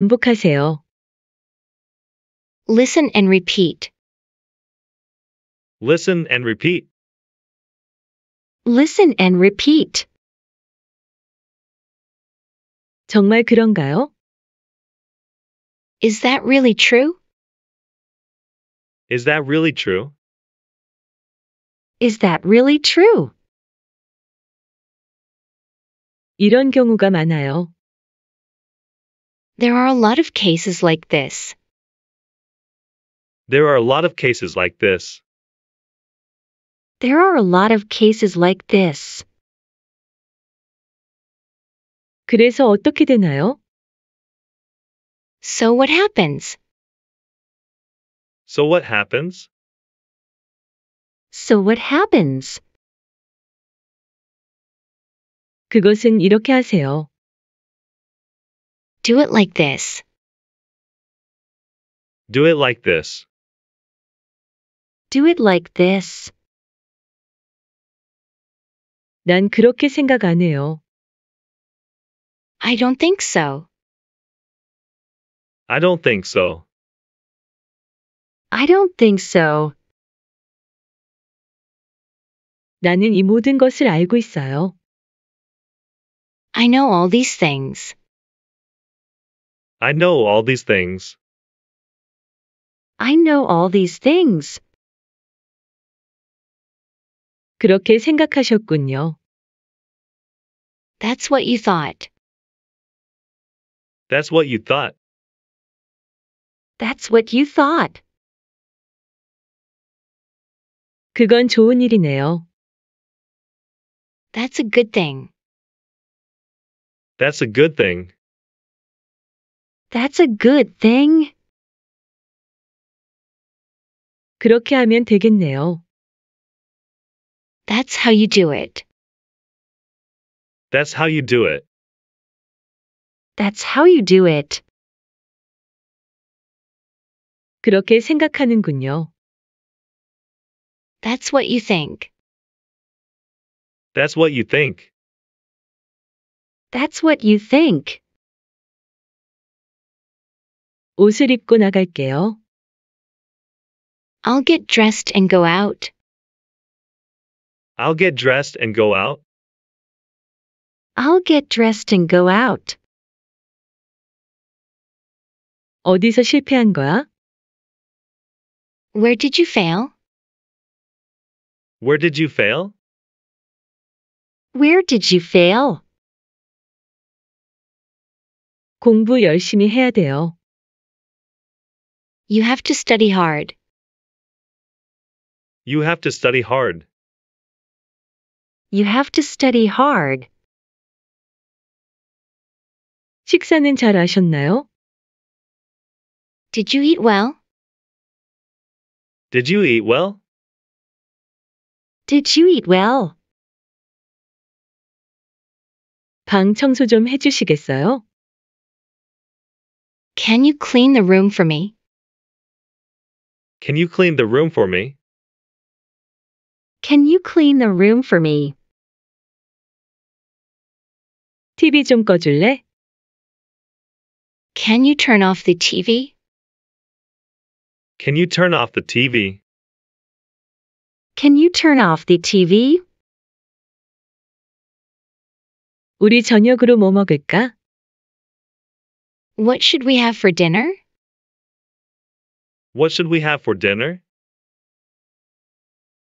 반복하세요. Listen and repeat. Listen and repeat. Listen and repeat. 정말 그런가요? Is that really true? Is that really true? Is that really true? 이런 경우가 많아요. There are a lot of cases like this. There are a lot of cases like this. There are a lot of cases like this. 그래서 어떻게 되나요? So what happens? So what happens? So what happens? 그것은 이렇게 하세요. Do it like this. Do it like this. Do it like this. 난 그렇게 생각 안 해요. I don't think so. I don't think so. I don't think so. 나는 이 모든 것을 알고 있어요. I know all these things. I know all these things. I know all these things. 그렇게 생각하셨군요. That's what you thought. That's what you thought. That's what you thought. 그건 좋은 일이네요. That's a good thing. That's a good thing. That's a good thing. 그렇게 하면 되겠네요. That's how you do it. That's how you do it. That's how you do it. 그렇게 생각하는군요. That's what you think. That's what you think. That's what you think. 옷을 입고 나갈게요. I'll get dressed and go out. I'll get dressed and go out. I'll get dressed and go out. 어디서 실패한 거야? Where did you fail? Where did you fail? Where did you fail? 공부 열심히 해야 돼요. You have to study hard. You have to study hard. You have to study hard. 식사는 잘 하셨나요? Did you eat well? Did you eat well? Did you eat well? 방 청소 좀 해주시겠어요? Can you clean the room for me? Can you clean the room for me? Can you clean the room for me? TV 좀 꺼줄래? Can you turn off the TV? Can you turn off the TV? Can you turn off the TV? 우리 저녁으로 뭐 먹을까? What should we have for dinner? What should we have for dinner?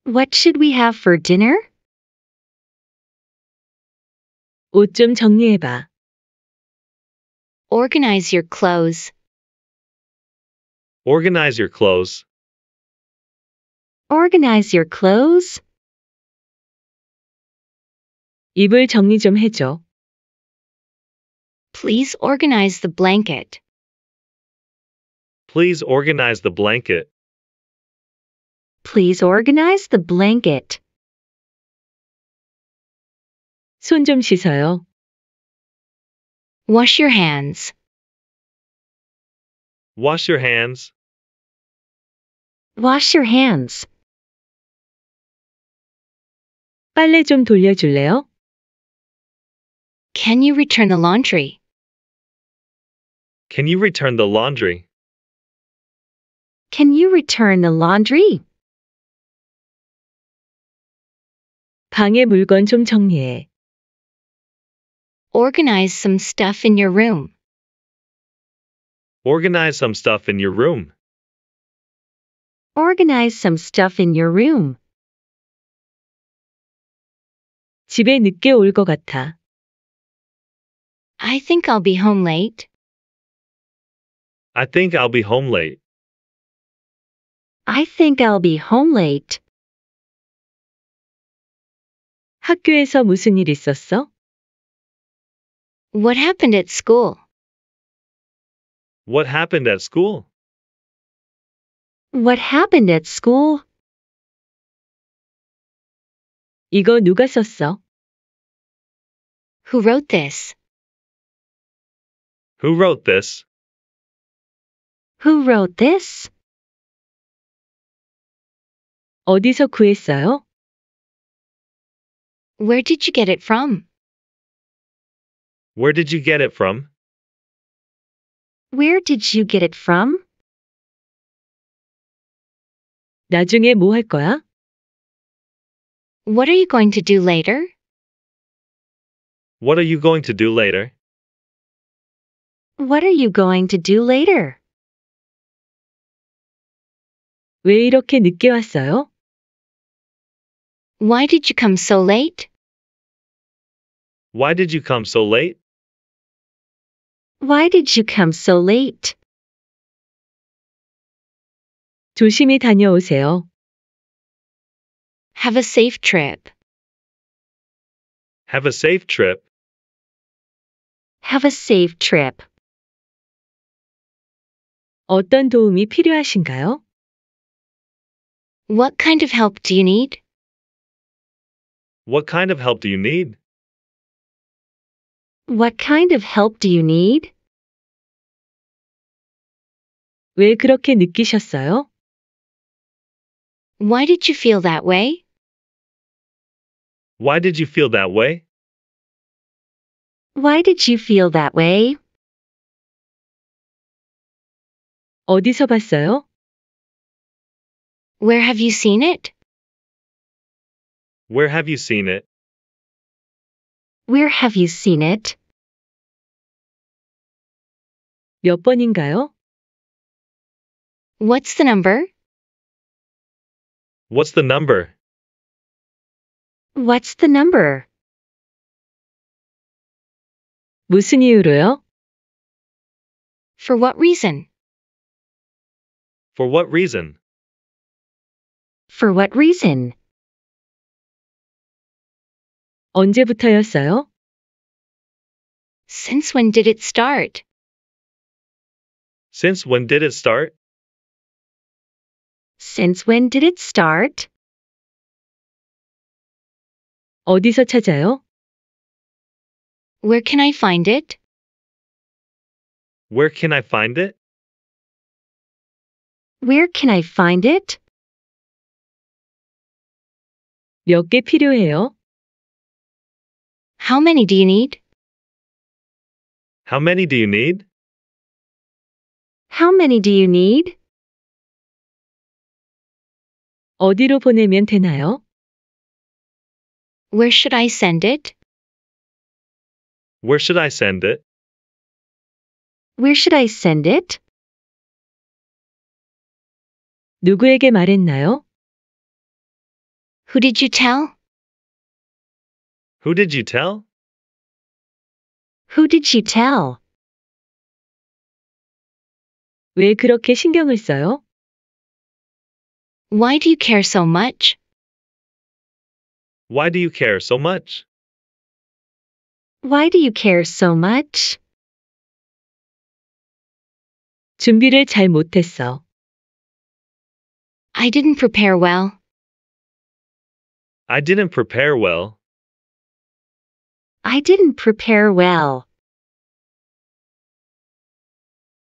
What should we have for dinner? 정리해봐. Organize your clothes. Organize your clothes. Organize your clothes. 이불 정리 좀 해줘. Please organize the blanket. Please organize the blanket. Please organize the blanket. 손 좀 씻어요. Wash your hands. Wash your hands. Wash your hands. 빨래 좀 돌려줄래요? Can you return the laundry? Can you return the laundry? Can you return the laundry? 방에 물건 좀 정리해. Organize some stuff in your room. Organize some stuff in your room. Organize some stuff in your room. 집에 늦게 같아. I think I'll be home late. I think I'll be home late. I think I'll be home late. 학교에서 무슨 일 있었어? What happened at school? What happened at school? What happened at school? 이거 누가 썼어? Who wrote this? Who wrote this? Who wrote this? 어디서 구했어요? Where did you get it from? Where did you get it from? Where did you get it from? 나중에 거야? What are you going to do later? What are you going to do later? What are you going to do later? 왜 이렇게 늦게 왔어요? Why did you come so late? Why did you come so late? Why did you come so late? 조심히 다녀오세요. Have a safe trip. Have a safe trip. Have a safe trip. 어떤 도움이 필요하신가요? What kind of help do you need? What kind of help do you need? What kind of help do you need? 왜 그렇게 느끼셨어요? Why did you feel that way? Why did you feel that way? Why did you feel that way? 어디서 봤어요? Where have you seen it? Where have you seen it? Where have you seen it? 몇 번인가요? What's the number? What's the number? What's the number? 무슨 이유로요? For what reason? For what reason? For what reason? 언제부터였어요? Since when did it start? Since when did it start? Since when did it start? 어디서 찾아요? Where can I find it? Where can I find it? Where can I find it? 몇 필요해요? How many do you need? How many do you need? How many do you need? 어디로 보내면 되나요? Where should I send it? Where should I send it? Where should I send it? 누구에게 말했나요? Who did you tell? Who did you tell? Who did you tell? 왜 그렇게 신경을 써요? Why do you care so much? Why do you care so much? Why do you care so much? 준비를 잘 못했어. I didn't prepare well. I didn't prepare well. I didn't prepare well.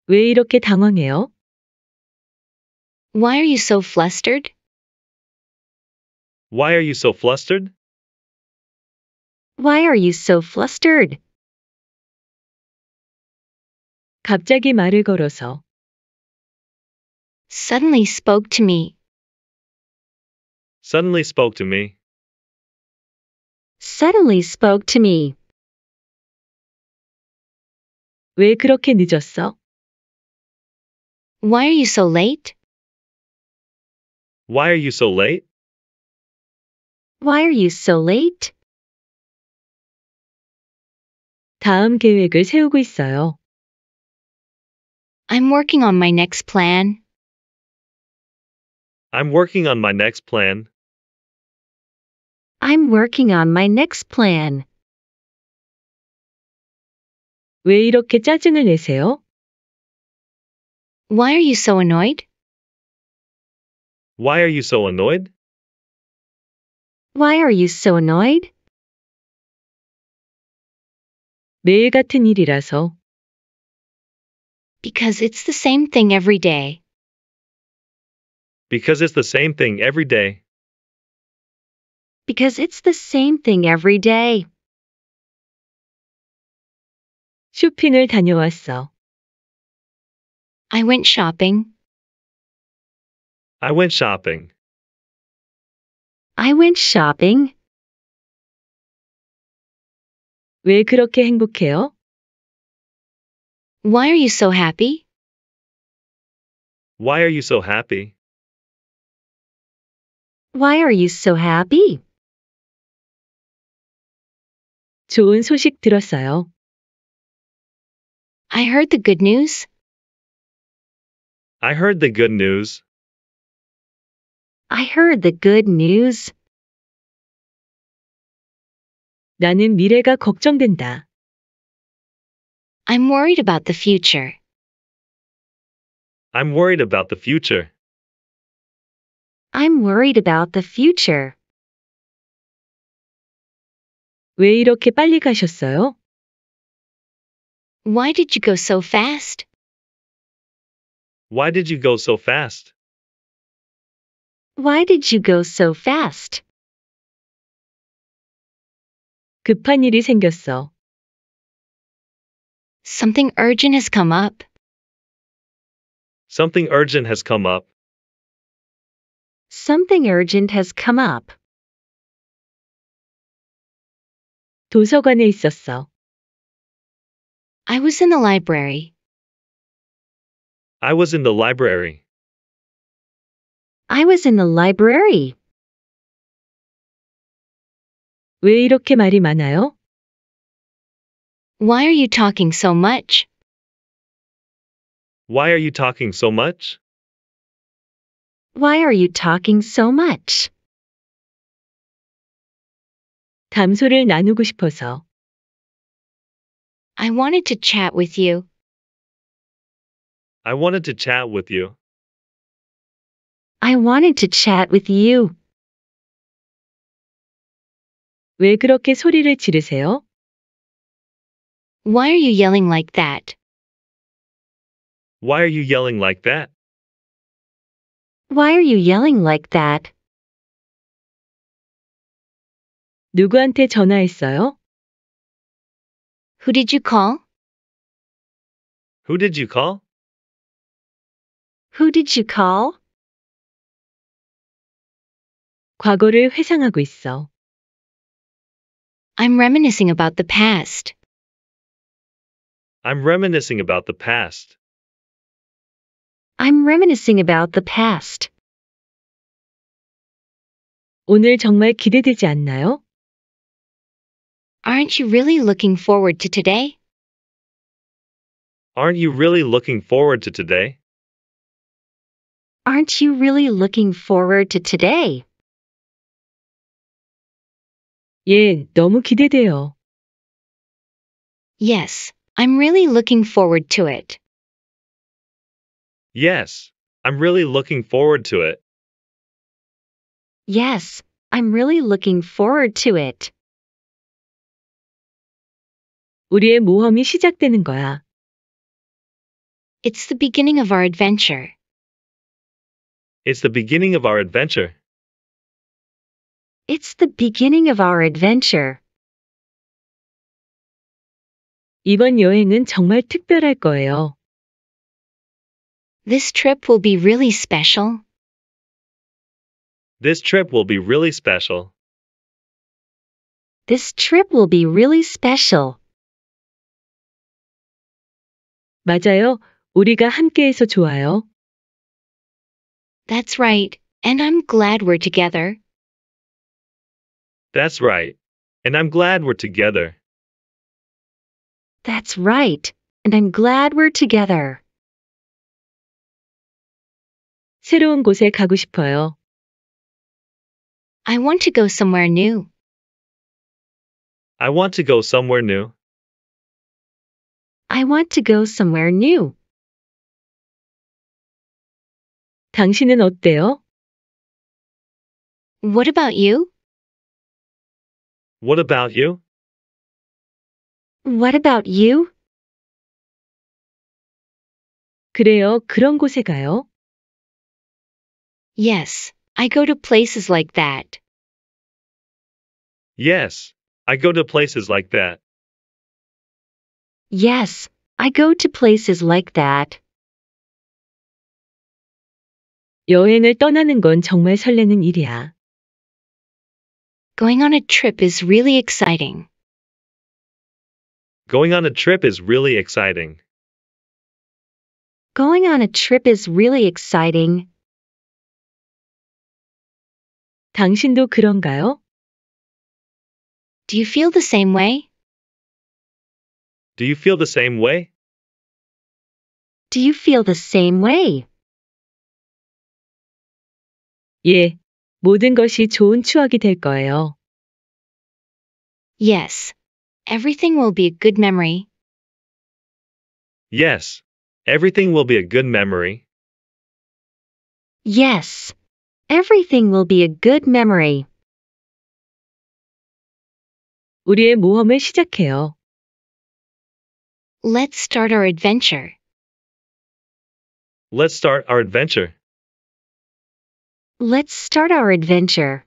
왜 이렇게 당황해요? Why are you so flustered? Why are you so flustered? Why are you so flustered? 갑자기 말을 걸어서 Suddenly spoke to me. Suddenly spoke to me suddenly spoke to me. 왜 그렇게 늦었어? Why are you so late? Why are you so late? Why are you so late? 다음 계획을 세우고 있어요. I'm working on my next plan. I'm working on my next plan. I'm working on my next plan. 왜 이렇게 짜증을 내세요? Why are you so annoyed? Why are you so annoyed? Why are you so annoyed? 매일 같은 일이라서. Because it's the same thing every day. Because it's the same thing every day because it's the same thing every day. 쇼핑을 다녀왔어. I went shopping. I went shopping. I went shopping. 왜 그렇게 행복해요? Why are you so happy? Why are you so happy? Why are you so happy? 좋은 소식 들었어요. I heard the good news. I heard the good news. I heard the good news. 나는 미래가 걱정된다. I'm worried about the future. I'm worried about the future. I'm worried about the future. 왜 이렇게 빨리 가셨어요? Why did you go so fast? Why did you go so fast? Why did you go so fast? 급한 일이 생겼어. Something urgent has come up. Something urgent has come up. Something urgent has come up. 도서관에 있었어. I was in the library. I was in the library. I was in the library. 왜 이렇게 말이 많아요? Why are you talking so much? Why are you talking so much? Why are you talking so much? 담소를 나누고 싶어서. I wanted to chat with you. I wanted to chat with you. I wanted to chat with you. 왜 그렇게 소리를 지르세요? Why are you yelling like that? Why are you yelling like that? Why are you yelling like that? 누구한테 전화했어요? Who did you call? Who did you call? Who did you call? 과거를 회상하고 있어. I'm reminiscing about the past. I'm reminiscing about the past. I'm reminiscing about the past. 오늘 정말 기대되지 않나요? Aren't you really looking forward to today? Aren't you really looking forward to today? Aren't you really looking forward to today? 예, 너무 기대돼요. Yes, I'm really looking forward to it. Yes, I'm really looking forward to it. Yes, I'm really looking forward to it. 우리의 모험이 시작되는 거야. It's the beginning of our adventure. It's the beginning of our adventure. It's the beginning of our adventure. 이번 여행은 정말 특별할 거예요. This trip will be really special. This trip will be really special. This trip will be really special. 맞아요. 우리가 좋아요. That's right. And I'm glad we're together. That's right. And I'm glad we're together. That's right. And I'm glad we're together. 새로운 곳에 가고 싶어요. I want to go somewhere new. I want to go somewhere new. I want to go somewhere new. 당신은 어때요? What about you? What about you? What about you? 그래요, 그런 곳에 가요. Yes, I go to places like that. Yes, I go to places like that. Yes, I go to places like that. 여행을 떠나는 건 정말 설레는 일이야. Going on a trip is really exciting. Going on a trip is really exciting. Going on a trip is really exciting. 당신도 그런가요? Do you feel the same way? Do you feel the same way? Do you feel the same way? 예, 모든 것이 좋은 추억이 될 거예요. Yes, everything will be a good memory. Yes, everything will be a good memory. Yes, everything will be a good memory. 우리의 모험을 시작해요. Let's start our adventure. Let's start our adventure. Let's start our adventure.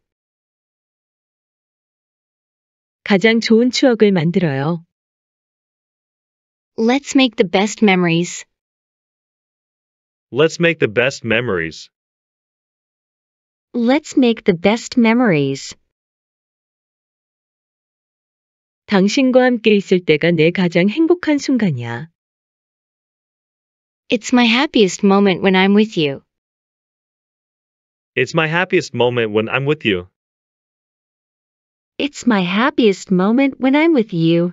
가장 좋은 추억을 만들어요. Let's make the best memories. Let's make the best memories. Let's make the best memories. 당신과 함께 있을 때가 내 가장 행복한 순간이야. It's my happiest moment when I'm with you. It's my happiest moment when I'm with you. It's my happiest moment when I'm with you.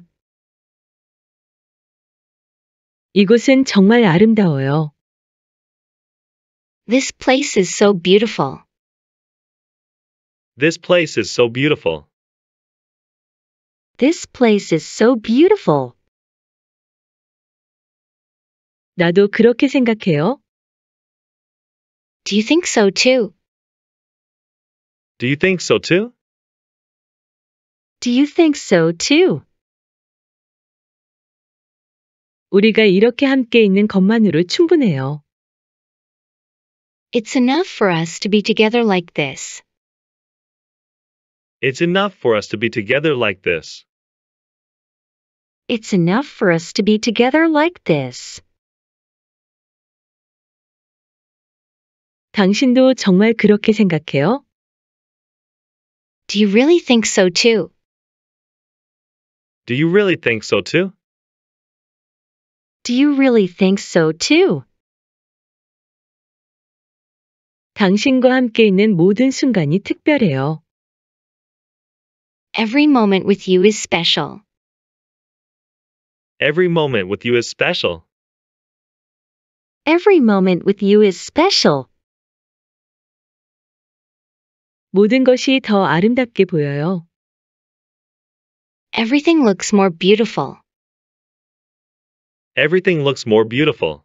이곳은 정말 아름다워요. This place is so beautiful. This place is so beautiful. This place is so beautiful. 나도 그렇게 생각해요. Do you think so too? Do you think so too? Do you think so too? 우리가 이렇게 함께 있는 것만으로 충분해요. It's enough for us to be together like this. It's enough for us to be together like this. It's enough for us to be together like this. 당신도 정말 그렇게 생각해요? Do you really think so too? Do you really think so too? Do you really think so too? 당신과 함께 있는 모든 순간이 특별해요. Every moment with you is special. Every moment with you is special. Every moment with you is special. 모든 것이 더 아름답게 보여요. Everything looks more beautiful. Everything looks more beautiful.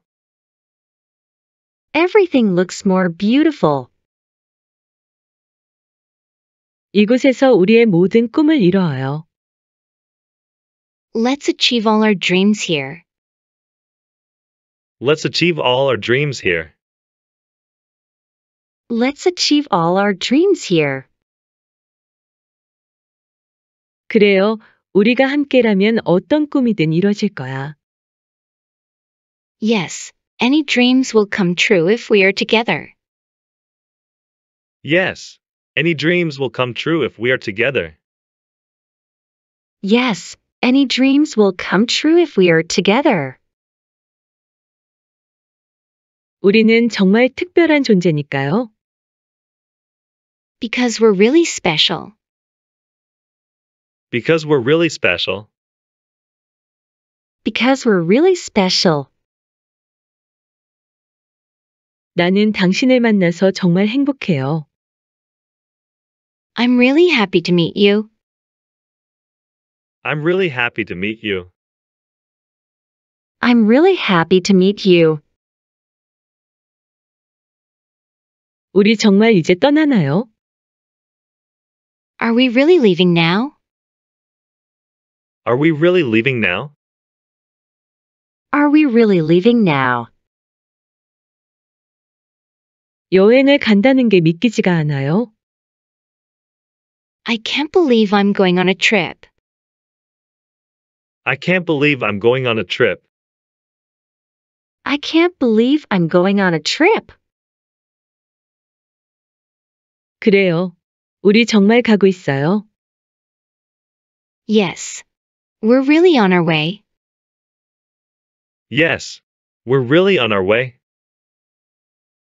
Everything looks more beautiful. 이곳에서 우리의 모든 꿈을 이루어요. Let's achieve all our dreams here. Let's achieve all our dreams here. Let's achieve all our dreams here. 그래요. 우리가 함께라면 어떤 꿈이든 이루어질 거야. Yes, any dreams will come true if we are together. Yes, any dreams will come true if we are together. Yes, any dreams will come true if we are together. 우리는 정말 특별한 존재니까요. Because we're really special. Because we're really special. Because we're really special. 나는 당신을 만나서 정말 행복해요. I'm really happy to meet you. I'm really happy to meet you. I'm really happy to meet you. 우리 정말 이제 떠나나요? Are we really leaving now? Are we really leaving now? Are we really leaving now? 여행을 간다는 게 믿기지가 않아요. I can't believe I'm going on a trip. I can't believe I'm going on a trip. I can't believe I'm going on a trip. 그래요. 우리 정말 가고 있어요. Yes. We're really on our way. Yes. We're really on our way.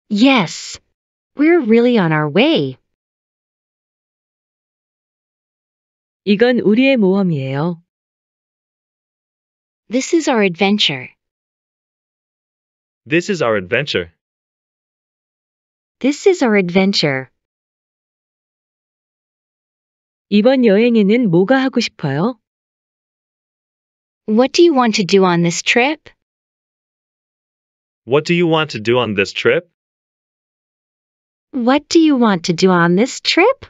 Yes. We're really on our way. 이건 우리의 모험이에요. This is our adventure. This is our adventure. This is our adventure. 이번 여행에는 뭐가 하고 싶어요? What do you want to do on this trip? What do you want to do on this trip? What do you want to do on this trip?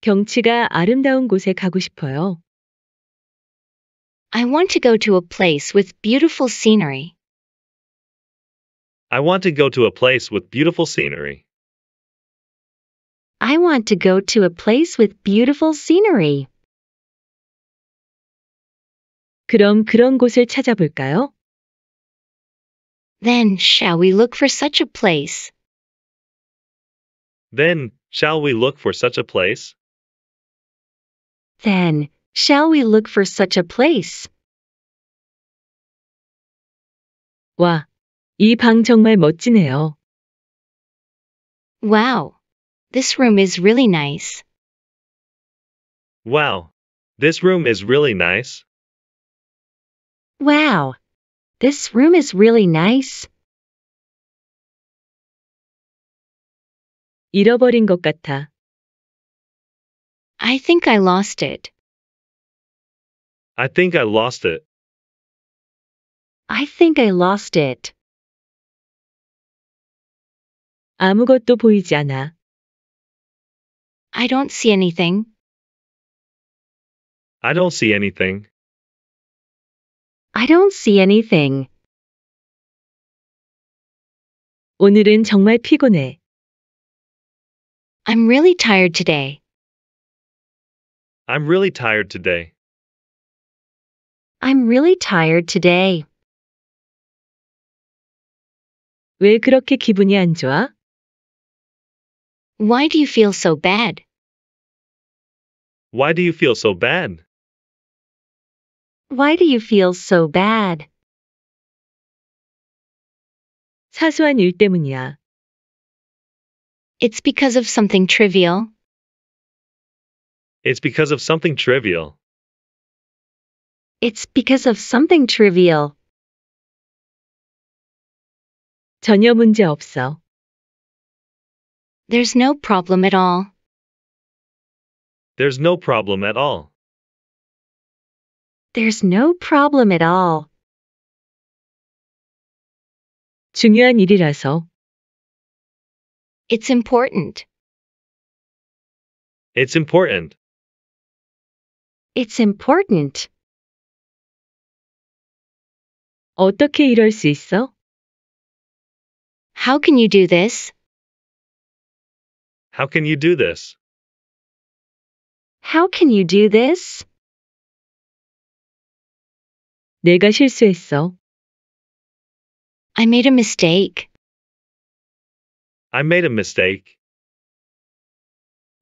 경치가 아름다운 곳에 가고 싶어요. I want to go to a place with beautiful scenery. I want to go to a place with beautiful scenery. I want to go to a place with beautiful scenery. 그럼 그런 곳을 찾아볼까요? Then shall we look for such a place? Then shall we look for such a place? Then Shall we look for such a place? 와, 정말 멋지네요. Wow, this room is really nice. Wow, this room is really nice. Wow, this room is really nice. 잃어버린 것 같아. I think I lost it. I think I lost it. I think I lost it. 아무것도 보이지 않아. I don't see anything. I don't see anything. I don't see anything. 오늘은 정말 피곤해. I'm really tired today. I'm really tired today. I'm really tired today. 왜 그렇게 기분이 안 좋아? Why do you feel so bad? Why do you feel so bad? Why do you feel so bad? 사소한 일 때문이야. It's because of something trivial. It's because of something trivial. It's because of something trivial. 전혀 문제 없어. There's no problem at all. There's no problem at all. There's no problem at all. 중요한 일이라서. It's important. It's important. It's important. 어떻게 이럴 수 있어? How can you do this? How can you do this? How can you do this? 내가 실수했어. I made a mistake. I made a mistake.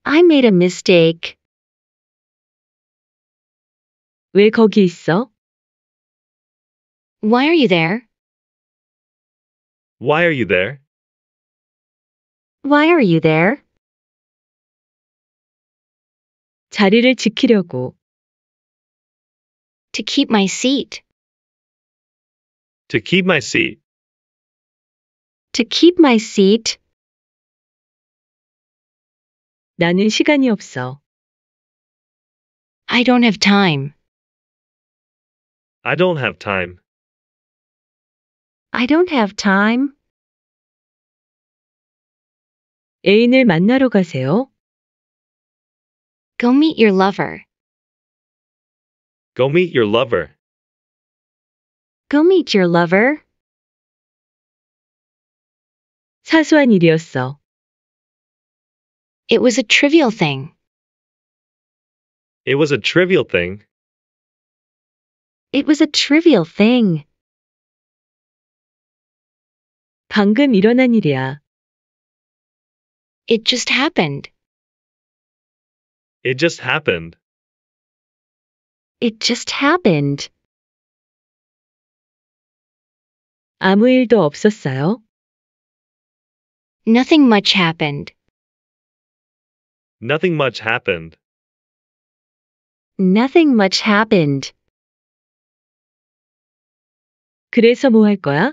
I made a mistake. 왜 거기 있어? Why are you there? Why are you there? Why are you there? 자리를 지키려고. To keep my seat. To keep my seat. To keep my seat. 나는 시간이 없어. I don't have time. I don't have time. I don't have time. 애인을 만나러 가세요. Go meet your lover. Go meet your lover. Go meet your lover. 사소한 일이었어. It was a trivial thing. It was a trivial thing. It was a trivial thing. 방금 일어난 일이야. It just happened. It just happened. It just happened. 아무 일도 없었어요? Nothing much happened. Nothing much happened. Nothing much happened. 그래서 뭐 할 거야?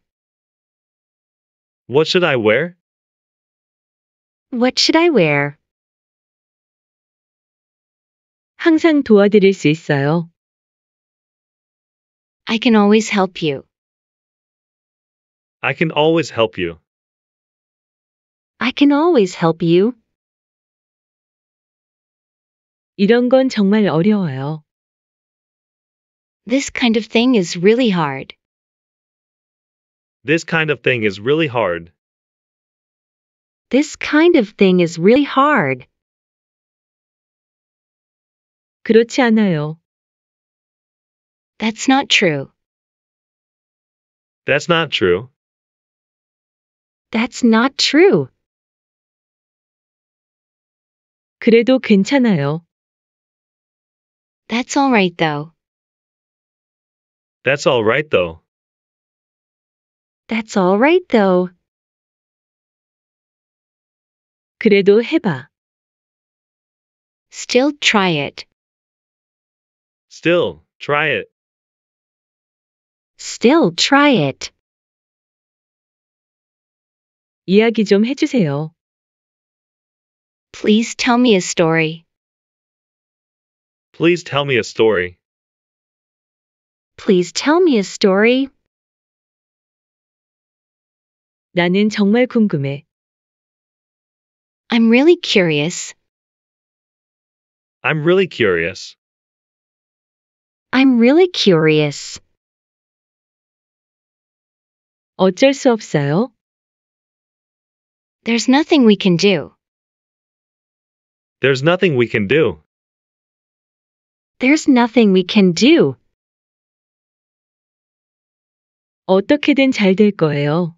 What should I wear? What should I wear? 항상 도와드릴 수 있어요. I can always help you. I can always help you. I can always help you. 이런 건 정말 어려워요. This kind of thing is really hard. This kind of thing is really hard. This kind of thing is really hard. 그렇지 않아요. That's not true. That's not true. That's not true. 그래도 괜찮아요. That's all right though. That's all right though. That's all right though. 그래도 해봐. Still try it. Still, try it. Still try it. 이야기 좀 해주세요. Please tell me a story. Please tell me a story. Please tell me a story. 나는 정말 궁금해. I'm really curious. I'm really curious. I'm really curious. 어쩔 수 없어요. There's nothing we can do. There's nothing we can do. There's nothing we can do. 어떻게든 잘 될 거예요.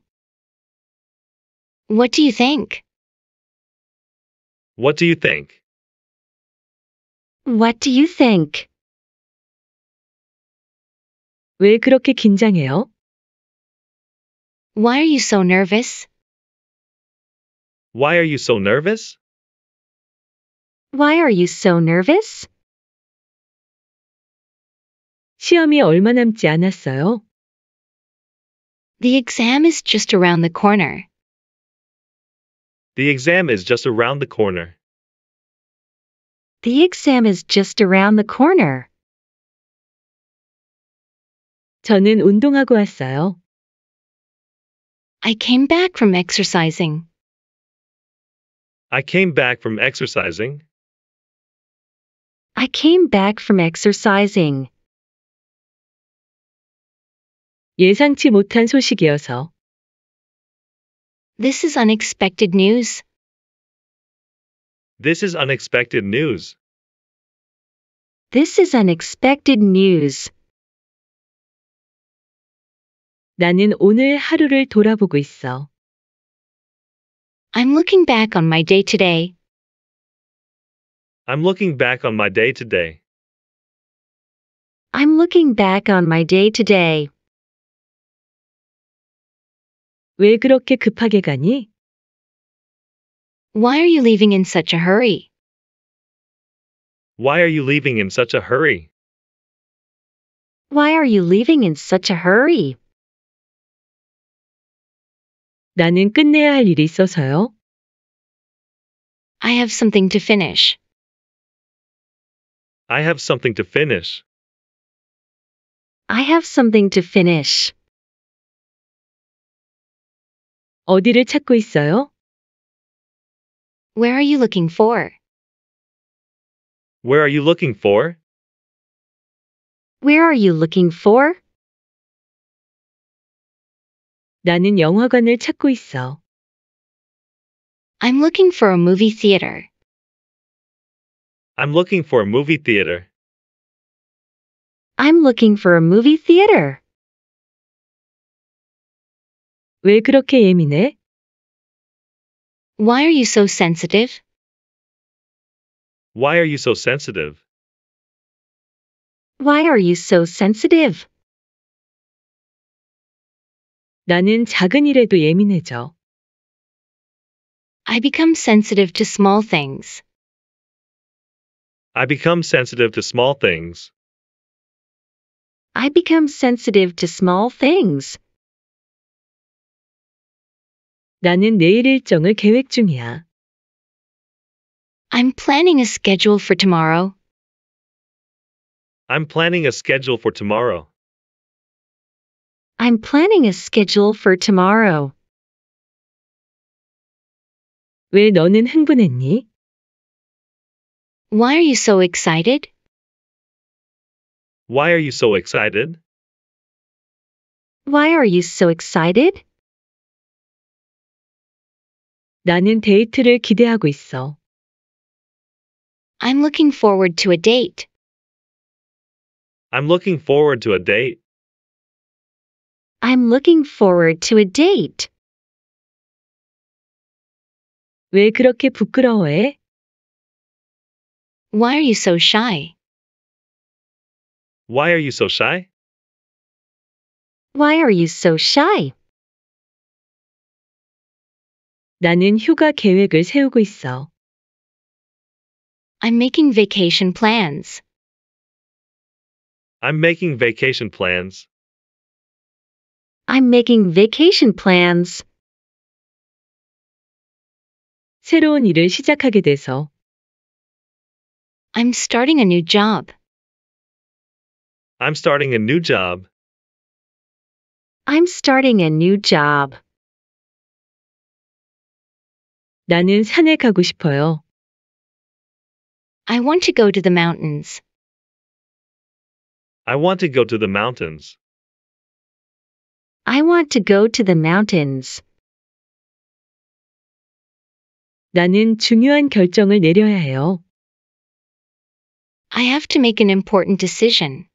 What do you think? What do you think? What do you think? 왜 그렇게 긴장해요? Why are you so nervous? Why are you so nervous? Why are you so nervous? 시험이 얼마 남지 않았어요? The exam is just around the corner. The exam is just around the corner. The exam is just around the corner. 저는 운동하고 왔어요. I came back from exercising. I came back from exercising. I came back from exercising. 예상치 못한 소식이어서 this is unexpected news. This is unexpected news. This is unexpected news. 나는 오늘 하루를 돌아보고 있어. I'm looking back on my day today. I'm looking back on my day today. I'm looking back on my day today. 왜 그렇게 급하게 가니? Why are you leaving in such a hurry? Why are you leaving in such a hurry? Why are you leaving in such a hurry? 나는 끝내야 할 일이 있어서요. I have something to finish. I have something to finish. I have something to finish. 어디를 찾고 있어요? Where are you looking for? Where are you looking for? Where are you looking for? 나는 영화관을 찾고 있어. I'm looking for a movie theater. I'm looking for a movie theater. I'm looking for a movie theater. 왜 그렇게 예민해? Why are you so sensitive? Why are you so sensitive? Why are you so sensitive? 나는 작은 일에도 예민해져. I become sensitive to small things. I become sensitive to small things. I become sensitive to small things. 나는 내일 일정을 계획 중이야. I'm planning a schedule for tomorrow. I'm planning a schedule for tomorrow. I'm planning a schedule for tomorrow. 왜 너는 흥분했니? Why are you so excited? Why are you so excited? Why are you so excited? 나는 데이트를 기대하고 있어. I'm looking forward to a date. I'm looking forward to a date. I'm looking forward to a date. 왜 그렇게 부끄러워해? Why are you so shy? Why are you so shy? Why are you so shy? 나는 휴가 계획을 세우고 있어. I'm making vacation plans. I'm making vacation plans. I'm making vacation plans. 새로운 일을 시작하게 돼서 I'm starting a new job. I'm starting a new job. I'm starting a new job. 나는 산에 가고 싶어요. I want to go to the mountains. I want to go to the mountains. I want to go to the mountains. 나는 중요한 결정을 내려야 해요. I have to make an important decision.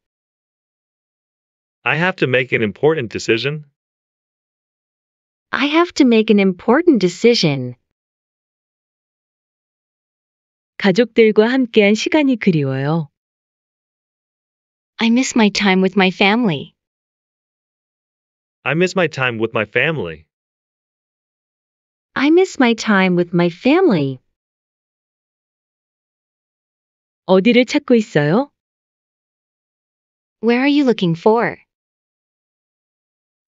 I have to make an important decision. I have to make an important decision. 가족들과 함께한 시간이 그리워요. I miss my time with my family. I miss my time with my family. I miss my time with my family. 어디를 찾고 있어요? Where are you looking for?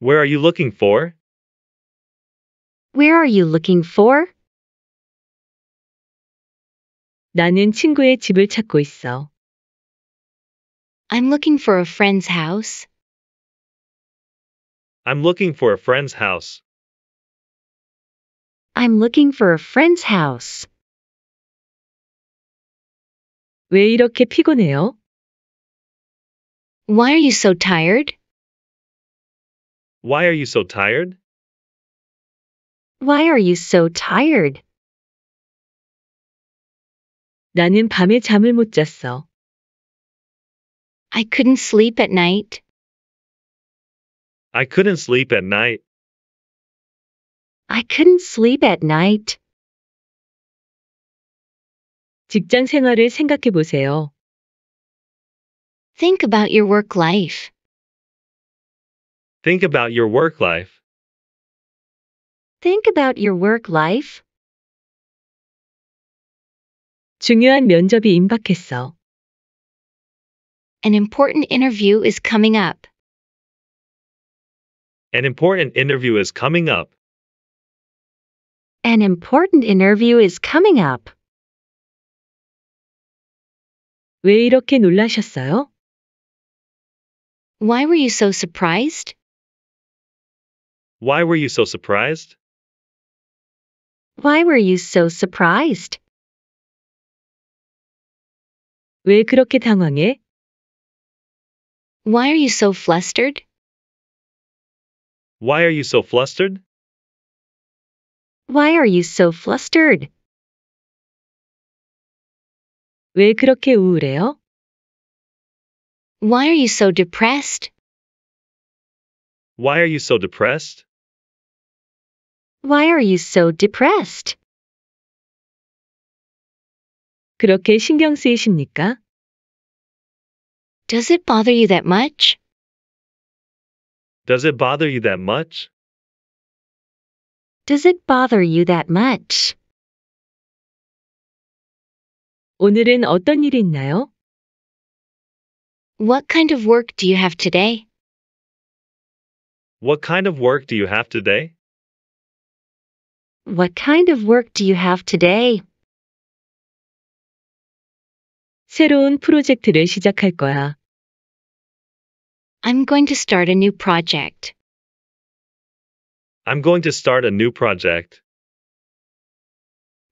Where are you looking for? Where are you looking for? 나는 친구의 집을 찾고 있어. I'm looking for a friend's house. I'm looking for a friend's house. I'm looking for a friend's house. 왜 이렇게 피곤해요? Why are you so tired? Why are you so tired? Why are you so tired? 나는 밤에 잠을 못 잤어. I couldn't sleep at night. I couldn't sleep at night. I couldn't sleep at night. 직장 생활을 생각해 보세요. Think about your work life. Think about your work life. Think about your work life. 중요한 면접이 임박했어. An important interview is coming up. An important interview is coming up. An important interview is coming up. 왜 이렇게 놀라셨어요? Why were you so surprised? Why were you so surprised? Why were you so surprised? 왜 그렇게 당황해? Why are you so flustered? Why are you so flustered? Why are you so flustered? 왜 그렇게 우울해요? Why are you so depressed? Why are you so depressed? Why are you so depressed? 그렇게 신경 쓰이십니까? Does it bother you that much? Does it bother you that much? Does it bother you that much? 오늘은 어떤 일이 있나요? What kind of work do you have today? What kind of work do you have today? What kind of work do you have today? 새로운 프로젝트를 시작할 거야. I'm going to start a new project. I'm going to start a new project.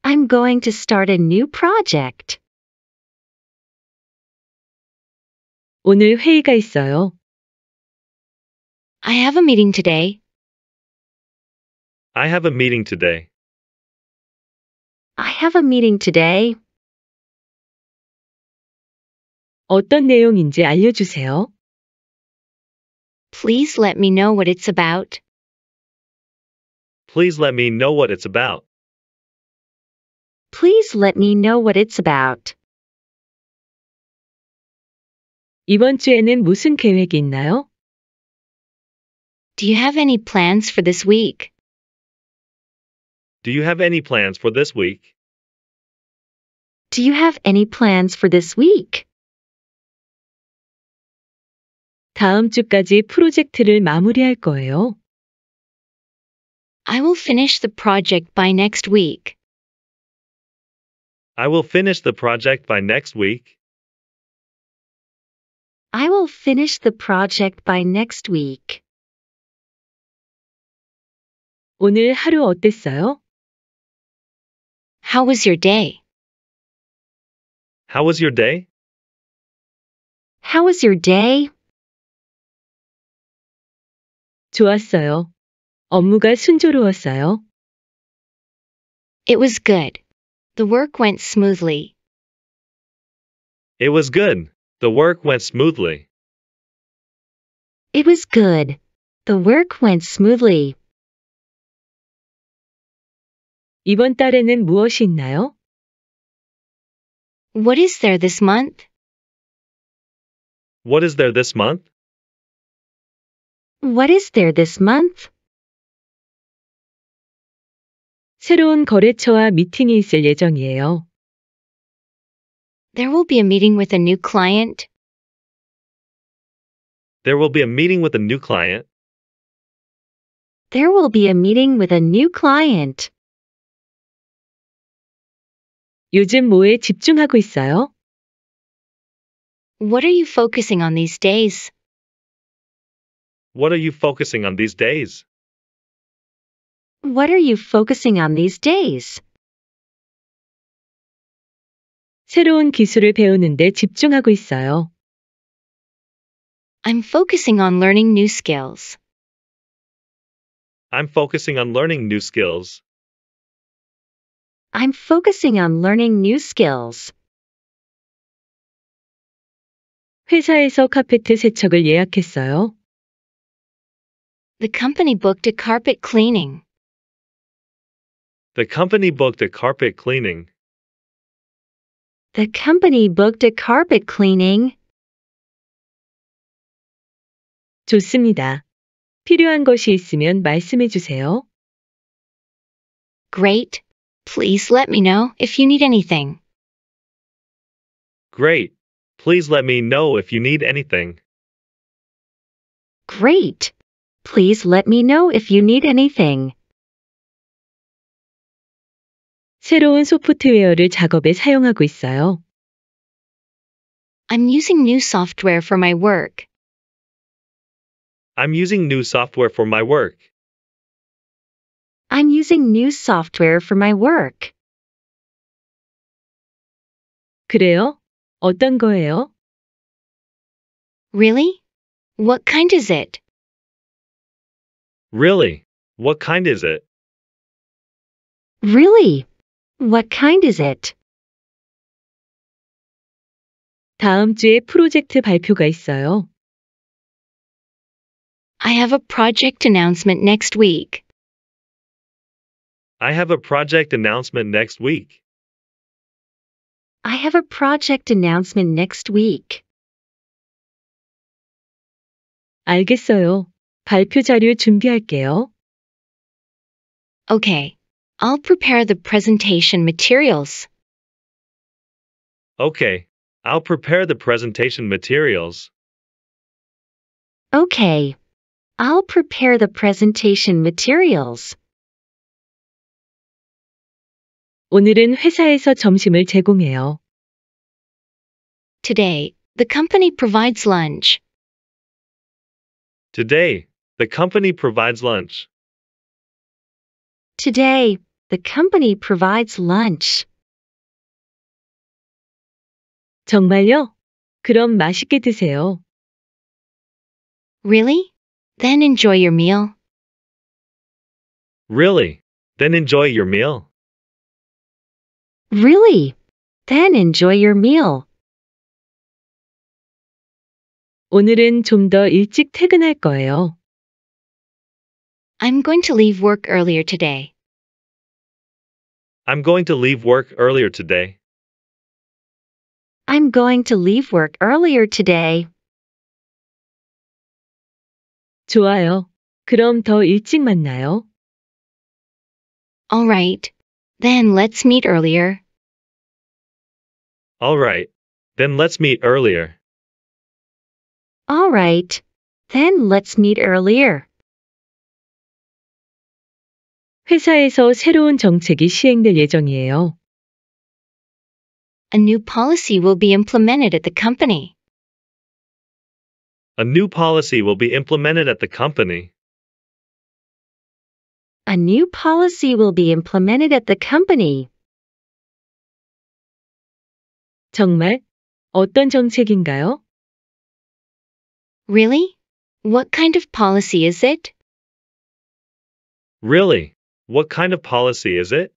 I'm going to start a new project. 오늘 회의가 있어요. I have a meeting today. I have a meeting today. I have a meeting today. 어떤 내용인지 알려주세요. Please let me know what it's about. Please let me know what it's about. Please let me know what it's about. 이번 주에는 무슨 계획이 있나요? Do you have any plans for this week? Do you have any plans for this week? Do you have any plans for this week? 다음 주까지 프로젝트를 마무리할 거예요. I will finish the project by next week. I will finish the project by next week. I will finish the project by next week. 오늘 하루 어땠어요? How was your day? How was your day? How was your day? 좋았어요. 업무가 순조로웠어요. It was good. The work went smoothly. It was good. The work went smoothly. It was good. The work went smoothly. 이번 달에는 무엇이 있나요? What is there this month? What is there this month? What is there this month? 새로운 거래처와 미팅이 있을 예정이에요. There will be a meeting with a new client. There will be a meeting with a new client. There will be a meeting with a new client. 요즘 뭐에 집중하고 있어요? What are you focusing on these days? What are you focusing on these days? What are you focusing on these days? 새로운 기술을 배우는데 집중하고 있어요. I'm focusing on learning new skills. I'm focusing on learning new skills. I'm focusing on learning new skills. 회사에서 카페트 세척을 예약했어요. The company booked a carpet cleaning. The company booked a carpet cleaning. The company booked a carpet cleaning. 좋습니다. 필요한 것이 있으면 말씀해 주세요. Great. Please let me know if you need anything. Great. Please let me know if you need anything. Great. Please let me know if you need anything. 새로운 소프트웨어를 작업에 사용하고 있어요. I'm using new software for my work. I'm using new software for my work. I'm using new software for my work. 그래요? 어떤 거예요? Really? What kind is it? Really? What kind is it? Really? What kind is it? 다음 주에 프로젝트 발표가 있어요. I have a project announcement next week. I have a project announcement next week. I have a project announcement next week. 알겠어요. 발표 자료 준비할게요. Okay, I'll prepare the presentation materials. Okay, I'll prepare the presentation materials. Okay, I'll prepare the presentation materials. 오늘은 회사에서 점심을 제공해요. Today, the company provides lunch. Today, the company provides lunch. Today, the company provides lunch. 정말요? 그럼 맛있게 드세요. Really? Then enjoy your meal. Really? Then enjoy your meal. Really? Then enjoy your meal. 오늘은 좀 더 일찍 퇴근할 거예요. I'm going to leave work earlier today. I'm going to leave work earlier today. I'm going to leave work earlier today. 좋아요. 그럼 더 일찍 만나요. All right. Then let's meet earlier. All right. Then let's meet earlier. All right. Then let's meet earlier. 회사에서 새로운 정책이 시행될 예정이에요. A new policy will be implemented at the company. A new policy will be implemented at the company. A new policy will be implemented at the company. 정말? 어떤 정책인가요? Really? What kind of policy is it? Really? What kind of policy is it?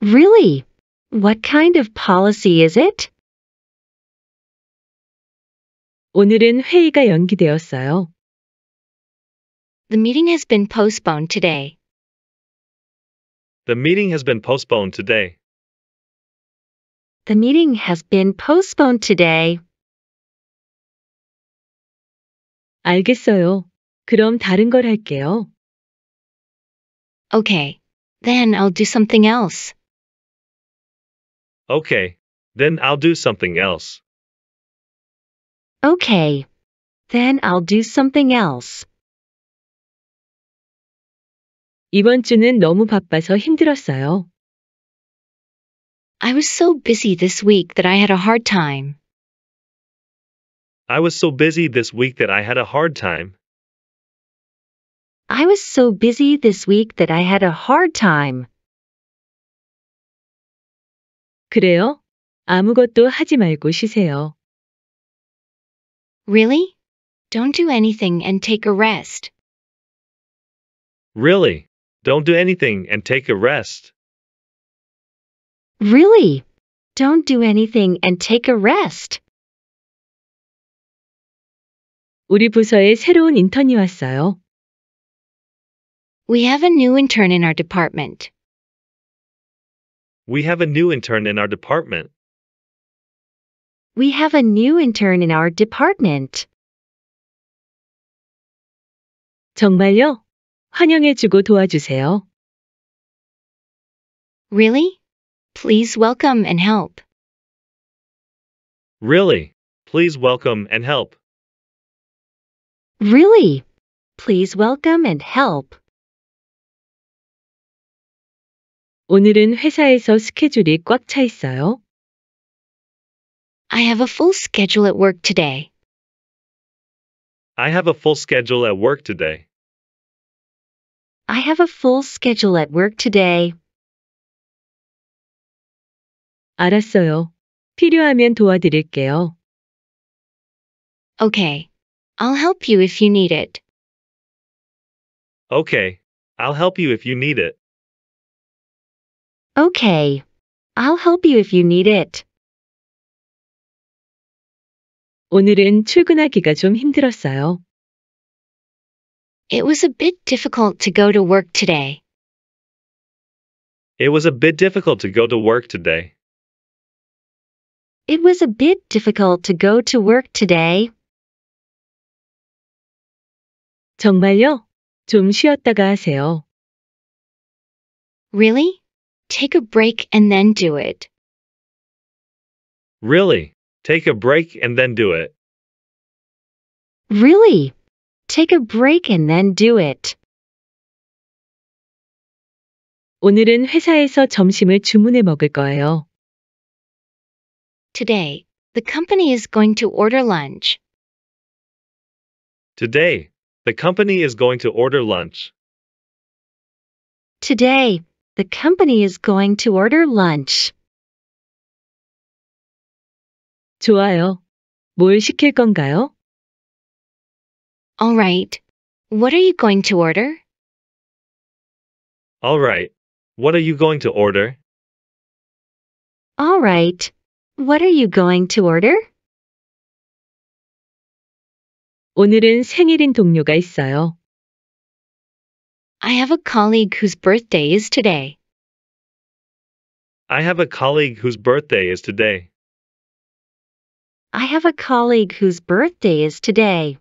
Really? What kind of policy is it? 오늘은 회의가 연기되었어요. The meeting has been postponed today. The meeting has been postponed today. The meeting has been postponed today. 알겠어요. 그럼 다른 걸 할게요. Okay. Then I'll do something else. Okay. Then I'll do something else. Okay. Then I'll do something else. 이번 주는 너무 바빠서 힘들었어요. I was so busy this week that I had a hard time. I was so busy this week that I had a hard time. I was so busy this week that I had a hard time. 그래요? 아무것도 하지 말고 쉬세요. Really? Don't do anything and take a rest. Really? Don't do anything and take a rest. Really? Don't do anything and take a rest. 우리 부서에 새로운 인턴이 왔어요. We have a new intern in our department. We have a new intern in our department. We have a new intern in our department. 정말요? 환영해주고 도와주세요. Really? Please welcome and help. Really? Please welcome and help. Really? Please welcome and help. 오늘은 회사에서 스케줄이 꽉 차 있어요. I have a full schedule at work today. I have a full schedule at work today. I have a full schedule at work today. 알았어요. 필요하면 도와드릴게요. Okay. I'll help you if you need it. Okay. I'll help you if you need it. Okay. I'll help you if you need it. 오늘은 출근하기가 좀 힘들었어요. It was a bit difficult to go to work today. It was a bit difficult to go to work today. It was a bit difficult to go to work today. 정말요? 좀 쉬었다가 하세요. Really? Take a break and then do it. Really? Take a break and then do it. Really? Take a break and then do it. 오늘은 회사에서 점심을 주문해 먹을 거예요. Today, the company is going to order lunch. Today, the company is going to order lunch. Today, the company is going to order lunch. 좋아요. 뭘 시킬 건가요? All right. What are you going to order? All right. What are you going to order? All right. What are you going to order? 오늘은 생일인 동료가 있어요. I have a colleague whose birthday is today. I have a colleague whose birthday is today. I have a colleague whose birthday is today.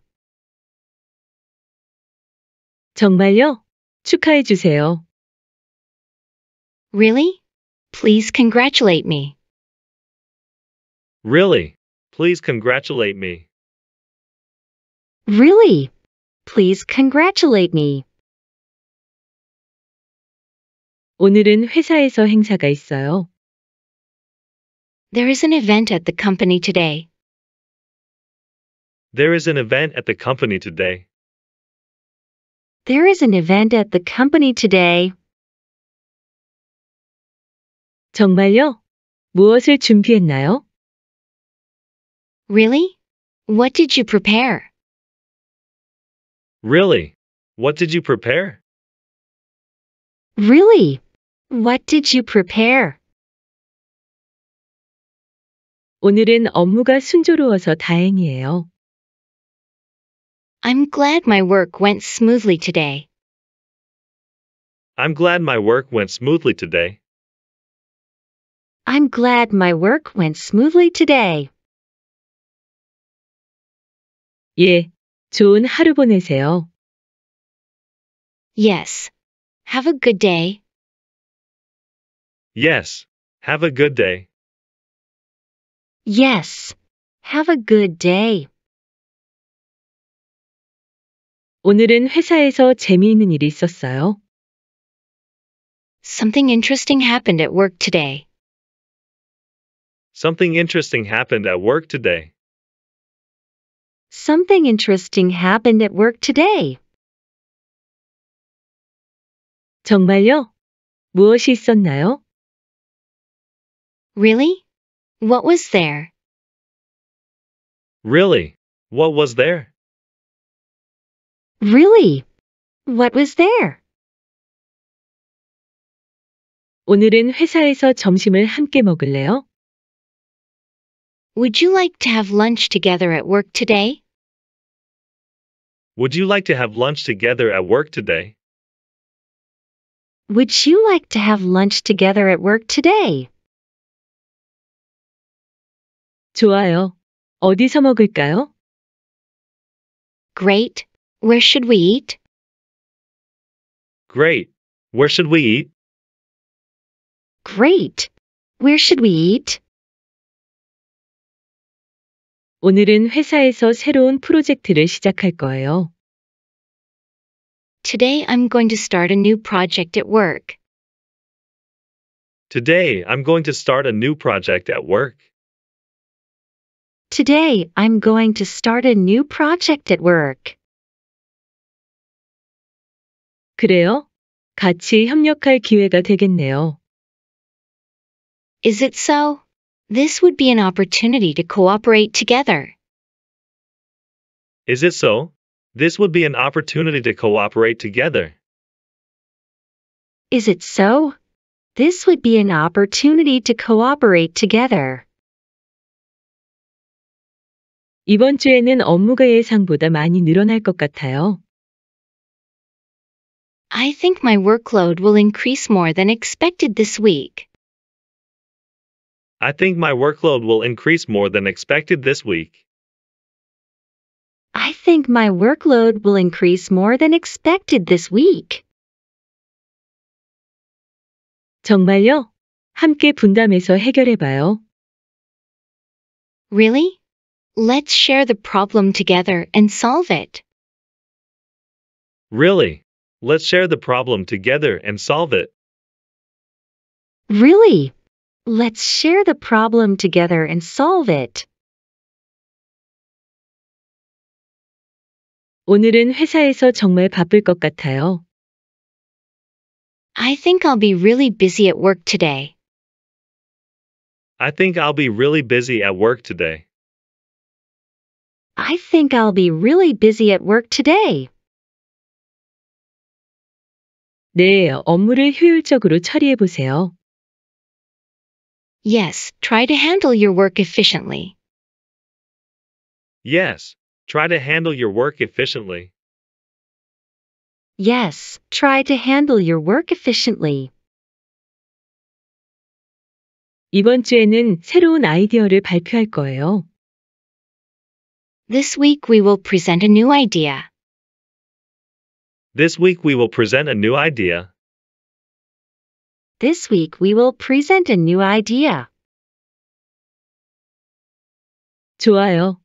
정말요? 축하해 주세요. Really? Please congratulate me. Really? Please congratulate me. Really? Please congratulate me. 오늘은 회사에서 행사가 있어요. There is an event at the company today. There is an event at the company today. There is an event at the company today. 정말요? 무엇을 준비했나요? Really? What did you prepare? Really? What did you prepare? Really? What did you prepare? 오늘은 업무가 순조로워서 다행이에요. I'm glad my work went smoothly today. I'm glad my work went smoothly today. I'm glad my work went smoothly today. 예, 좋은 하루 보내세요. Yes. Have a good day. Yes. Have a good day. Yes. Have a good day. 오늘은 회사에서 재미있는 일이 있었어요. Something interesting happened at work today. Something interesting happened at work today. Something interesting happened at work today. 정말요? 무엇이 있었나요? Really? What was there? Really? What was there? Really? What was there? 오늘은 회사에서 점심을 함께 먹을래요? Would you like to have lunch together at work today? Would you like to have lunch together at work today? Would you like to have lunch together at work today? 좋아요. 어디서 먹을까요? Great. Where should we eat? Great. Where should we eat? Great. Where should we eat? 오늘은 회사에서 새로운 프로젝트를 시작할 거예요. Today I'm going to start a new project at work. Today I'm going to start a new project at work. Today, I'm going to start a new project at work. 그래요? 같이 협력할 기회가 되겠네요. Is it so? This would be an opportunity to cooperate together. Is it so? This would be an opportunity to cooperate together. Is it so? This would be an opportunity to cooperate together. 이번 주에는 업무가 예상보다 많이 늘어날 것 같아요. I think my workload will increase more than expected this week. I think my workload will increase more than expected this week. I think my workload will increase more than expected this week. 정말요? 함께 분담해서 해결해 봐요. Really? Let's share the problem together and solve it. Really? Let's share the problem together and solve it. Really? Let's share the problem together and solve it. 오늘은 회사에서 정말 바쁠 것 같아요. I think I'll be really busy at work today. I think I'll be really busy at work today. I think I'll be really busy at work today. 네, 업무를 효율적으로 처리해 보세요. Yes, try to handle your work efficiently. Yes, try to handle your work efficiently. Yes, try to handle your work efficiently. 이번 주에는 새로운 아이디어를 발표할 거예요. This week we will present a new idea. This week we will present a new idea. This week we will present a new idea. 좋아요.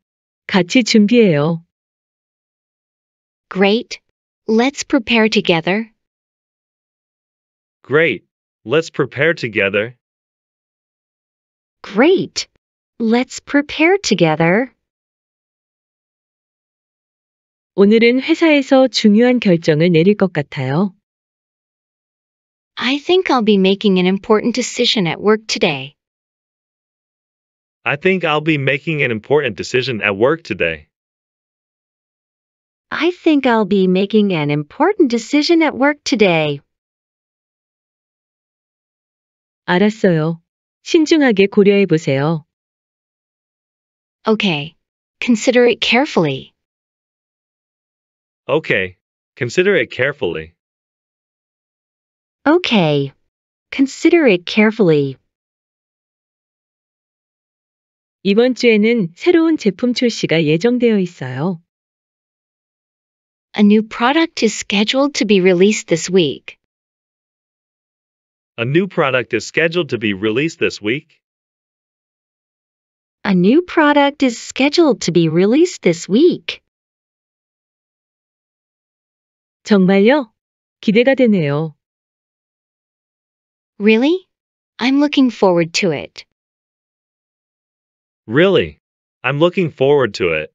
같이 준비해요. Great. Let's prepare together. Great. Let's prepare together. Great. Let's prepare together. 오늘은 회사에서 중요한 결정을 내릴 것 같아요. I think I'll be making an important decision at work today. I think I'll be making an important decision at work today. I think I'll be making an important decision at work today. 알았어요. 신중하게 고려해 보세요. Okay. Consider it carefully. Okay. Consider it carefully. Okay. Consider it carefully. 이번 주에는 새로운 제품 출시가 예정되어 있어요. A new product is scheduled to be released this week. A new product is scheduled to be released this week. A new product is scheduled to be released this week. 정말요? 기대가 되네요. Really? I'm looking forward to it. Really? I'm looking forward to it.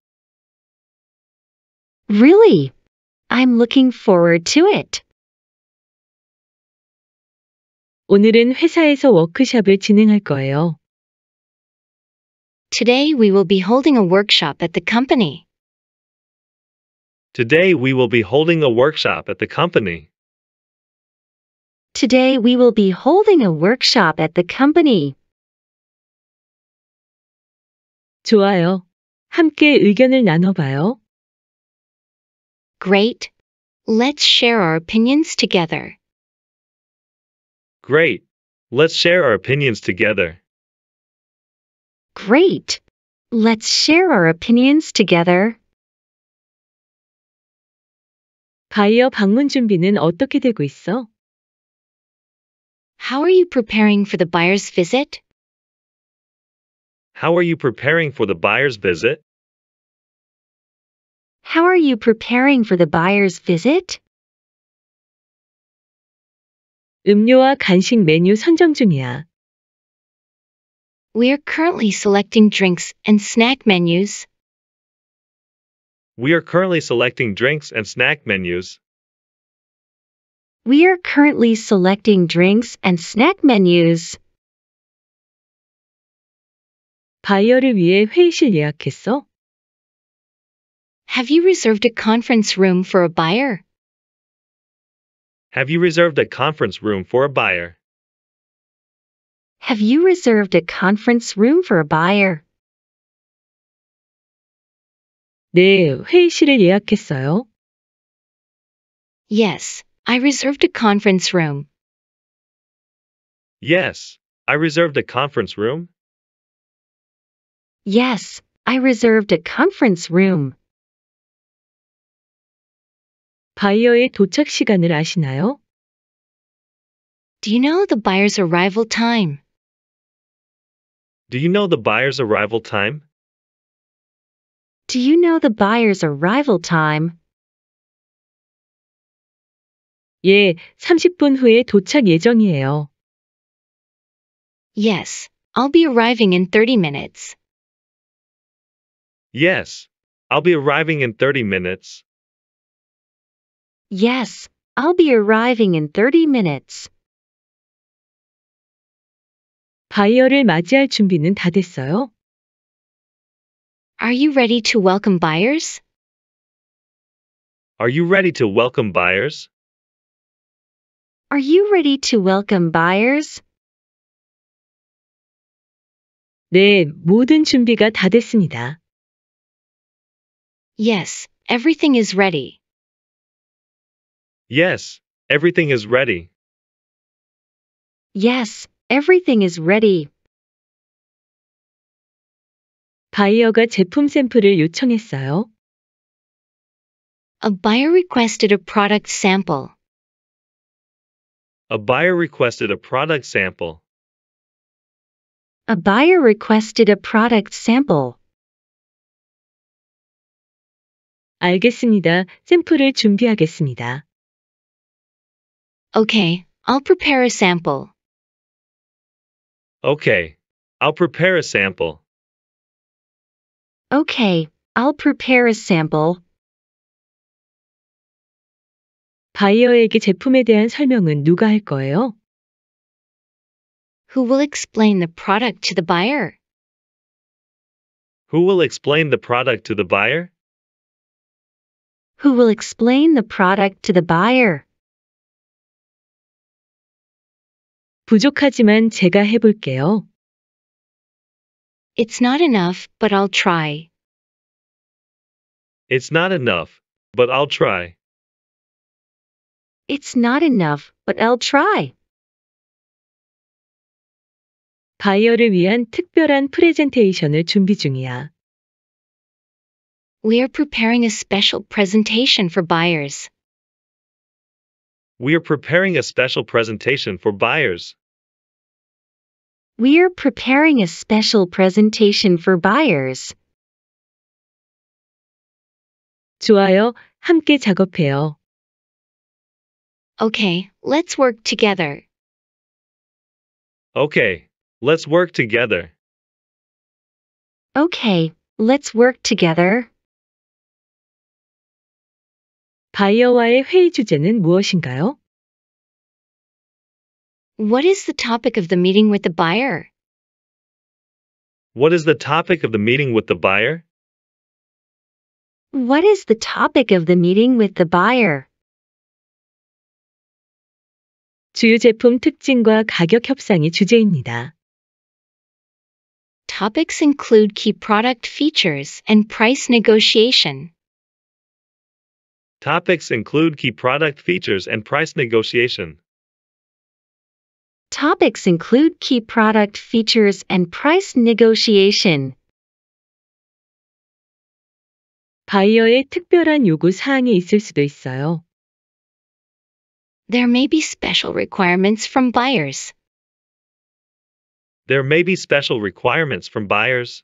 Really? I'm looking forward to it. 오늘은 회사에서 워크숍을 진행할 거예요. Today we will be holding a workshop at the company. Today we will be holding a workshop at the company. Today we will be holding a workshop at the company. 좋아요. 함께 의견을 나눠봐요. Great. Let's share our opinions together. Great. Let's share our opinions together. Great. Let's share our opinions together. 바이어 방문 준비는 어떻게 되고 있어? How are you preparing for the buyer's visit? How are you preparing for the buyer's visit? How are you preparing for the buyer's visit? 음료와 간식 메뉴 선정 중이야. We are currently selecting drinks and snack menus. We are currently selecting drinks and snack menus. We are currently selecting drinks and snack menus. 바이어를 위해 회의실 예약했어? Have you reserved a conference room for a buyer? Have you reserved a conference room for a buyer? Have you reserved a conference room for a buyer? 네, 회의실을 예약했어요. Yes, I reserved a conference room. Yes, I reserved a conference room. Yes, I reserved a conference room. 바이어의 도착 시간을 아시나요? Do you know the buyer's arrival time? Do you know the buyer's arrival time? do you know the buyer's arrival time? 예, 30분 후에 도착 예정이에요. Yes, I'll be arriving in 30 minutes. Yes, I'll be arriving in 30 minutes. Yes, I'll be arriving in 30 minutes. 바이어를 맞이할 준비는 다 됐어요? Are you ready to welcome buyers? Are you ready to welcome buyers? Are you ready to welcome buyers? 네, 모든 준비가 다 됐습니다. Yes, everything is ready. Yes, everything is ready. Yes, everything is ready. 바이어가 제품 샘플을 요청했어요. A buyer requested a product sample. A buyer requested a product sample. A buyer requested a product sample. 알겠습니다. 샘플을 준비하겠습니다. Okay, I'll prepare a sample. Okay, I'll prepare a sample. Okay, I'll prepare a sample. 바이어에게 제품에 대한 설명은 누가 할 거예요? Who will explain the product to the buyer? Who will explain the product to the buyer? Who will explain the product to the buyer? 부족하지만 제가 해볼게요. It's not enough, but I'll try. It's not enough, but I'll try. It's not enough, but I'll try. 바이어를 위한 특별한 프레젠테이션을 준비 중이야. We are preparing a special presentation for buyers. We are preparing a special presentation for buyers. We're preparing a special presentation for buyers. 좋아요. 함께 작업해요. Okay, let's work together. Okay, let's work together. Okay, let's work together. 바이어와의 회의 주제는 무엇인가요? What is the topic of the meeting with the buyer? What is the topic of the meeting with the buyer? What is the topic of the meeting with the buyer? 주요 제품 특징과 가격 협상이 주제입니다. Topics include key product features and price negotiation. Topics include key product features and price negotiation. Topics include key product features and price negotiation. 바이어의 특별한 요구 사항이 있을 수도 있어요. There may be special requirements from buyers. There may be special requirements from buyers.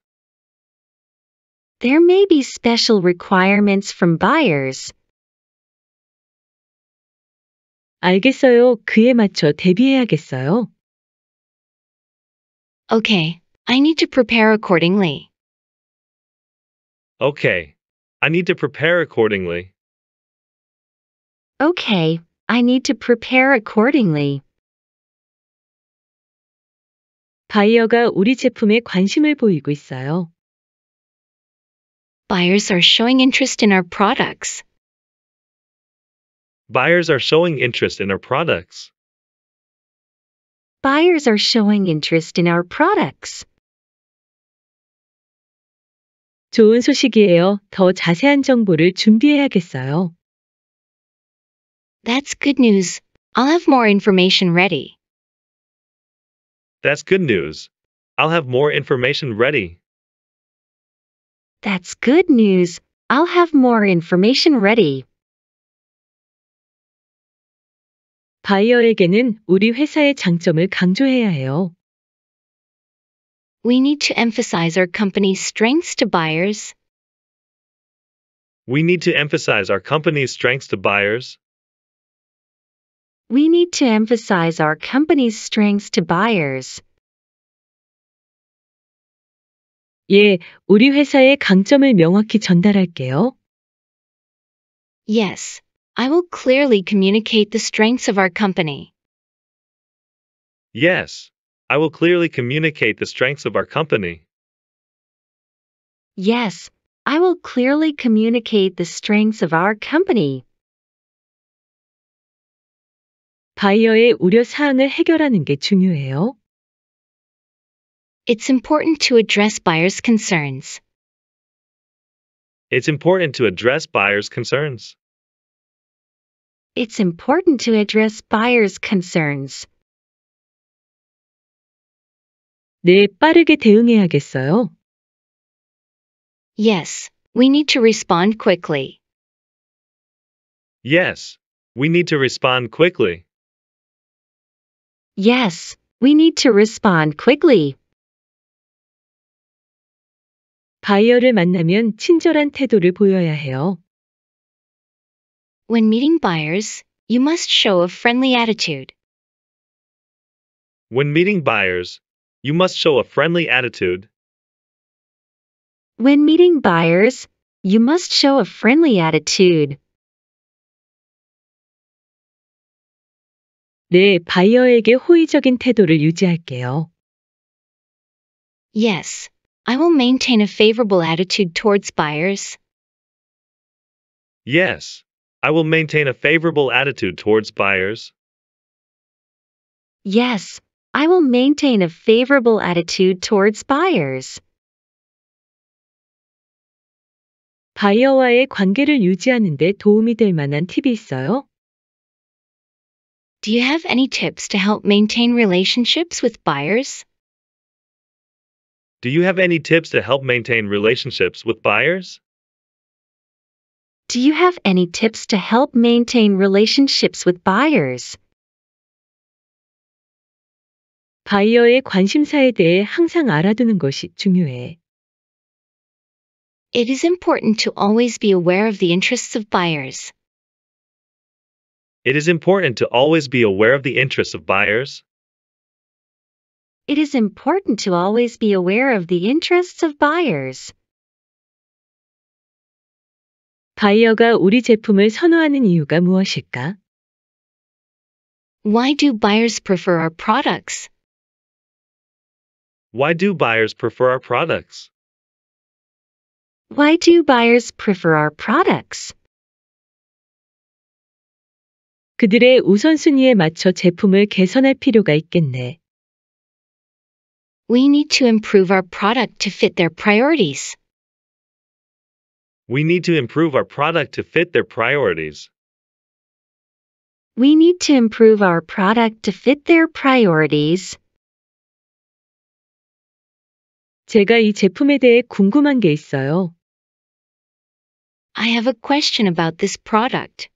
There may be special requirements from buyers. 알겠어요. 그에 맞춰 대비해야겠어요. Okay, I need to prepare accordingly. Okay. I need to prepare accordingly. Okay, I need to prepare accordingly. 바이어가 우리 제품에 관심을 보이고 있어요. Buyers are showing interest in our products. Buyers are showing interest in our products. Buyers are showing interest in our products. 좋은 소식이에요. 더 자세한 정보를 준비해야겠어요. That's good news. I'll have more information ready. That's good news. I'll have more information ready. That's good news. I'll have more information ready. 바이어에게는 우리 회사의 장점을 강조해야 해요. We need to emphasize our company's strengths to buyers. We need to emphasize our company's strengths to buyers. We need to emphasize our company's strengths to buyers. 예, 우리 회사의 강점을 명확히 전달할게요. Yes, I will clearly communicate the strengths of our company. Yes, I will clearly communicate the strengths of our company. Yes, I will clearly communicate the strengths of our company. 바이어의 우려 사항을 해결하는 게 중요해요. It's important to address buyers' concerns. It's important to address buyers' concerns it's important to address buyers' concerns. 네, 빠르게 대응해야겠어요. Yes, we need to respond quickly. Yes, we need to respond quickly. Yes, we need to respond quickly. 바이어를 만나면 친절한 태도를 보여야 해요. When meeting buyers, you must show a friendly attitude. When meeting buyers, you must show a friendly attitude. When meeting buyers, you must show a friendly attitude. 네, 바이어에게 호의적인 태도를 유지할게요. Yes, I will maintain a favorable attitude towards buyers. Yes, I will maintain a favorable attitude towards buyers. Yes, I will maintain a favorable attitude towards buyers. 바이어와의 관계를 유지하는 데 도움이 될 만한 팁이 있어요? Do you have any tips to help maintain relationships with buyers? Do you have any tips to help maintain relationships with buyers? Do you have any tips to help maintain relationships with buyers? 바이어의 관심사에 대해 항상 알아두는 것이 중요해. It is important to always be aware of the interests of buyers. It is important to always be aware of the interests of buyers. It is important to always be aware of the interests of buyers. 바이어가 우리 제품을 선호하는 이유가 무엇일까? Why do buyers prefer our products? Why do buyers prefer our products? Why do buyers prefer our products? 그들의 우선순위에 맞춰 제품을 개선할 필요가 있겠네. We need to improve our product to fit their priorities. We need to improve our product to fit their priorities. We need to improve our product to fit their priorities. 제가 이 제품에 대해 궁금한 게 있어요. I have a question about this product.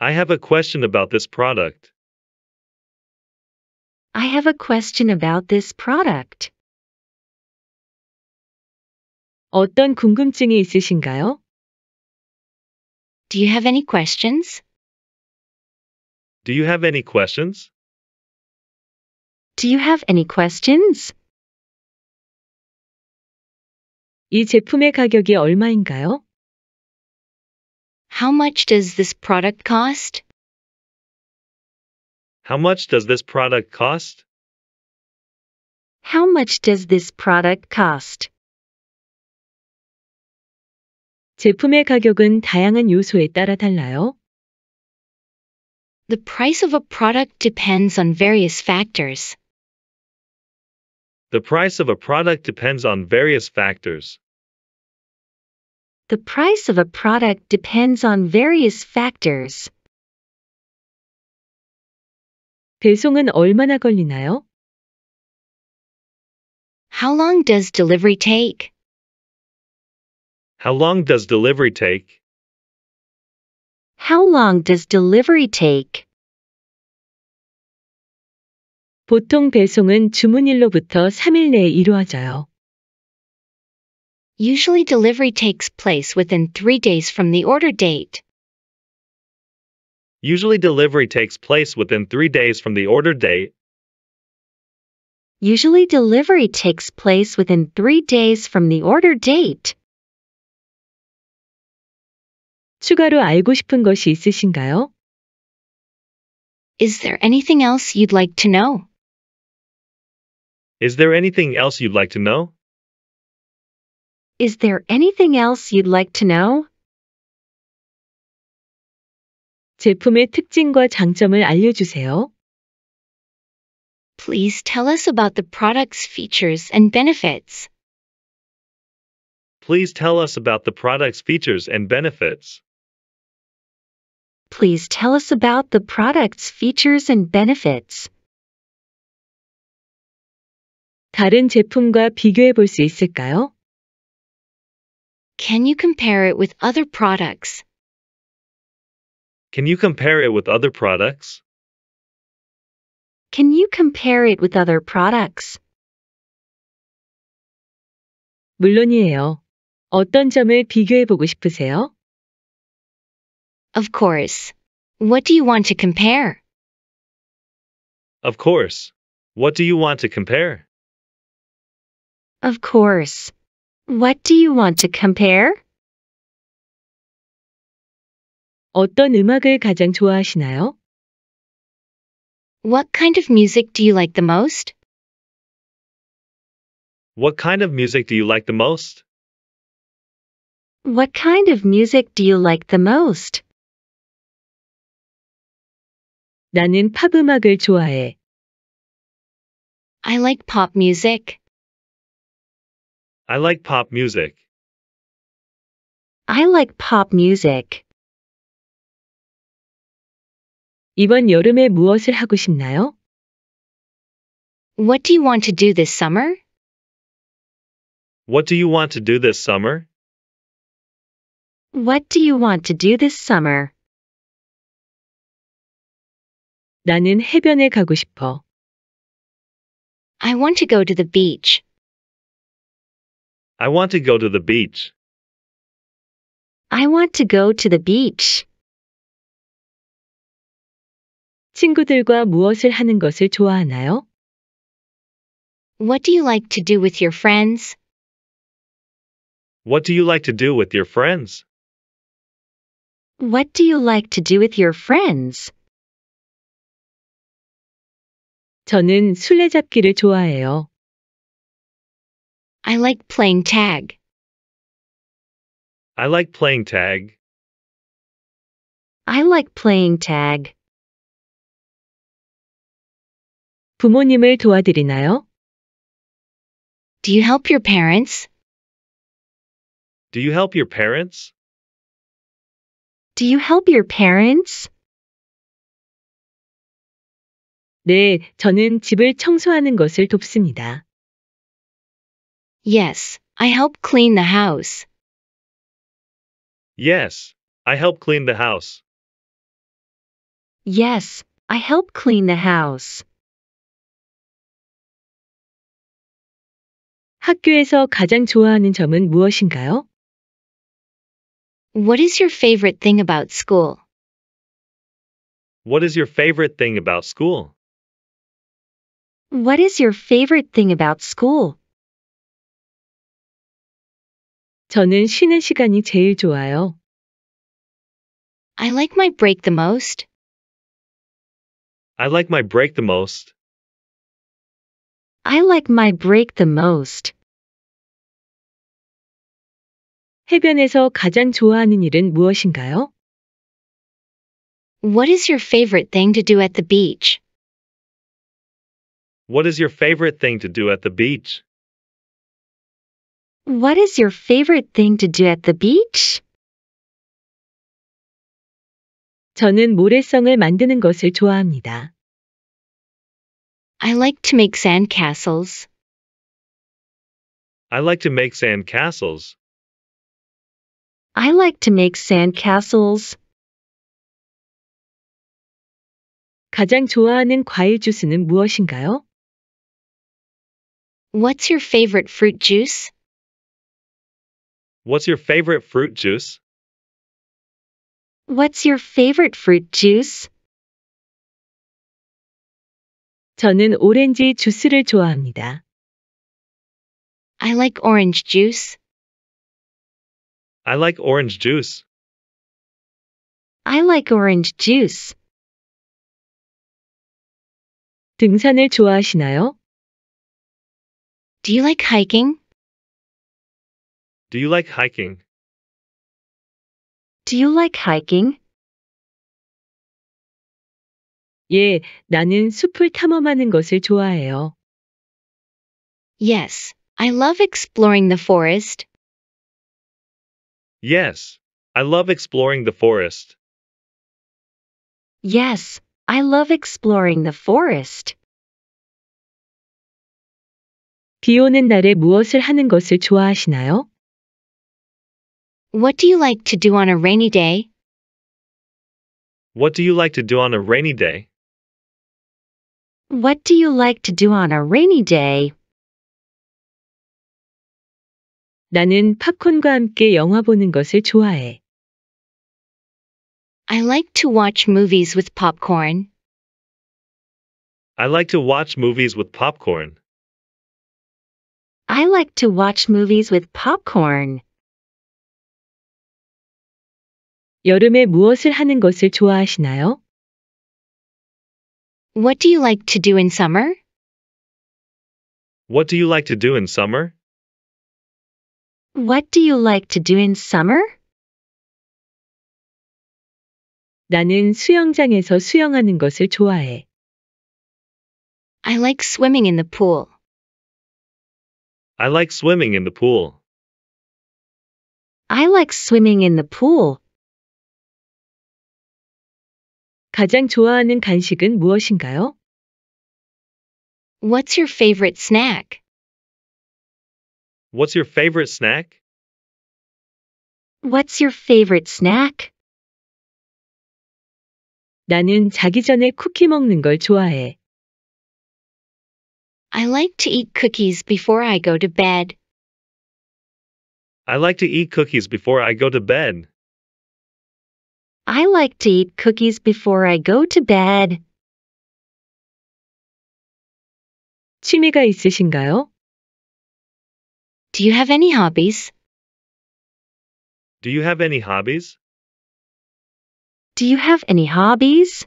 I have a question about this product. I have a question about this product. 어떤 궁금증이 있으신가요? Do you have any questions? Do you have any questions? Do you have any questions? 이 제품의 가격이 얼마인가요? How much does this product cost? How much does this product cost? How much does this product cost? 제품의 가격은 다양한 요소에 따라 달라요. The price of a product depends on various factors. The price of a product depends on various factors. The price of a product depends on various factors. 배송은 얼마나 걸리나요? How long does delivery take? How long does delivery take? How long does delivery take? 보통 배송은 주문일로부터 3일 내에 이루어져요. Usually delivery takes place within 3 days from the order date. Usually delivery takes place within 3 days from the order date. Usually delivery takes place within 3 days from the order date. 추가로 알고 싶은 것이 있으신가요? Is there anything else you'd like to know? Is there anything else you'd like to know? Is there anything else you'd like to know? 제품의 특징과 장점을 알려주세요. Please tell us about the product's features and benefits. Please tell us about the product's features and benefits. Please tell us about the product's features and benefits. 다른 제품과 비교해 볼 있을까요? Can you compare it with other products? Can you compare it with other products? Can you compare it with other products? 물론이에요. 어떤 점을 비교해 보고 싶으세요? Of course. What do you want to compare? Of course. What do you want to compare? Of course. What do you want to compare? 어떤 음악을 가장 좋아하시나요? What kind of music do you like the most? What kind of music do you like the most? What kind of music do you like the most? 나는 좋아해. I like pop music. I like pop music. I like pop music. 이번 여름에 무엇을 하고 싶나요? What do you want to do this summer? What do you want to do this summer? What do you want to do this summer? 나는 해변에 가고 싶어. I want to go to the beach. I want to go to the beach. I want to go to the beach. 친구들과 무엇을 하는 것을 좋아하나요? What do you like to do with your friends? What do you like to do with your friends? What do you like to do with your friends? 저는 술래잡기를 좋아해요. I like playing tag. I like playing tag. I like playing tag. 부모님을 도와드리나요? Do you help your parents? Do you help your parents? Do you help your parents? 네, 저는 집을 청소하는 것을 돕습니다. Yes, I help clean the house. Yes, I help clean the house. Yes, I help clean the house. 학교에서 가장 좋아하는 점은 무엇인가요? What is your favorite thing about school? What is your favorite thing about school? What is your favorite thing about school? 저는 쉬는 시간이 제일 좋아요. I like my break the most. I like my break the most. I like my break the most. 해변에서 가장 좋아하는 일은 무엇인가요? What is your favorite thing to do at the beach? What is your favorite thing to do at the beach? What is your favorite thing to do at the beach? 저는 모래성을 만드는 것을 좋아합니다. I like to make sand castles. I like to make sand castles. I like to make sand castles. 가장 좋아하는 과일 주스는 무엇인가요? What's your favorite fruit juice? What's your favorite fruit juice? What's your favorite fruit juice? 저는 오렌지 주스를 좋아합니다. I like orange juice. I like orange juice. I like orange juice. 등산을 좋아하시나요? Do you like hiking? Do you like hiking? Do you like hiking? 예, 나는 숲을 탐험하는 것을 좋아해요. Yes, I love exploring the forest. Yes, I love exploring the forest. Yes, I love exploring the forest. 비 오는 날에 무엇을 하는 것을 좋아하시나요? What do you like to do on a rainy day? What do you like to do on a rainy day? What do you like to do on a rainy day? 나는 팝콘과 함께 영화 보는 것을 좋아해. I like to watch movies with popcorn. I like to watch movies with popcorn. I like to watch movies with popcorn. 여름에 무엇을 하는 것을 좋아하시나요? What do you like to do in summer? What do you like to do in summer? What do you like to do in summer? 나는 수영장에서 수영하는 것을 좋아해. I like swimming in the pool. I like swimming in the pool. I like swimming in the pool. 가장 좋아하는 간식은 무엇인가요? What's your favorite snack? What's your favorite snack? What's your favorite snack? 나는 자기 전에 쿠키 먹는 걸 좋아해. I like to eat cookies before I go to bed. I like to eat cookies before I go to bed. I like to eat cookies before I go to bed. 취미가 있으신가요? Do you have any hobbies? Do you have any hobbies? Do you have any hobbies?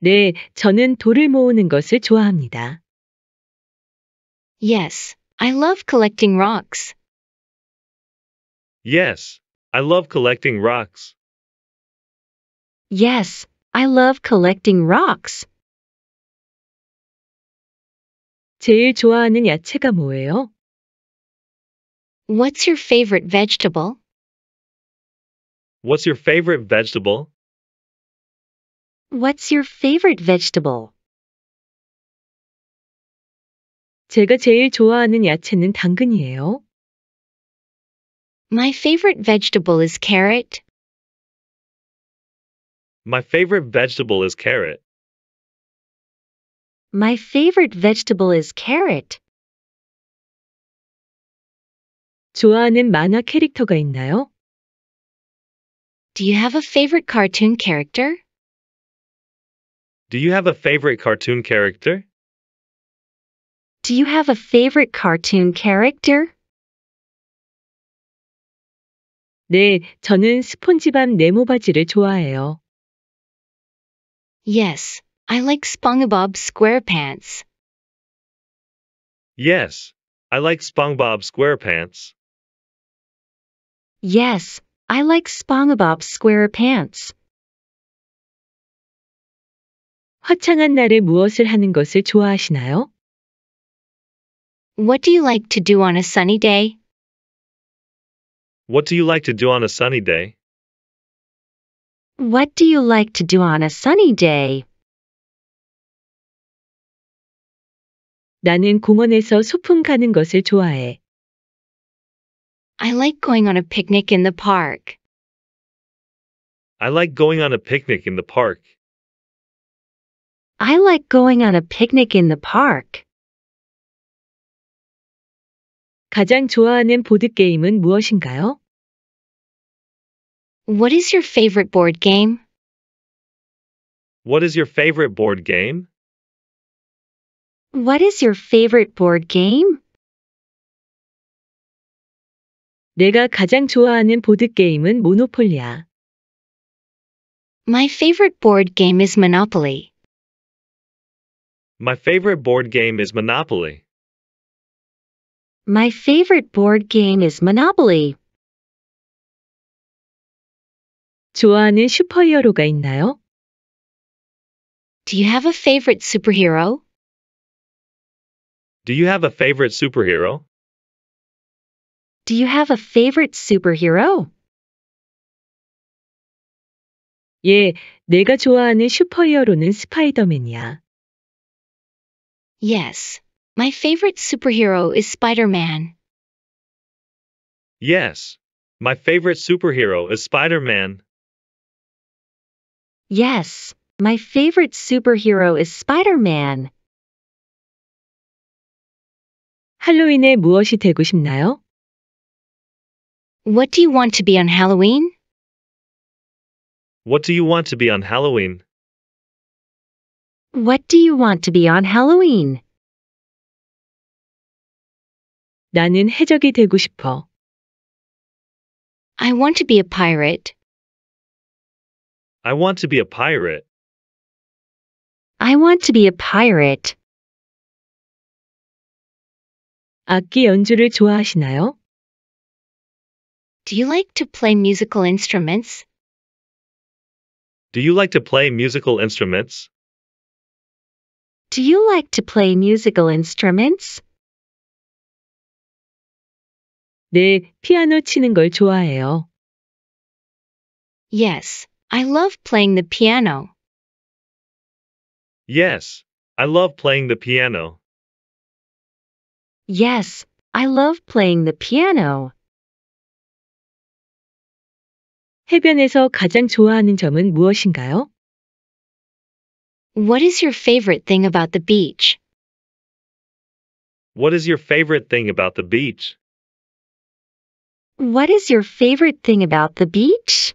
네, 저는 돌을 모으는 것을 좋아합니다. Yes, I love collecting rocks. Yes, I love collecting rocks. Yes, I love collecting rocks. 제일 좋아하는 야채가 뭐예요? What's your favorite vegetable? What's your favorite vegetable? What's your favorite vegetable? 제가 제일 좋아하는 야채는 당근이에요. My favorite vegetable is carrot. My favorite vegetable is carrot. My favorite vegetable is carrot. 좋아하는 만화 캐릭터가 있나요? Do you have a favorite cartoon character? Do you have a favorite cartoon character? Do you have a favorite cartoon character? 네, 저는 스폰지밥 네모바지를 좋아해요. Yes, I like SpongeBob SquarePants. Yes, I like SpongeBob SquarePants. Yes, I like SpongeBob SquarePants. 날에 무엇을 하는 것을 좋아하시나요? What do you like to do on a sunny day? What do you like to do on a sunny day? What do you like to do on a sunny day? 나는 공원에서 소풍 가는 것을 좋아해. I like going on a picnic in the park. I like going on a picnic in the park. I like going on a picnic in the park. 가장 좋아하는 무엇인가요? What is your favorite board game? What is your favorite board game? What is your favorite board game? 내가 가장 좋아하는 모노폴리야. My favorite board game is Monopoly. My favorite board game is Monopoly. My favorite board game is Monopoly. 좋아하는 슈퍼히어로가 있나요? Do you have a favorite superhero? Do you have a favorite superhero? Do you have a favorite superhero? 예, 내가 좋아하는 슈퍼히어로는 스파이더맨이야. Yes, my favorite superhero is Spider Man. Yes, my favorite superhero is Spider Man. Yes, my favorite superhero is Spider Man. 할로윈에 무엇이 되고 싶나요? What do you want to be on Halloween? What do you want to be on Halloween? What do you want to be on Halloween? 나는 해적이 되고 싶어. I want to be a pirate. I want to be a pirate. I want to be a pirate. 악기 연주를 좋아하시나요? Do you like to play musical instruments? Do you like to play musical instruments? Do you like to play musical instruments? 네, 피아노 치는 걸 좋아해요. Yes, I love playing the piano. Yes, I love playing the piano. Yes, I love playing the piano. 해변에서 가장 좋아하는 점은 무엇인가요? What is your favorite thing about the beach? What is your favorite thing about the beach? What is your favorite thing about the beach?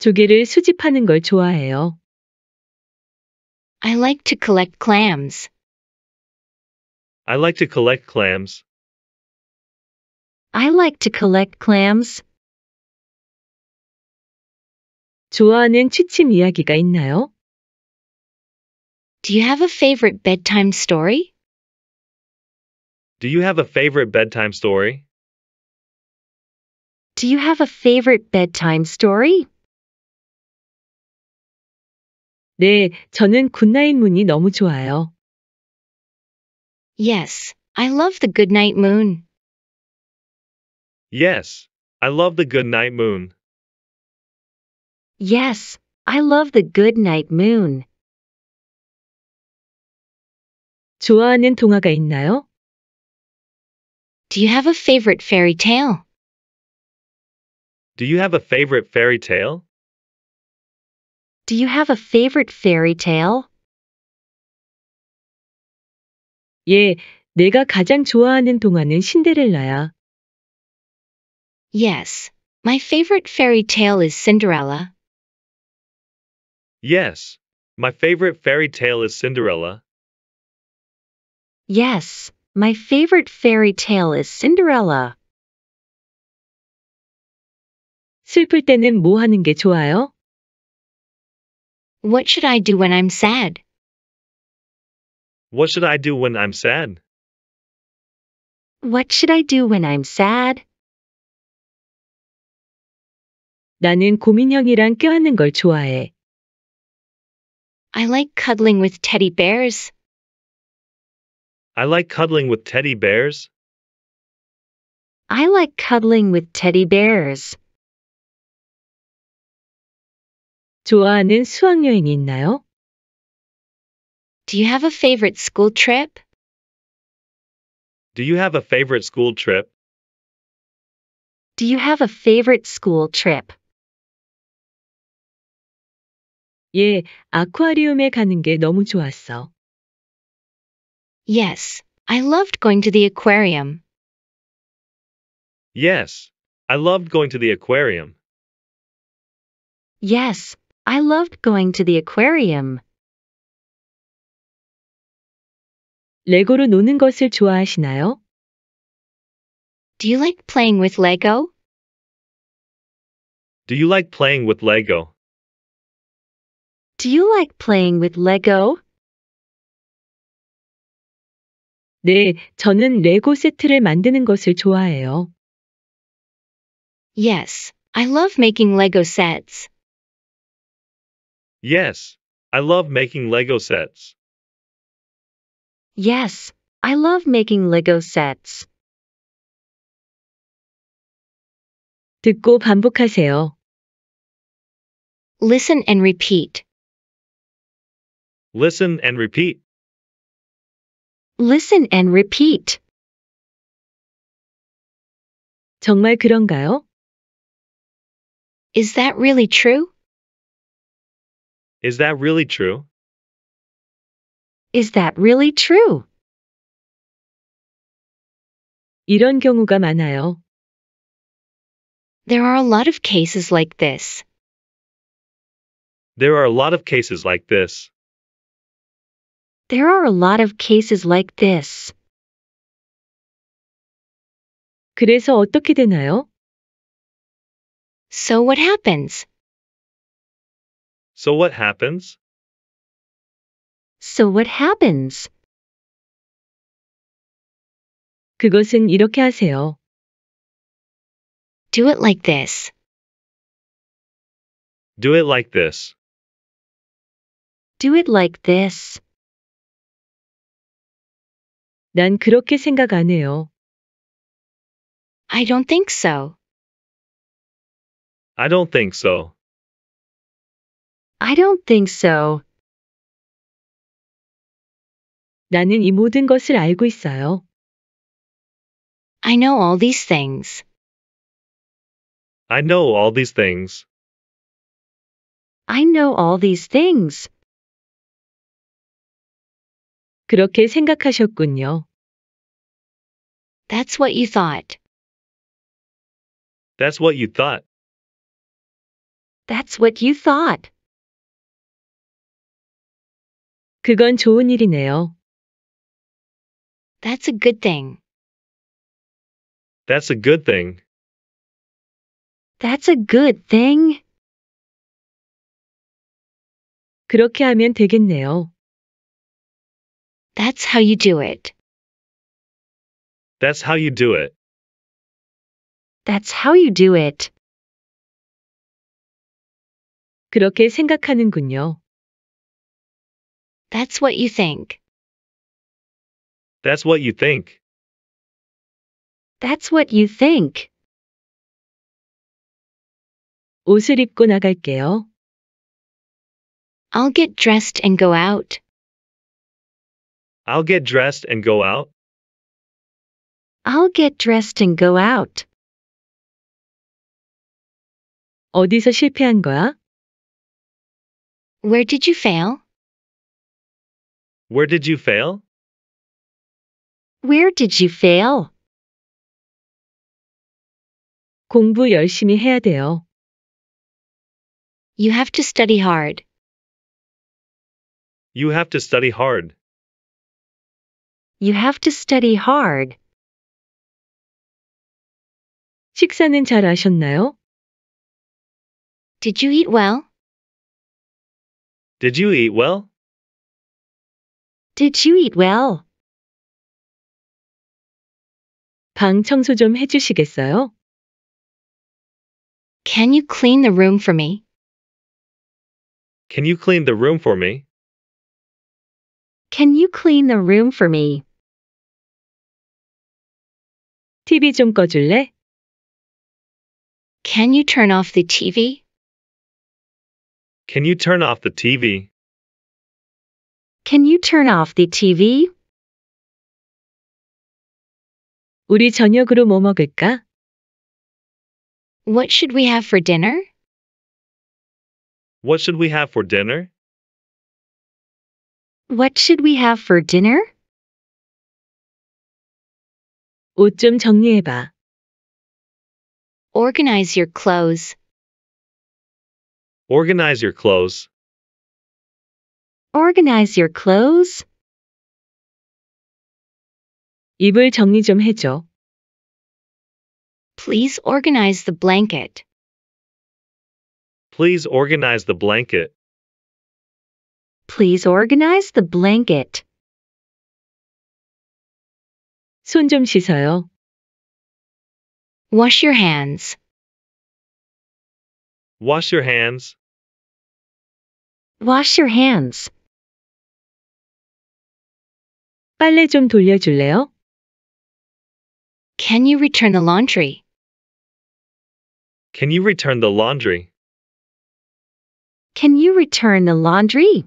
조개를 수집하는 걸 좋아해요. I like to collect clams. I like to collect clams. I like to collect clams. 좋아하는 취침 이야기가 있나요? Do you have a favorite bedtime story? Do you have a favorite bedtime story? Do you have a favorite bedtime story? 네, 저는 굿나잇 문이 너무 좋아요. Yes, I love the goodnight moon. Yes, I love the goodnight moon. Yes, I love the good night moon. 좋아하는 동화가 있나요? Do you have a favorite fairy tale? Do you have a favorite fairy tale? Do you have a favorite fairy tale? 예, 내가 가장 좋아하는 동화는 신데렐라야. Yes, my favorite fairy tale is Cinderella. Yes. My favorite fairy tale is Cinderella. Yes, my favorite fairy tale is Cinderella. 슬플 때는 뭐 하는 게 좋아요? What should I do when I'm sad? What should I do when I'm sad? What should I do when I'm sad? 나는 고민형이랑 껴안는 걸 좋아해. I like cuddling with teddy bears. I like cuddling with teddy bears. I like cuddling with teddy bears. 좋아하는 수학여행이 있나요? Do you have a favorite school trip? Do you have a favorite school trip? Do you have a favorite school trip? 예, 아쿠아리움에 가는 게 너무 좋았어. Yes, I loved going to the aquarium. Yes, I loved going to the aquarium. Yes, I loved going to the aquarium. 레고로 노는 것을 좋아하시나요? Do you like playing with Lego? Do you like playing with Lego? Do you like playing with Lego? 네, 저는 레고 세트를 만드는 것을 좋아해요. Yes, I love making Lego sets. Yes, I love making Lego sets. Yes, I love making Lego sets. 듣고 반복하세요. Listen and repeat. Listen and repeat. Listen and repeat. 정말 그런가요? Is that really true? Is that really true? Is that really true? 이런 경우가 많아요. There are a lot of cases like this. There are a lot of cases like this. There are a lot of cases like this. 그래서 어떻게 되나요? So what happens? So what happens? So what happens? 그것은 이렇게 하세요. Do it like this. Do it like this. Do it like this. 난 그렇게 생각 안 해요. I don't think so. I don't think so. I don't think so. 나는 이 모든 것을 알고 있어요. I know all these things. I know all these things. I know all these things. 그렇게 생각하셨군요. That's what you thought. That's what you thought. That's what you thought. 그건 좋은 일이네요. That's a good thing. That's a good thing. That's a good thing. 그렇게 하면 되겠네요. That's how you do it. That's how you do it. That's how you do it. 그렇게 생각하는군요. That's what you think. That's what you think. That's what you think. 옷을 입고 나갈게요. I'll get dressed and go out. I'll get dressed and go out. I'll get dressed and go out. 어디서 실패한 거야? Where did you fail? Where did you fail? Where did you fail? 공부 열심히 해야 돼요. You have to study hard. You have to study hard. You have to study hard. 식사는 잘 하셨나요? Did you eat well? Did you eat well? Did you eat well? 방 청소 좀 해주시겠어요? Can you clean the room for me? Can you clean the room for me? Can you clean the room for me? TV 좀 꺼줄래? Can you turn off the TV? Can you turn off the TV? Can you turn off the TV? 우리 저녁으로 뭐 먹을까? What should we have for dinner? What should we have for dinner? What should we have for dinner? 옷좀 봐. Organize your clothes. Organize your clothes. Organize your clothes. 이불 정리 좀 해줘. Please organize the blanket. Please organize the blanket. Please organize the blanket. 손 좀 씻어요. Wash your hands. Wash your hands. Wash your hands. 빨래 좀 돌려줄래요? Can you return the laundry? Can you return the laundry? Can you return the laundry?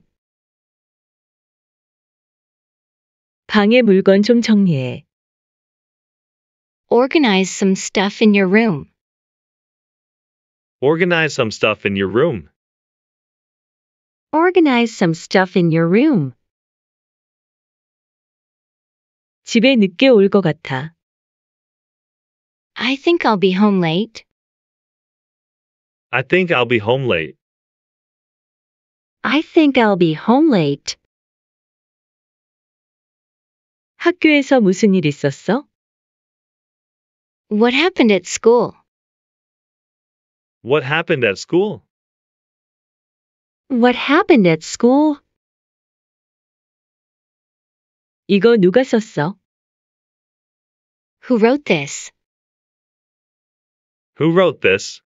방에 물건 좀 정리해. Organize some stuff in your room. Organize some stuff in your room. Organize some stuff in your room. 집에 늦게 같아. I think I'll be home late. I think I'll be home late. I think I'll be home late. 학교에서 무슨 일 있었어? What happened at school? What happened at school? What happened at school? 이거 누가 썼어? Who wrote this? Who wrote this?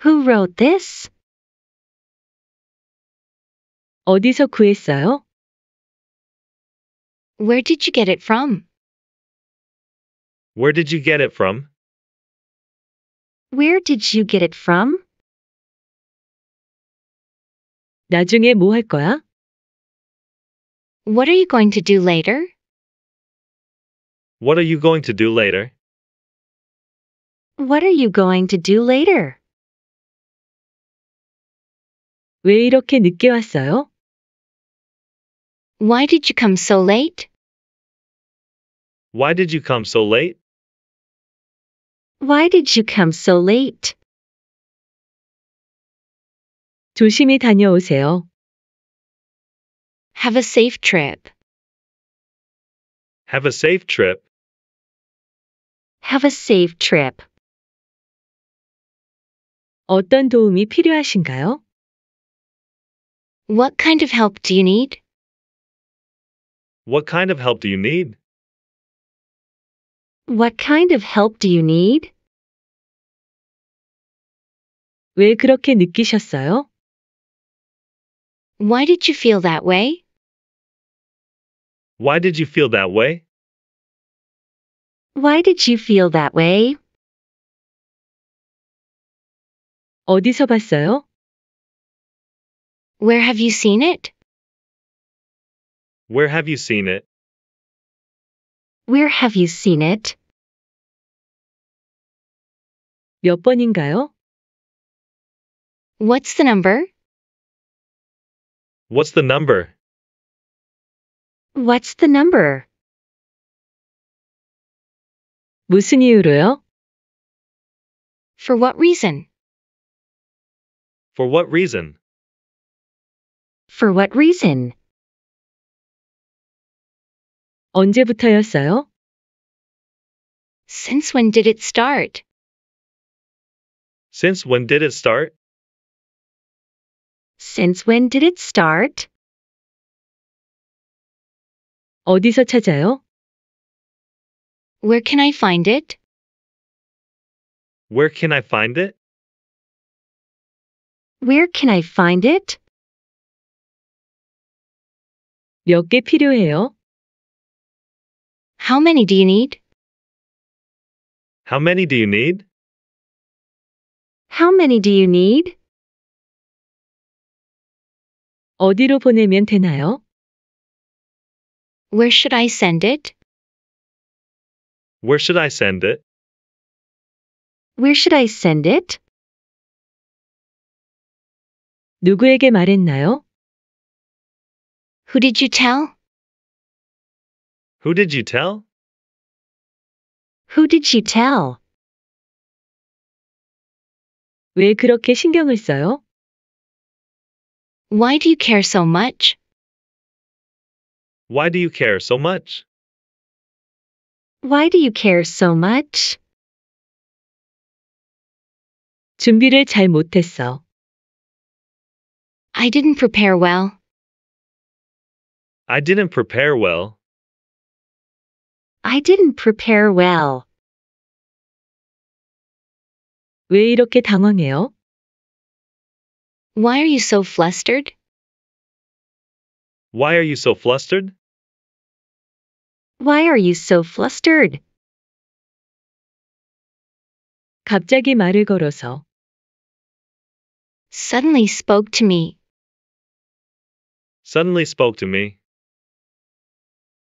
Who wrote this? 어디서 구했어요? Where did you get it from? Where did you get it from? Where did you get it from? 나중에 뭐 할 거야? What are you going to do later? What are you going to do later? What are you going to do later? 왜 이렇게 늦게 왔어요? Why did you come so late? Why did you come so late? Why did you come so late? 조심히 다녀오세요. Have a safe trip. Have a safe trip. Have a safe trip. 어떤 도움이 필요하신가요? What kind of help do you need? What kind of help do you need? What kind of help do you need? 왜 그렇게 느끼셨어요? Why did you feel that way? Why did you feel that way? Why did you feel that way? 어디서 봤어요? Where have you seen it? Where have you seen it? Where have you seen it? 몇 번인가요? What's the number? What's the number? What's the number? 무슨 이유로요? For what reason? For what reason? For what reason? 언제부터였어요? Since when did it start? Since when did it start? Since when did it start? 어디서 찾아요? Where can I find it? Where can I find it? Where can I find it? 몇 필요해요? How many do you need? How many do you need? How many do you need? 어디로 보내면 되나요? Where should I send it? Where should I send it? Where should I send it? 누구에게 말했나요? Who did you tell? Who did you tell? Who did you tell? 왜 그렇게 신경을 써요? Why do you care so much? Why do you care so much? Why do you care so much? 준비를 잘 못했어. I didn't prepare well. I didn't prepare well. I didn't prepare well. 왜 이렇게 당황해요? Why are you so flustered? Why are you so flustered? Why are you so flustered? 갑자기 말을 걸어서 Suddenly spoke to me. Suddenly spoke to me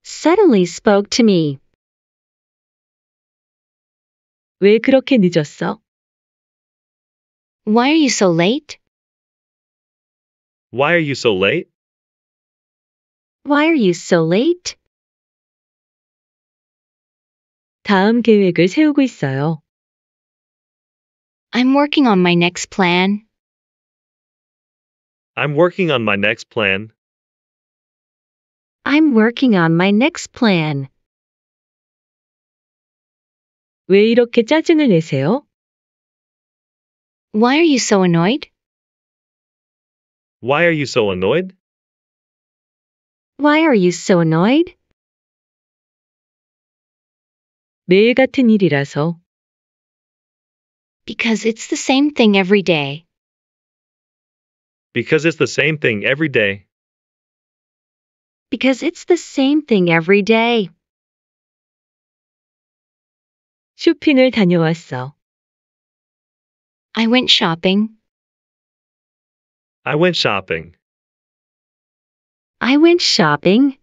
suddenly spoke to me. 왜 그렇게 늦었어? Why are you so late? Why are you so late? Why are you so late? 다음 계획을 세우고 있어요. I'm working on my next plan. I'm working on my next plan. I'm working on my next plan. 왜 이렇게 짜증을 내세요? Why are you so annoyed? Why are you so annoyed? Why are you so annoyed? 매일 같은 일이라서. Because it's the same thing every day. Because it's the same thing every day because it's the same thing every day. 쇼핑을 다녀왔어. I went shopping. I went shopping. I went shopping.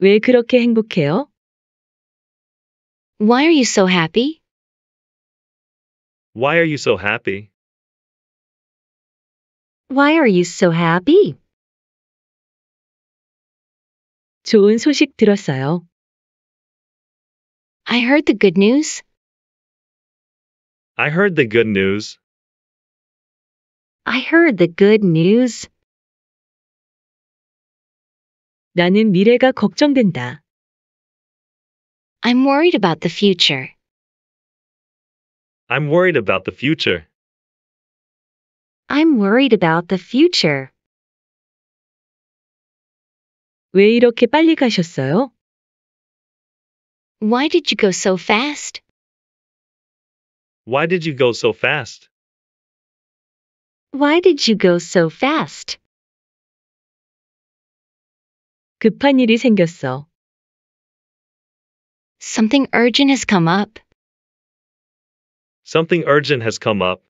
왜 그렇게 행복해요? Why are you so happy? Why are you so happy? Why are you so happy? 좋은 소식 들었어요. I heard the good news. I heard the good news. I heard the good news. 나는 미래가 걱정된다. I'm worried about the future. I'm worried about the future. I'm worried about the future. 왜 이렇게 빨리 가셨어요? Why did you go so fast? Why did you go so fast? Why did you go so fast? 급한 일이 생겼어. Something urgent has come up. Something urgent has come up.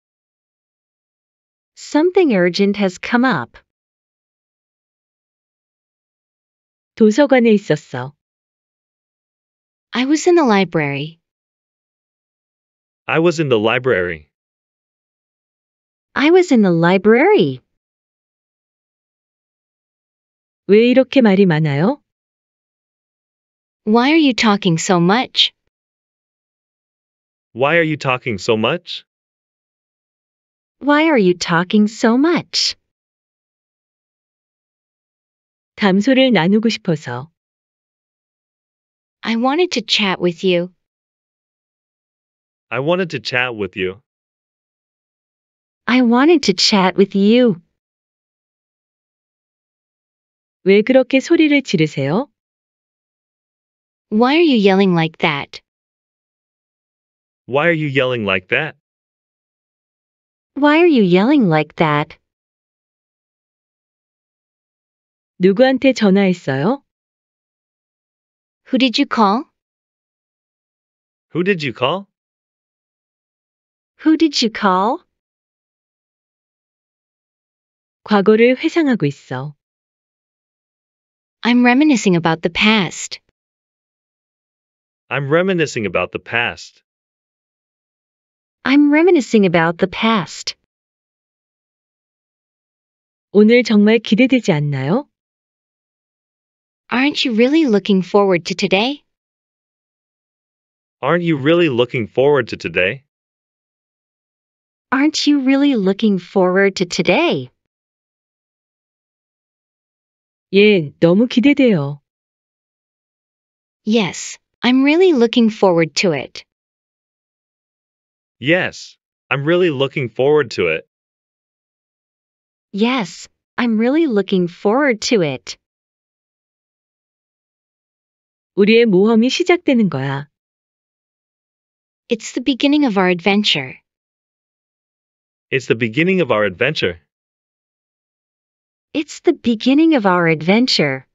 Something urgent has come up. 도서관에 있었어. I was in the library. I was in the library. I was in the library. 왜 이렇게 말이 많아요? Why are you talking so much? Why are you talking so much? Why are you talking so much? 담소를 나누고 싶어서. I wanted to chat with you. I wanted to chat with you. I wanted to chat with you. 왜 그렇게 소리를 지르세요? Why are you yelling like that? Why are you yelling like that? Why are you yelling like that? 누구한테 전화했어요? Who did you call? Who did you call? Who did you call? 과거를 회상하고 있어. I'm reminiscing about the past. I'm reminiscing about the past. I'm reminiscing about the past. 오늘 정말 기대되지 않나요? Aren't you really looking forward to today? Aren't you really looking forward to today? Aren't you really looking forward to today? 예, 너무 기대돼요. Yes, I'm really looking forward to it. Yes, I'm really looking forward to it. Yes, I'm really looking forward to it. 우리의 모험이 시작되는 거야. It's the beginning of our adventure. It's the beginning of our adventure. It's the beginning of our adventure.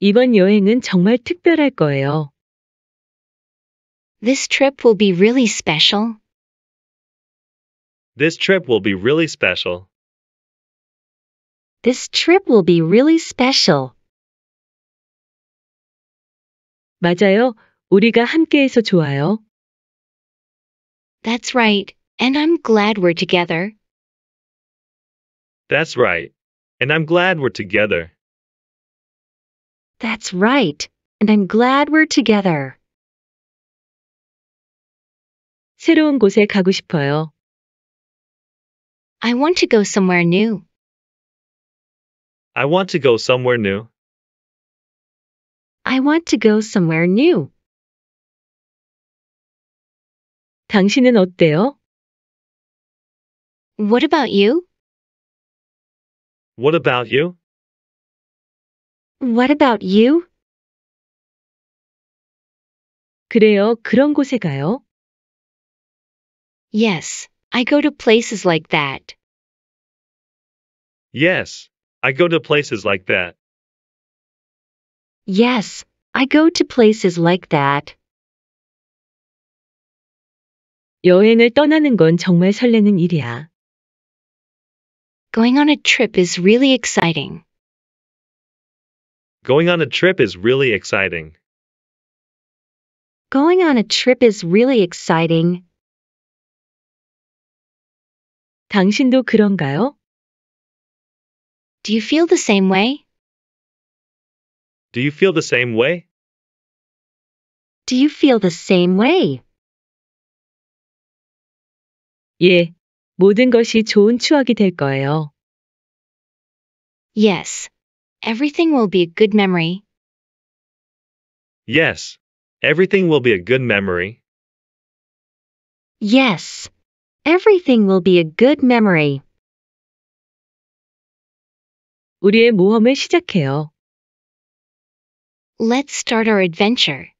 이번 여행은 정말 특별할 거예요. This trip will be really special. This trip will be really special. This trip will be really special. 맞아요. 우리가 좋아요. That's right. And I'm glad we're together. That's right. And I'm glad we're together. That's right. And I'm glad we're together. 새로운 곳에 가고 싶어요. I want to go somewhere new. I want to go somewhere new. I want to go somewhere new. 당신은 어때요? What about you? What about you? What about you? 그래요, 그런 곳에 가요. Yes, I go to places like that. Yes, I go to places like that. Yes, I go to places like that. 여행을 떠나는 건 정말 설레는 일이야. Going on a trip is really exciting. Going on a trip is really exciting. Going on a trip is really exciting. 당신도 그런가요? Do you feel the same way? Do you feel the same way? Do you feel the same way? 예, 모든 것이 좋은 추억이 될 거예요. Yes, everything will be a good memory. Yes, everything will be a good memory. Yes, everything will be a good memory. 우리의 모험을 시작해요. Let's start our adventure.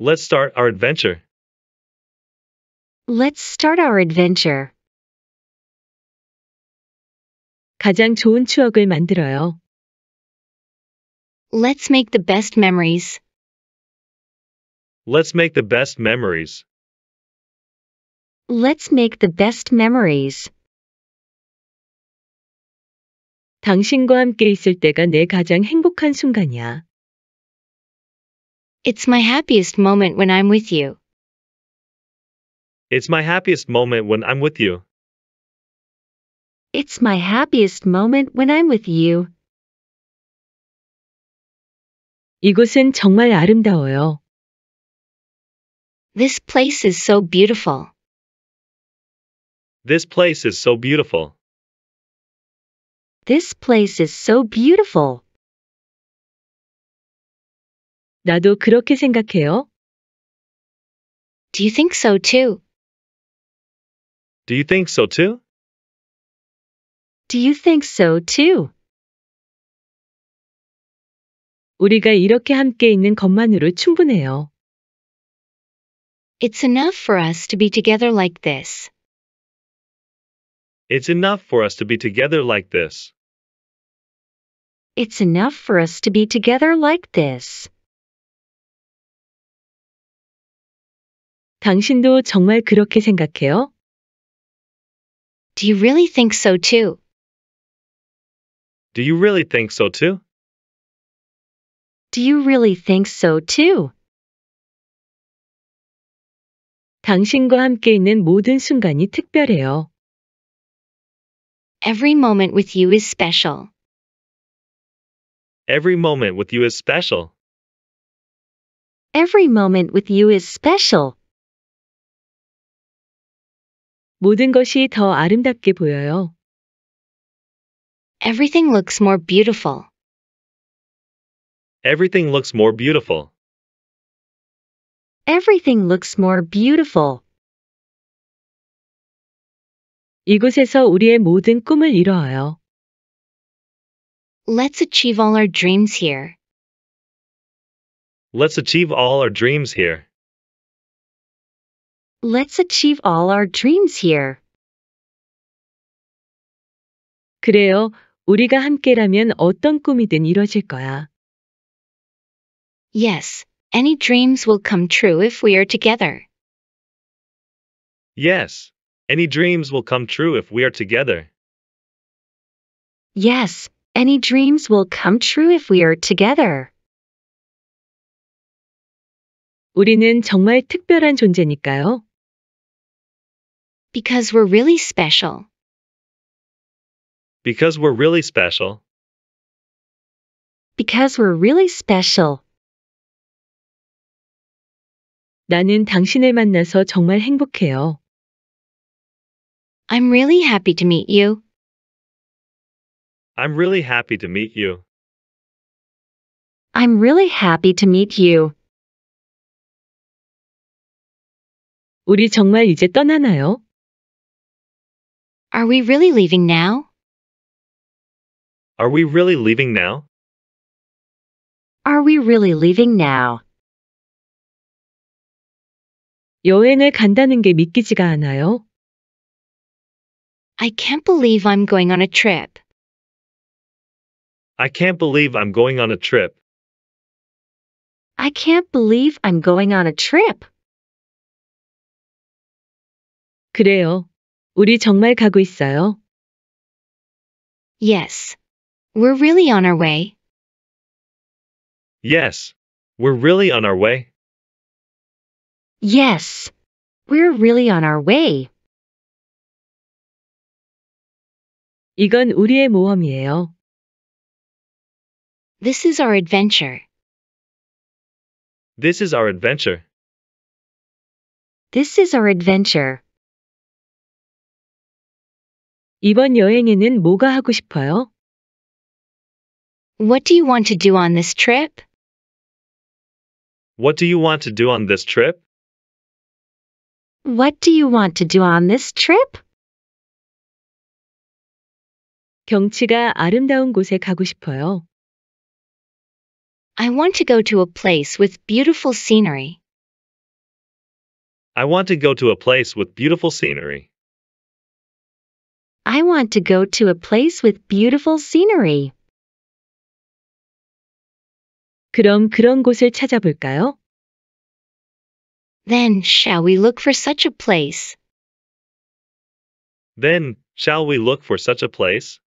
Let's start our adventure. Let's start our adventure. 가장 좋은 추억을 만들어요. Let's make the best memories. Let's make the best memories. Let's make the best memories. 당신과 함께 있을 때가 내 가장 행복한 순간이야. It's my happiest moment when I'm with you. It's my happiest moment when I'm with you. It's my happiest moment when I'm with you. 이곳은 정말 아름다워요. This place is so beautiful. This place is so beautiful. This place is so beautiful. 나도 그렇게 생각해요. Do you think so too? Do you think so too? Do you think so too? 우리가 이렇게 함께 있는 것만으로 충분해요. It's enough for us to be together like this. It's enough for us to be together like this. It's enough for us to be together like this. 당신도 정말 그렇게 생각해요? Do you really think so too? Do you really think so too? Do you really think so too? 당신과 함께 있는 모든 순간이 특별해요. Every moment with you is special. Every moment with you is special. Every moment with you is special. 모든 것이 더 아름답게 보여요. Everything looks more beautiful. Everything looks more beautiful. Everything looks more beautiful. 이곳에서 우리의 모든 꿈을 이뤄요. Let's achieve all our dreams here. Let's achieve all our dreams here. Let's achieve all our dreams here. 그래요. 우리가 함께라면 어떤 꿈이든 이루어질 거야. Yes, any dreams will come true if we are together. Yes, any dreams will come true if we are together. Yes, any dreams will come true if we are together. 우리는 정말 특별한 존재니까요. Because we're really special. Because we're really special. Because we're really special. 나는 당신을 만나서 정말 행복해요. I'm really happy to meet you. I'm really happy to meet you. I'm really happy to meet you. 우리 정말 이제 떠나나요? Are we really leaving now? Are we really leaving now? Are we really leaving now? 여행을 간다는 게 믿기지가 않아요. I can't believe I'm going on a trip. I can't believe I'm going on a trip. I can't believe I'm going on a trip. 그래요. 우리 정말 가고 있어요. Yes. We're really on our way. Yes. We're really on our way. Yes. We're really on our way. 이건 우리의 모험이에요. This is our adventure. This is our adventure. This is our adventure. 이번 여행에는 뭐가 하고 싶어요? What do you want to do on this trip? What do you want to do on this trip? What do you want to do on this trip? 경치가 아름다운 곳에 가고 싶어요. I want to go to a place with beautiful scenery. I want to go to a place with beautiful scenery. I want to go to a place with beautiful scenery. 그럼 그런 곳을 찾아볼까요? Then shall we look for such a place? Then shall we look for such a place?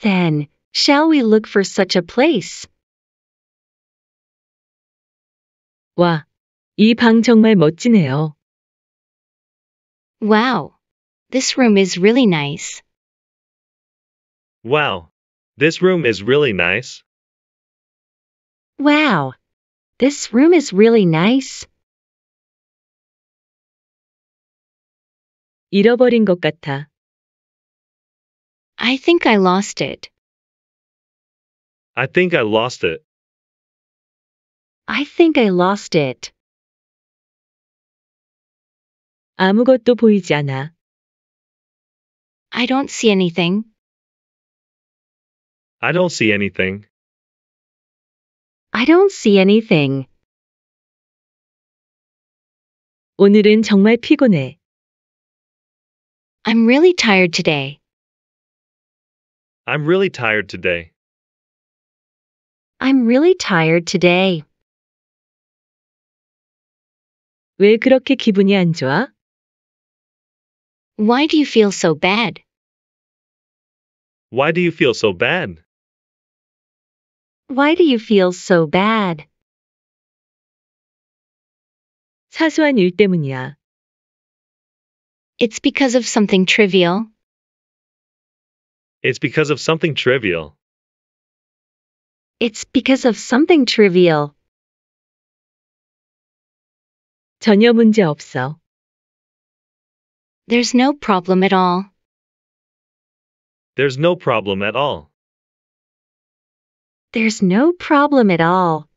Then, shall we look for such a place? 와, 정말 멋지네요. Wow, this room is really nice. Wow, this room is really nice. Wow, this room is really nice. 잃어버린 것 같아. I think I lost it. I think I lost it. I think I lost it. 아무것도 보이지 않아. I don't see anything. I don't see anything. I don't see anything. 오늘은 정말 피곤해. I'm really tired today. I'm really tired today. I'm really tired today. 왜 그렇게 기분이 안 좋아? Why do you feel so bad? Why do you feel so bad? Why do you feel so bad? 사소한 일 때문이야. It's because of something trivial. It's because of something trivial. It's because of something trivial. 전혀 문제 없어. There's no problem at all. There's no problem at all. There's no problem at all.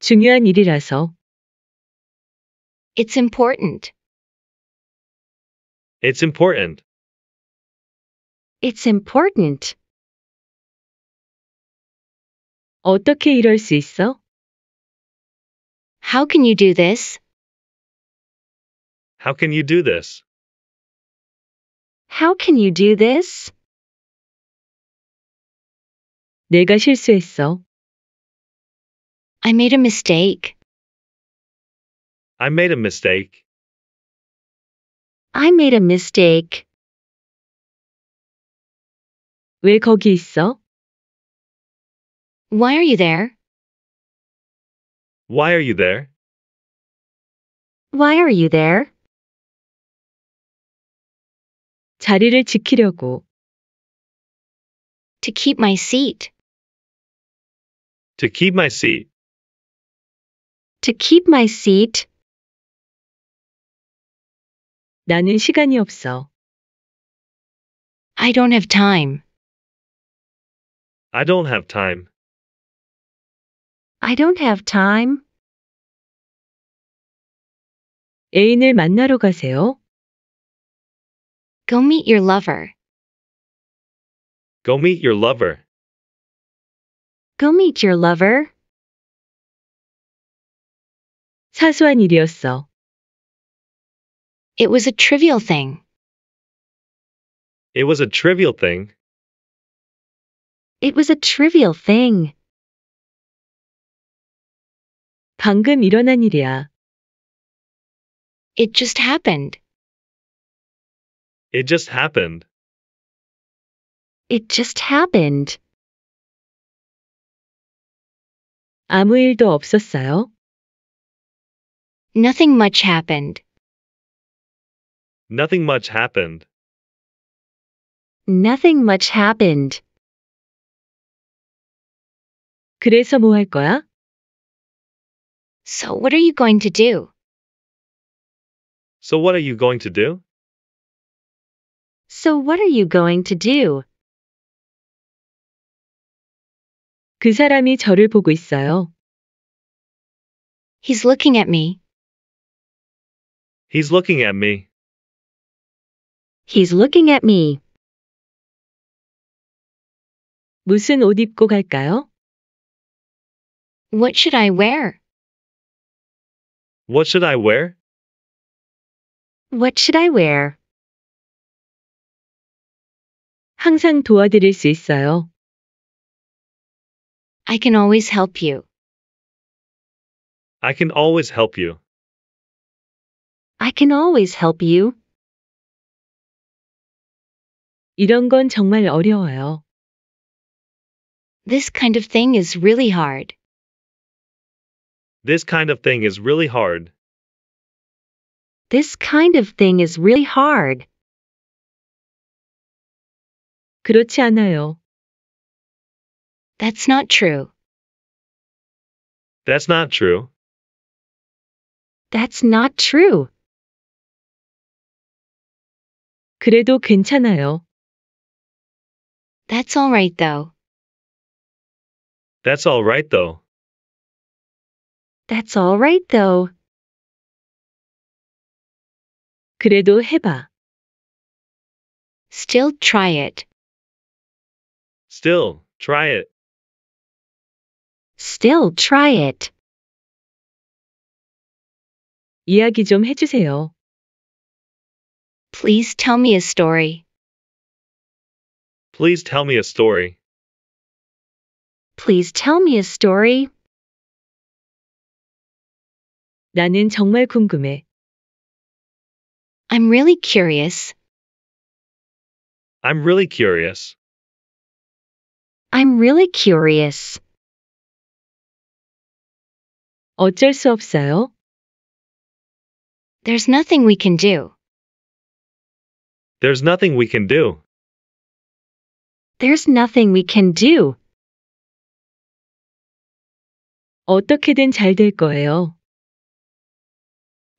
중요한 일이라서. It's important. It's important. It's important. 어떻게 이럴 수 있어? How can you do this? How can you do this? How can you do this? 내가 실수했어. I made a mistake. I made a mistake. I made a mistake. 왜 거기 있어? Why are you there? Why are you there? Why are you there? 자리를 지키려고. To keep my seat. To keep my seat. To keep my seat. 나는 시간이 없어. I don't have time. I don't have time. I don't have time. 애인을 만나러 가세요. Go meet your lover. Go meet your lover. Go meet your lover. 사소한 일이었어. It was a trivial thing. It was a trivial thing. It was a trivial thing. 방금 일어난 일이야. It just happened. It just happened. It just happened. 아무 일도 없었어요? Nothing much happened. Nothing much happened. Nothing much happened. 그래서 뭐 거야? So what are you going to do? So what are you going to do? So what are you going to do? 그 사람이 저를 보고 있어요. He's looking at me. He's looking at me. He's looking at me. 무슨 옷 입고 갈까요? What should I wear? What should I wear? What should I wear? 항상 도와드릴 수 있어요. I can always help you. I can always help you. I can always help you. 이런 건 정말 어려워요. This kind of thing is really hard. This kind of thing is really hard. This kind of thing is really hard. 그렇지 않아요. That's not true. That's not true. That's not true. 그래도 괜찮아요. That's all right though. That's all right though. That's all right though. 그래도 해봐. Still try it. Still, try it. Still try it. 이야기 좀 해주세요. Please tell me a story. Please tell me a story. Please tell me a story. 나는 정말 궁금해. I'm really curious. I'm really curious. I'm really curious. 어쩔 수 없어요. There's nothing we can do. There's nothing we can do. There's nothing we can do. 어떻게든 잘 될 거예요.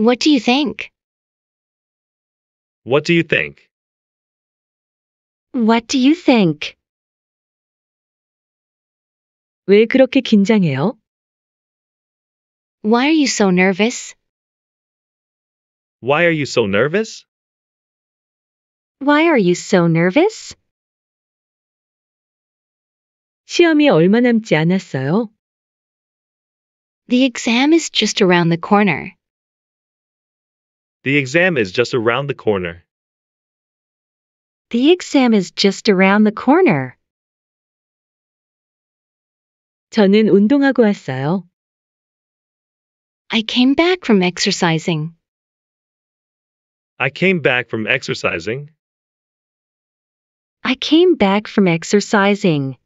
What do you think? What do you think? What do you think? 왜 그렇게 긴장해요? Why are you so nervous? Why are you so nervous? Why are you so nervous? 시험이 얼마 남지 않았어요? The exam is just around the corner. The exam is just around the corner. The exam is just around the corner. 저는 운동하고 왔어요. I came back from exercising. I came back from exercising. I came back from exercising.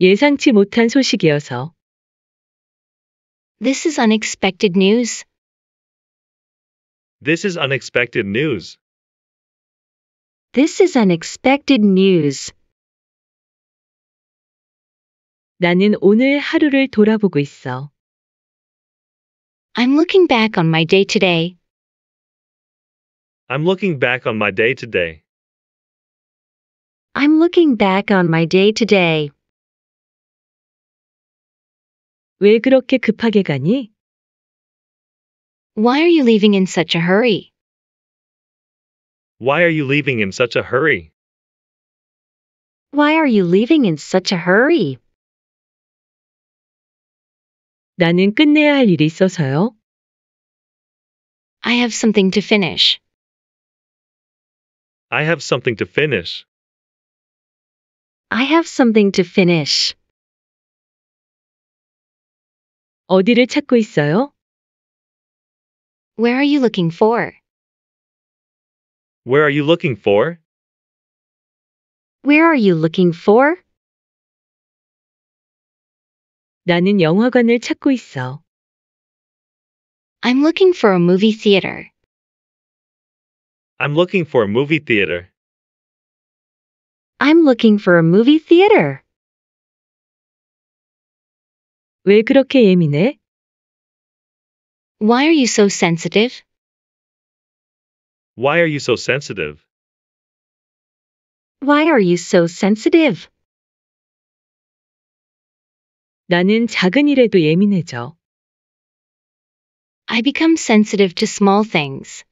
예상치 못한 소식이어서 this is unexpected news. This is unexpected news. This is unexpected news. 나는 오늘 하루를 돌아보고 있어. I'm looking back on my day today. I'm looking back on my day today. I'm looking back on my day today. 왜 그렇게 급하게 가니? Why are you leaving in such a hurry? Why are you leaving in such a hurry? Why are you leaving in such a hurry? 나는 끝내야 할 일이 있어서요. I have something to finish. I have something to finish. I have something to finish. 어디를 찾고 있어요? Where are you looking for? Where are you looking for? Where are you looking for? 나는 영화관을 찾고 있어. I'm looking for a movie theater. I'm looking for a movie theater. I'm looking for a movie theater. 왜 그렇게 예민해? Why are you so sensitive? Why are you so sensitive? Why are you so sensitive? 나는 작은 일에도 예민해져. I become sensitive to small things.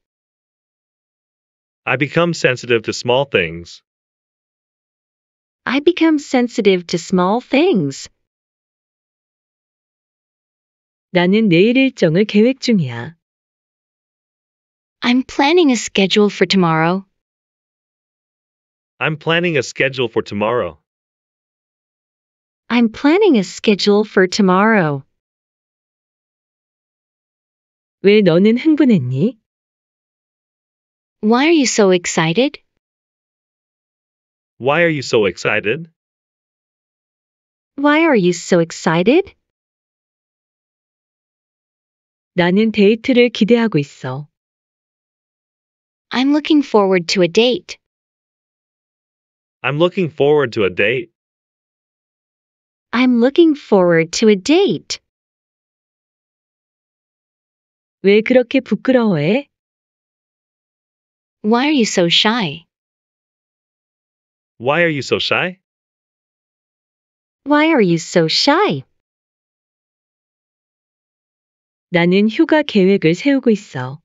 I become sensitive to small things. I become sensitive to small things. 나는 내일 일정을 계획 중이야. I'm planning a schedule for tomorrow. I'm planning a schedule for tomorrow. I'm planning a schedule for tomorrow. 왜 너는 흥분했니? Why are you so excited? Why are you so excited? Why are you so excited? 나는 데이트를 기대하고 있어. I'm looking forward to a date. I'm looking forward to a date. I'm looking forward to a date. 왜 그렇게 부끄러워해? Why are you so shy? Why are you so shy? Why are you so shy? 나는 휴가 계획을 세우고 있어.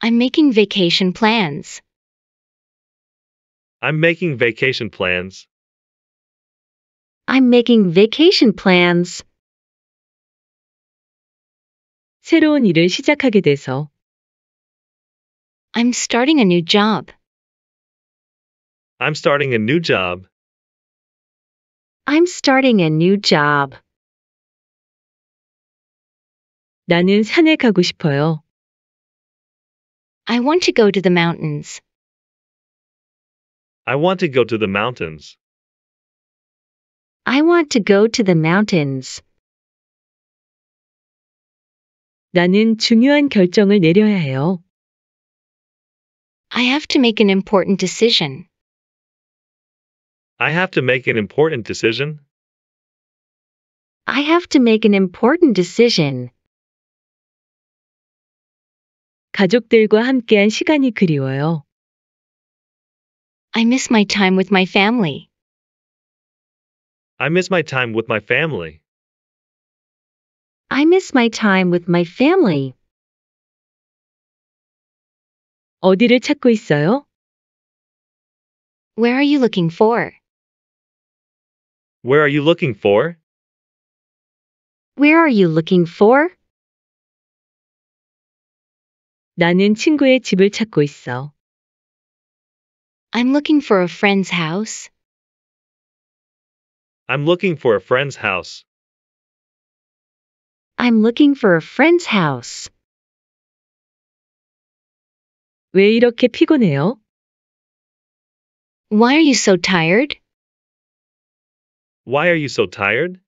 I'm making vacation plans. I'm making vacation plans. I'm making vacation plans. 새로운 일을 시작하게 돼서 I'm starting a new job. I'm starting a new job. I'm starting a new job. 나는 산에 가고 싶어요. I want to go to the mountains. I want to go to the mountains. I want to go to the mountains. 나는 중요한 결정을 내려야 해요. I have to make an important decision. I have to make an important decision. I have to make an important decision. 가족들과 함께한 시간이 그리워요. I miss my time with my family. I miss my time with my family. I miss my time with my family. 어디를 찾고 있어요? Where are you looking for? Where are you looking for? Where are you looking for? 나는 친구의 집을 찾고 있어. I'm looking for a friend's house. I'm looking for a friend's house. I'm looking for a friend's house. 왜 이렇게 피곤해요? Why are you so tired? Why are you so tired?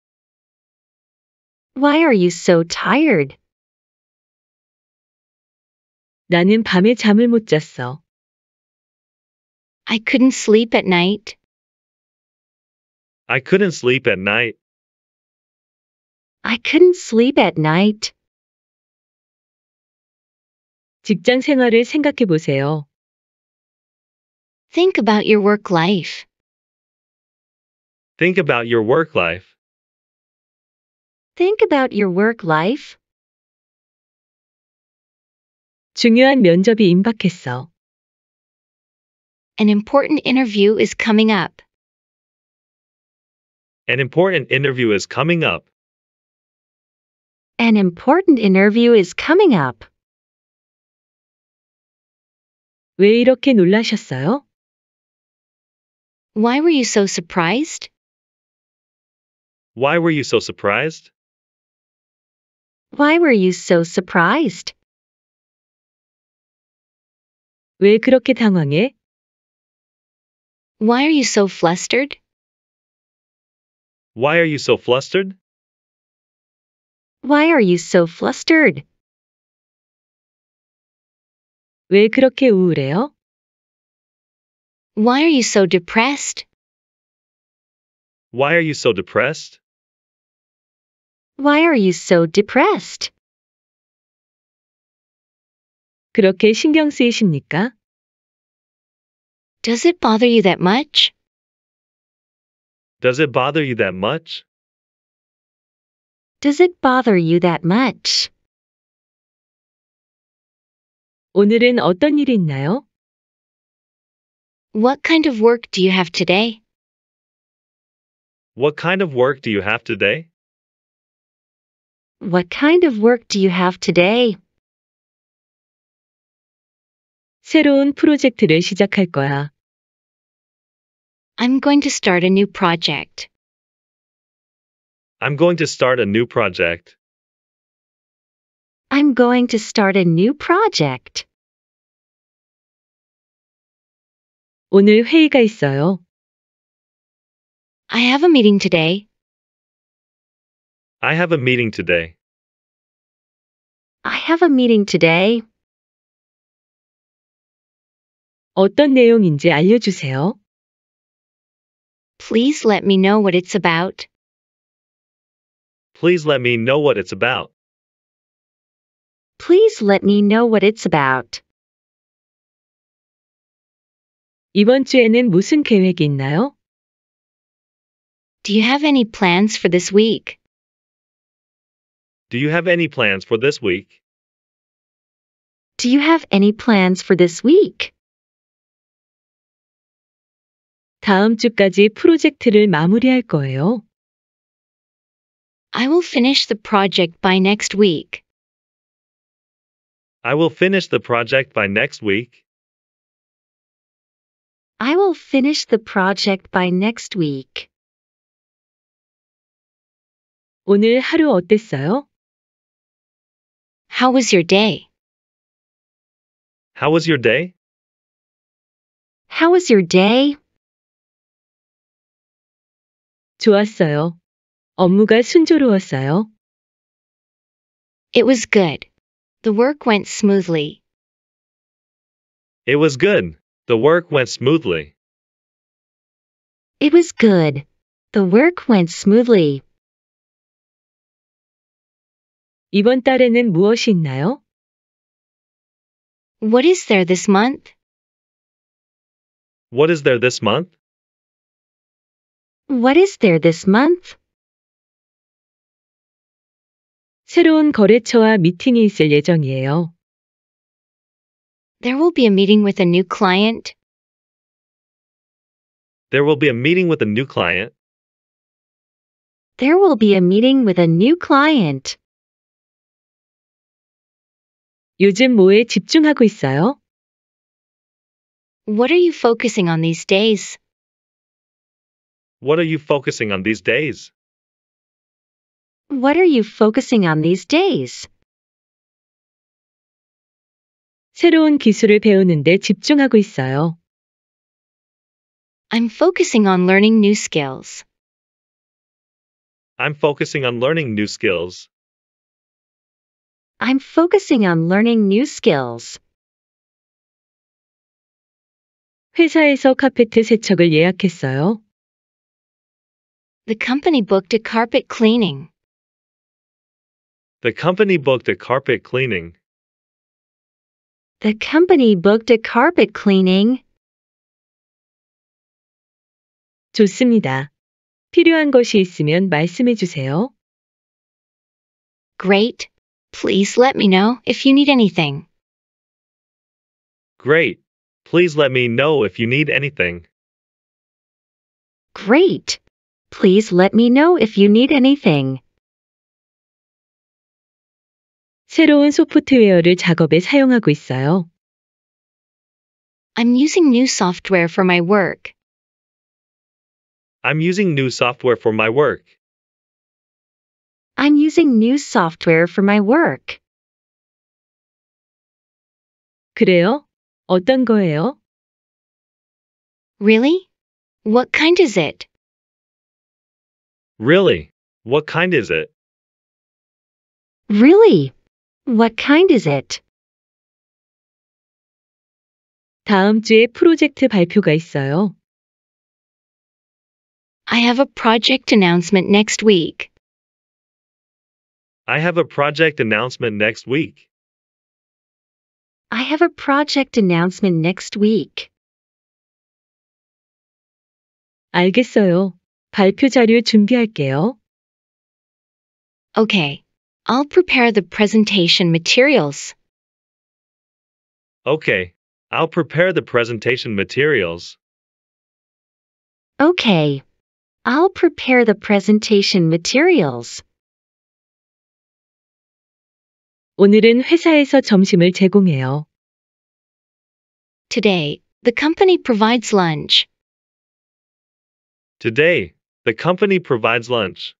Why are you so tired? 나는 밤에 잠을 못 잤어. I couldn't sleep at night. I couldn't sleep at night. I couldn't sleep at night. 직장 생활을 생각해 보세요. Think about your work life. Think about your work life. Think about your work life. 중요한 면접이 임박했어. An important interview is coming up. An important interview is coming up. An important interview is coming up. 왜 이렇게 놀라셨어요? Why were you so surprised? Why were you so surprised? Why were you so surprised? 왜 그렇게 당황해? Why are you so flustered? Why are you so flustered? Why are you so flustered? 왜 그렇게 우울해요? Why are you so depressed? Why are you so depressed? Why are you so depressed? 그렇게 신경 쓰이십니까? Does it bother you that much? Does it bother you that much? Does it bother you that much? 오늘은 어떤 일이 있나요? What kind of work do you have today? What kind of work do you have today? What kind of work do you have today? 새로운 프로젝트를 시작할 거야. I'm going to start a new project. I'm going to start a new project. I'm going to start a new project. 오늘 회의가 있어요. I have a meeting today. I have a meeting today. I have a meeting today. 어떤 내용인지 알려주세요. Please let me know what it's about. Please let me know what it's about. Please let me know what it's about. 이번 주에는 무슨 계획이 있나요? Do you have any plans for this week? Do you have any plans for this week? Do you have any plans for this week? 다음 주까지 프로젝트를 마무리할 거예요. I will finish the project by next week. I will finish the project by next week. I will finish the project by next week. 오늘 하루 어땠어요? How was your day? How was your day? How was your day? 좋았어요. 업무가 순조로웠어요. It was good. The work went smoothly. It was good. The work went smoothly. It was good. The work went smoothly. 이번 달에는 무엇이 있나요? What is there this month? What is there this month? What is there this month? 새로운 거래처와 미팅이 있을 예정이에요. There will be a meeting with a new client. There will be a meeting with a new client. There will be a meeting with a new client. 요즘 뭐에 집중하고 있어요? What are you focusing on these days? What are you focusing on these days? What are you focusing on these days? 새로운 기술을 배우는데 집중하고 있어요. I'm focusing on learning new skills. I'm focusing on learning new skills. I'm focusing on learning new skills. 회사에서 카페트 세척을 예약했어요. The company booked a carpet cleaning. The company booked a carpet cleaning. The company booked a carpet cleaning. 좋습니다. 필요한 것이 있으면 말씀해 주세요. Great. Please let me know if you need anything. Great. Please let me know if you need anything. Great. Please let me know if you need anything. 새로운 소프트웨어를 작업에 사용하고 있어요. I'm using new software for my work. I'm using new software for my work. I'm using new software for my work. 그래요? 어떤 거예요? Really? What kind is it? Really? What kind is it? Really? What kind is it? 다음 주에 프로젝트 발표가 있어요. I have a project announcement next week. I have a project announcement next week. I have a project announcement next week. 알겠어요. 발표 자료 준비할게요. Okay, I'll prepare the presentation materials. Okay, I'll prepare the presentation materials. Okay, I'll prepare the presentation materials. 오늘은 회사에서 점심을 제공해요. Today, the company provides lunch. Today, the company provides lunch.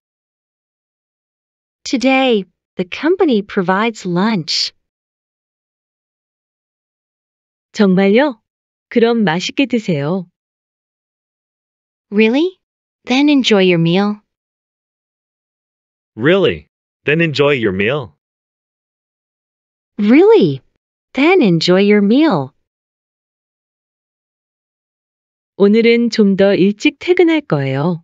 Today, the company provides lunch. 정말요? 그럼 맛있게 드세요. Really? Then enjoy your meal. Really? Then enjoy your meal. Really? Then enjoy your meal. 오늘은 좀 더 일찍 퇴근할 거예요.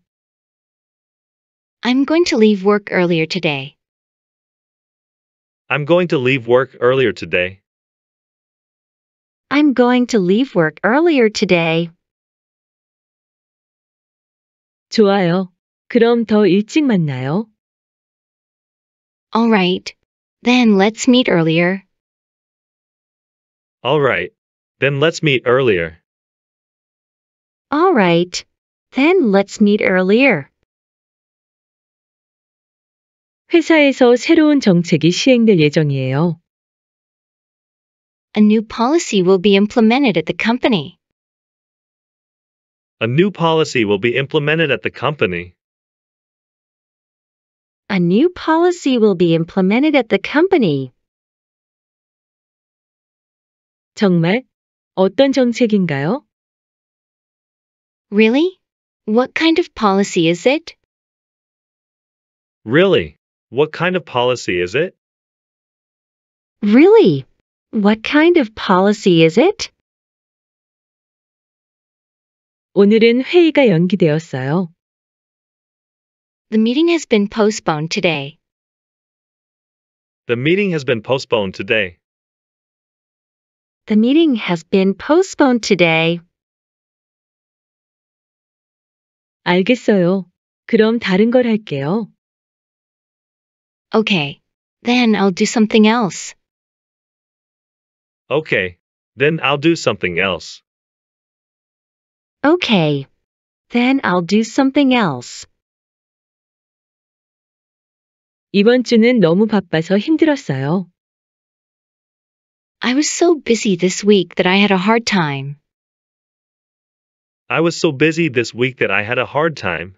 I'm going to leave work earlier today. I'm going to leave work earlier today. I'm going to leave work earlier today. 좋아요. 그럼 더 일찍 만나요. All right. Then let's meet earlier. All right. Then let's meet earlier. All right. Then let's meet earlier. 회사에서 새로운 정책이 시행될 예정이에요. A new policy will be implemented at the company. A new policy will be implemented at the company. A new policy will be implemented at the company. 정말? 어떤 정책인가요? Really? What kind of policy is it? Really? What kind of policy is it? Really? What kind of policy is it? 오늘은 회의가 연기되었어요. The meeting has been postponed today. The meeting has been postponed today. The meeting has been postponed today. 알겠어요. 그럼 다른 걸 할게요. Okay. Then I'll do something else. Okay. Then I'll do something else. Okay. Then I'll do something else. 이번 주는 너무 바빠서 힘들었어요. I was so busy this week that I had a hard time. I was so busy this week that I had a hard time.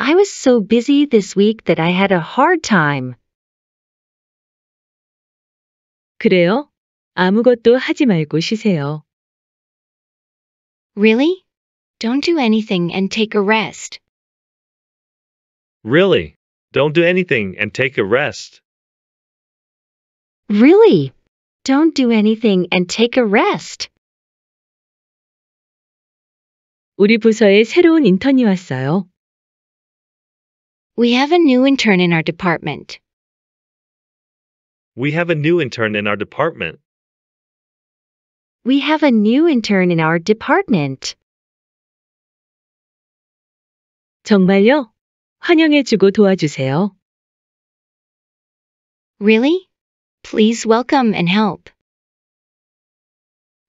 I was so busy this week that I had a hard time. 그래요? 아무것도 하지 말고 쉬세요. Really? Don't do anything and take a rest. Really? Don't do anything and take a rest. Really? Don't do anything and take a rest. 우리 부서에 새로운 인턴이 왔어요. We have a new intern in our department. We have a new intern in our department. We have a new intern in our department. 정말요? 환영해주고 도와주세요. Really? Please welcome and help.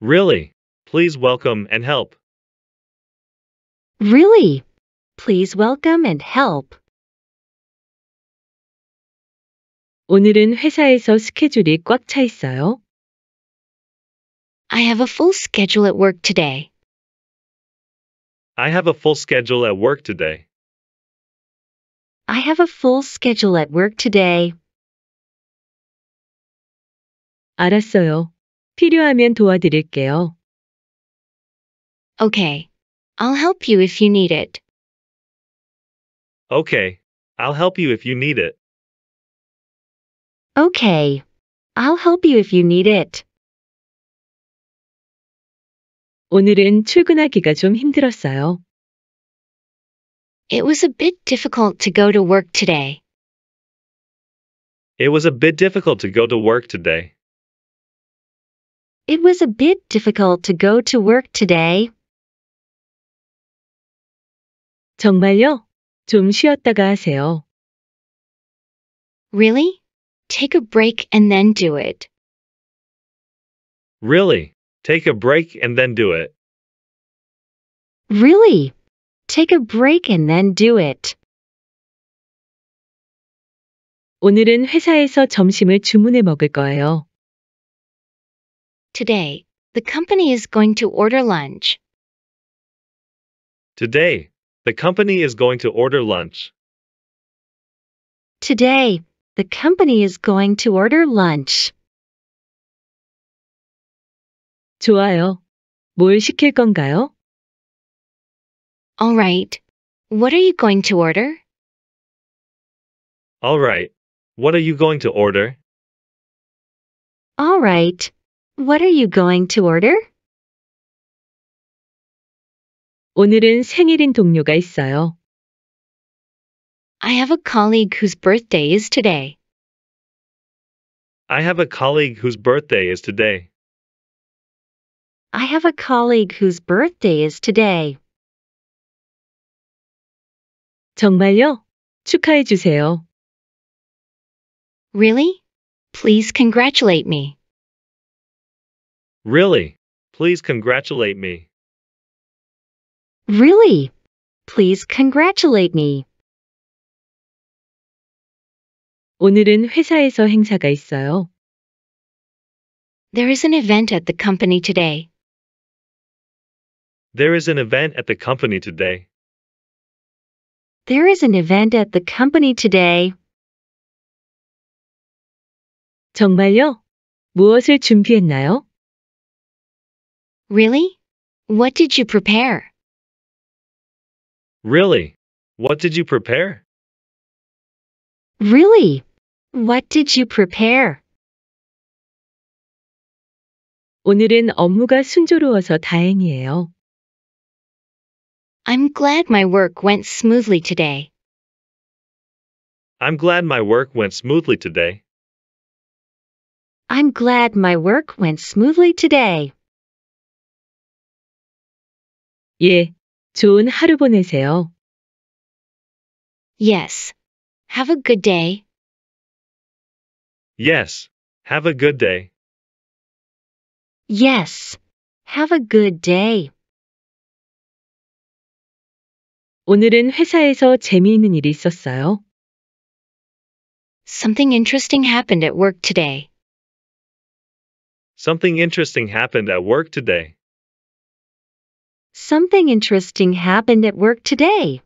Really? Please welcome and help. Really? Please welcome and help. 오늘은 회사에서 스케줄이 꽉 차 있어요. I have a full schedule at work today. I have a full schedule at work today. I have a full schedule at work today. 알았어요. 필요하면 도와드릴게요. Okay. I'll help you if you need it. Okay. I'll help you if you need it. Okay. I'll help you if you need it. 오늘은 출근하기가 좀 힘들었어요. It was a bit difficult to go to work today. It was a bit difficult to go to work today. It was a bit difficult to go to work today. 정말요? 좀 쉬었다가 하세요. Really? Take a break and then do it. Really? Take a break and then do it. Really? Take a break and then do it. 오늘은 회사에서 점심을 주문해 먹을 거예요. Today, the company is going to order lunch. Today, the company is going to order lunch. Today, the company is going to order lunch. 좋아요. 뭘 시킬 건가요? All right. What are you going to order? All right. What are you going to order? All right. What are you going to order? 오늘은 생일인 동료가 있어요. I have a colleague whose birthday is today. I have a colleague whose birthday is today. I have a colleague whose birthday is today. 정말요? 축하해 주세요. Really? Please congratulate me. Really? Please congratulate me. Really? Please congratulate me. 오늘은 회사에서 행사가 있어요. There is an event at the company today. There is an event at the company today. There is an event at the company today. 정말요? 무엇을 준비했나요? Really? What did you prepare? Really? What did you prepare? Really? What did you prepare? 오늘은 업무가 순조로워서 다행이에요. I'm glad my work went smoothly today. I'm glad my work went smoothly today. I'm glad my work went smoothly today. 예, 좋은 하루 보내세요. Yes. Have a good day. Yes. Have a good day. Yes. Have a good day. 오늘은 회사에서 재미있는 일이 있었어요. Something interesting happened at work today. Something interesting happened at work today. Something interesting happened at work today.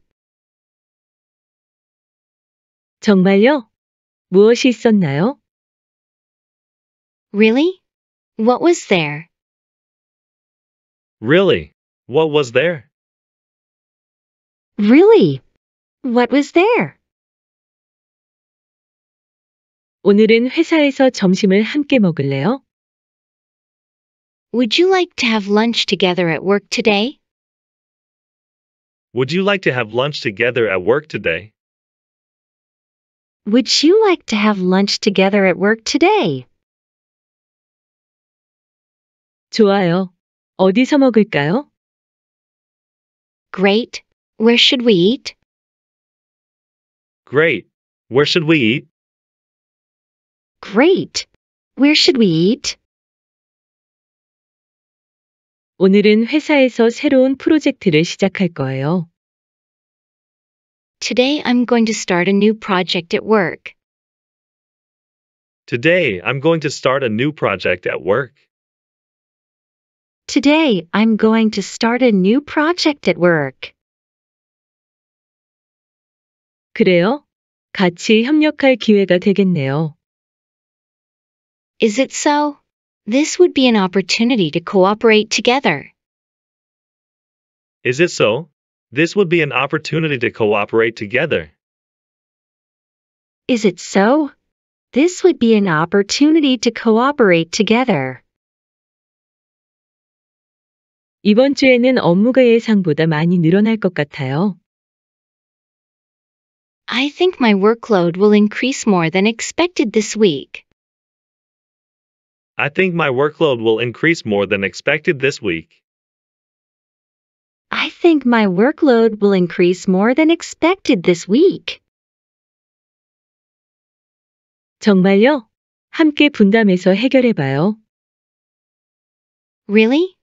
정말요? 무엇이 있었나요? Really? What was there? Really? What was there? Really? What was there? 오늘은 회사에서 점심을 함께 먹을래요? Would you like to have lunch together at work today? Would you like to have lunch together at work today? Would you like to have lunch together at work today? 좋아요. 어디서 먹을까요? Great. Where should we eat? Great. Where should we eat? Great. Where should we eat? 오늘은 회사에서 새로운 프로젝트를 시작할 거예요. Today I'm going to start a new project at work. Today I'm going to start a new project at work. Today, I'm going to start a new project at work. 그래요? 같이 협력할 기회가 되겠네요. Is it so? This would be an opportunity to cooperate together. Is it so? This would be an opportunity to cooperate together. Is it so? This would be an opportunity to cooperate together. 이번 주에는 업무가 예상보다 많이 늘어날 것 같아요. I think my workload will increase more than expected this week. I think my workload will increase more than expected this week. I think my workload will increase more than expected this week. 정말요? 함께 분담해서 해결해 봐요. Really?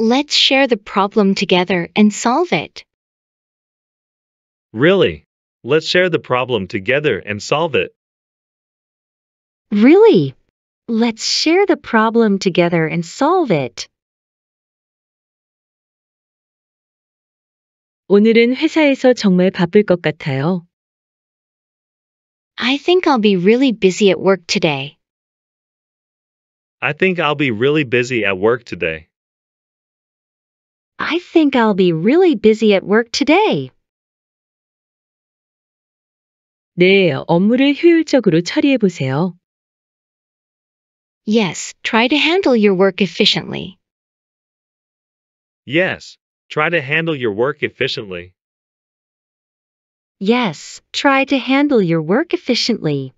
Let's share the problem together and solve it. Really? Let's share the problem together and solve it. Really? Let's share the problem together and solve it. 오늘은 회사에서 정말 바쁠 것 같아요. I think I'll be really busy at work today. I think I'll be really busy at work today. I think I'll be really busy at work today. 네, 업무를 효율적으로 처리해 보세요. Yes, try to handle your work efficiently. Yes, try to handle your work efficiently. Yes, try to handle your work efficiently.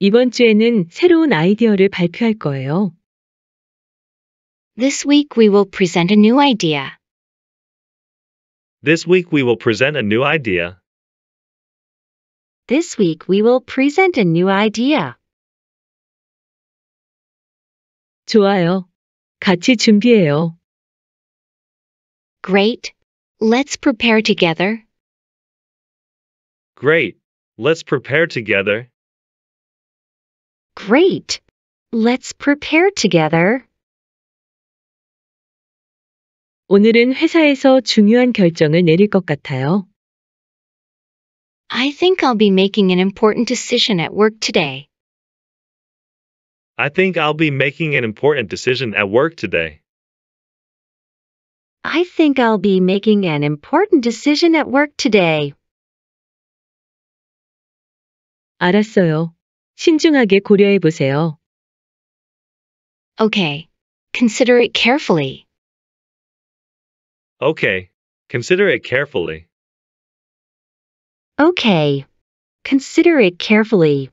이번 주에는 새로운 아이디어를 발표할 거예요. This week we will present a new idea. This week we will present a new idea. This week we will present a new idea. 좋아요. 같이 준비해요. Great. Let's prepare together. Great. Let's prepare together. Great. Let's prepare together. 오늘은 회사에서 중요한 결정을 내릴 것 같아요. I think I'll be making an important decision at work today. I think I'll be making an important decision at work today. I think I'll be making an important decision at work today. 알았어요. 신중하게 고려해 보세요. Okay. Consider it carefully. Okay. Consider it carefully. Okay. Consider it carefully.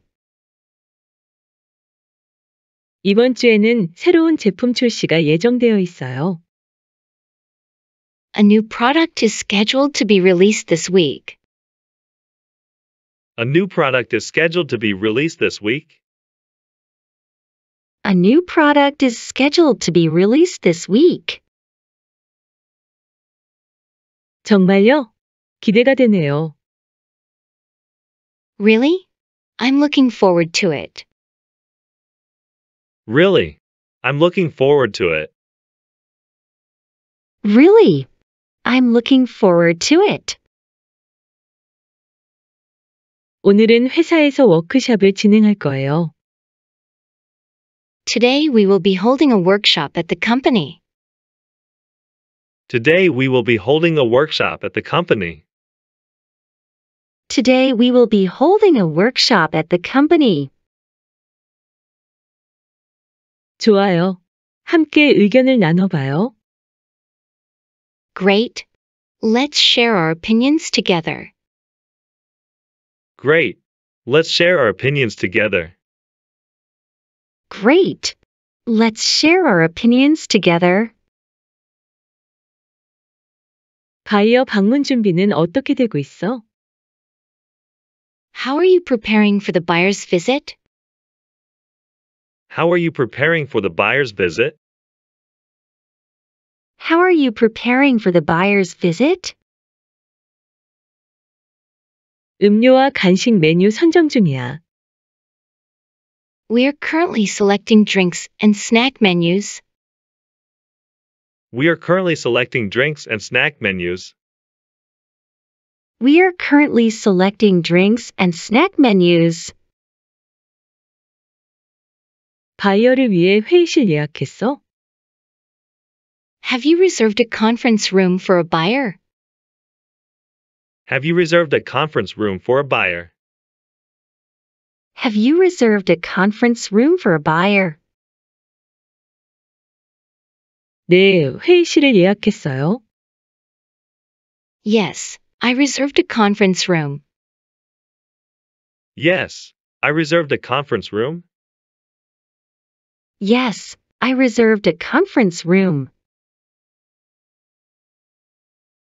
이번 주에는 새로운 제품 출시가 예정되어 있어요. A new product is scheduled to be released this week. A new product is scheduled to be released this week. A new product is scheduled to be released this week. 정말요? 기대가 되네요. Really? I'm looking forward to it. Really? I'm looking forward to it. Really? I'm looking forward to it. 오늘은 회사에서 워크숍을 진행할 거예요. Today we will be holding a workshop at the company. Today we will be holding a workshop at the company. Today we will be holding a workshop at the company. 좋아요. 함께 의견을 나눠봐요. Great. Let's share our opinions together. Great. Let's share our opinions together. Great. Let's share our opinions together. 바이어 방문 준비는 어떻게 되고 있어? How are you preparing for the buyer's visit? How are you preparing for the buyer's visit? How are you preparing for the buyer's visit? 음료와 간식 메뉴 선정 중이야. We are currently selecting drinks and snack menus. We are currently selecting drinks and snack menus. We are currently selecting drinks and snack menus. 바이어를 위해 회의실 예약했어? Have you reserved a conference room for a buyer? Have you reserved a conference room for a buyer? Have you reserved a conference room for a buyer? 네, 회의실을 예약했어요. Yes, I reserved a conference room. Yes, I reserved a conference room. Yes, I reserved a conference room.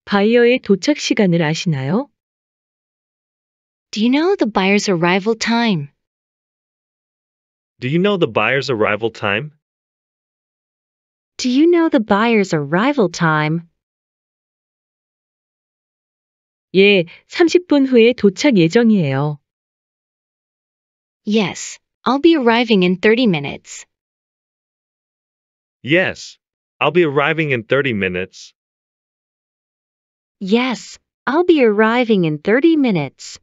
바이어의 도착 시간을 아시나요? Do you know the buyer's arrival time? Do you know the buyer's arrival time? do you know the buyer's arrival time? 예, 30분 후에 도착 예정이에요. Yes, I'll be arriving in 30 minutes. Yes, I'll be arriving in 30 minutes. Yes, I'll be arriving in 30 minutes.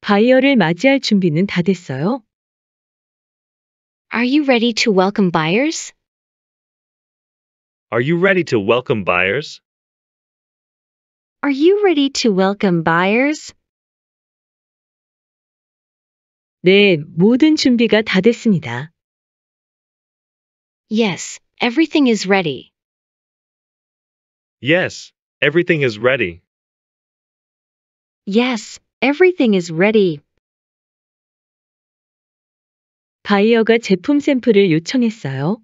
바이어를 맞이할 준비는 다 됐어요? Are you ready to welcome buyers? Are you ready to welcome buyers? Are you ready to welcome buyers? 네, 모든 준비가 다 됐습니다. Yes, everything is ready. Yes, everything is ready. Yes, everything is ready. 바이어가 제품 샘플을 요청했어요.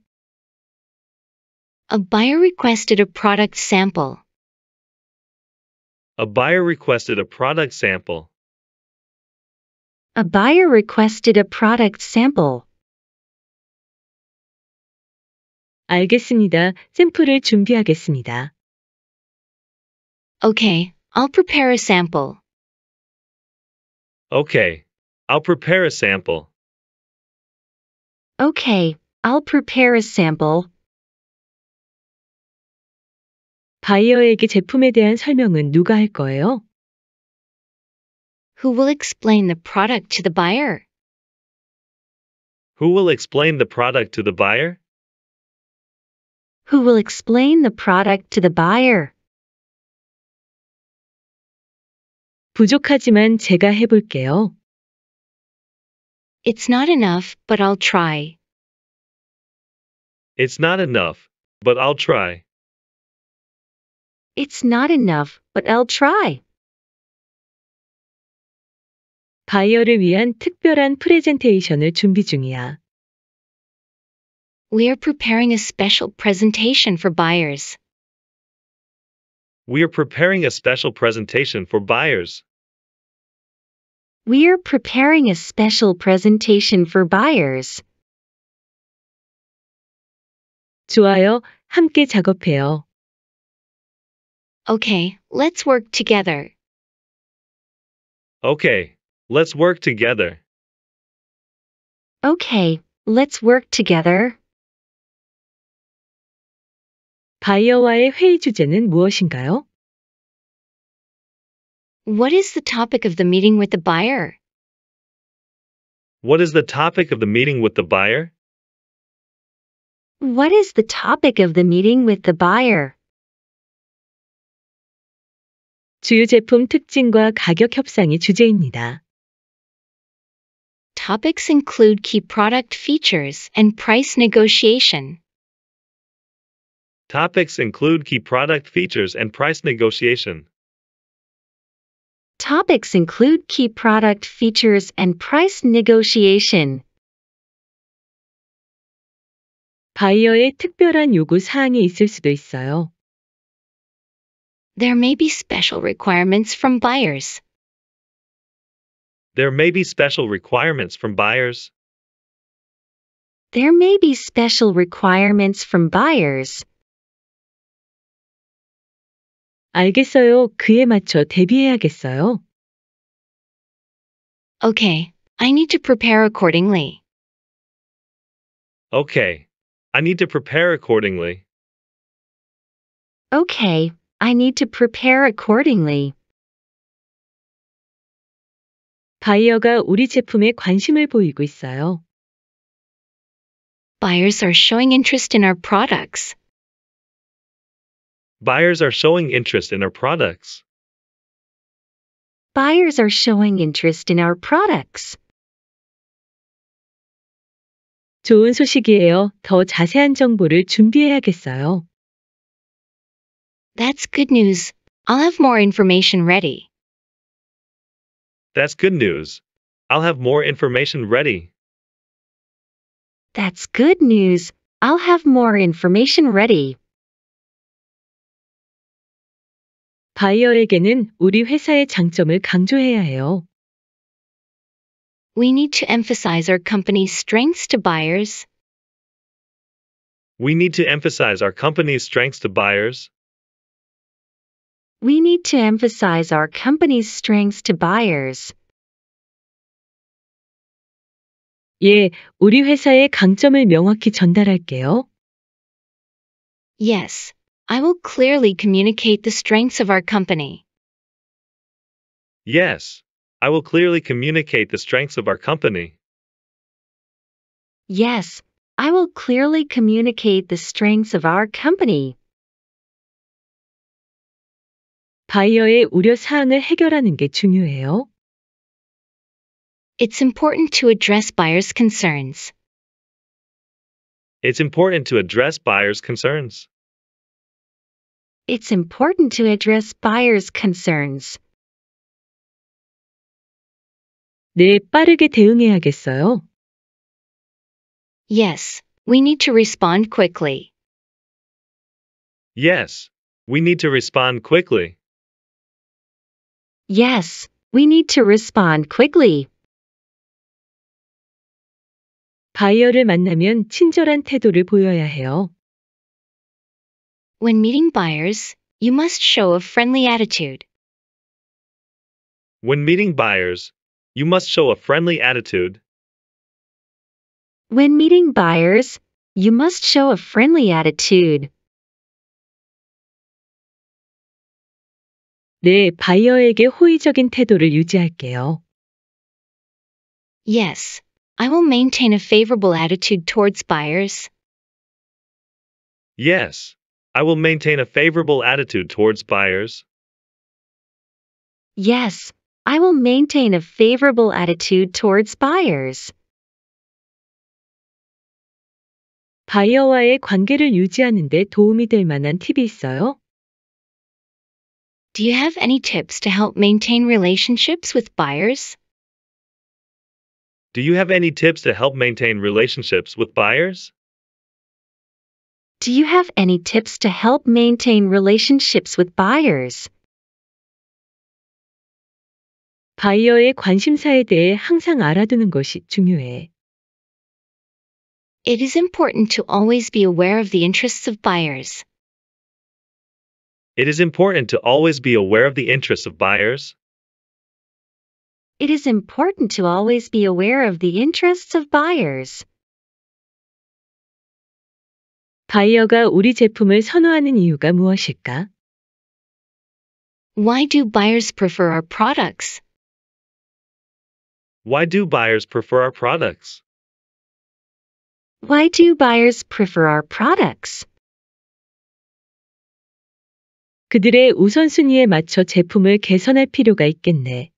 A buyer requested a product sample. A buyer requested a product sample. A buyer requested a product sample. 알겠습니다. 샘플을 준비하겠습니다. Okay, I'll prepare a sample. Okay, I'll prepare a sample. Okay, I'll prepare a sample. 바이어에게 제품에 대한 설명은 누가 할 거예요? Who will explain the product to the buyer? Who will explain the product to the buyer? Who will explain the product to the buyer? 부족하지만 제가 해볼게요. It's not enough, but I'll try. It's not enough, but I'll try. It's not enough, but I'll try. 바이어를 위한 특별한 프레젠테이션을 준비 중이야. We are preparing a special presentation for buyers. We are preparing a special presentation for buyers. We're preparing a special presentation for buyers. 좋아요. 함께 작업해요. Okay, let's work together. Okay, let's work together. Okay, let's work together. 바이어와의 회의 주제는 무엇인가요? What is the topic of the meeting with the buyer? What is the topic of the meeting with the buyer? What is the topic of the meeting with the buyer? 주요 제품 특징과 가격 협상이 주제입니다. Topics include key product features and price negotiation. Topics include key product features and price negotiation. Topics include key product features and price negotiation. 바이어의 특별한 요구 사항이 있을 수도 있어요. There may be special requirements from buyers. There may be special requirements from buyers. There may be special requirements from buyers. 알겠어요. 그에 맞춰 대비해야겠어요. Okay, I need to prepare accordingly. Okay. I need to prepare accordingly. Okay, I need to prepare accordingly. 바이어가 우리 제품에 관심을 보이고 있어요. Buyers are showing interest in our products. Buyers are showing interest in our products. Buyers are showing interest in our products. 좋은 소식이에요. 더 자세한 정보를 준비해야겠어요. That's good news. I'll have more information ready. That's good news. I'll have more information ready. That's good news. I'll have more information ready. 바이어에게는 우리 회사의 장점을 강조해야 해요. We need to emphasize our company's strengths to buyers. We need to emphasize our company's strengths to buyers. We need to emphasize our company's strengths to buyers. 예, 우리 회사의 강점을 명확히 전달할게요. Yes, I will clearly communicate the strengths of our company. Yes, I will clearly communicate the strengths of our company. Yes, I will clearly communicate the strengths of our company. 바이어의 우려 사항을 해결하는 게 중요해요. It's important to address buyers' concerns. It's important to address buyers' concerns it's important to address buyers' concerns. 네, 빠르게 대응해야겠어요. Yes, we need to respond quickly. Yes, we need to respond quickly. Yes, we need to respond quickly. 바이어를 만나면 친절한 태도를 보여야 해요. When meeting buyers, you must show a friendly attitude. When meeting buyers, you must show a friendly attitude. When meeting buyers, you must show a friendly attitude. 네, 바이어에게 호의적인 태도를 유지할게요. Yes, I will maintain a favorable attitude towards buyers. Yes, I will maintain a favorable attitude towards buyers. Yes, I will maintain a favorable attitude towards buyers. 바이어와의 관계를 유지하는 데 도움이 될 만한 팁이 있어요? Do you have any tips to help maintain relationships with buyers? Do you have any tips to help maintain relationships with buyers? Do you have any tips to help maintain relationships with buyers? 바이어의 관심사에 대해 항상 알아두는 것이 중요해. It is important to always be aware of the interests of buyers. It is important to always be aware of the interests of buyers. It is important to always be aware of the interests of buyers. 바이어가 우리 제품을 선호하는 이유가 무엇일까? Why do buyers prefer our products? Why do buyers prefer our products? Why do buyers prefer our products? 그들의 우선순위에 맞춰 제품을 개선할 필요가 있겠네.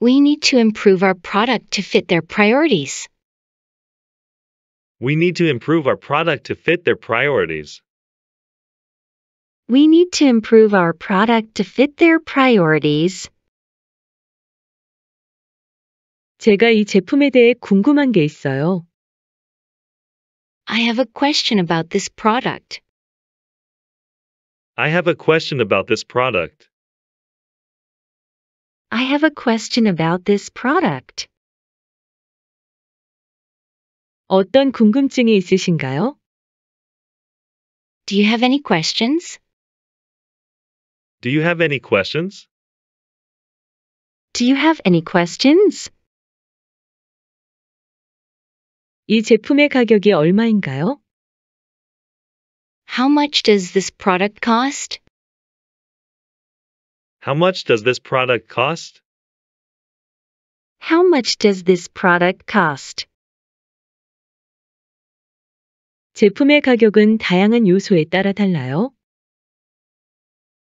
We need to improve our product to fit their priorities. We need to improve our product to fit their priorities. We need to improve our product to fit their priorities. 제가 이 제품에 대해 궁금한 게 있어요. I have a question about this product. I have a question about this product. I have a question about this product. 어떤 궁금증이 있으신가요? Do you have any questions? Do you have any questions? Do you have any questions? 이 제품의 가격이 얼마인가요? How much does this product cost? How much does this product cost? How much does this product cost? 제품의 가격은 다양한 요소에 따라 달라요.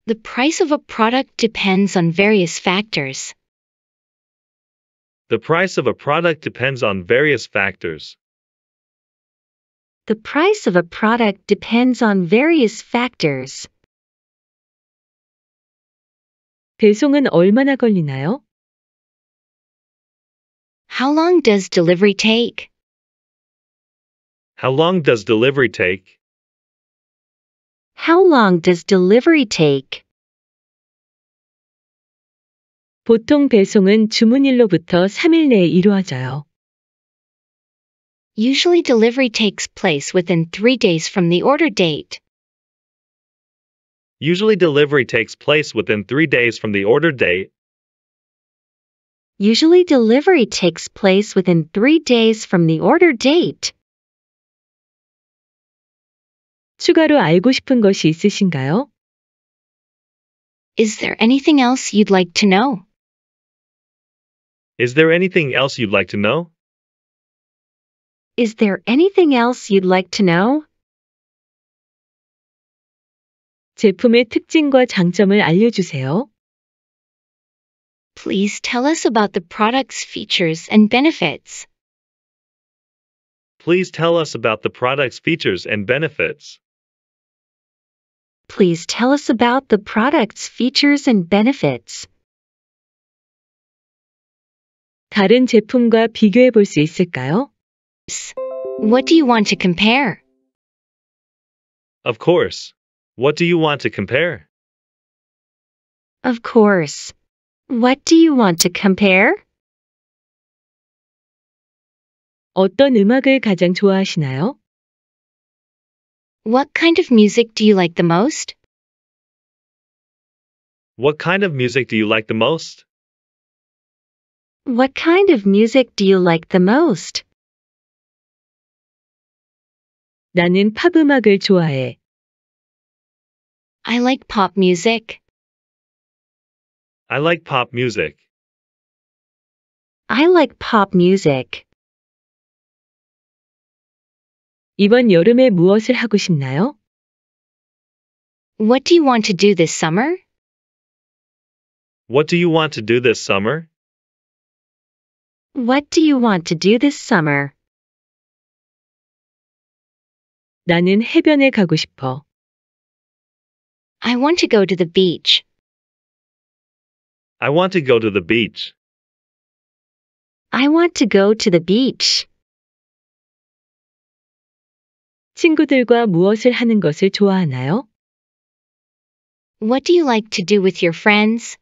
The price of a product depends on various factors. The price of a product depends on various factors. The price of a product depends on various factors. 배송은 얼마나 걸리나요? How long does delivery take? How long does delivery take? How long does delivery take? 보통 배송은 주문일로부터 3일 내에 이루어져요. Usually delivery takes place within 3 days from the order date. Usually delivery takes place within 3 days from the order date. Usually delivery takes place within 3 days from the order date. 추가로 알고 싶은 것이 있으신가요? Is there anything else you'd like to know? Is there anything else you'd like to know? Is there anything else you'd like to know? 제품의 특징과 장점을 알려주세요. Please tell us about the product's features and benefits. Please tell us about the product's features and benefits. Please tell us about the product's features and benefits. 다른 제품과 비교해 볼 있을까요? What do you want to compare? Of course. What do you want to compare? Of course. What do you want to compare? 어떤 음악을 가장 좋아하시나요? What kind of music do you like the most? What kind of music do you like the most? What kind of music do you like the most? 나는 좋아해. I like pop music. I like pop music. I like pop music. 이번 여름에 무엇을 하고 싶나요? What do you want to do this summer? What do you want to do this summer? What do you want to do this summer? 나는 해변에 가고 싶어. I want to go to the beach. I want to go to the beach. I want to go to the beach. 친구들과 무엇을 하는 것을 좋아하나요? What do you like to do with your friends?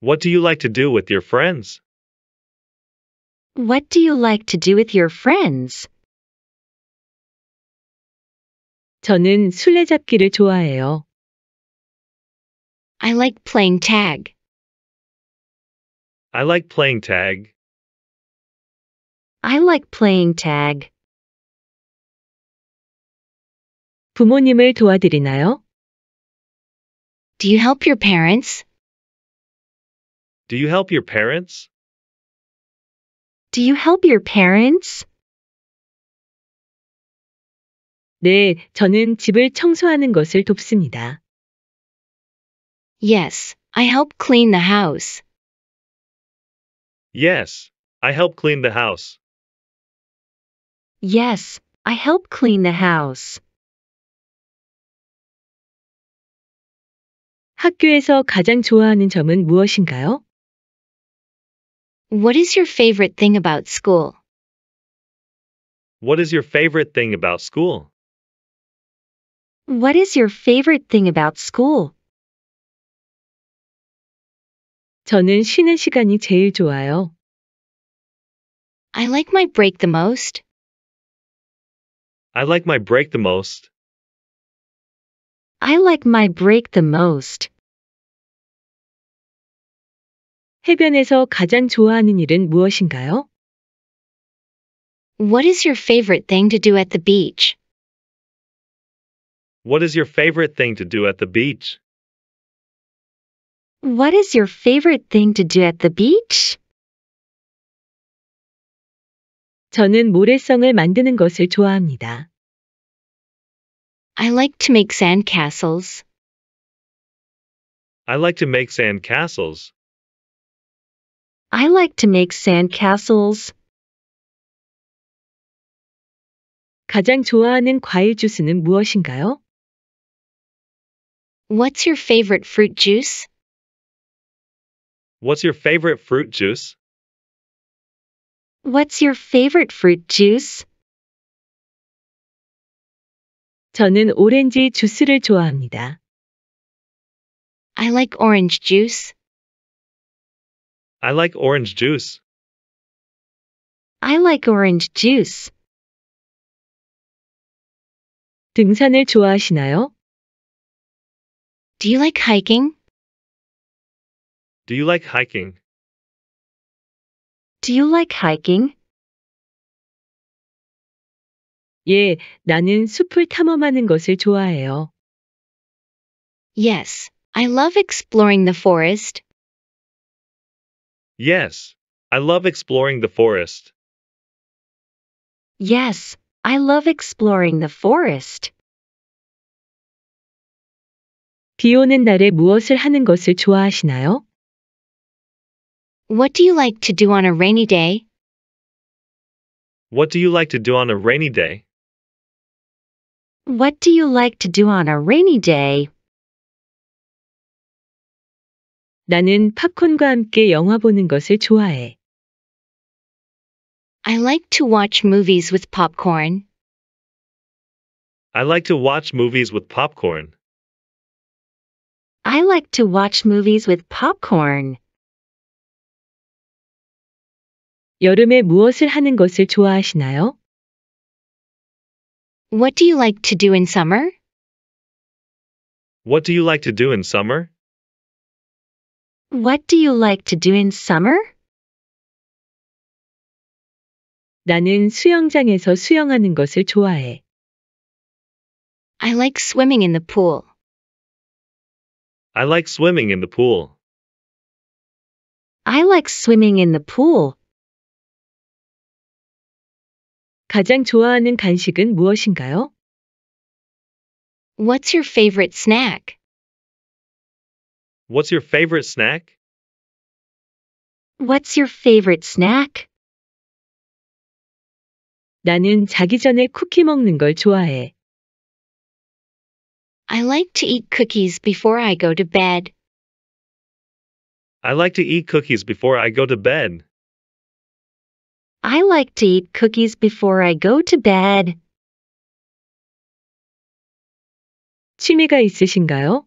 What do you like to do with your friends? What do you like to do with your friends? 저는 술래잡기를 좋아해요. I like playing tag. I like playing tag. I like playing tag. 부모님을 도와드리나요? Do you help your parents? Do you help your parents? Do you help your parents? 네, 저는 집을 청소하는 것을 돕습니다. Yes, I help clean the house. Yes, I help clean the house. Yes, I help clean the house. 학교에서 가장 좋아하는 점은 무엇인가요? What is your favorite thing about school? What is your favorite thing about school? What is your favorite thing about school? 저는 쉬는 시간이 제일 좋아요. I like my break the most. I like my break the most. I like my break the most. 해변에서 가장 좋아하는 일은 무엇인가요? What is your favorite thing to do at the beach? What is your favorite thing to do at the beach? What is your favorite thing to do at the beach? 저는 모래성을 만드는 것을 좋아합니다. I like to make sandcastles. I like to make sand castles. I like to make sandcastles. 가장 좋아하는 과일 주스는 무엇인가요? What's your favorite fruit juice? What's your favorite fruit juice? What's your favorite fruit juice? 저는 오렌지 주스를 좋아합니다. I like orange juice. I like orange juice. I like orange juice. 등산을 좋아하시나요? Do you like hiking? Do you like hiking? Do you like hiking? 예, 나는 숲을 탐험하는 것을 좋아해요. Yes, I love exploring the forest. Yes, I love exploring the forest. Yes, I love exploring the forest. 날에 무엇을 하는 것을 좋아하시나요? What do you like to do on a rainy day? What do you like to do on a rainy day? What do you like to do on a rainy day? 나는 팝콘과 함께 영화 보는 것을 좋아해. I like to watch movies with popcorn. I like to watch movies with popcorn. I like to watch movies with popcorn. 여름에 무엇을 하는 것을 좋아하시나요? What do you like to do in summer? What do you like to do in summer? What do you like to do in summer? 나는 수영장에서 수영하는 것을 좋아해. I like swimming in the pool. I like swimming in the pool. I like swimming in the pool. 가장 좋아하는 간식은 무엇인가요? What's your favorite snack? What's your favorite snack? What's your favorite snack? 나는 자기 전에 쿠키 먹는 걸 좋아해. I like to eat cookies before I go to bed. I like to eat cookies before I go to bed. I like to eat cookies before I go to bed. 취미가 있으신가요?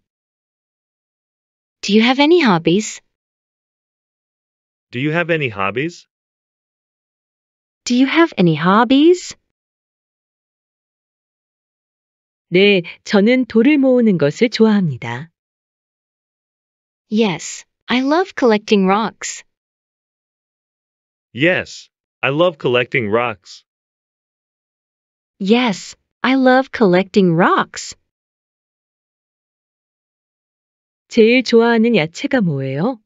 Do you have any hobbies? Do you have any hobbies? Do you have any hobbies? 네, 저는 돌을 모으는 것을 좋아합니다. Yes, I love collecting rocks. Yes, I love collecting rocks. Yes, I love collecting rocks. 제일 좋아하는 야채가 뭐예요?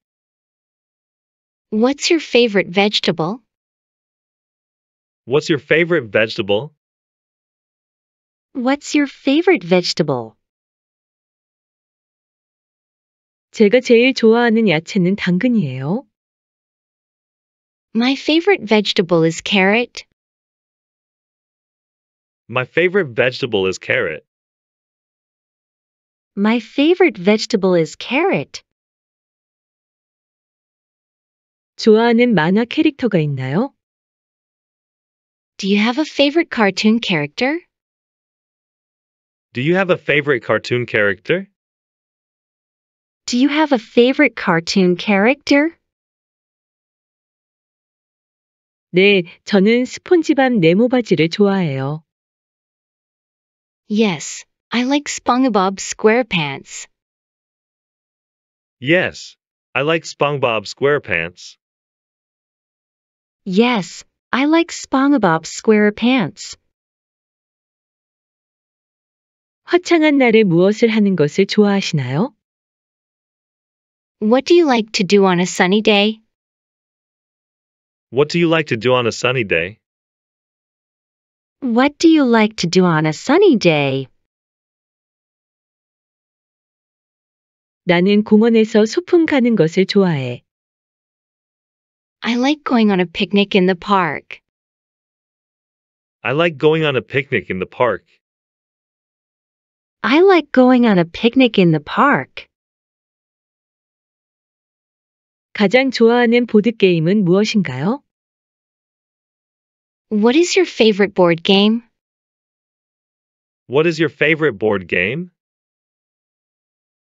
What's your favorite vegetable? What's your favorite vegetable? What's your favorite vegetable? 제가 제일 좋아하는 야채는 당근이에요. My favorite vegetable is carrot. My favorite vegetable is carrot. My favorite vegetable is carrot. 좋아하는 만화 캐릭터가 있나요? Do you have a favorite cartoon character? Do you have a favorite cartoon character? Do you have a favorite cartoon character? 네, 저는 스폰지밥 네모 바지를 좋아해요. Yes, I like SpongeBob SquarePants. Yes, I like SpongeBob SquarePants. Yes, I like SpongeBob SquarePants. 화창한 날에 무엇을 하는 것을 좋아하시나요? What do you like to do on a sunny day? What do you like to do on a sunny day? What do you like to do on a sunny day? 나는 공원에서 소풍 가는 것을 좋아해. I like going on a picnic in the park. I like going on a picnic in the park. I like going on a picnic in the park. 가장 좋아하는 무엇인가요? What is your favorite board game? What is your favorite board game?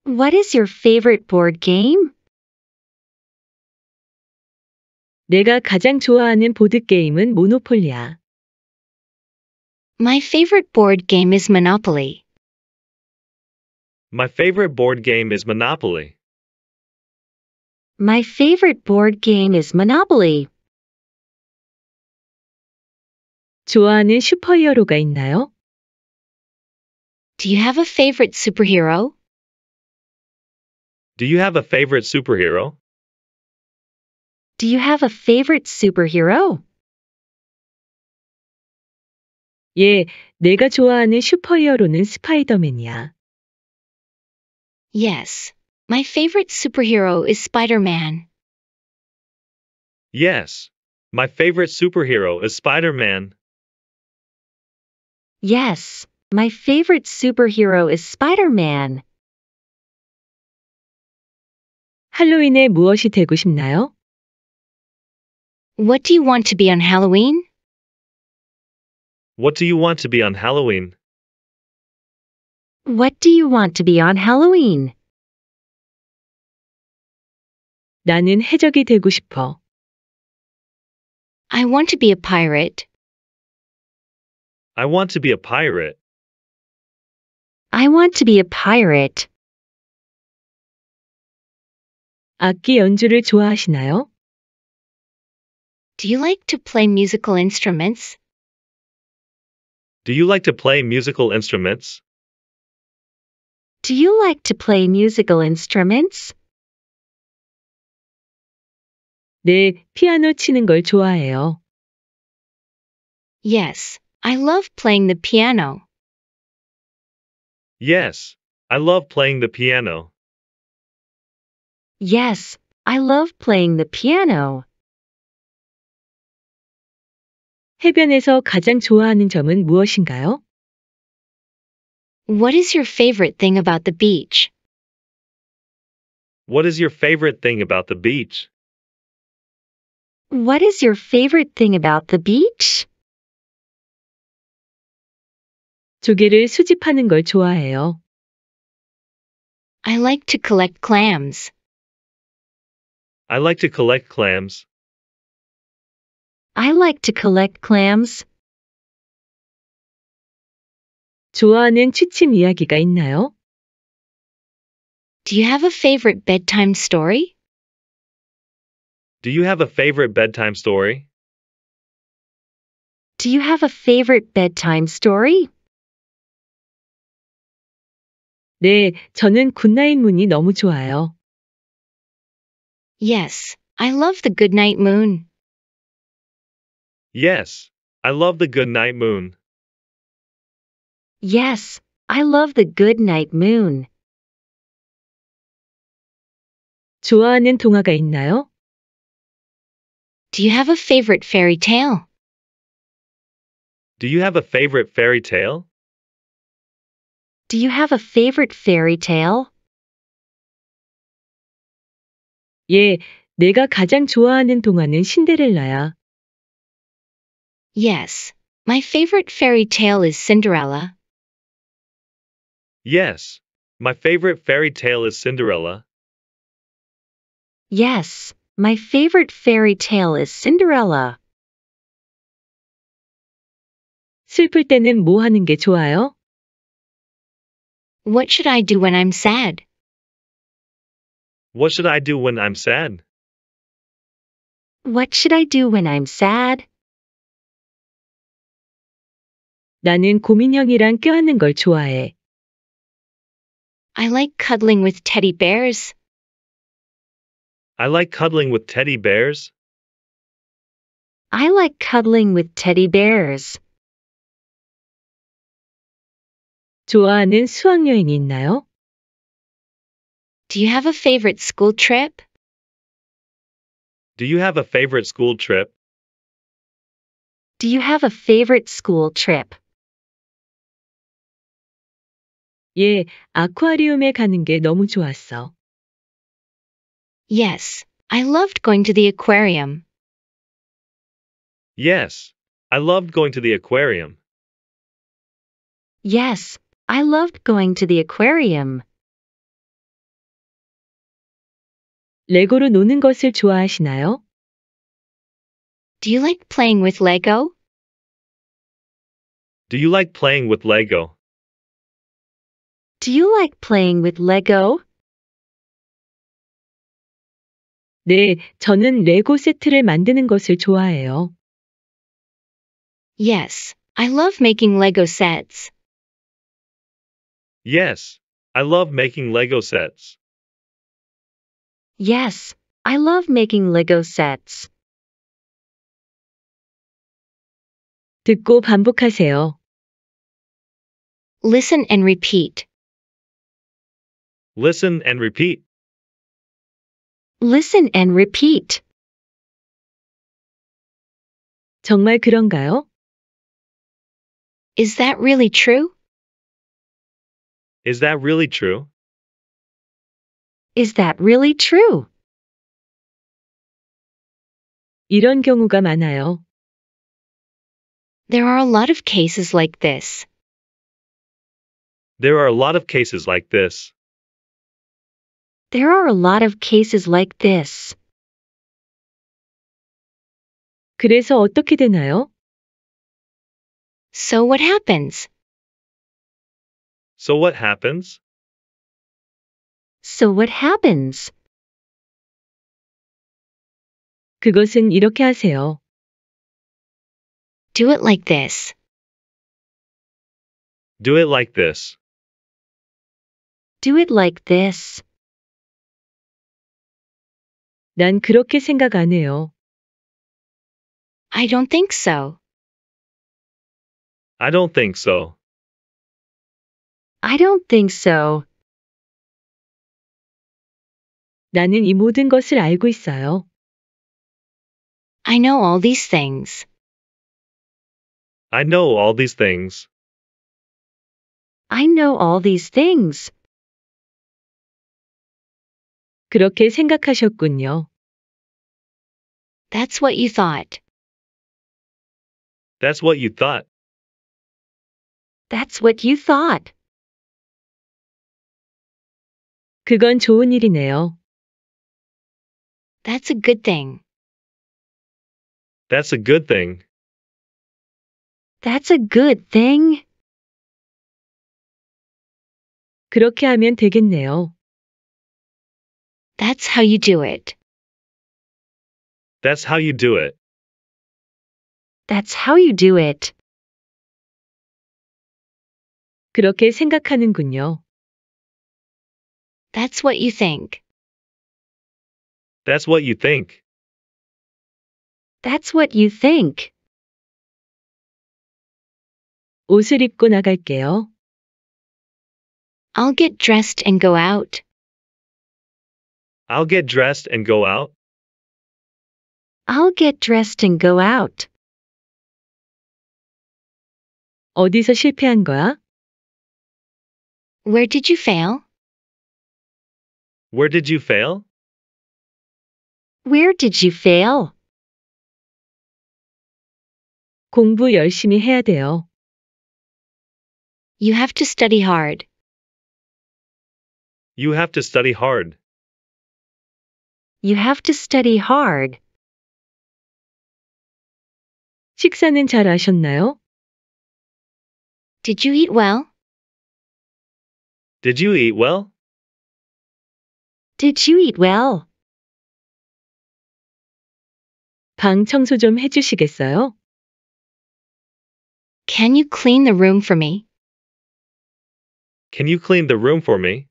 What is your favorite board game? 내가 가장 좋아하는 보드 게임은 모노폴리야. My favorite board game is Monopoly. My favorite board game is Monopoly. My favorite board game is Monopoly. 좋아하는 슈퍼히어로가 있나요? Do you have a favorite superhero? Do you have a favorite superhero? Do you have a favorite superhero? 예, 내가 좋아하는 슈퍼히어로는 스파이더맨이야. Yes, my favorite superhero is Spider-Man. Yes, my favorite superhero is Spider-Man. Yes, my favorite superhero is Spider-Man. 할로윈에 무엇이 되고 싶나요? What do you want to be on Halloween? What do you want to be on Halloween? What do you want to be on Halloween? 나는 해적이 되고 싶어. I want to be a pirate. I want to be a pirate. I want to be a pirate. 악기 연주를 좋아하시나요? Do you like to play musical instruments? Do you like to play musical instruments? Do you like to play musical instruments? 네, 피아노 치는 걸 좋아해요. Yes, I love playing the piano. Yes, I love playing the piano. Yes, I love playing the piano. 해변에서 가장 좋아하는 점은 무엇인가요? What is your favorite thing about the beach? What is your favorite thing about the beach? What is your favorite thing about the beach? 조개를 수집하는 걸 좋아해요. I like to collect clams. I like to collect clams. I like to collect clams. 좋아하는 취침 이야기가 있나요? Do you have a favorite bedtime story? Do you have a favorite bedtime story? Do you have a favorite bedtime story? 네, 저는 굿나잇 문이 너무 좋아요. Yes, I love the Good Night moon. Yes, I love the Good Night moon. Yes, I love the Good Night moon. 좋아하는 동화가 있나요? Do you have a favorite fairy tale? Do you have a favorite fairy tale? Do you have a favorite fairy tale? 예, 내가 가장 좋아하는 동화는 신데렐라야. Yes, my favorite fairy tale is Cinderella. Yes, my favorite fairy tale is Cinderella. Yes, my favorite fairy tale is Cinderella. 슬플 때는 뭐 하는 게 좋아요? What should I do when I'm sad? What should I do when I'm sad? What should I do when I'm sad? 나는 고민형이랑 껴안는 걸 좋아해. I like cuddling with teddy bears. I like cuddling with teddy bears. I like cuddling with teddy bears. 좋아하는 수학여행이 있나요? Do you have a favorite school trip? Do you have a favorite school trip? Do you have a favorite school trip? 예, 아쿠아리움에 가는 게 너무 좋았어. Yes, I loved going to the aquarium. Yes, I loved going to the aquarium. Yes, I loved going to the aquarium. 레고로 노는 것을 좋아하시나요? Do you like playing with Lego? Do you like playing with Lego? Do you like playing with Lego? 네, 저는 레고 세트를 만드는 것을 좋아해요. Yes, I love making Lego sets. Yes, I love making Lego sets. Yes, I love making Lego sets. 듣고 반복하세요. Listen and repeat. Listen and repeat. Listen and repeat. 정말 그런가요? Is that really true? Is that really true? Is that really true? 이런 경우가 많아요. There are a lot of cases like this. There are a lot of cases like this. There are a lot of cases like this. 그래서 어떻게 되나요? So what happens? So what happens? So what happens? 그것은 이렇게 하세요. Do it like this. Do it like this. Do it like this. 난 그렇게 생각 안 해요. I don't think so. I don't think so. I don't think so. 나는 이 모든 것을 알고 있어요. I know all these things. I know all these things. I know all these things. 그렇게 생각하셨군요. That's what you thought. That's what you thought. That's what you thought. 그건 좋은 일이네요. That's a good thing. That's a good thing. That's a good thing. 그렇게 하면 되겠네요. That's how you do it. That's how you do it. That's how you do it. 그렇게 생각하는군요. That's what you think. That's what you think. That's what you think. 옷을 입고 나갈게요. I'll get dressed and go out. I'll get dressed and go out. I'll get dressed and go out. 어디서 실패한 거야? Where did you fail? Where did you fail? Where did you fail? 공부 열심히 해야 돼요. You have to study hard. You have to study hard. You have to study hard. 식사는 잘 하셨나요? Did you eat well? Did you eat well? Did you eat well? 방 청소 좀 해주시겠어요? Can you clean the room for me? Can you clean the room for me?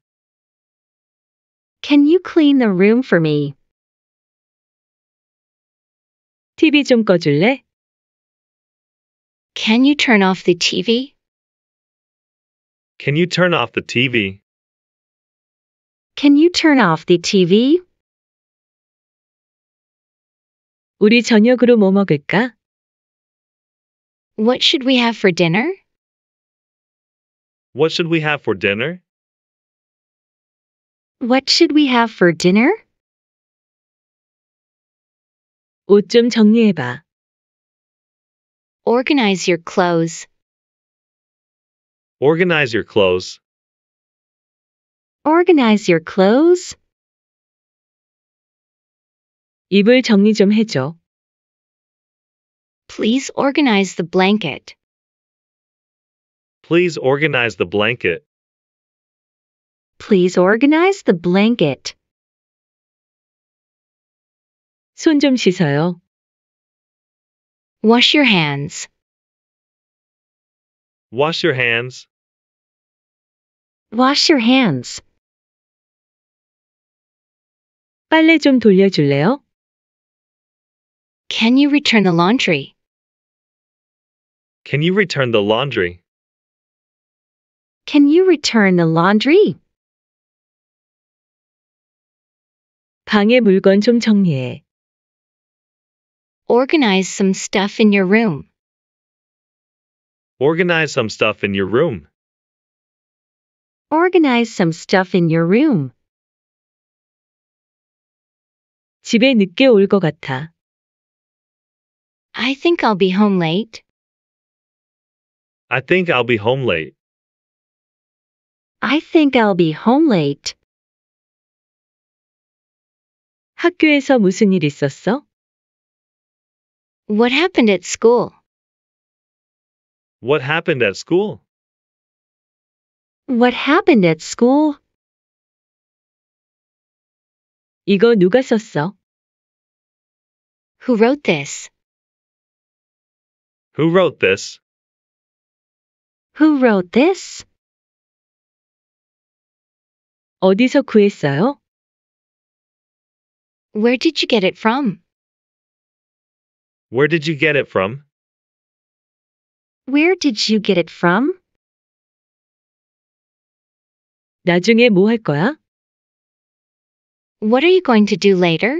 Can you clean the room for me? TV 좀 꺼줄래? Can you turn off the TV? Can you turn off the TV? Can you turn off the TV? 우리 저녁으로 뭐 먹을까? What should we have for dinner? What should we have for dinner? What should we have for dinner? 정리해봐. Organize your clothes. Organize your clothes. Organize your clothes. 이불 정리 좀 해줘. Please organize the blanket. Please organize the blanket. Please organize the blanket. 손 씻어요. Wash your hands. Wash your hands. Wash your hands. 빨래 좀 돌려줄래요? Can you return the laundry? Can you return the laundry? Can you return the laundry? 방에 물건 좀 정리해. Organize some stuff in your room. Organize some stuff in your room. Organize some stuff in your room. 집에 늦게 올 같아. I think I'll be home late. I think I'll be home late. I think I'll be home late. 학교에서 무슨 일 있었어? What happened at school? What happened at school? What happened at school? 이거 누가 썼어? Who wrote this? Who wrote this? Who wrote this? 어디서 구했어요? Where did you get it from? Where did you get it from? Where did you get it from? 나중에 뭐 거야? What are you going to do later?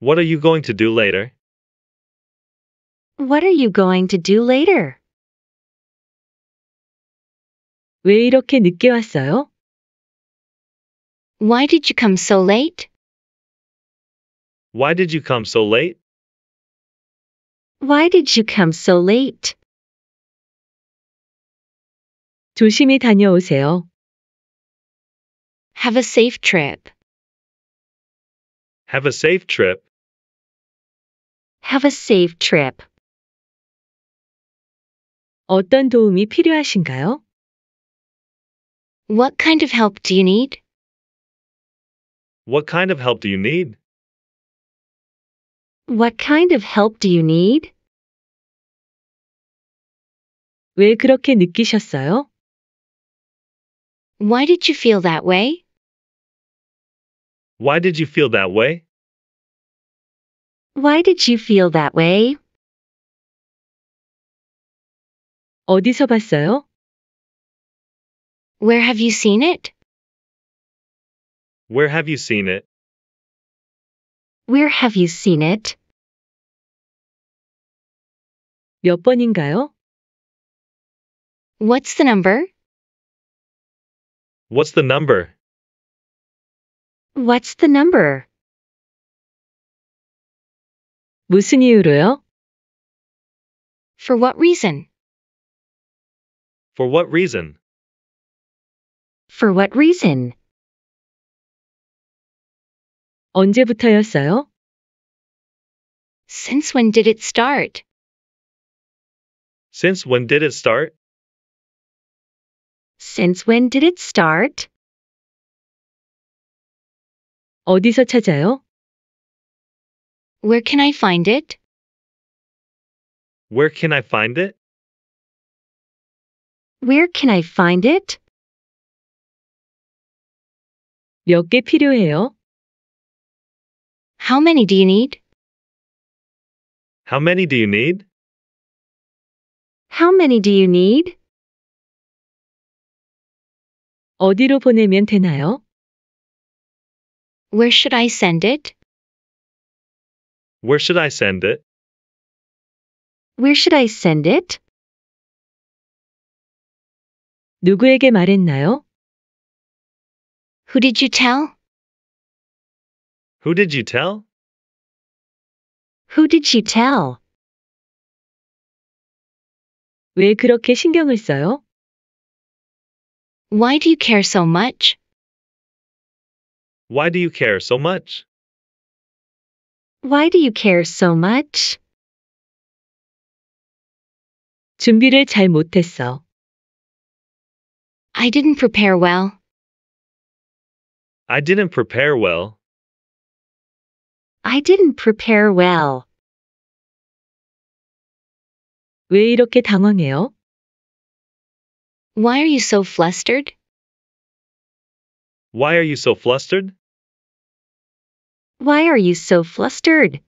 What are you going to do later? What are you going to do later? 왜 이렇게 늦게 왔어요? Why did you come so late? Why did you come so late? Why did you come so late? 조심히 다녀오세요. Have a safe trip. Have a safe trip. Have a safe trip. 어떤 도움이 필요하신가요? What kind of help do you need? What kind of help do you need? What kind of help do you need? 왜 그렇게 느끼셨어요? Why did you feel that way? Why did you feel that way? Why did you feel that way? 어디서 봤어요? Where have you seen it? Where have you seen it? Where have you seen it? 몇 번인가요? What's the number? What's the number? What's the number? 무슨 이유로요? For what reason? For what reason? For what reason? 언제부터였어요? Since when did it start? Since when did it start? Since when did it start? 어디서 찾아요? Where can I find it? Where can I find it? Where can I find it? 필요해요? How many do you need? How many do you need? How many do you need? 어디로 보내면 되나요? Where should I send it? Where should I send it? Where should I send it? 누구에게 말했나요? Who did you tell? Who did you tell? Who did she tell? 왜 그렇게 신경을 써요? Why do you care so much? Why do you care so much? Why do you care so much? 준비를 잘 못했어. I didn't prepare well. I didn't prepare well. I didn't prepare well. 왜 이렇게 당황해요? Why are you so flustered? Why are you so flustered? Why are you so flustered?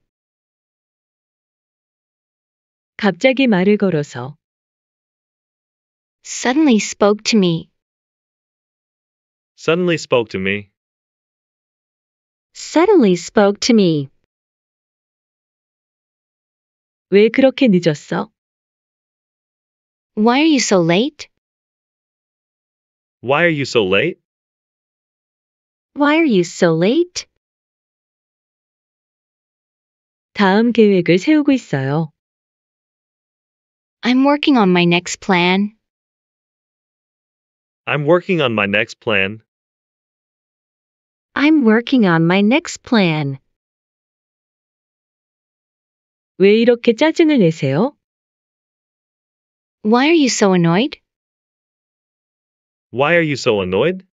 갑자기 말을 걸어서 Suddenly spoke to me. Suddenly spoke to me. Suddenly spoke to me. 왜 그렇게 늦었어? Why are you so late? Why are you so late? Why are you so late? 다음 계획을 세우고 있어요. I'm working on my next plan. I'm working on my next plan. I'm working on my next plan. 왜 이렇게 짜증을 내세요? Why are you so annoyed? Why are you so annoyed?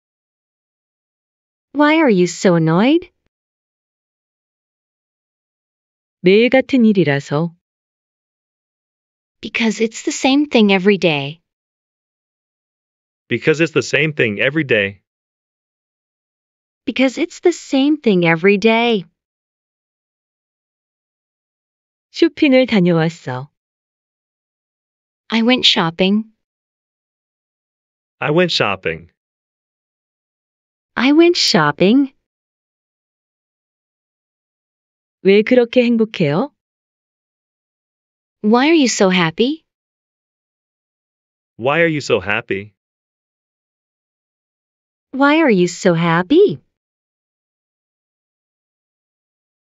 Why are you so annoyed? 매일 같은 일이라서. Because it's the same thing every day. Because it's the same thing every day because it's the same thing every day. 쇼핑을 다녀왔어. I went shopping. I went shopping. I went shopping. 왜 그렇게 행복해요? Why are you so happy? Why are you so happy? Why are you so happy?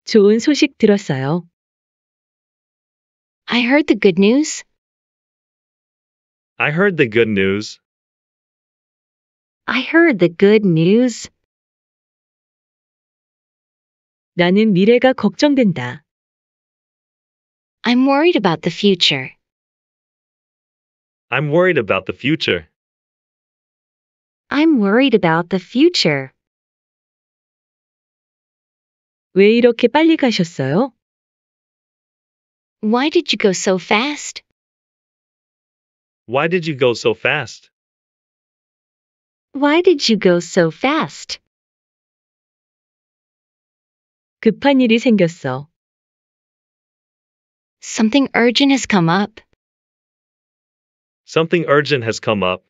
좋은 소식 들었어요. I heard the good news. I heard the good news. I heard the good news. 나는 미래가 걱정된다. I'm worried about the future. I'm worried about the future. I'm worried about the future. 왜 이렇게 빨리 가셨어요? Why did you go so fast? Why did you go so fast? Why did you go so fast? 급한 일이 생겼어. Something urgent has come up. Something urgent has come up.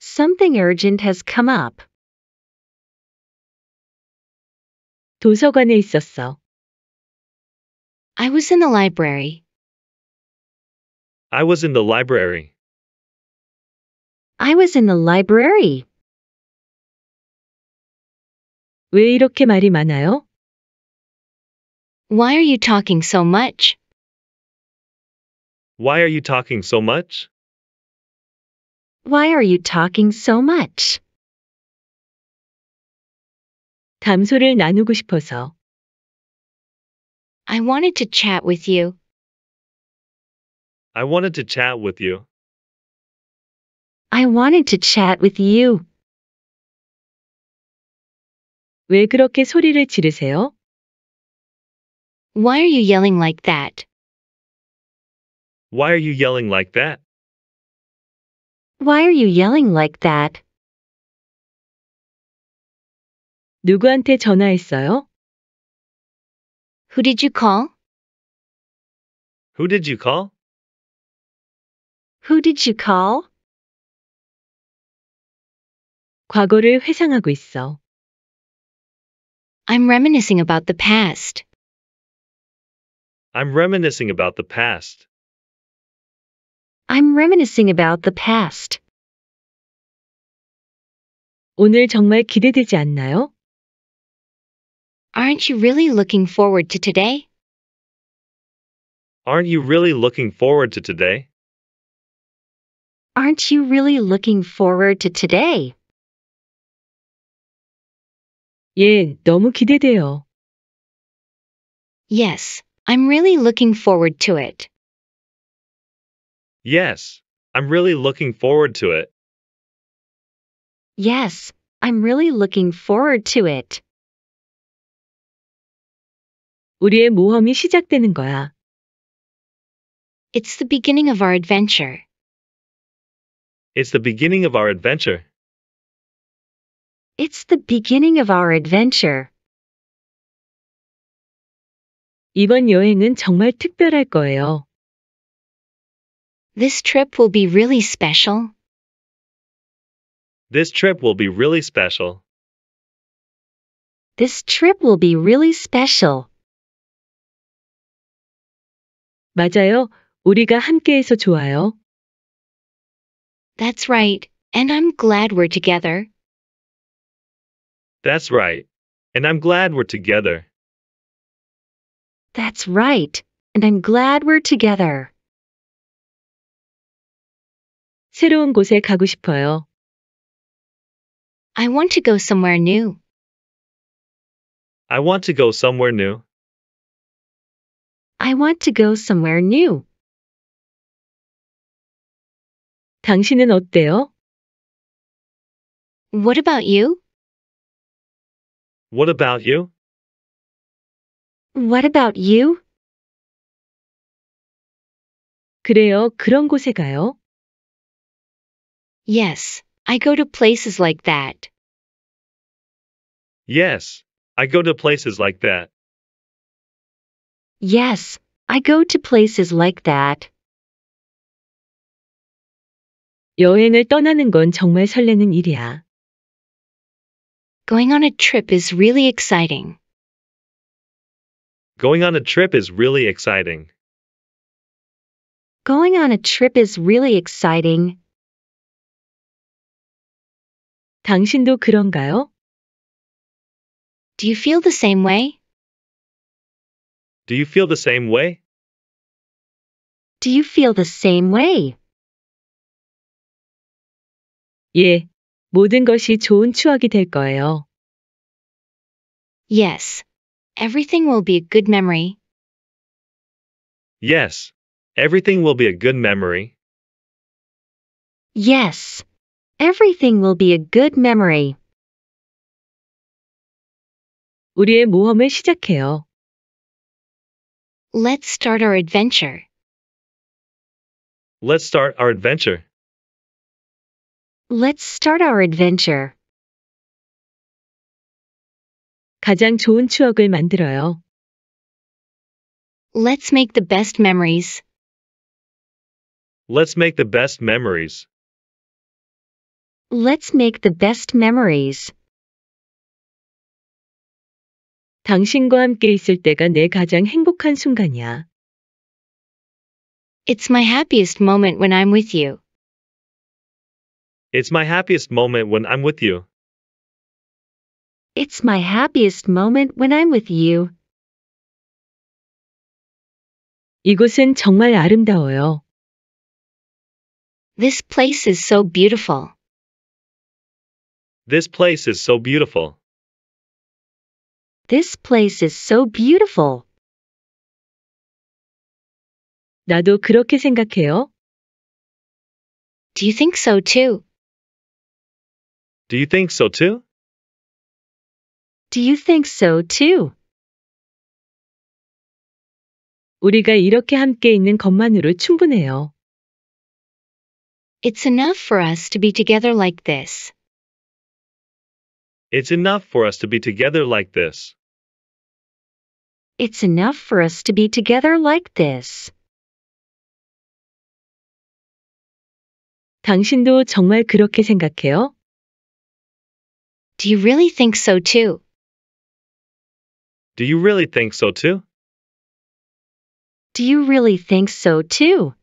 Something urgent has come up. 도서관에 있었어. I was in the library. I was in the library. I was in the library. 왜 이렇게 말이 많아요? Why are you talking so much? Why are you talking so much? Why are you talking so much? 나누고 싶어서. I wanted to chat with you. I wanted to chat with you. I wanted to chat with you. 왜 그렇게 소리를 지르세요? Why are you yelling like that? Why are you yelling like that? Why are you yelling like that? 누구한테 전화했어요? Who did you call? Who did you call? Who did you call? 과거를 회상하고 있어. I'm reminiscing about the past. I'm reminiscing about the past. I'm reminiscing about the past. 오늘 정말 기대되지 않나요? Aren't you really looking forward to today? Aren't you really looking forward to today? Aren't you really looking forward to today? 예, 너무 기대돼요. Yes, I'm really looking forward to it. Yes, I'm really looking forward to it. Yes, I'm really looking forward to it. 우리의 모험이 시작되는 거야. It's the beginning of our adventure. It's the beginning of our adventure. It's the beginning of our adventure. 이번 여행은 정말 특별할 거예요. This trip will be really special. This trip will be really special. This trip will be really special. 맞아요. 우리가 함께해서 좋아요. That's right, and I'm glad we're together. That's right, and I'm glad we're together. That's right, and I'm glad we're together. 새로운 곳에 가고 싶어요. I want to go somewhere new. I want to go somewhere new. I want to go somewhere new. 당신은 어때요? What about you? What about you? What about you? 그래요. 그런 곳에 가요. Yes, I go to places like that. Yes, I go to places like that. Yes, I go to places like that. 여행을 떠나는 건 정말 설레는 일이야. Going on a trip is really exciting. Going on a trip is really exciting. Going on a trip is really exciting. 당신도 그런가요? Do you feel the same way? Do you feel the same way? Do you feel the same way? 예, 모든 것이 좋은 추억이 될 거예요. Yes, everything will be a good memory. Yes, everything will be a good memory. Yes, everything will be a good memory. 우리의 모험을 시작해요. Let's start our adventure. Let's start our adventure. Let's start our adventure. 가장 좋은 추억을 만들어요. Let's make the best memories. Let's make the best memories. Let's make the best memories. 당신과 함께 있을 때가 내 가장 행복한 순간이야. It's my happiest moment when I'm with you. It's my happiest moment when I'm with you. It's my happiest moment when I'm with you. 이곳은 정말 아름다워요. This place is so beautiful. This place is so beautiful. This place is so beautiful. 나도 그렇게 생각해요. Do you think so too? Do you think so too? Do you think so too? 우리가 이렇게 함께 있는 것만으로 충분해요. It's enough for us to be together like this. It's enough for us to be together like this. It's enough for us to be together like this. 당신도 정말 그렇게 생각해요? Do you really think so too? Do you really think so too? Do you really think so too?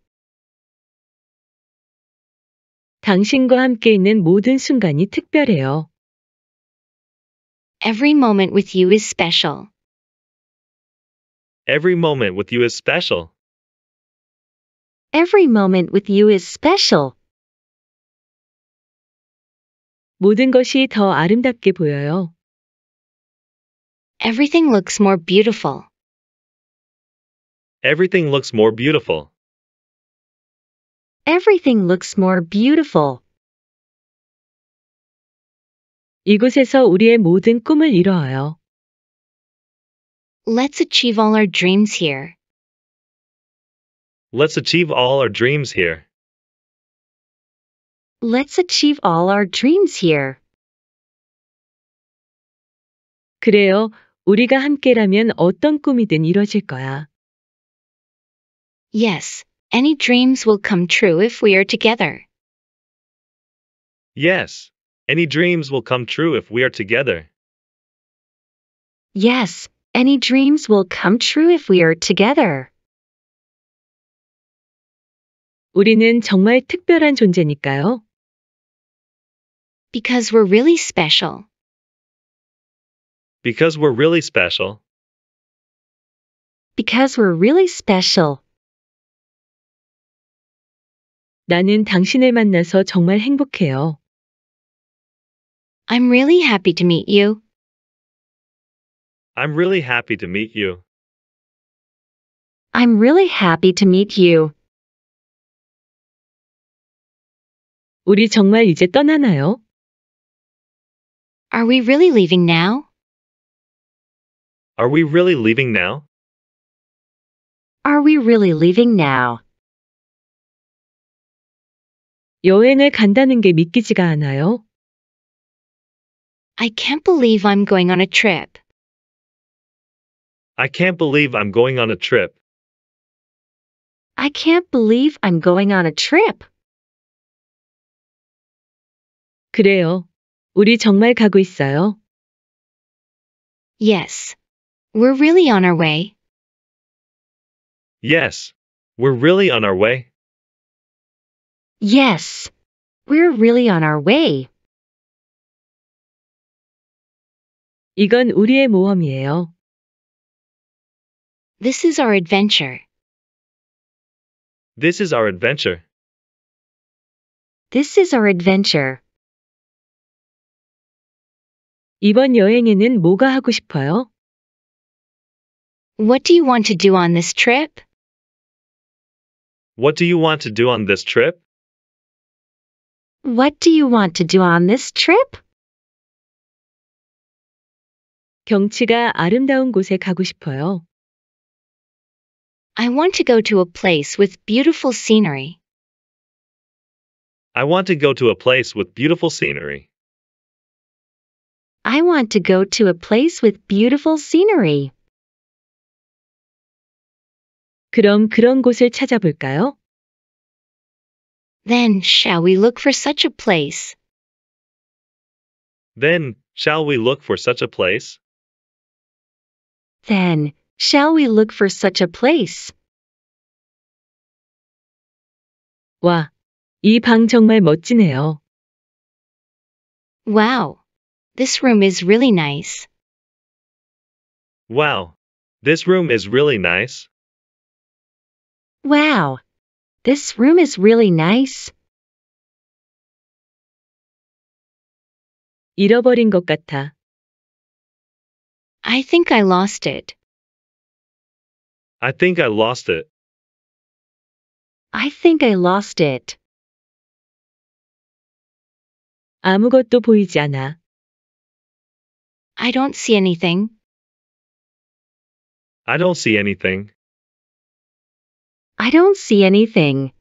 당신과 함께 있는 모든 순간이 특별해요. Every moment with you is special. Every moment with you is special. Every moment with you is special. 모든 것이 더 아름답게 보여요. Everything looks more beautiful. Everything looks more beautiful. Everything looks more beautiful. 이곳에서 우리의 모든 꿈을 이뤄요. Let's achieve all our dreams here. Let's achieve all our dreams here. Let's achieve all our dreams here. 그래요. 우리가 함께라면 어떤 꿈이든 이루어질 거야. Yes, any dreams will come true if we are together. Yes, any dreams will come true if we are together. Yes, any dreams will come true if we are together. 우리는 정말 특별한 존재니까요. Because we're really special. Because we're really special. Because we're really special. 나는 당신을 만나서 정말 행복해요. I'm really happy to meet you. I'm really happy to meet you. I'm really happy to meet you. 우리 정말 이제 떠나나요? Are we really leaving now? Are we really leaving now? Are we really leaving now? 여행을 간다는 게 믿기지가 않아요. I can't believe I'm going on a trip. I can't believe I'm going on a trip. I can't believe I'm going on a trip. 그래요. 우리 정말 가고 있어요. Yes. We're really on our way. Yes. We're really on our way. Yes. We're really on our way. 이건 우리의 모험이에요. This is our adventure. This is our adventure. This is our adventure. 이번 여행에는 뭐가 하고 싶어요? What do you want to do on this trip? What do you want to do on this trip? What do you want to do on this trip? 경치가 아름다운 곳에 가고 싶어요. I want to go to a place with beautiful scenery. I want to go to a place with beautiful scenery. I want to go to a place with beautiful scenery. 그럼 그런 곳을 찾아볼까요? Then shall we look for such a place? Then, shall we look for such a place? Then, Shall we look for such a place? 와, 정말 멋지네요. Wow, this room is really nice. Wow, this room is really nice. Wow, this room is really nice. 잃어버린 것 같아. I think I lost it. I think I lost it. I think I lost it. 아무것도 보이지 않아. I don't see anything. I don't see anything. I don't see anything.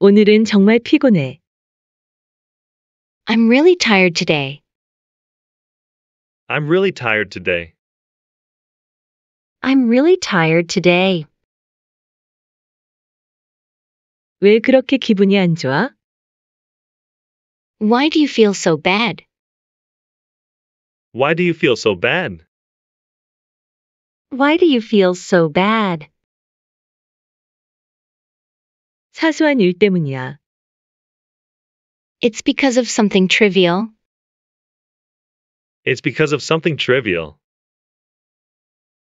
오늘은 정말 피곤해. I'm really tired today. I'm really tired today. I'm really tired today. 왜 그렇게 기분이 안 좋아? Why do you feel so bad? Why do you feel so bad? Why do you feel so bad? 사소한 일 때문이야. It's because of something trivial. It's because of something trivial.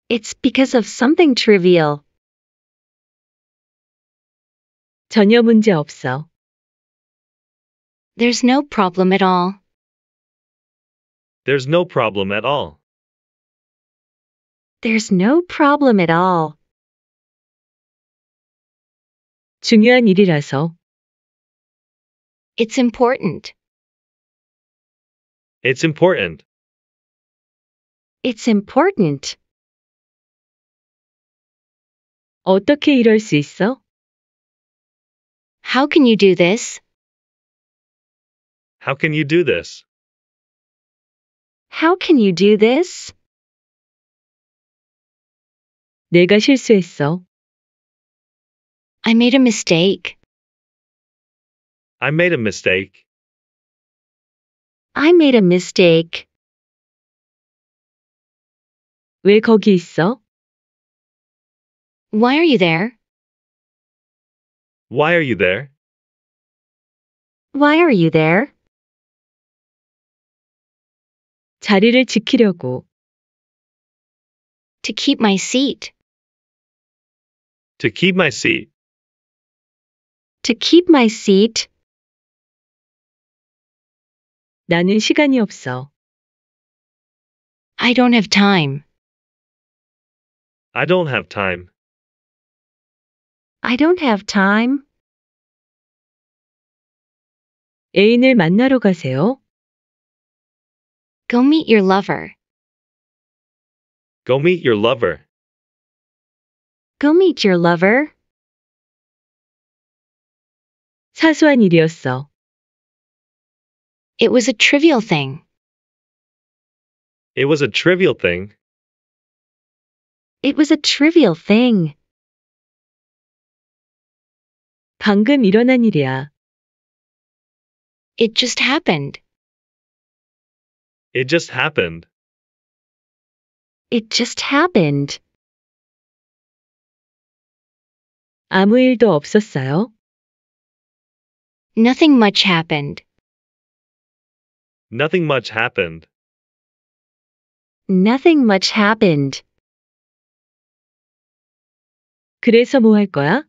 It's because of something trivial. 전혀 문제 없어. There's no problem at all. There's no problem at all. There's no problem at all. 중요한 일이라서. It's important. It's important. It's important. 어떻게 이럴 수 있어? How can you do this? How can you do this? How can you do this? 내가 실수했어. I made a mistake. I made a mistake. I made a mistake. 왜 거기 있어? Why are you there? Why are you there? Why are you there? 자리를 지키려고. To keep my seat. To keep my seat. To keep my seat. 나는 시간이 없어. I don't have time. I don't have time. I don't have time. 애인을 만나러 가세요. Go meet your lover. Go meet your lover. Go meet your lover. 사소한 일이었어. It was a trivial thing. It was a trivial thing. It was a trivial thing. 방금 일어난 일이야. It just happened. It just happened. It just happened. 아무 일도 없었어요? Nothing much happened. Nothing much happened. Nothing much happened. 그래서 뭐 할 거야?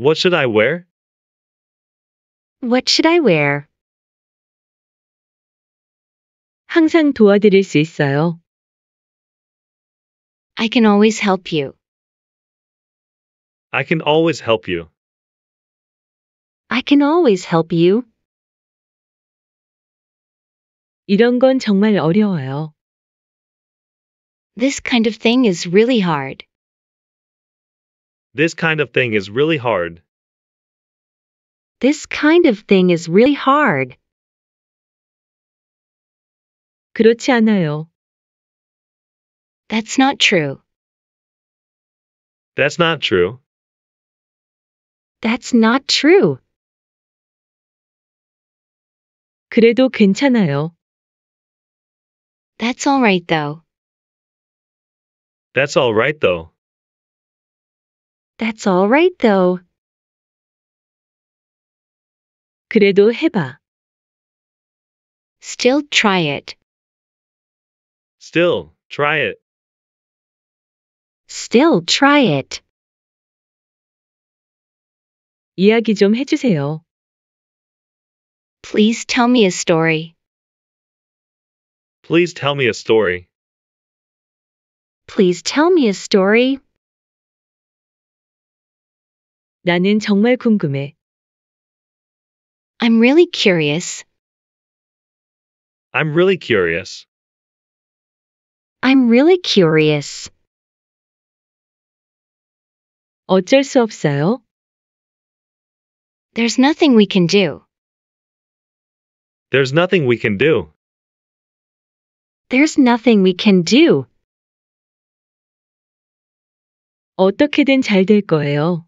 What should I wear? What should I wear? 항상 도와드릴 수 있어요. I can always help you. I can always help you. I can always help you. 이런 건 정말 어려워요. This kind of thing is really hard. This kind of thing is really hard. This kind of thing is really hard. 그렇지 않아요. That's not true. That's not true. That's not true. 그래도 괜찮아요. That's all right though. That's all right though. That's all right though. 그래도 해봐. Still try it. Still, try it. Still try it. 이야기 좀 해주세요. Please tell me a story. Please tell me a story. Please tell me a story. 나는 정말 궁금해. I'm really curious. I'm really curious. I'm really curious. 어쩔 수 없어요. There's nothing we can do. There's nothing we can do. There's nothing we can do. 어떻게든 잘 될 거예요.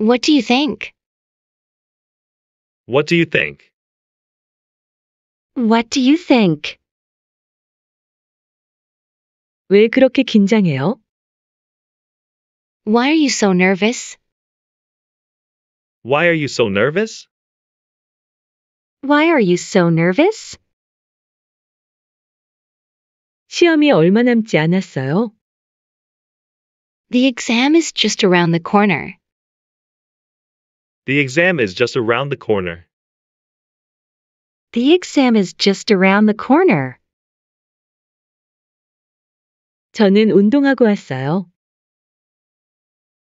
What do you think? What do you think? What do you think? 왜 그렇게 긴장해요? Why are you so nervous? Why are you so nervous? Why are you so nervous? 시험이 얼마 남지 않았어요? The exam is just around the corner. The exam is just around the corner. The exam is just around the corner. 저는 운동하고 왔어요.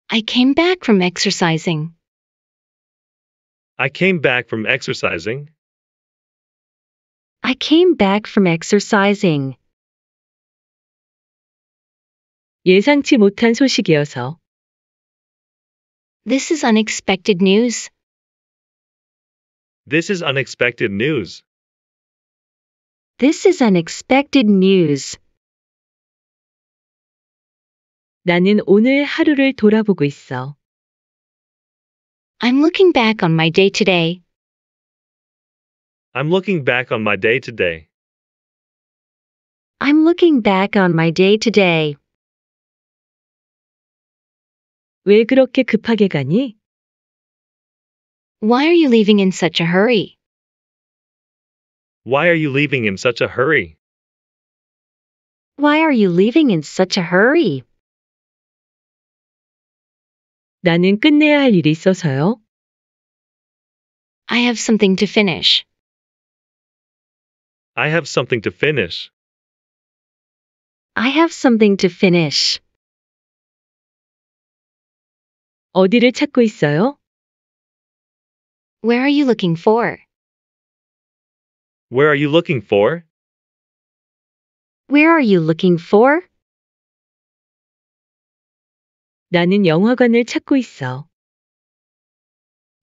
I came back from exercising. I came back from exercising. I came back from exercising. 예상치 못한 소식이어서. This is unexpected news. This is unexpected news. This is unexpected news. 나는 오늘 하루를 돌아보고 있어. I'm looking back on my day today. I'm looking back on my day today. I'm looking back on my day today. 왜 그렇게 급하게 가니? Why are you leaving in such a hurry? Why are you leaving in such a hurry? Why are you leaving in such a hurry? 나는 끝내야 할 일이 있어서요. I have something to finish. I have something to finish. I have something to finish. 어디를 찾고 있어요? Where are you looking for? Where are you looking for? Where are you looking for? 나는 영화관을 찾고 있어.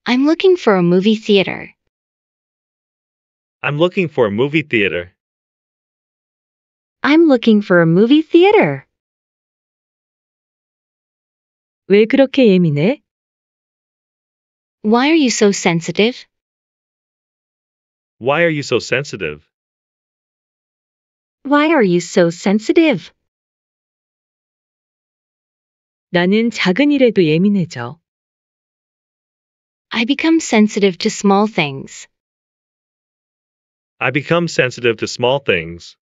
I'm looking for a movie theater. I'm looking for a movie theater. I'm looking for a movie theater. 왜 그렇게 예민해? Why are you so sensitive? Why are you so sensitive? Why are you so sensitive? 나는 작은 일에도 예민해져. I become sensitive to small things. I become sensitive to small things.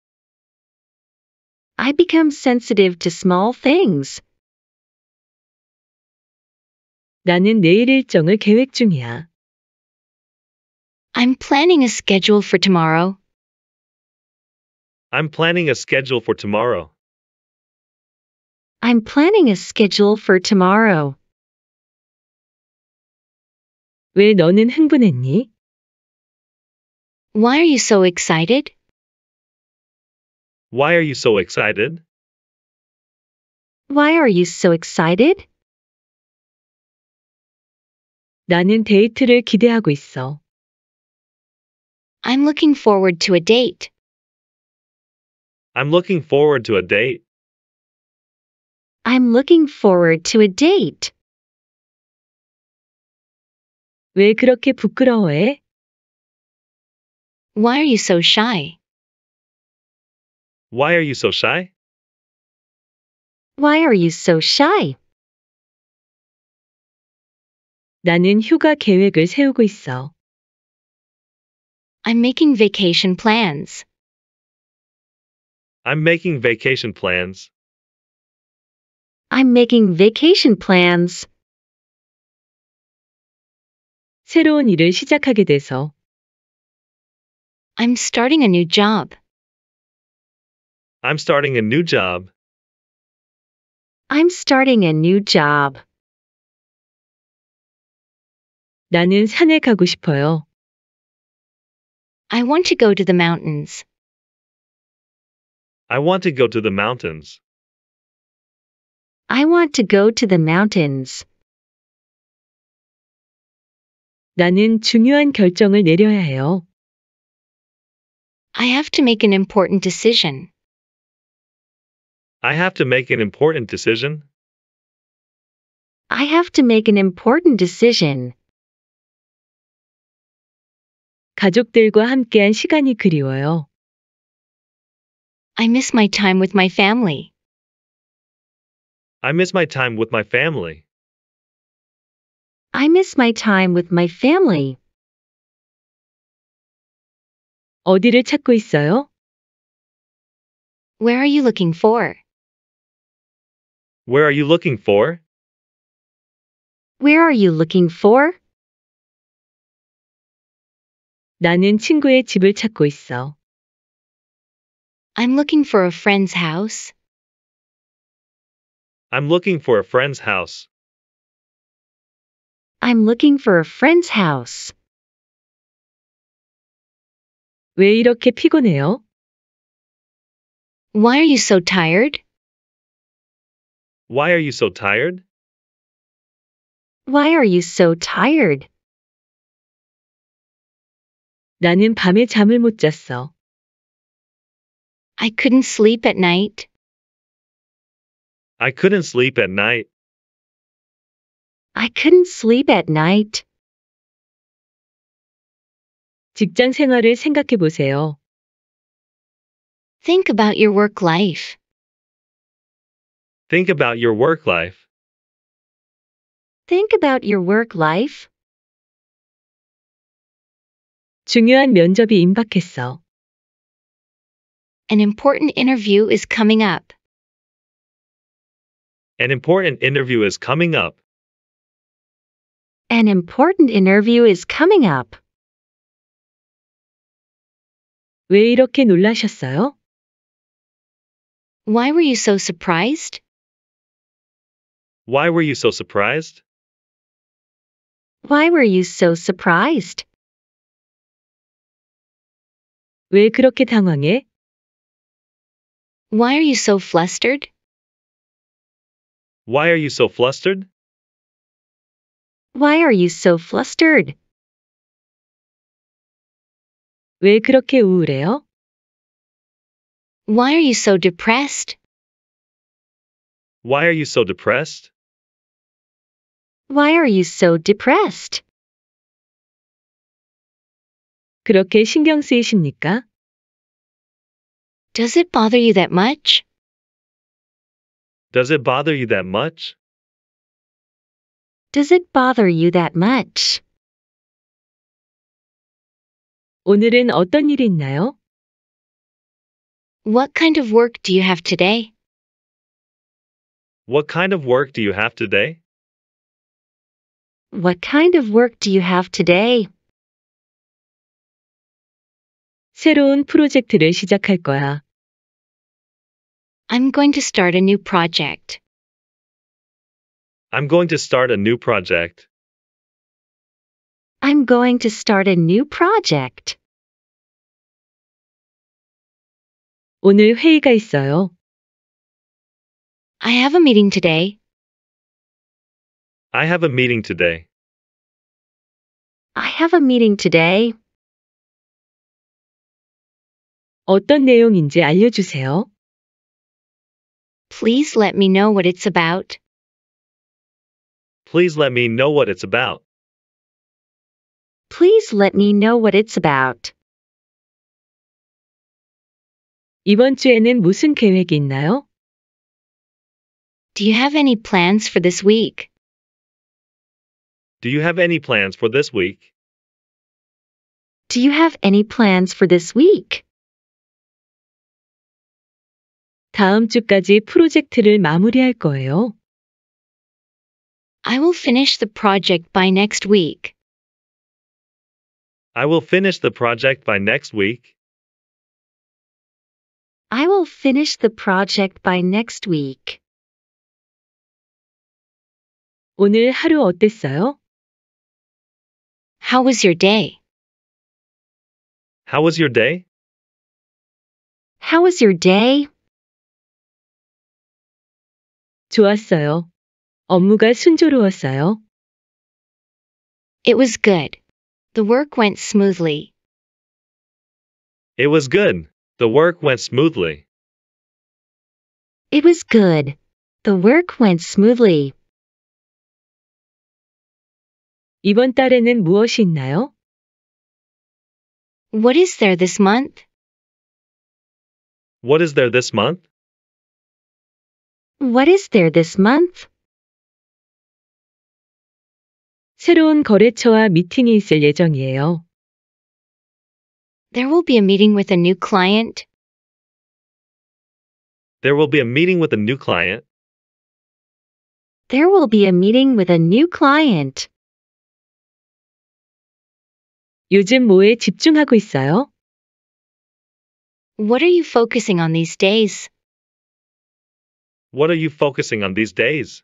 I become sensitive to small things. 나는 내일 일정을 계획 중이야. I'm planning a schedule for tomorrow. I'm planning a schedule for tomorrow. I'm planning a schedule for tomorrow. 왜 너는 흥분했니? Why are you so excited? Why are you so excited? Why are you so excited? 나는 데이트를 기대하고 있어. I'm looking forward to a date. I'm looking forward to a date. I'm looking forward to a date. 왜 그렇게 부끄러워해? Why are you so shy? Why are you so shy? Why are you so shy? 나는 휴가 계획을 세우고 있어. I'm making vacation plans. I'm making vacation plans. I'm making vacation plans. 새로운 일을 시작하게 돼서. I'm starting a new job. I'm starting a new job. I'm starting a new job. 나는 산에 가고 싶어요. I want to go to the mountains. I want to go to the mountains. I want to go to the mountains. 나는 중요한 결정을 내려야 해요. I have to make an important decision. I have to make an important decision. I have to make an important decision. 가족들과 함께한 시간이 그리워요. I miss my time with my family. I miss my time with my family. I miss my time with my family. 어디를 찾고 있어요? Where are you looking for? Where are you looking for? Where are you looking for? 나는 친구의 집을 찾고 있어. I'm looking for a friend's house. I'm looking for a friend's house. I'm looking for a friend's house. 왜 이렇게 피곤해요? Why are you so tired? Why are you so tired? Why are you so tired? 나는 밤에 잠을 못 잤어. I couldn't sleep at night. I couldn't sleep at night. I couldn't sleep at night. 직장 생활을 생각해 보세요. Think about your work life. Think about your work life. Think about your work life. 중요한 면접이 임박했어. An important interview is coming up. An important interview is coming up. An important interview is coming up. 왜 이렇게 놀라셨어요? Why were you so surprised? Why were you so surprised? Why were you so surprised? 왜 그렇게 당황해? Why are you so flustered? Why are you so flustered? Why are you so flustered? 왜 그렇게 우울해요? Why are you so depressed? Why are you so depressed? Why are you so depressed? 그렇게 신경 쓰이십니까? Does it bother you that much? Does it bother you that much? Does it bother you that much? 오늘은 어떤 일이 있나요? What kind of work do you have today? What kind of work do you have today? What kind of work do you have today? 새로운 프로젝트를 시작할 거야. I'm going to start a new project. I'm going to start a new project. I'm going to start a new project. 오늘 회의가 있어요. I have a meeting today. I have a meeting today. I have a meeting today. 어떤 내용인지 알려주세요. Please let me know what it's about. Please let me know what it's about. Please let me know what it's about. 이번 주에는 무슨 계획이 있나요? Do you have any plans for this week? Do you have any plans for this week? Do you have any plans for this week? 다음 주까지 프로젝트를 마무리할 거예요. I will finish the project by next week. I will finish the project by next week. I will finish the project by next week. 오늘 하루 어땠어요? How was your day? How was your day? How was your day? 좋았어요. 업무가 순조로웠어요. It was good. The work went smoothly. It was good. The work went smoothly. It was good. The work went smoothly. 이번 달에는 무엇이 있나요? What is there this month? What is there this month? What is there this month? 새로운 거래처와 미팅이 있을 예정이에요. There will be a meeting with a new client. There will be a meeting with a new client. There will be a meeting with a new client. 요즘 뭐에 집중하고 있어요? What are you focusing on these days? What are you focusing on these days?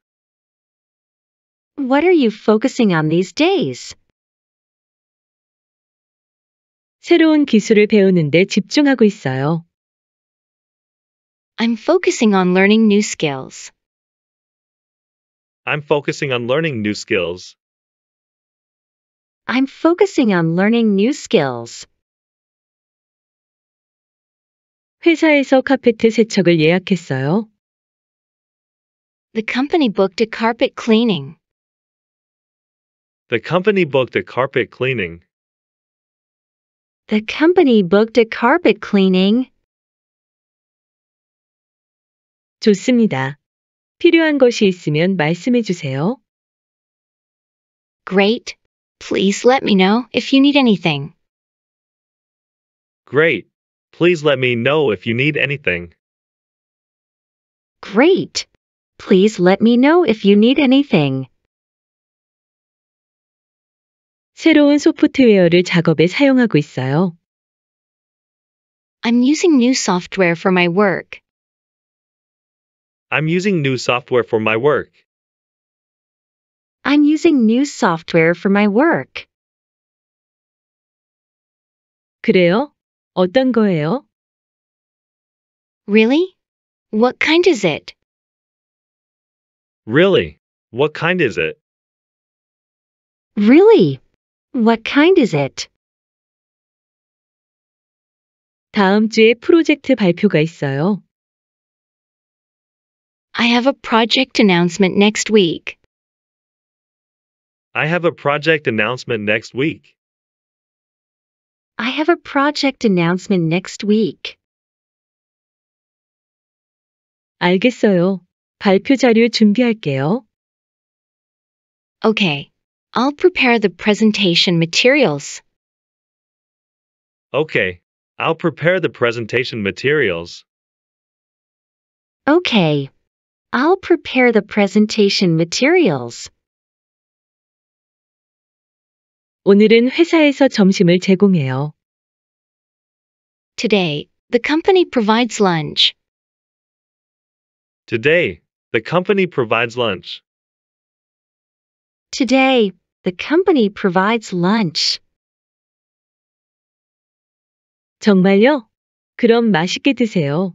What are you focusing on these days? 새로운 기술을 배우는데 집중하고 있어요. I'm focusing on learning new skills. I'm focusing on learning new skills. I'm focusing on learning new skills. 회사에서 카페트 세척을 예약했어요. The company booked a carpet cleaning. The company booked a carpet cleaning. The company booked a carpet cleaning. 좋습니다. 필요한 것이 있으면 말씀해 주세요. Great. Please let me know if you need anything. Great. Please let me know if you need anything. Great. Please let me know if you need anything. 새로운 소프트웨어를 작업에 사용하고 있어요. I'm using new software for my work. I'm using new software for my work. I'm using new software for my work. 그래요? 어떤 거예요? Really? What kind is it? Really? What kind is it? Really? What kind is it? 다음 주에 프로젝트 발표가 있어요. I have a project announcement next week. I have a project announcement next week. I have a project announcement next week. 알겠어요. 발표 자료 준비할게요. Okay, I'll prepare the presentation materials. Okay, I'll prepare the presentation materials. Okay, I'll prepare the presentation materials. 오늘은 회사에서 점심을 제공해요. Today, the company provides lunch. Today, the company provides lunch. Today, the company provides lunch. 정말요? 그럼 맛있게 드세요.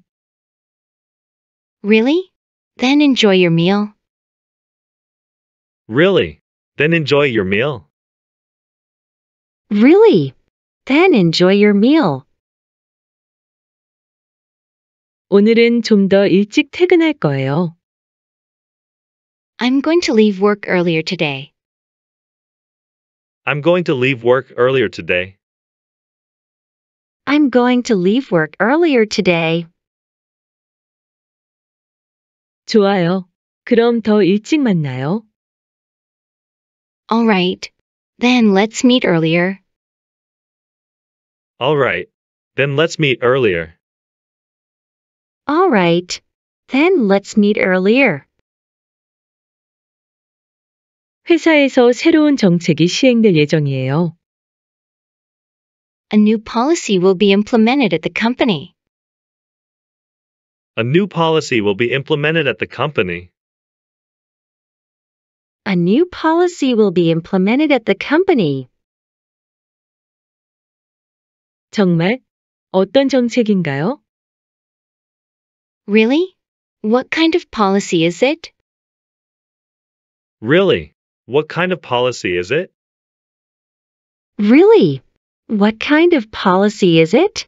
Really? Then enjoy your meal. Really? Then enjoy your meal. Really? Then enjoy your meal. 오늘은 좀 더 일찍 퇴근할 거예요. I'm going to leave work earlier today. I'm going to leave work earlier today. I'm going to leave work earlier today. 좋아요. 그럼 더 일찍 만나요. All right. Then let's meet earlier. All right. Then let's meet earlier. All right. Then let's meet earlier. 회사에서 새로운 정책이 시행될 예정이에요. A new policy will be implemented at the company. A new policy will be implemented at the company. A new policy will be implemented at the company. 정말? 어떤 정책인가요? Really? What kind of policy is it? Really? What kind of policy is it? Really? What kind of policy is it?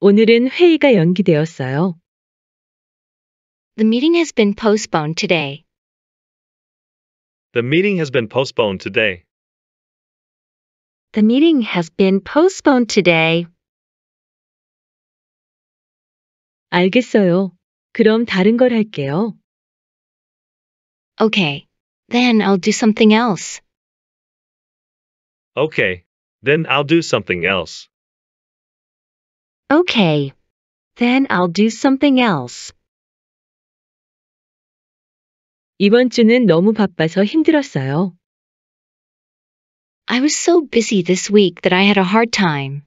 오늘은 회의가 연기되었어요. The meeting has been postponed today. The meeting has been postponed today. The meeting has been postponed today. 알겠어요. 그럼 다른 걸 할게요. Okay. Then I'll do something else. Okay. Then I'll do something else. Okay. Then I'll do something else. 이번 주는 너무 바빠서 힘들었어요. I was so busy this week that I had a hard time.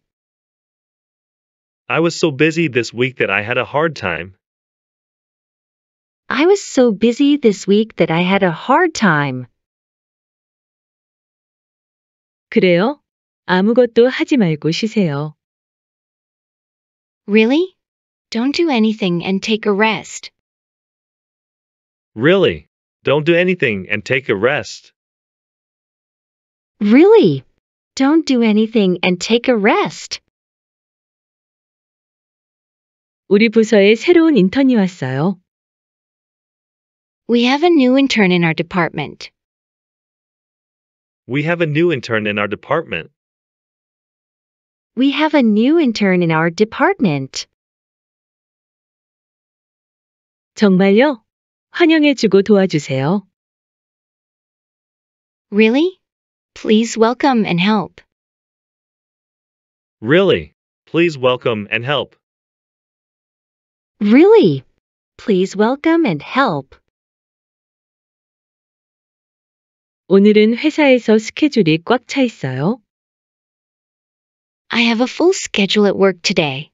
I was so busy this week that I had a hard time. I was so busy this week that I had a hard time. 그래요? 아무것도 하지 말고 쉬세요. Really? Don't do anything and take a rest. Really? Don't do anything and take a rest. Really? Don't do anything and take a rest. 우리 부서에 새로운 인턴이 왔어요. We have a new intern in our department. We have a new intern in our department. We have a new intern in our department. 정말요? 환영해주고 도와주세요. Really? Please welcome and help. Really? Please welcome and help. Really? Please welcome and help. 오늘은 회사에서 스케줄이 꽉 차 있어요. I have a full schedule at work today.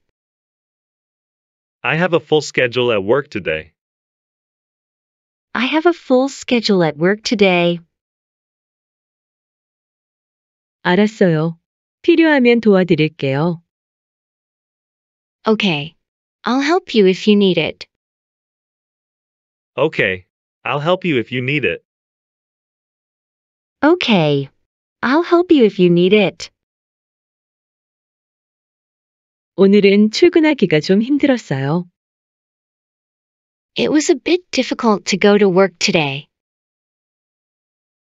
I have a full schedule at work today. I have a full schedule at work today. 알았어요. 필요하면 도와드릴게요. Okay. I'll help you if you need it. Okay. I'll help you if you need it. Okay. I'll help you if you need it. 오늘은 출근하기가 좀 힘들었어요. It was a bit difficult to go to work today.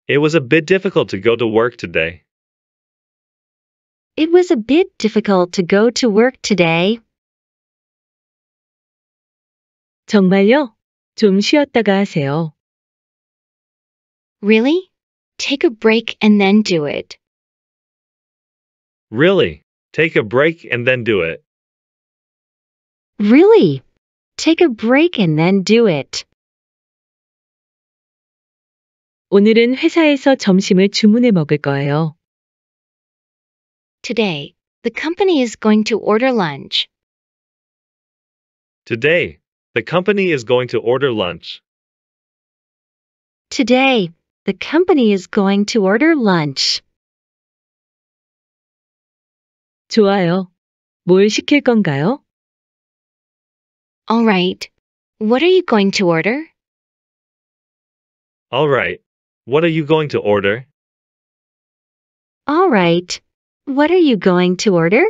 It was a bit difficult to go to work today. It was a bit difficult to go to work today. 정말요? 좀 쉬었다가 하세요. Really? Take a break and then do it. Really? Take a break and then do it. Really? Take a break and then do it. 오늘은 회사에서 점심을 주문해 먹을 거예요. Today, the company is going to order lunch. Today, the company is going to order lunch. Today, the company is going to order lunch. 좋아요. 뭘 시킬 건가요? All right. What are you going to order? All right. What are you going to order? All right. What are you going to order?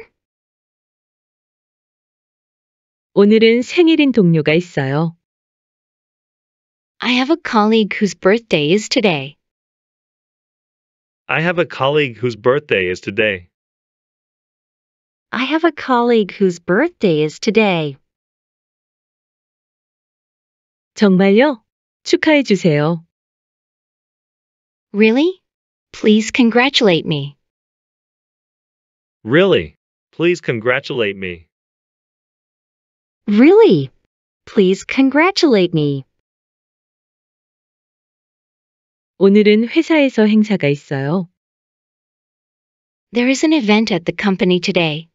오늘은 생일인 동료가 있어요. I have a colleague whose birthday is today. I have a colleague whose birthday is today. I have a colleague whose birthday is today. 정말요? 축하해 주세요. Really? Please congratulate me. Really? Please congratulate me. Really? Please congratulate me. 오늘은 회사에서 행사가 있어요. There is an event at the company today.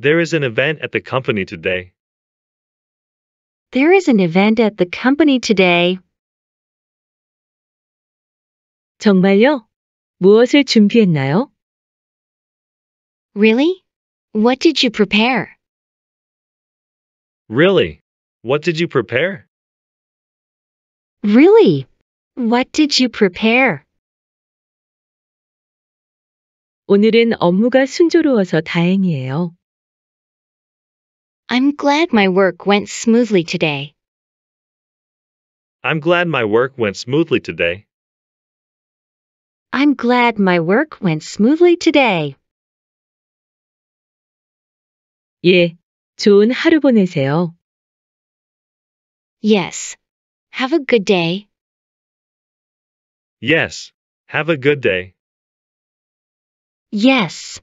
There is an event at the company today. There is an event at the company today. 정말요? 무엇을 준비했나요? Really? What did you prepare? Really? What did you prepare? Really? What did you prepare? 오늘은 업무가 순조로워서 다행이에요. I'm glad my work went smoothly today. I'm glad my work went smoothly today. I'm glad my work went smoothly today. 예, 좋은 하루 보내세요. Yes. Have a good day. Yes. Have a good day. Yes.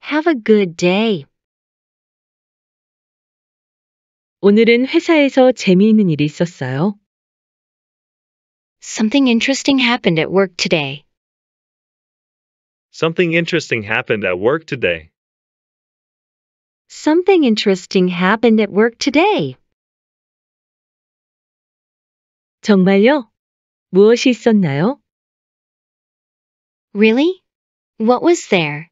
Have a good day. 오늘은 회사에서 재미있는 일이 있었어요. Something interesting happened at work today. Something interesting happened at work today. Something interesting happened at work today. 정말요? 무엇이 있었나요? Really? What was there?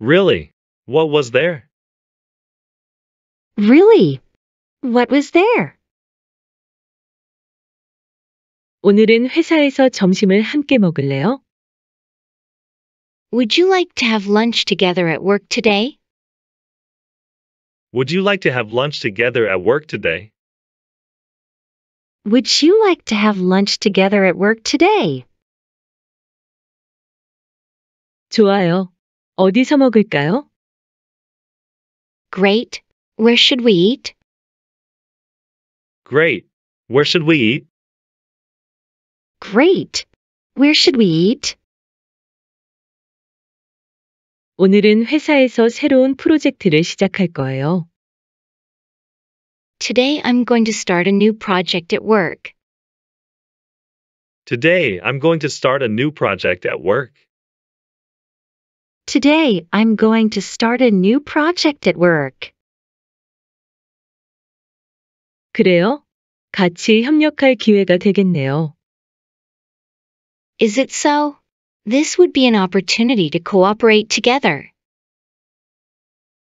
Really? What was there? Really? What was there? 오늘은 회사에서 점심을 함께 먹을래요? Would you like to have lunch together at work today? Would you like to have lunch together at work today? Would you like to have lunch together at work today? 좋아요. 어디서 먹을까요? Great. Where should we eat? Great. Where should we eat? Great. Where should we eat? 오늘은 회사에서 새로운 프로젝트를 시작할 거예요. Today I'm going to start a new project at work. Today I'm going to start a new project at work. Today, I'm going to start a new project at work. 그래요? 같이 협력할 기회가 되겠네요. Is it so? This would be an opportunity to cooperate together.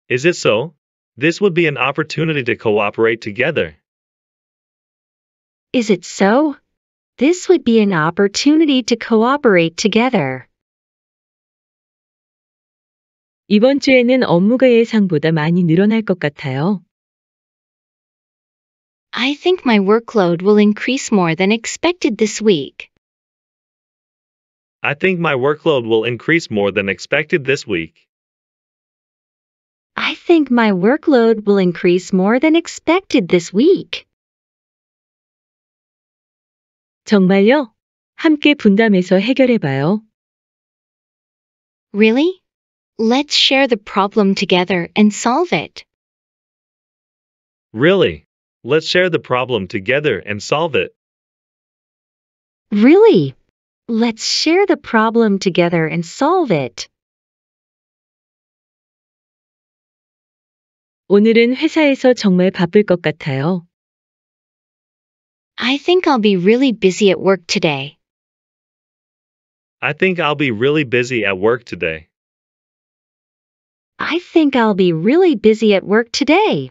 Is it so? This would be an opportunity to cooperate together. Is it so? This would be an opportunity to cooperate together. 이번 주에는 업무가 예상보다 많이 늘어날 것 같아요. I think my workload will increase more than expected this week. I think my workload will increase more than expected this week. I think my workload will increase more than expected this week. 정말요? 함께 분담해서 Really? Let's share the problem together and solve it. Really? Let's share the problem together and solve it. Really? Let's share the problem together and solve it. 오늘은 회사에서 정말 바쁠 것 같아요. I think I'll be really busy at work today. I think I'll be really busy at work today. I think I'll be really busy at work today.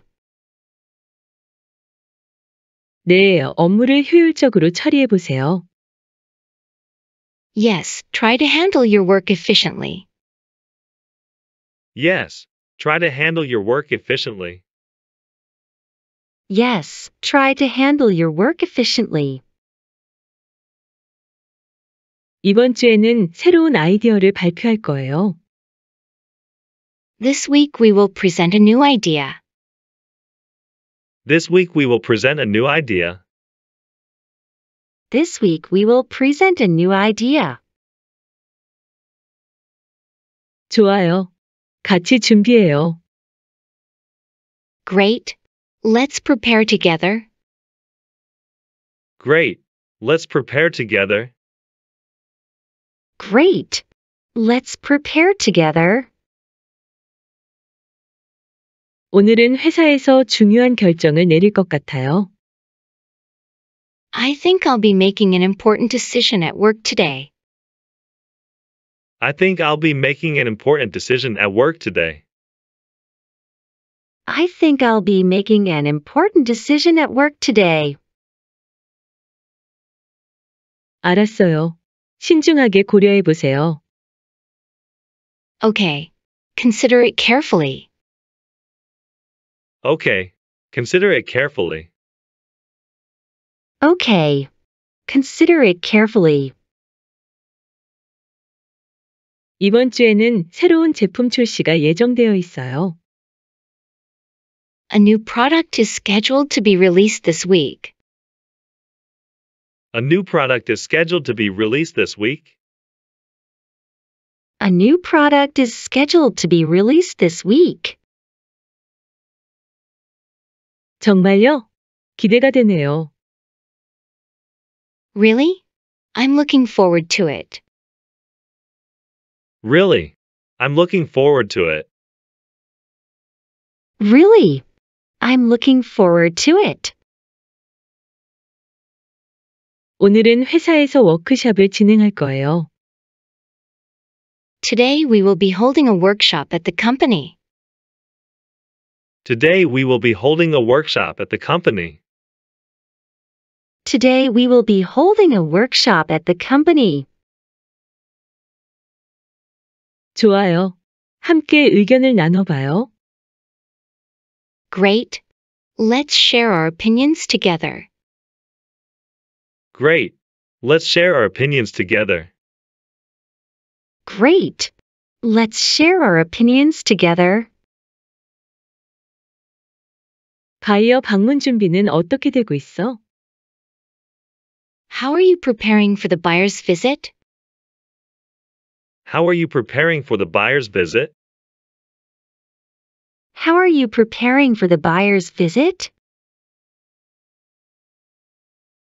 네, 업무를 효율적으로 처리해 보세요. Yes, try to handle your work efficiently. Yes, try to handle your work efficiently. Yes, try to handle your work efficiently. 이번 주에는 새로운 아이디어를 발표할 거예요. This week we will present a new idea. This week we will present a new idea. This week we will present a new idea. 좋아요. 같이 준비해요. Great. Let's prepare together. Great. Let's prepare together. Great. Let's prepare together. 오늘은 회사에서 중요한 결정을 내릴 것 같아요. I think I'll be making an important decision at work today. I think I'll be making an important decision at work today. I think I'll be making an important decision at work today. 알았어요. 신중하게 고려해 보세요. Okay. Consider it carefully. Okay. Consider it carefully. Okay. Consider it carefully. 이번 주에는 새로운 제품 출시가 예정되어 있어요. A new product is scheduled to be released this week. A new product is scheduled to be released this week. A new product is scheduled to be released this week. 정말요? 기대가 되네요. Really? I'm looking forward to it. Really? I'm looking forward to it. Really? I'm looking forward to it. 오늘은 회사에서 워크숍을 진행할 거예요. Today we will be holding a workshop at the company. Today we will be holding a workshop at the company. Today we will be holding a workshop at the company. 좋아요. 함께 의견을 나눠봐요. Great. Let's share our opinions together. Great. Let's share our opinions together. Great. Let's share our opinions together. 바이어 방문 준비는 어떻게 되고 있어? How are you preparing for the buyer's visit? How are you preparing for the buyer's visit? How are you preparing for the buyer's visit?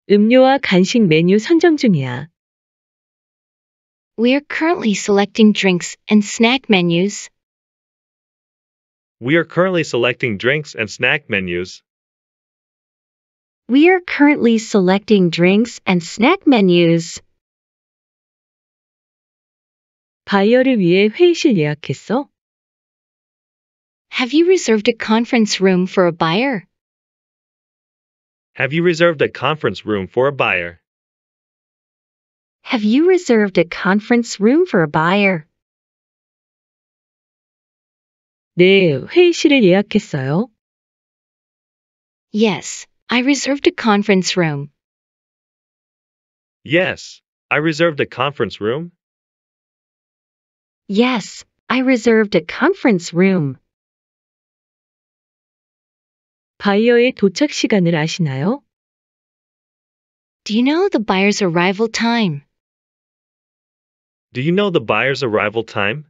음료와 간식 메뉴 선정 중이야. We are currently selecting drinks and snack menus. We are currently selecting drinks and snack menus. We are currently selecting drinks and snack menus. 바이어를 위해 회의실 예약했어? Have you reserved a conference room for a buyer? Have you reserved a conference room for a buyer? Have you reserved a conference room for a buyer? 네, 회의실을 예약했어요. Yes, I reserved a conference room. Yes, I reserved a conference room. Yes, I reserved a conference room. 바이어의 도착 시간을 아시나요? Do you know the buyer's arrival time? Do you know the buyer's arrival time?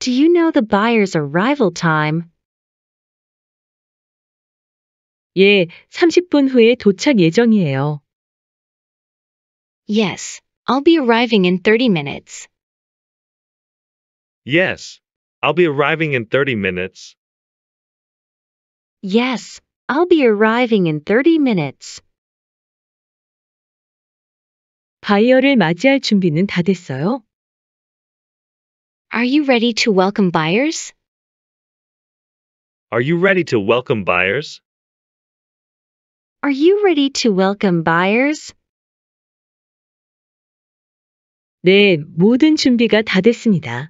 do you know the buyer's arrival time? 예, 30분 후에 도착 예정이에요. Yes, I'll be arriving in 30 minutes. Yes, I'll be arriving in 30 minutes. Yes, I'll be arriving in 30 minutes. 바이어를 맞이할 준비는 다 됐어요? Are you ready to welcome buyers? Are you ready to welcome buyers? Are you ready to welcome buyers? 네, 모든 준비가 다 됐습니다.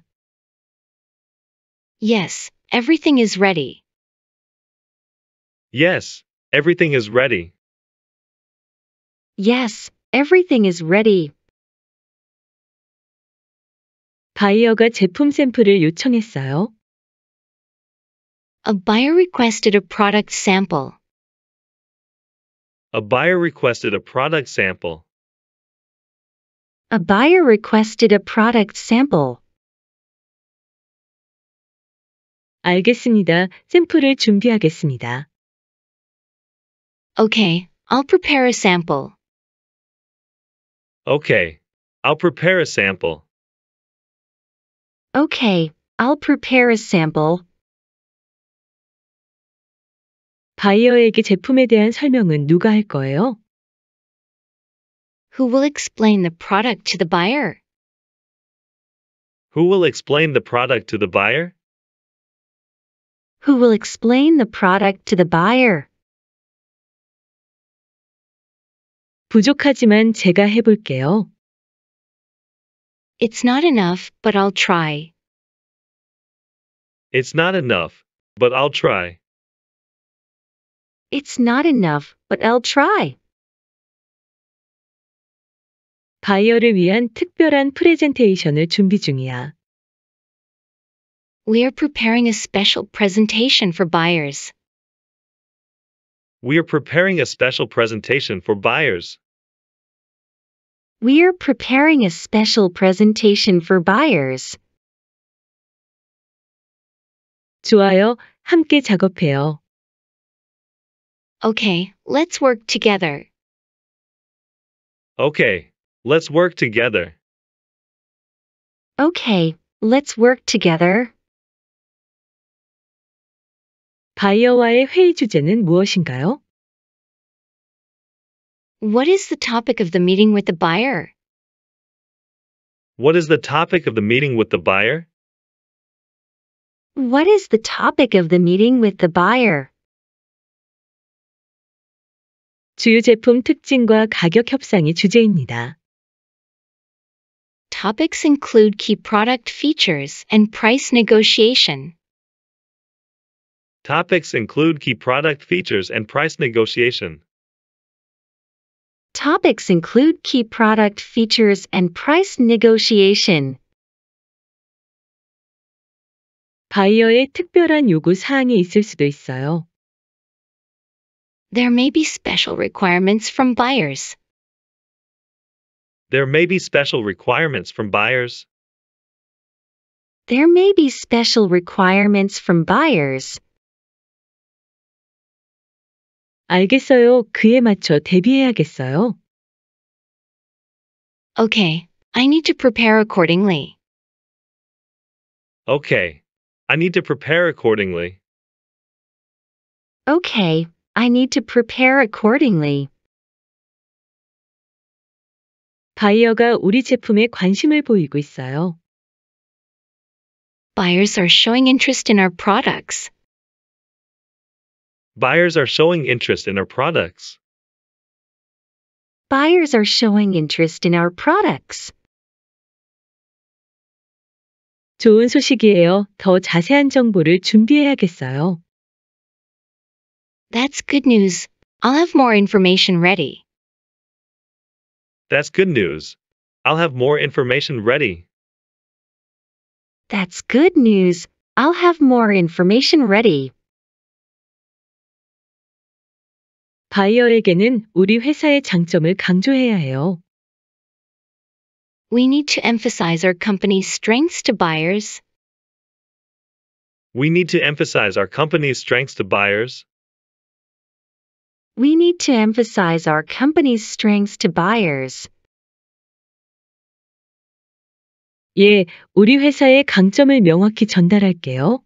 Yes, everything is ready. Yes, everything is ready. Yes, everything is ready. 바이어가 제품 샘플을 요청했어요. A buyer requested a product sample. A buyer requested a product sample. A buyer requested a product sample. 알겠습니다. 샘플을 준비하겠습니다. Okay, I'll prepare a sample. Okay, I'll prepare a sample. Okay, I'll prepare a sample. 바이어에게 제품에 대한 설명은 누가 할 거예요? Who will explain the product to the buyer? Who will explain the product to the buyer? Who will explain the product to the buyer? 부족하지만 제가 해볼게요. It's not enough, but I'll try. It's not enough, but I'll try. It's not enough, but I'll try. 바이어를 위한 특별한 프레젠테이션을 준비 중이야. We are preparing a special presentation for buyers. We are preparing a special presentation for buyers. We're preparing a special presentation for buyers. 좋아요. 함께 작업해요. Okay, let's work together. Okay, let's work together. Okay, let's work together. 바이어와의 회의 주제는 무엇인가요? What is the topic of the meeting with the buyer? What is the topic of the meeting with the buyer? What is the topic of the meeting with the buyer? 주요 제품 특징과 가격 협상이 주제입니다. Topics include key product features and price negotiation. Topics include key product features and price negotiation. Topics include key product features and price negotiation. 바이어의 특별한 요구 사항이 있을 수도 있어요. There may be special requirements from buyers. There may be special requirements from buyers. There may be special requirements from buyers. 알겠어요. 그에 맞춰 대비해야겠어요. Okay, I need to prepare accordingly. Okay. I need to prepare accordingly. Okay, I need to prepare accordingly. 바이어가 우리 제품에 관심을 보이고 있어요. Buyers are showing interest in our products. Buyers are showing interest in our products. Buyers are showing interest in our products. 좋은 소식이에요. 더 자세한 정보를 준비해야겠어요. That's good news. I'll have more information ready. That's good news. I'll have more information ready. That's good news. I'll have more information ready. 우리 회사의 장점을 강조해야 해요. We need to emphasize our company's strengths to buyers. We need to emphasize our company's strengths to buyers. We need to emphasize our company's strengths to buyers. 예, 우리 회사의 강점을 명확히 전달할게요.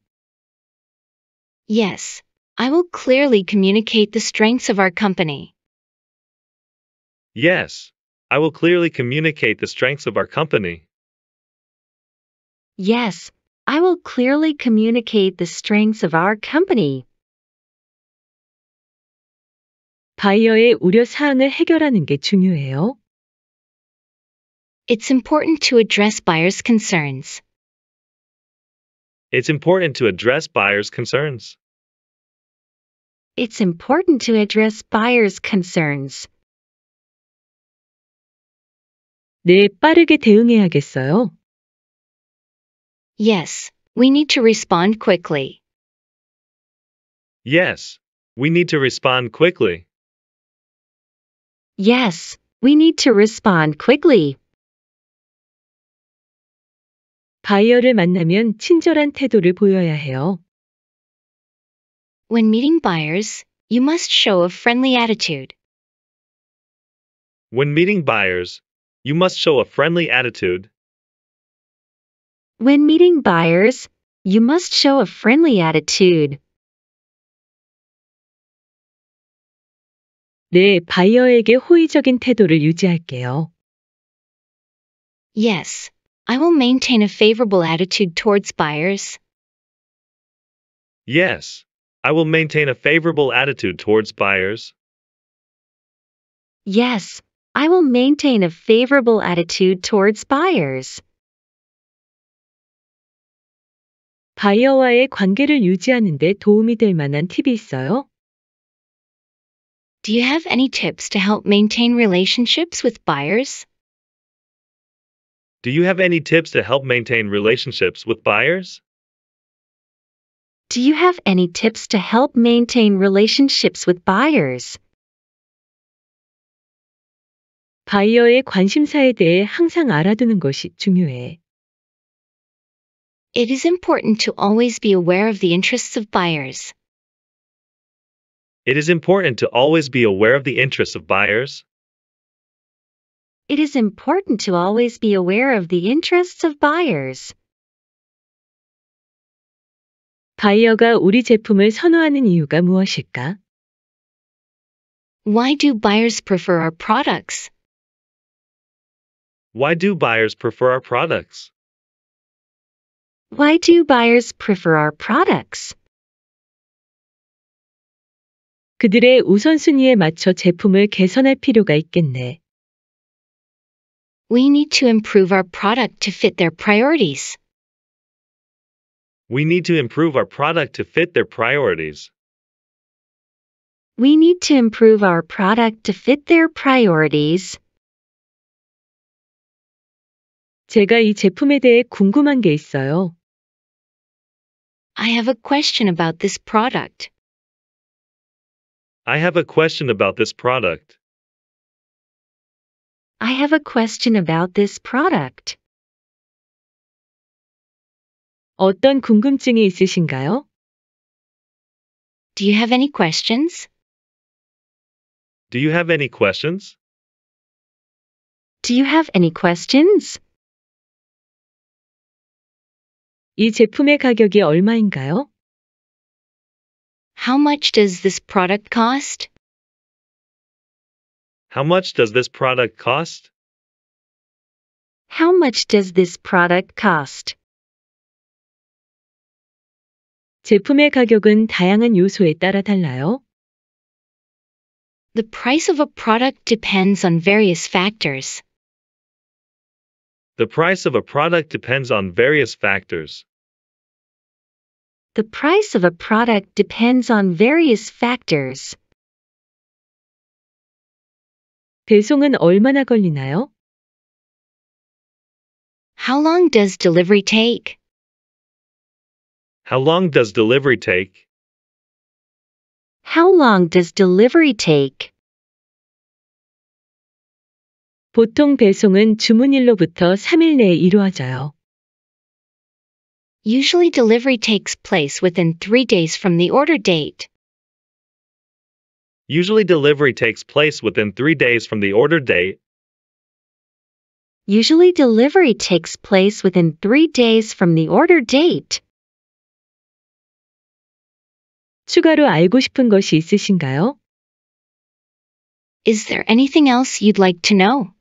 Yes, I will clearly communicate the strengths of our company. Yes, I will clearly communicate the strengths of our company. Yes, I will clearly communicate the strengths of our company. 바이어의 우려 사항을 해결하는 게 중요해요. It's important to address buyers' concerns. It's important to address buyers' concerns it's important to address buyers' concerns. 네, 빠르게 대응해야겠어요. Yes, we need to respond quickly. Yes, we need to respond quickly. Yes, we need to respond quickly. 바이어를 만나면 친절한 태도를 보여야 해요. When meeting buyers, you must show a friendly attitude. When meeting buyers, you must show a friendly attitude. When meeting buyers, you must show a friendly attitude. 네, 바이어에게 호의적인 태도를 유지할게요. Yes, I will maintain a favorable attitude towards buyers. Yes, I will maintain a favorable attitude towards buyers. Yes, I will maintain a favorable attitude towards buyers. 바이어와의 관계를 유지하는 데 도움이 될 만한 팁이 있어요? Do you have any tips to help maintain relationships with buyers? Do you have any tips to help maintain relationships with buyers? Do you have any tips to help maintain relationships with buyers? 바이어의 관심사에 대해 항상 알아두는 것이 중요해. It is important to always be aware of the interests of buyers. It is important to always be aware of the interests of buyers. It is important to always be aware of the interests of buyers. 바이어가 우리 제품을 선호하는 이유가 무엇일까? Why do buyers prefer our products? Why do buyers prefer our products? Why do buyers prefer our products? 그들의 우선순위에 맞춰 제품을 개선할 필요가 있겠네. We need to improve our product to fit their priorities. We need to improve our product to fit their priorities. We need to improve our product to fit their priorities. 제가 이 제품에 대해 궁금한 게 있어요. I have a question about this product. I have a question about this product. I have a question about this product. 어떤 궁금증이 있으신가요? Do you have any questions? Do you have any questions? Do you have any questions? 이 제품의 가격이 얼마인가요? How much does this product cost? How much does this product cost? How much does this product cost? 제품의 가격은 다양한 요소에 따라 달라요. The price of a product depends on various factors. The price of a product depends on various factors. The price of a product depends on various factors. 배송은 얼마나 걸리나요? How long does delivery take? How long does delivery take? How long does delivery take? 보통 배송은 주문일로부터 3일 내에 이루어져요. Usually delivery takes place within 3 days from the order date. Usually delivery takes place within 3 days from the order date. Usually delivery takes place within 3 days from the order date. 추가로 알고 싶은 것이 있으신가요? Is there anything else you'd like to know?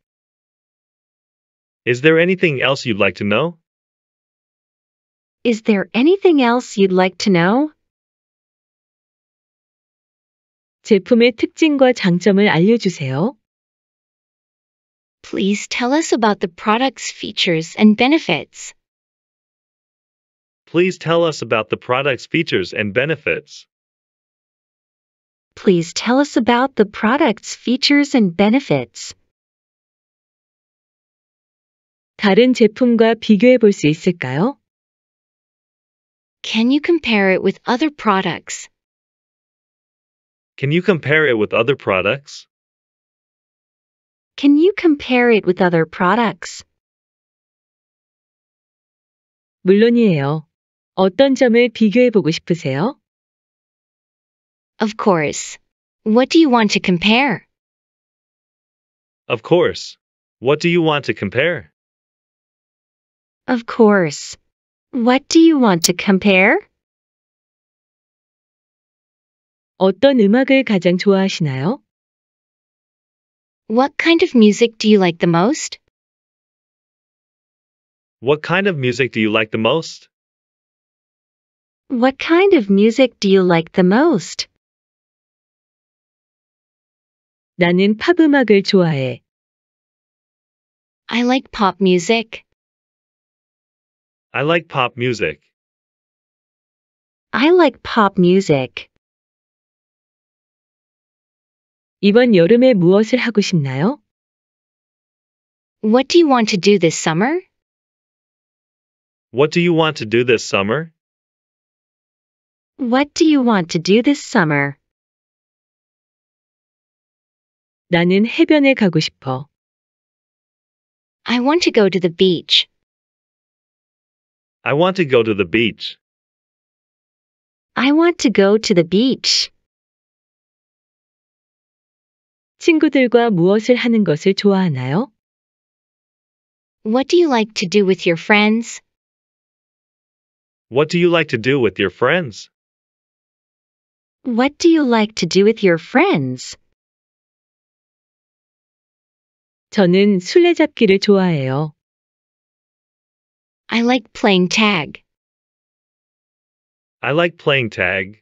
Is there anything else you'd like to know? Is there anything else you'd like to know? 제품의 특징과 장점을 알려주세요. Please tell us about the product's features and benefits. Please tell us about the product's features and benefits. Please tell us about the product's features and benefits. 다른 제품과 비교해 볼 있을까요? Can you compare it with other products? Can you compare it with other products? Can you compare it with other products? 물론이에요. 어떤 점을 비교해 보고 싶으세요? Of course. What do you want to compare? Of course. What do you want to compare? Of course. What do you want to compare? 어떤 음악을 가장 좋아하시나요? What kind of music do you like the most? What kind of music do you like the most? What kind of music do you like the most? 나는 좋아해. I like pop music. I like pop music. I like pop music. 이번 여름에 무엇을 하고 싶나요? What do you want to do this summer? What do you want to do this summer? What do you want to do this summer? 나는 해변에 가고 싶어. I want to go to the beach. I want to go to the beach. I want to go to the beach. 친구들과 무엇을 하는 것을 좋아하나요? What do you like to do with your friends? What do you like to do with your friends? What do you like to do with your friends? 저는 술래잡기를 좋아해요. I like playing tag. I like playing tag.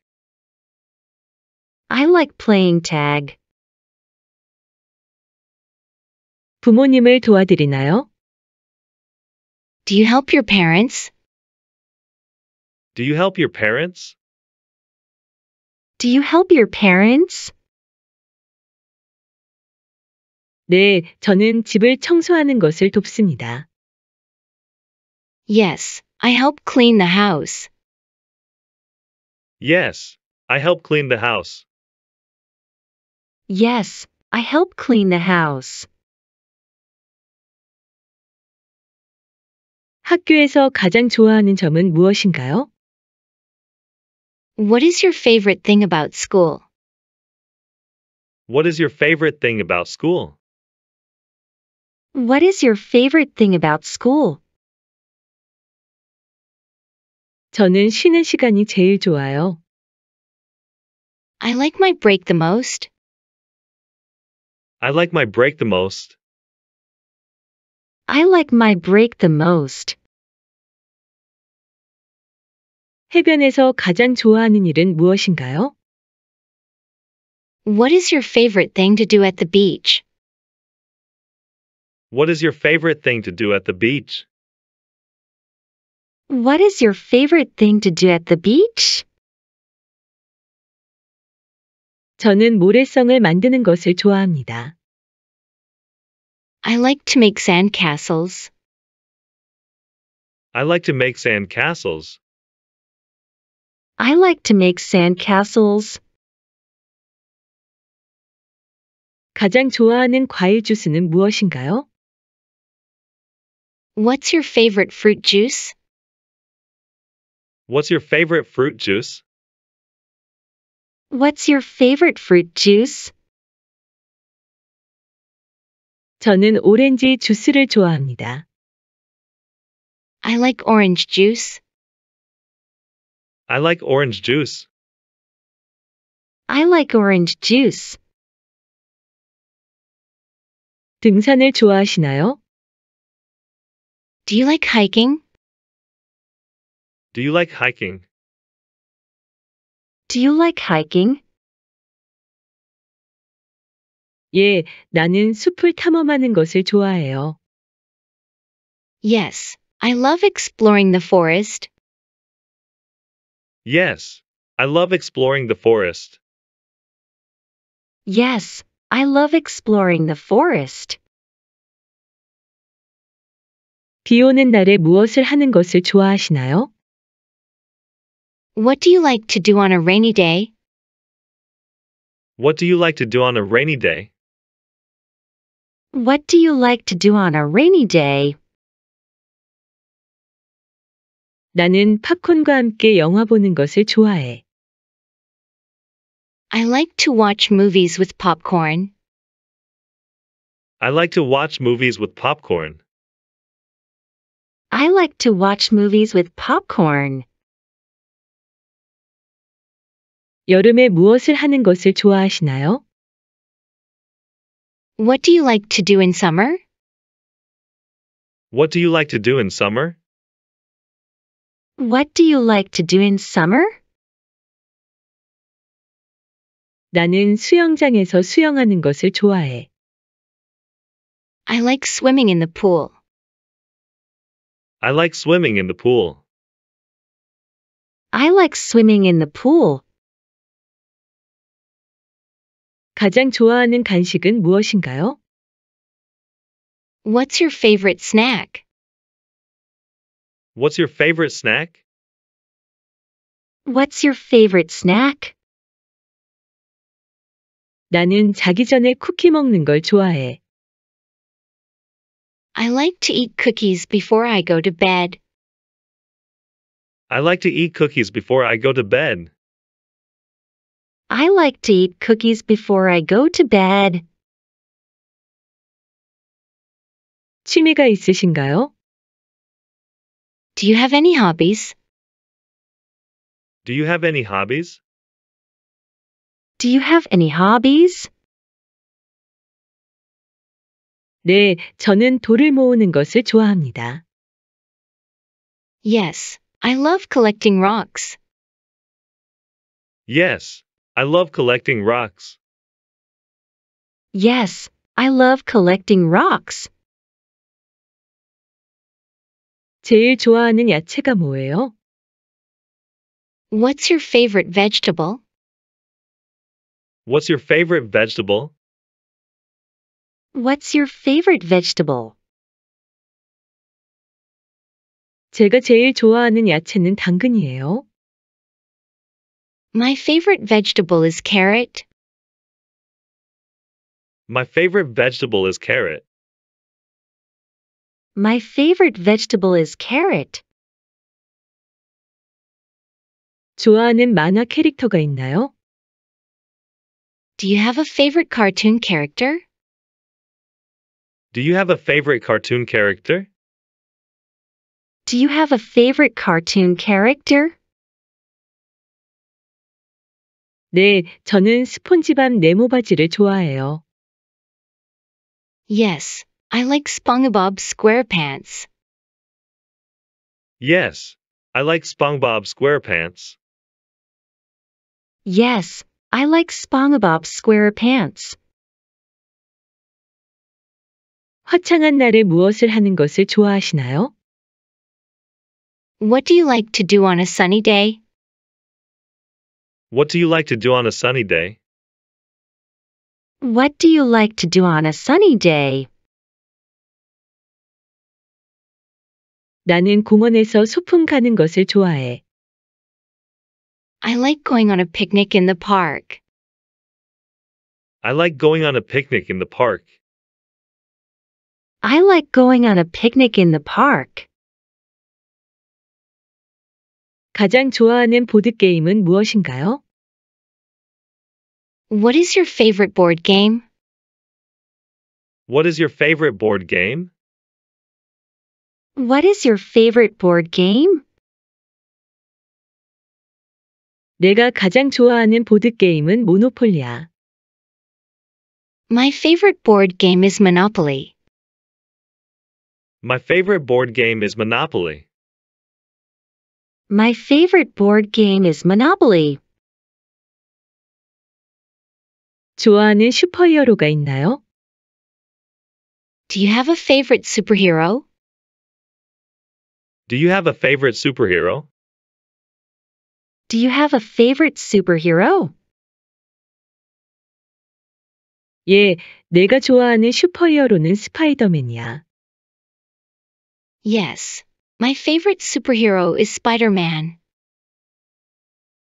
I like playing tag. 부모님을 도와드리나요? Do you help your parents? Do you help your parents? Do you help your parents? 네, 저는 집을 청소하는 것을 돕습니다. Yes, I help clean the house. Yes, I help clean the house. Yes, I help clean the house. 학교에서 가장 좋아하는 점은 무엇인가요? What is your favorite thing about school? What is your favorite thing about school? What is your favorite thing about school? 저는 쉬는 시간이 제일 좋아요. I like my break the most. I like my break the most. I like my break the most. 해변에서 가장 좋아하는 일은 무엇인가요? What is your favorite thing to do at the beach? What is your favorite thing to do at the beach? What is your favorite thing to do at the beach? 저는 모래성을 만드는 것을 좋아합니다. I like to make sandcastles. I like to make sandcastles. I like to make sandcastles. 가장 좋아하는 과일 주스는 무엇인가요? What's your favorite fruit juice? What's your favorite fruit juice? What's your favorite fruit juice? 저는 오렌지 주스를 좋아합니다. I like orange juice. I like orange juice. I like orange juice. 등산을 좋아하시나요? Do you like hiking? Do you like hiking? Do you like hiking? 예, 나는 숲을 탐험하는 것을 좋아해요. Yes, I love exploring the forest. Yes, I love exploring the forest. Yes, I love exploring the forest. 비 오는 날에 무엇을 하는 것을 좋아하시나요? What do you like to do on a rainy day? What do you like to do on a rainy day? What do you like to do on a rainy day? 나는 팝콘과 함께 영화 보는 것을 좋아해. I like to watch movies with popcorn. I like to watch movies with popcorn. I like to watch movies with popcorn. 여름에 무엇을 하는 것을 좋아하시나요? What do you like to do in summer? What do you like to do in summer? What do you like to do in summer? 나는 수영장에서 수영하는 것을 좋아해. I like swimming in the pool. I like swimming in the pool. I like swimming in the pool. 가장 좋아하는 간식은 무엇인가요? What's your favorite snack? What's your favorite snack? What's your favorite snack? 나는 자기 전에 쿠키 먹는 걸 좋아해. I like to eat cookies before I go to bed. I like to eat cookies before I go to bed. I like to eat cookies before I go to bed. 취미가 있으신가요? Do you have any hobbies? Do you have any hobbies? Do you have any hobbies? 네, 저는 돌을 모으는 것을 좋아합니다. Yes, I love collecting rocks. Yes, I love collecting rocks. Yes, I love collecting rocks. 제일 좋아하는 야채가 뭐예요? What's your favorite vegetable? What's your favorite vegetable? What's your favorite vegetable? 제가 제일 좋아하는 야채는 당근이에요. My favorite vegetable is carrot. My favorite vegetable is carrot. My favorite vegetable is carrot. 좋아하는 만화 캐릭터가 있나요? Do you have a favorite cartoon character? Do you have a favorite cartoon character? Do you have a favorite cartoon character? 네, 저는 스폰지밥 좋아해요. Yes, I like SpongeBob SquarePants. Yes, I like SpongeBob SquarePants. Yes, I like SpongeBob SquarePants. 화창한 날에 무엇을 하는 것을 좋아하시나요? What do you like to do on a sunny day? What do you like to do on a sunny day? What do you like to do on a sunny day? 나는 공원에서 소풍 가는 것을 좋아해. I like going on a picnic in the park. I like going on a picnic in the park. I like going on a picnic in the park. 가장 좋아하는 무엇인가요? What is your favorite board game? What is your favorite board game? What is your favorite board game? 내가 가장 좋아하는 모노폴리야. My favorite board game is Monopoly. My favorite board game is Monopoly. My favorite board game is Monopoly. 좋아하는 슈퍼히어로가 있나요? Do you have a favorite superhero? Do you have a favorite superhero? Do you have a favorite superhero? 예, 내가 좋아하는 슈퍼히어로는 스파이더맨이야. Yes. My favorite superhero is Spider Man.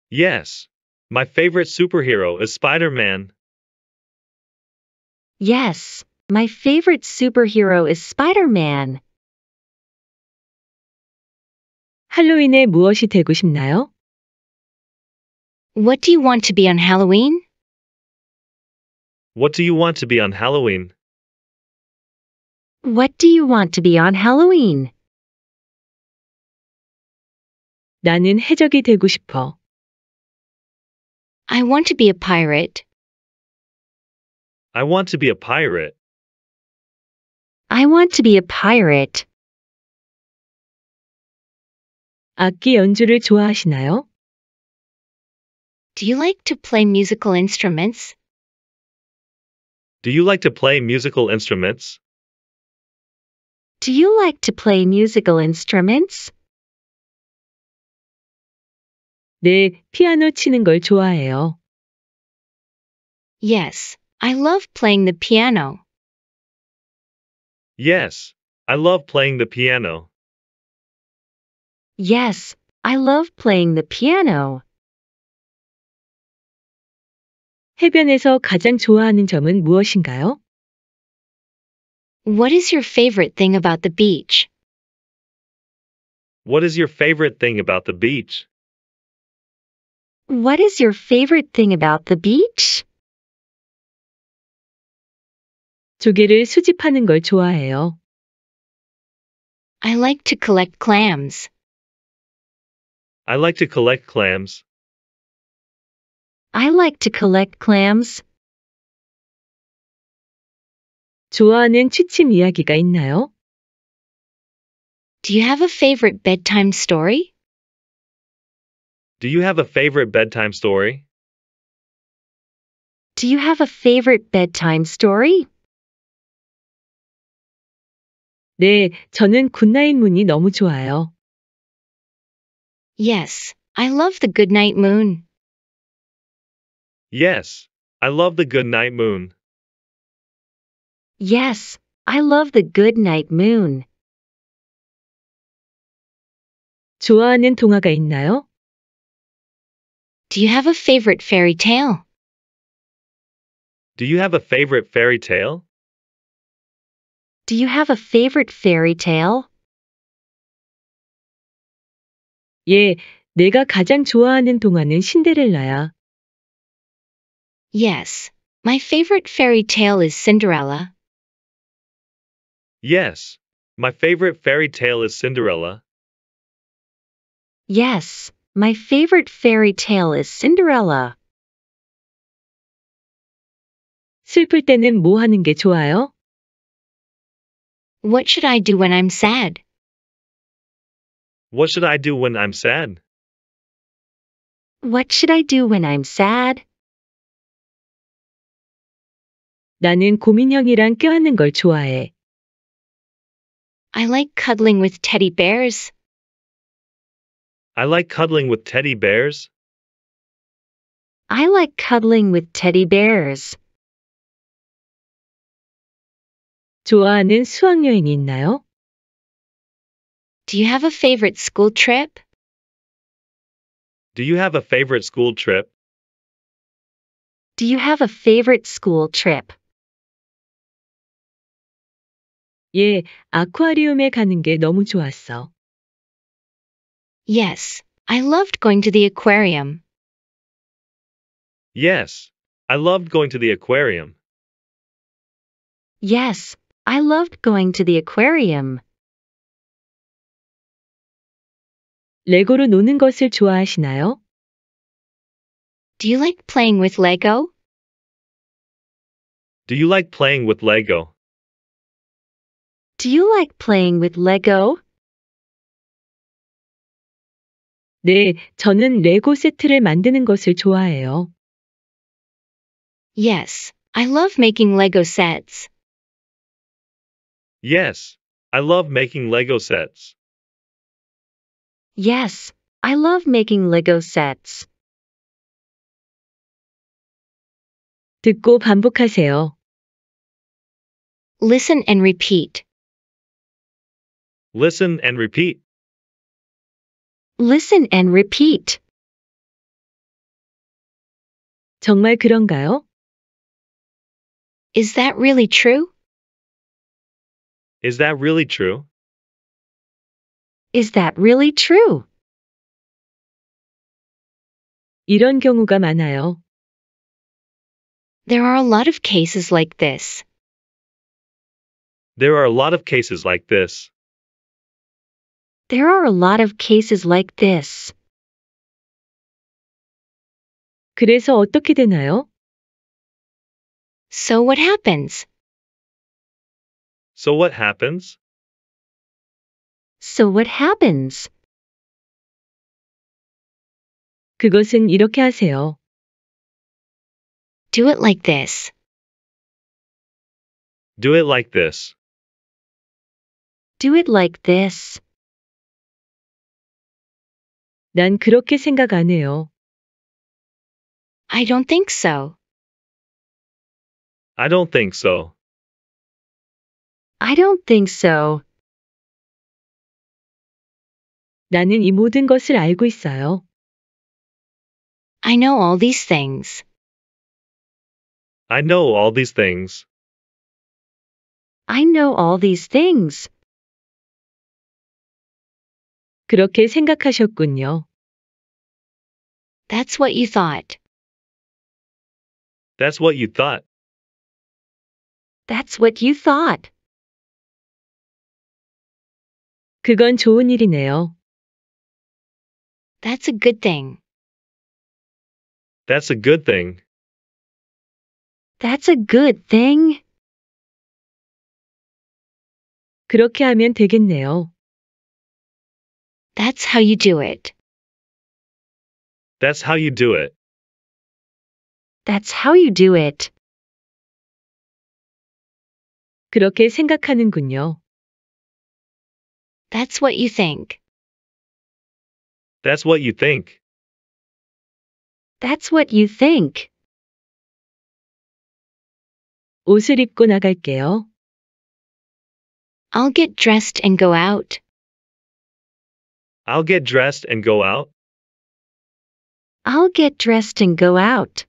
Yes. My favorite superhero is Spider Man. Yes. My favorite superhero is Spider Man. 할로윈에 무엇이 되고 싶나요? What do you want to be on Halloween? What do you want to be on Halloween? What do you want to be on Halloween? 나는 해적이 되고 싶어. I want to be a pirate. I want to be a pirate. I want to be a pirate. 악기 연주를 좋아하시나요? Do you like to play musical instruments? Do you like to play musical instruments? Do you like to play musical instruments? 네, 피아노 치는 걸 좋아해요. Yes, I love playing the piano. Yes, I love playing the piano. Yes, I love playing the piano. 해변에서 가장 좋아하는 점은 무엇인가요? What is your favorite thing about the beach? What is your favorite thing about the beach? What is your favorite thing about the beach? 조개를 수집하는 걸 좋아해요. I like to collect clams. I like to collect clams. I like to collect clams. 좋아하는 취침 이야기가 있나요? Do you have a favorite bedtime story? Do you have a favorite bedtime story? Do you have a favorite bedtime story? 네, 저는 굿나잇 문이 너무 좋아요. Yes, I love the goodnight moon. Yes, I love the goodnight moon. Yes, I love the good night moon. 좋아하는 동화가 있나요? Do you have a favorite fairy tale? Do you have a favorite fairy tale? Do you have a favorite fairy tale? 예, 내가 가장 좋아하는 동화는 신데렐라야. Yes, my favorite fairy tale is Cinderella. Yes. My favorite fairy tale is Cinderella. Yes, my favorite fairy tale is Cinderella. 슬플 때는 뭐 하는 게 좋아요? What should I do when I'm sad? What should I do when I'm sad? What should I do when I'm sad? 나는 고민형이랑 껴안는 걸 좋아해. I like cuddling with teddy bears. I like cuddling with teddy bears. I like cuddling with teddy bears. 좋아하는 있나요? Do you have a favorite school trip? Do you have a favorite school trip? Do you have a favorite school trip? 예, 아쿠아리움에 가는 게 너무 좋았어. Yes, I loved going to the aquarium. Yes, I loved going to the aquarium. Yes, I loved going to the aquarium. 레고로 노는 것을 좋아하시나요? Do you like playing with Lego? Do you like playing with Lego? Do you like playing with Lego? 네, 저는 레고 세트를 만드는 것을 좋아해요. Yes, I love making Lego sets. Yes, I love making Lego sets. Yes, I love making Lego sets. 듣고 반복하세요. Listen and repeat. Listen and repeat. Listen and repeat. 정말 그런가요? Is that really true? Is that really true? Is that really true? 이런 경우가 많아요. There are a lot of cases like this. There are a lot of cases like this. There are a lot of cases like this. 그래서 어떻게 되나요? So what happens? So what happens? So what happens? 그것은 이렇게 하세요. Do it like this. Do it like this. Do it like this. 난 그렇게 생각 안 해요. I don't think so. I don't think so. I don't think so. 나는 이 모든 것을 알고 있어요. I know all these things. I know all these things. I know all these things. 그렇게 생각하셨군요. That's what you thought. That's what you thought. That's what you thought. 그건 좋은 일이네요. That's a good thing. That's a good thing. That's a good thing. 그렇게 하면 되겠네요. That's how you do it. That's how you do it. That's how you do it. 그렇게 생각하는군요. That's what you think. That's what you think. That's what you think. 옷을 입고 나갈게요. I'll get dressed and go out. I'll get dressed and go out. I'll get dressed and go out.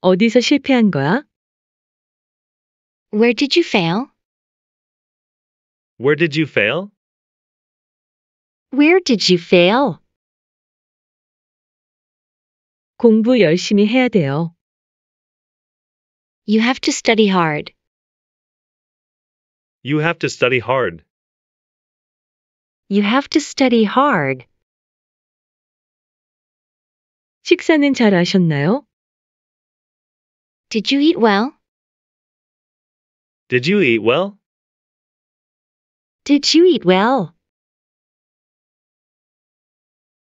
어디서 실패한 거야? Where did you fail? Where did you fail? Where did you fail? 공부 열심히 해야 돼요. You have to study hard. You have to study hard. You have to study hard. 식사는 잘 하셨나요? Did you eat well? Did you eat well? Did you eat well?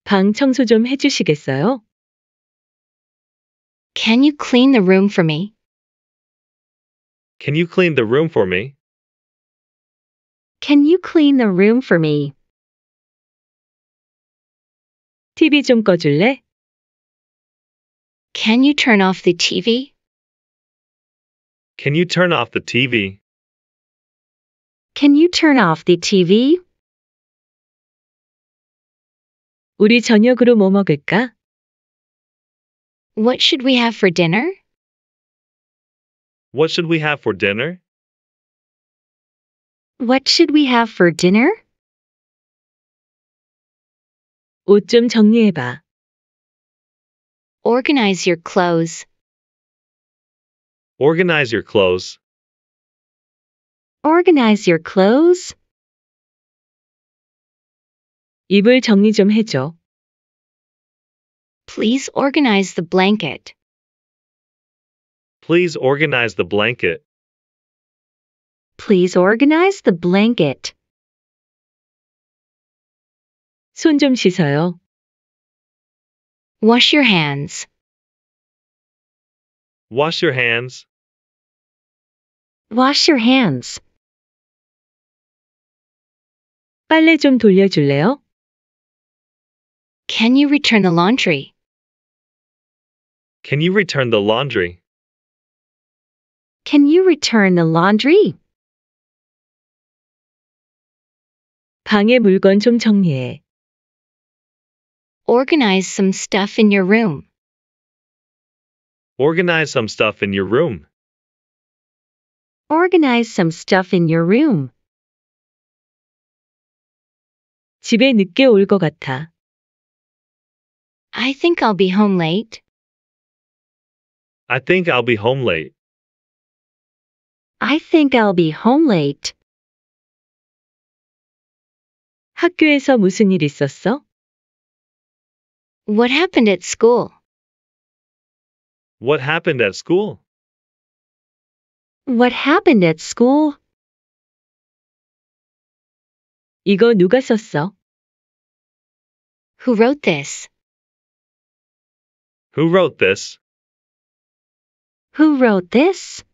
방 청소 좀 해주시겠어요? Can you clean the room for me? Can you clean the room for me? Can you clean the room for me? TV 좀 꺼줄래? Can you turn off the TV? Can you turn off the TV? Can you turn off the TV? 우리 저녁으로 뭐 먹을까? What should we have for dinner? What should we have for dinner? What should we have for dinner? 정리해봐. Organize your clothes. Organize your clothes. Organize your clothes. 이불 정리 좀 해줘. Please organize the blanket. Please organize the blanket. Please organize the blanket. 손 좀 씻어요. Wash your hands. Wash your hands. Wash your hands. 빨래 좀 돌려줄래요? Can you return the laundry? Can you return the laundry? Can you return the laundry? 물건 좀 정리해. Organize some stuff in your room. Organize some stuff in your room. Organize some stuff in your room. 집에 늦게 같아. I think I'll be home late. I think I'll be home late. I think I'll be home late. 학교에서 무슨 일 있었어? What happened at school? What happened at school? What happened at school? 이거 누가 썼어? Who wrote this? Who wrote this? Who wrote this?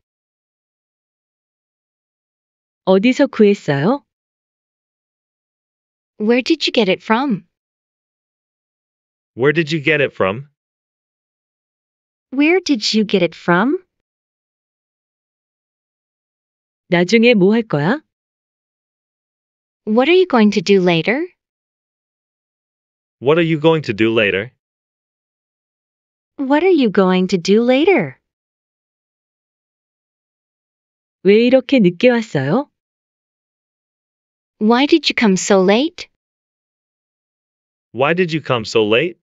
어디서 구했어요? Where did you get it from? Where did you get it from? Where did you get it from? 나중에 거야? What are you going to do later? What are you going to do later? What are you going to do later? 왜 이렇게 늦게 왔어요? Why did you come so late? Why did you come so late?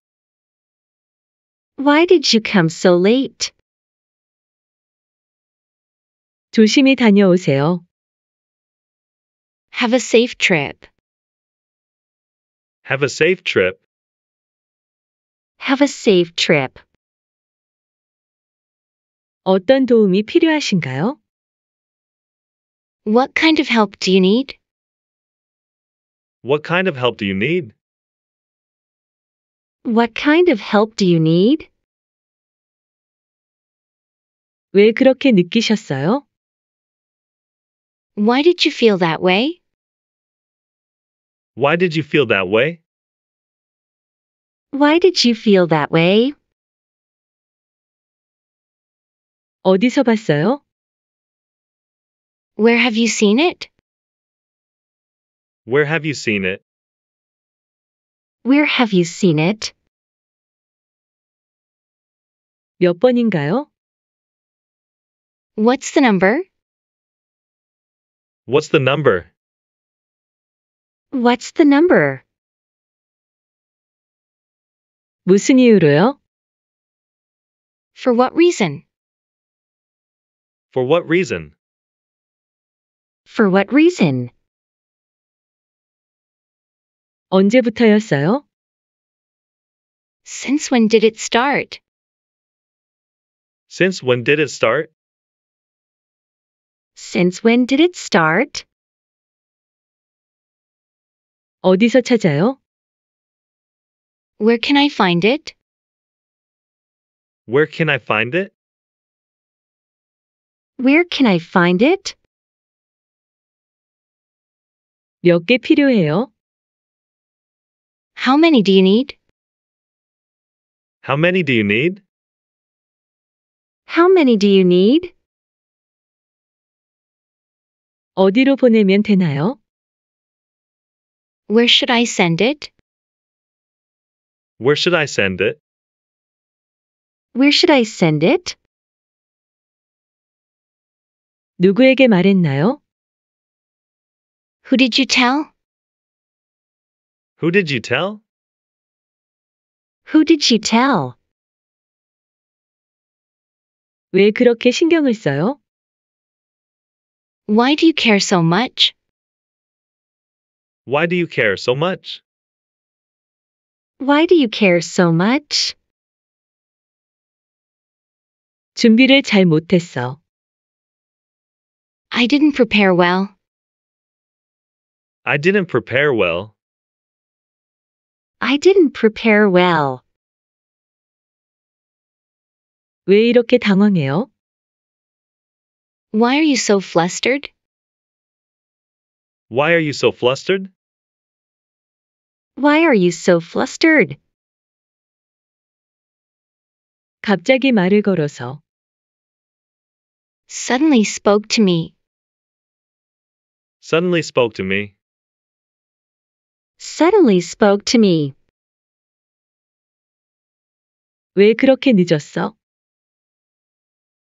Why did you come so late? 조심히 다녀오세요. Have a safe trip. Have a safe trip. Have a safe trip. 어떤 도움이 필요하신가요? What kind of help do you need? What kind of help do you need? What kind of help do you need? 왜 그렇게 느끼셨어요? Why did you feel that way? Why did you feel that way? Why did you feel that way? 어디서 봤어요? Where have you seen it? Where have you seen it? Where have you seen it? 몇 번인가요? What's the number? What's the number? What's the number? 무슨 이유로요? For what reason? For what reason? For what reason? 언제부터였어요? Since when did it start? Since when did it start? Since when did it start? 어디서 찾아요? Where can I find it? Where can I find it? Where can I find it? 몇 필요해요? How many do you need? How many do you need? How many do you need? 어디로 보내면 되나요? Where should I send it? Where should I send it? Where should I send it? 누구에게 말했나요? Who did you tell? Who did you tell? Who did you tell? 왜 그렇게 신경을 써요? Why do you care so much? Why do you care so much? Why do you care so much? 준비를 잘 못했어. I didn't prepare well. I didn't prepare well. I didn't prepare well. 왜 이렇게 당황해요? Why are you so flustered? Why are you so flustered? Why are you so flustered? 갑자기 말을 걸어서 suddenly spoke to me. Suddenly spoke to me. Suddenly spoke to me. 왜 그렇게 늦었어?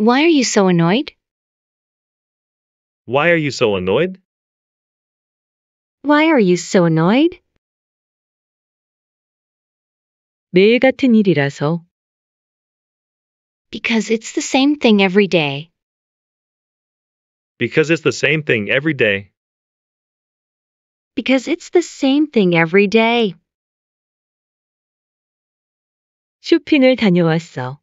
Why are you so annoyed? Why are you so annoyed? Why are you so annoyed? 매일 같은 일이라서. Because it's the same thing every day. Because it's the same thing every day. Because it's the same thing every day. 쇼핑을 다녀왔어.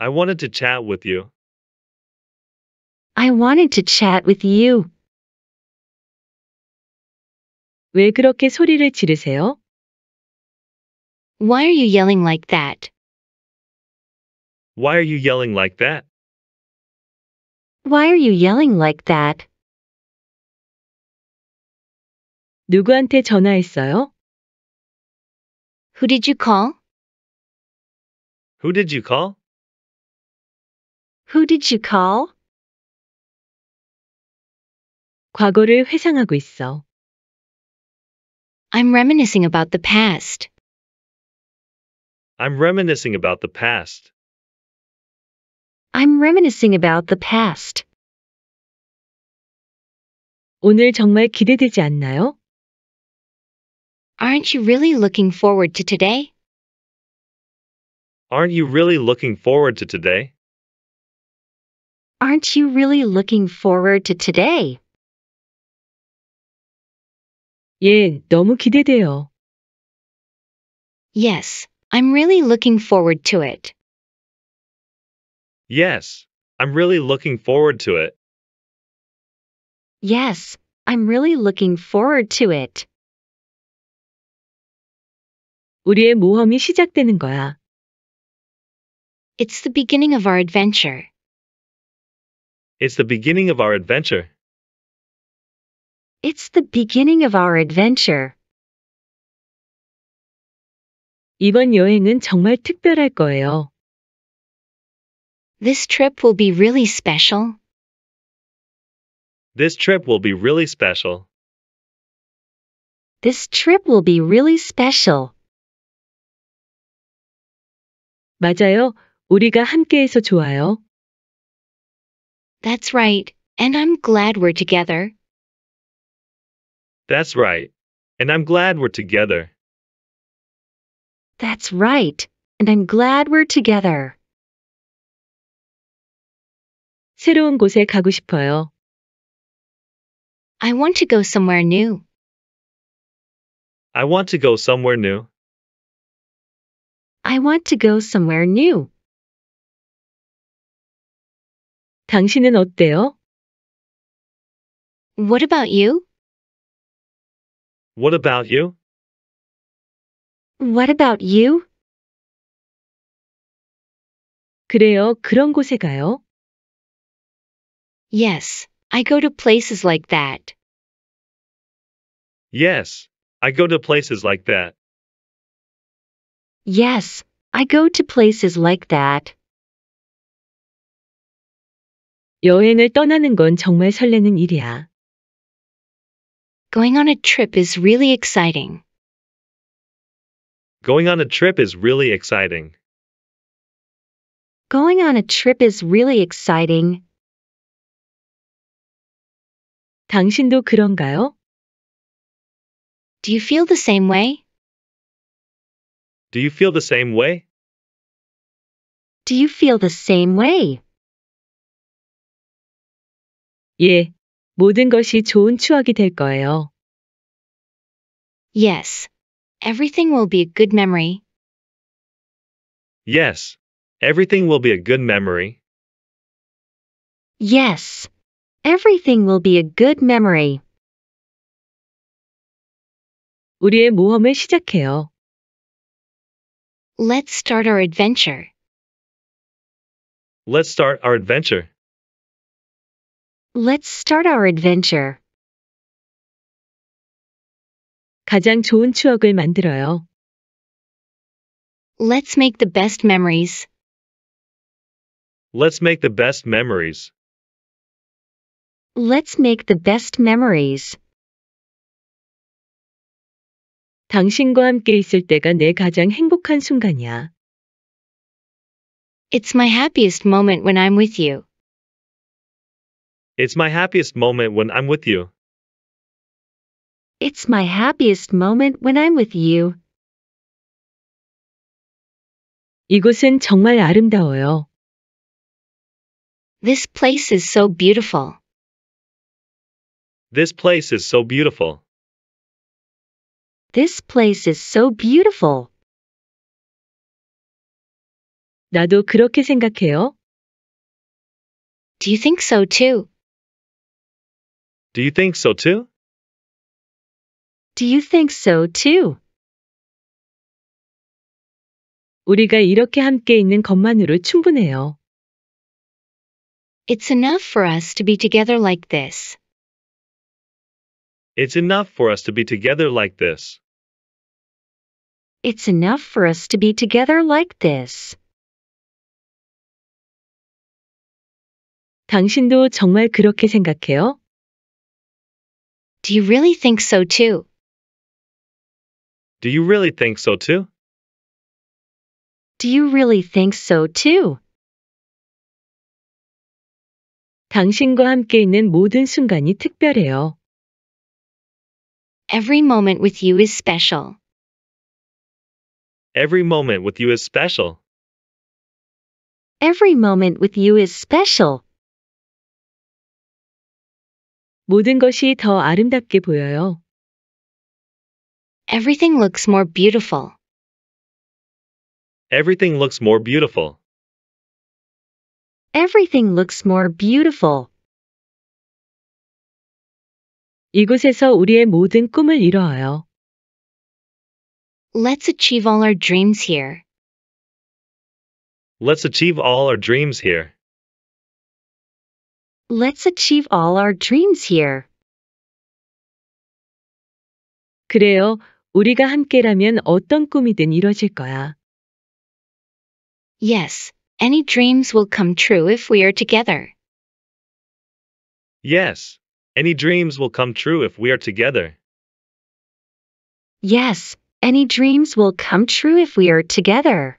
I wanted to chat with you. I wanted to chat with you. 왜 그렇게 소리를 지르세요? Why are you yelling like that? Why are you yelling like that? Why are you yelling like that? 누구한테 전화했어요? Who did you call? Who did you call? Who did you call? 과거를 회상하고 있어. I'm reminiscing about the past. I'm reminiscing about the past. I'm reminiscing about the past. 오늘 정말 기대되지 않나요? Aren't you really looking forward to today? Aren't you really looking forward to today? aren't you really looking forward to today? 예, 너무 기대돼요. Yes, I'm really looking forward to it. Yes, I'm really looking forward to it. Yes, I'm really looking forward to it. 우리의 모험이 시작되는 거야. It's the beginning of our adventure. It's the beginning of our adventure. It's the beginning of our adventure. 이번 여행은 정말 특별할 거예요. This trip will be really special. This trip will be really special. This trip will be really special. 맞아요. 우리가 함께해서 좋아요. That's right. And I'm glad we're together. That's right. And I'm glad we're together. That's right. And I'm glad we're together. 새로운 곳에 가고 싶어요. I want to go somewhere new. I want to go somewhere new. I want to go somewhere new. 당신은 어때요? What about you? What about you? What about you? 그래요. 그런 곳에 가요. Yes, I go to places like that. Yes, I go to places like that. Yes, I go to places like that. 여행을 떠나는 건 정말 설레는 일이야. Going on a trip is really exciting. Going on a trip is really exciting. Going on a trip is really exciting. 당신도 그런가요? Do you feel the same way? Do you feel the same way? Do you feel the same way? 예, 모든 것이 좋은 추억이 될 거예요. Yes, everything will be a good memory. Yes, everything will be a good memory. Yes, everything will be a good memory. 우리의 모험을 시작해요. Let's start our adventure. Let's start our adventure. Let's start our adventure. 가장 좋은 추억을 만들어요. Let's make the best memories. Let's make the best memories. Let's make the best memories. 당신과 함께 있을 때가 내 가장 행복한 순간이야. It's my happiest moment when I'm with you. It's my happiest moment when I'm with you. It's my happiest moment when I'm with you. 이곳은 정말 아름다워요. This place is so beautiful. This place is so beautiful. This place is so beautiful. 나도 그렇게 생각해요. Do you think so too? Do you think so too? Do you think so too? 우리가 이렇게 함께 있는 것만으로 충분해요. It's enough for us to be together like this. It's enough for us to be together like this. It's enough for us to be together like this. 당신도 정말 그렇게 생각해요? Do you really think so too? Do you really think so too? Do you really think so too? 당신과 함께 있는 모든 순간이 특별해요. Every moment with you is special. Every moment with you is special. Every moment with you is special. 모든 것이 더 아름답게 보여요. Everything looks more beautiful. Everything looks more beautiful. Everything looks more beautiful. 이곳에서 우리의 모든 꿈을 이뤄요. Let's achieve all our dreams here. Let's achieve all our dreams here. Let's achieve all our dreams here. 그래요. 우리가 함께라면 어떤 꿈이든 이루어질 거야. Yes, any dreams will come true if we are together. Yes, any dreams will come true if we are together. Yes, any dreams will come true if we are together.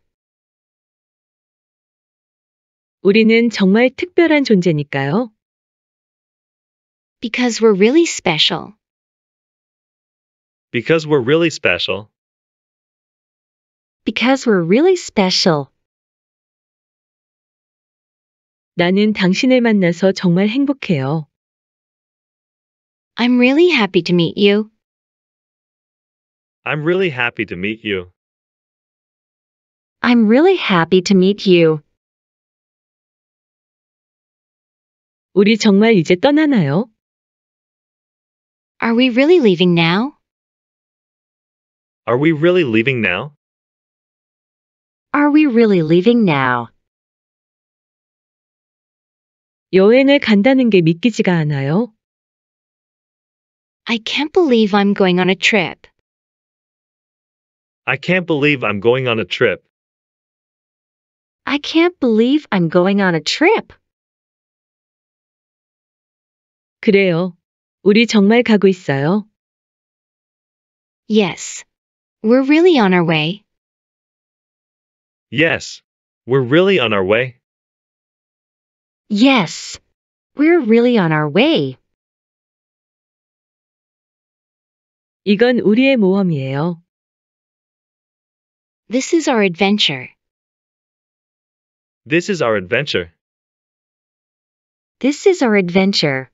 우리는 정말 특별한 존재니까요. Because we're really special. Because we're really special. Because we're really special. 나는 당신을 만나서 정말 행복해요. I'm really happy to meet you. I'm really happy to meet you. I'm really happy to meet you. 우리 정말 이제 떠나나요? Are we really leaving now? Are we really leaving now? Are we really leaving now? 여행을 간다는 게 믿기지가 않아요. I can't believe I'm going on a trip. I can't believe I'm going on a trip. I can't believe I'm going on a trip. 그래요. 우리 정말 가고 있어요. Yes. We're really on our way. Yes. We're really on our way. Yes. We're really on our way. 이건 우리의 모험이에요. This is our adventure. This is our adventure. This is our adventure.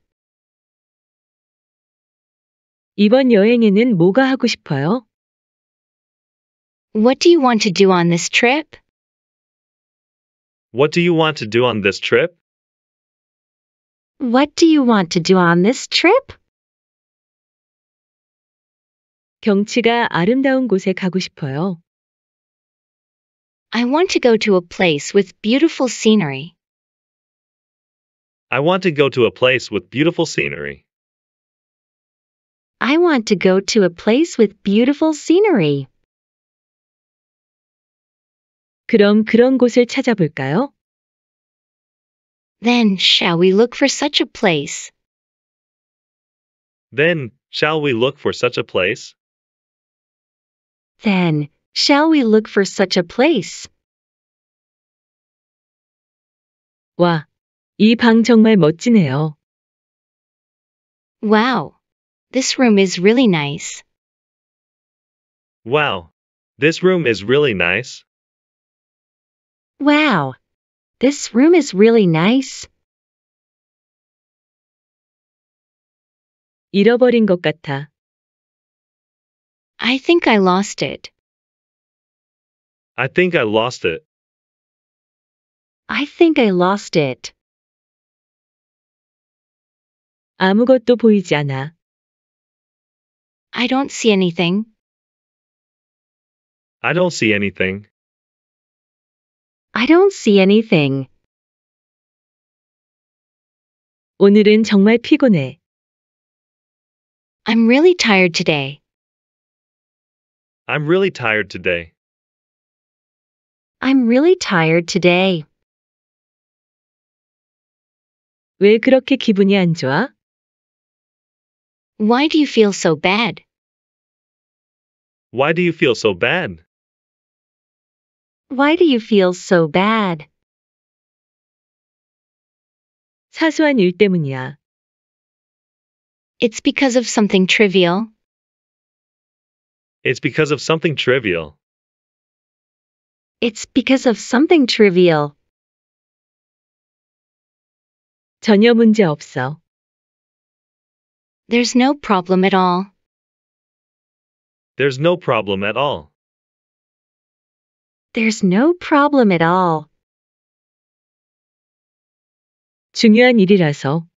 이번 여행에는 뭐가 하고 싶어요? What do you want to do on this trip? What do you want to do on this trip? What do you want to do on this trip? 경치가 아름다운 곳에 가고 싶어요. I want to go to a place with beautiful scenery. I want to go to a place with beautiful scenery. I want to go to a place with beautiful scenery. 그럼 그런 곳을 찾아볼까요? Then shall we look for such a place? Then, shall we look for such a place? Then, shall we look for such a place? 와, 이 정말 멋지네요. Wow, this room is really nice. Wow. This room is really nice. Wow. This room is really nice. 잃어버린 것 같아. I think I lost it. I think I lost it. I think I lost it. 아무것도 보이지 않아. I don't see anything. I don't see anything. I don't see anything. 오늘은 정말 피곤해. I'm really tired today. I'm really tired today. I'm really tired today. 왜 그렇게 기분이 안 좋아? Why do you feel so bad? Why do you feel so bad? Why do you feel so bad? 사소한 일 때문이야. It's because of something trivial. It's because of something trivial. It's because of something trivial. 전혀 문제 없어. There's no problem at all. There's no problem at all. There's no problem at all. 중요한 일이라서.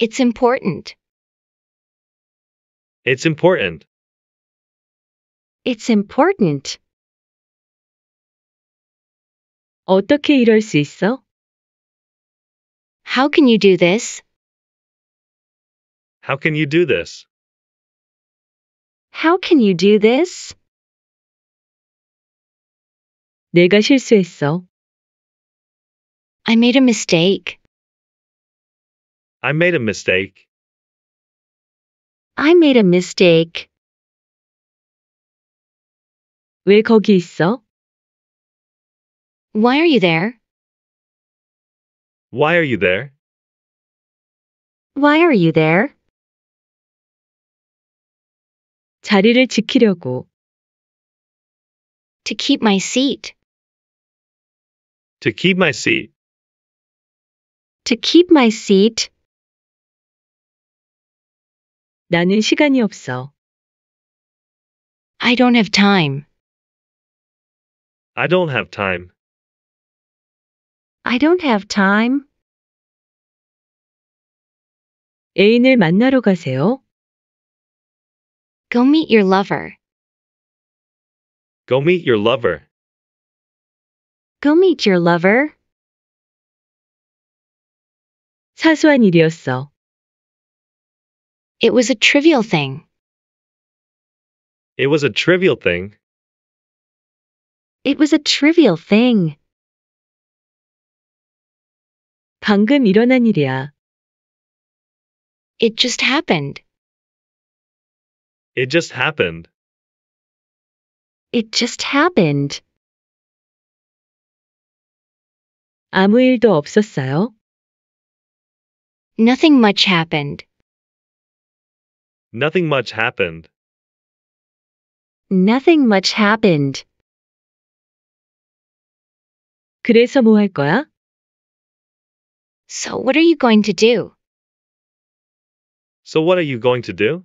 It's important. It's important. It's important. 어떻게 이럴 수 있어? How can you do this? How can you do this? How can you do this? 내가 실수했어. I made a mistake. I made a mistake. I made a mistake. 왜 거기 있어? Why are you there? Why are you there? Why are you there? 자리를 지키려고. To keep my seat. To keep my seat. To keep my seat. 나는 시간이 없어. I don't have time. I don't have time. I don't have time. 애인을 만나러 가세요. Go meet your lover. Go meet your lover. Go meet your lover. 사소한 일이었어. It was a trivial thing. It was a trivial thing. It was a trivial thing. 방금 일어난 일이야. It just happened. It just happened. It just happened. 아무 일도 없었어요. Nothing much happened. Nothing much happened. Nothing much happened. 그래서 뭐 할 거야? So what are you going to do? So what are you going to do?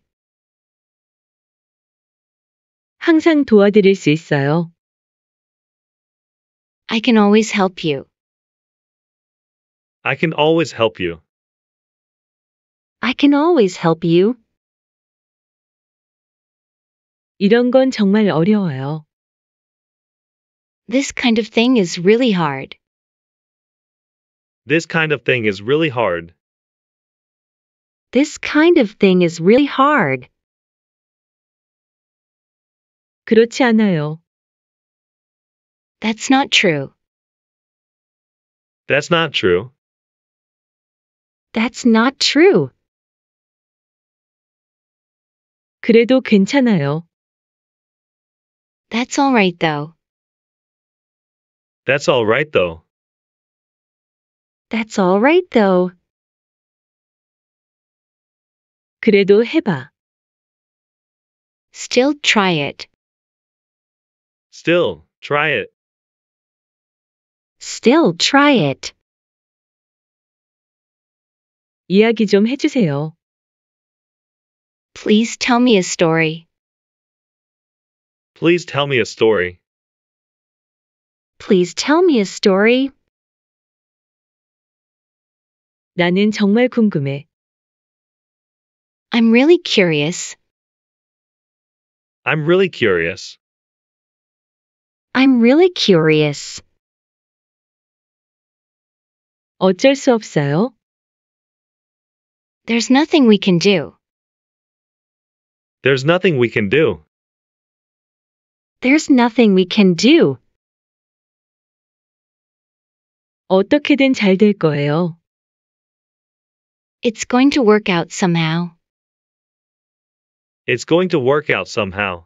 항상 도와드릴 수 있어요. I can always help you. I can always help you. I can always help you. 이런 건 정말 어려워요. This kind of thing is really hard. This kind of thing is really hard. This kind of thing is really hard. 그렇지 않아요. That's not true. That's not true. That's not true. 그래도 괜찮아요. That's all right though. That's all right though. That's all right though. 그래도 해봐. Still try it. Still, try it. Still try it. 이야기 좀 해주세요. Please tell me a story. Please tell me a story. Please tell me a story. 나는 정말 궁금해. I'm really curious. I'm really curious. I'm really curious. 어쩔 수 없어요. There's nothing we can do. There's nothing we can do. There's nothing we can do. 어떻게든 거예요. It's going to work out somehow. It's going to work out somehow.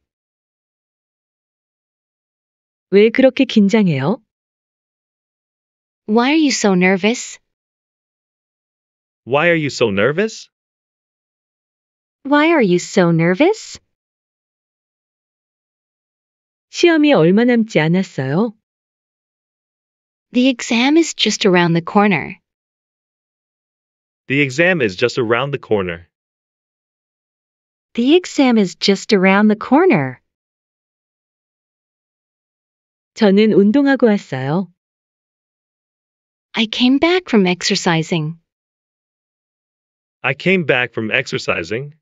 왜 그렇게 긴장해요? Why are you so nervous? Why are you so nervous? Why are you so nervous? 시험이 얼마 남지 않았어요? The exam is just around the corner. The exam is just around the corner. The exam is just around the corner. 저는 운동하고 왔어요. I came back from exercising. I came back from exercising.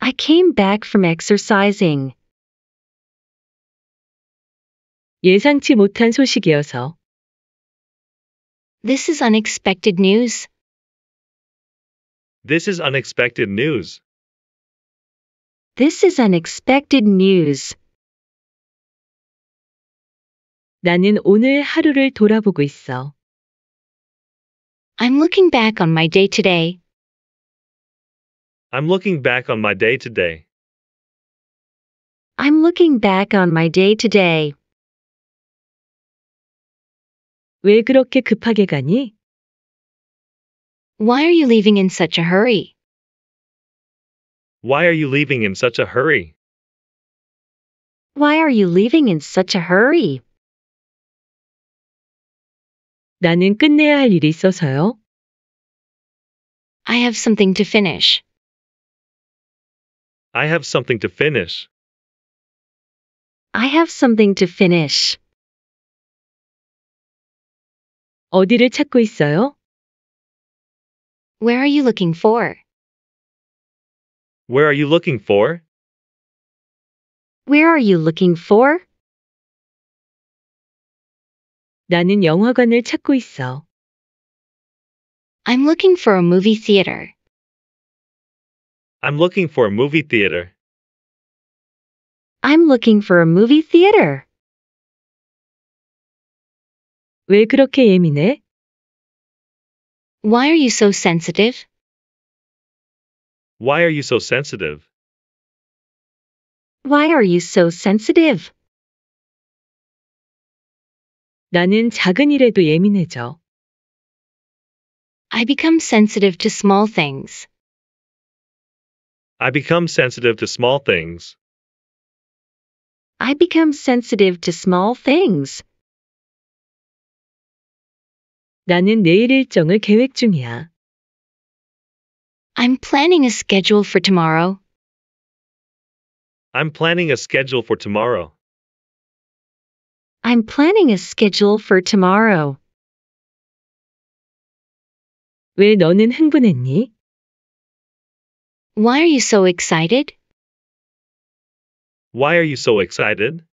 I came back from exercising. 예상치 못한 소식이어서. This is unexpected news. This is unexpected news. This is unexpected news. 나는 오늘 하루를 돌아보고 있어. I'm looking back on my day today. I'm looking back on my day today. I'm looking back on my day today. 왜 그렇게 급하게 가니? Why are you leaving in such a hurry? Why are you leaving in such a hurry? Why are you leaving in such a hurry? 나는 끝내야 할 일이 있어서요. I have something to finish. I have something to finish. I have something to finish. 어디를 찾고 있어요? Where are you looking for? Where are you looking for? Where are you looking for? 나는 영화관을 찾고 있어. I'm looking for a movie theater. I'm looking for a movie theater. I'm looking for a movie theater. 왜 그렇게 예민해? Why are you so sensitive? Why are you so sensitive? Why are you so sensitive? 나는 작은 일에도 예민해져. I become sensitive to small things. I become sensitive to small things. I become sensitive to small things. 나는 내일 일정을 계획 중이야. I'm planning a schedule for tomorrow. I'm planning a schedule for tomorrow. I'm planning a schedule for tomorrow. 왜 너는 흥분했니? Why are you so excited? Why are you so excited?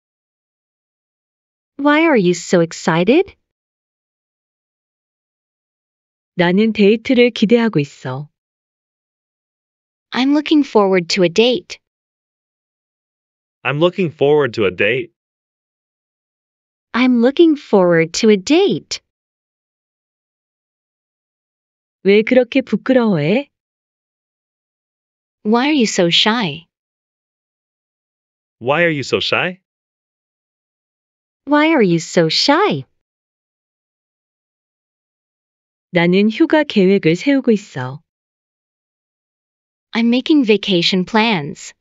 Why are you so excited? 나는 데이트를 기대하고 있어. I'm looking forward to a date. I'm looking forward to a date. I'm looking forward to a date. 왜 그렇게 부끄러워해? Why are you so shy? Why are you so shy? Why are you so shy? 나는 휴가 계획을 세우고 있어. I'm making vacation plans.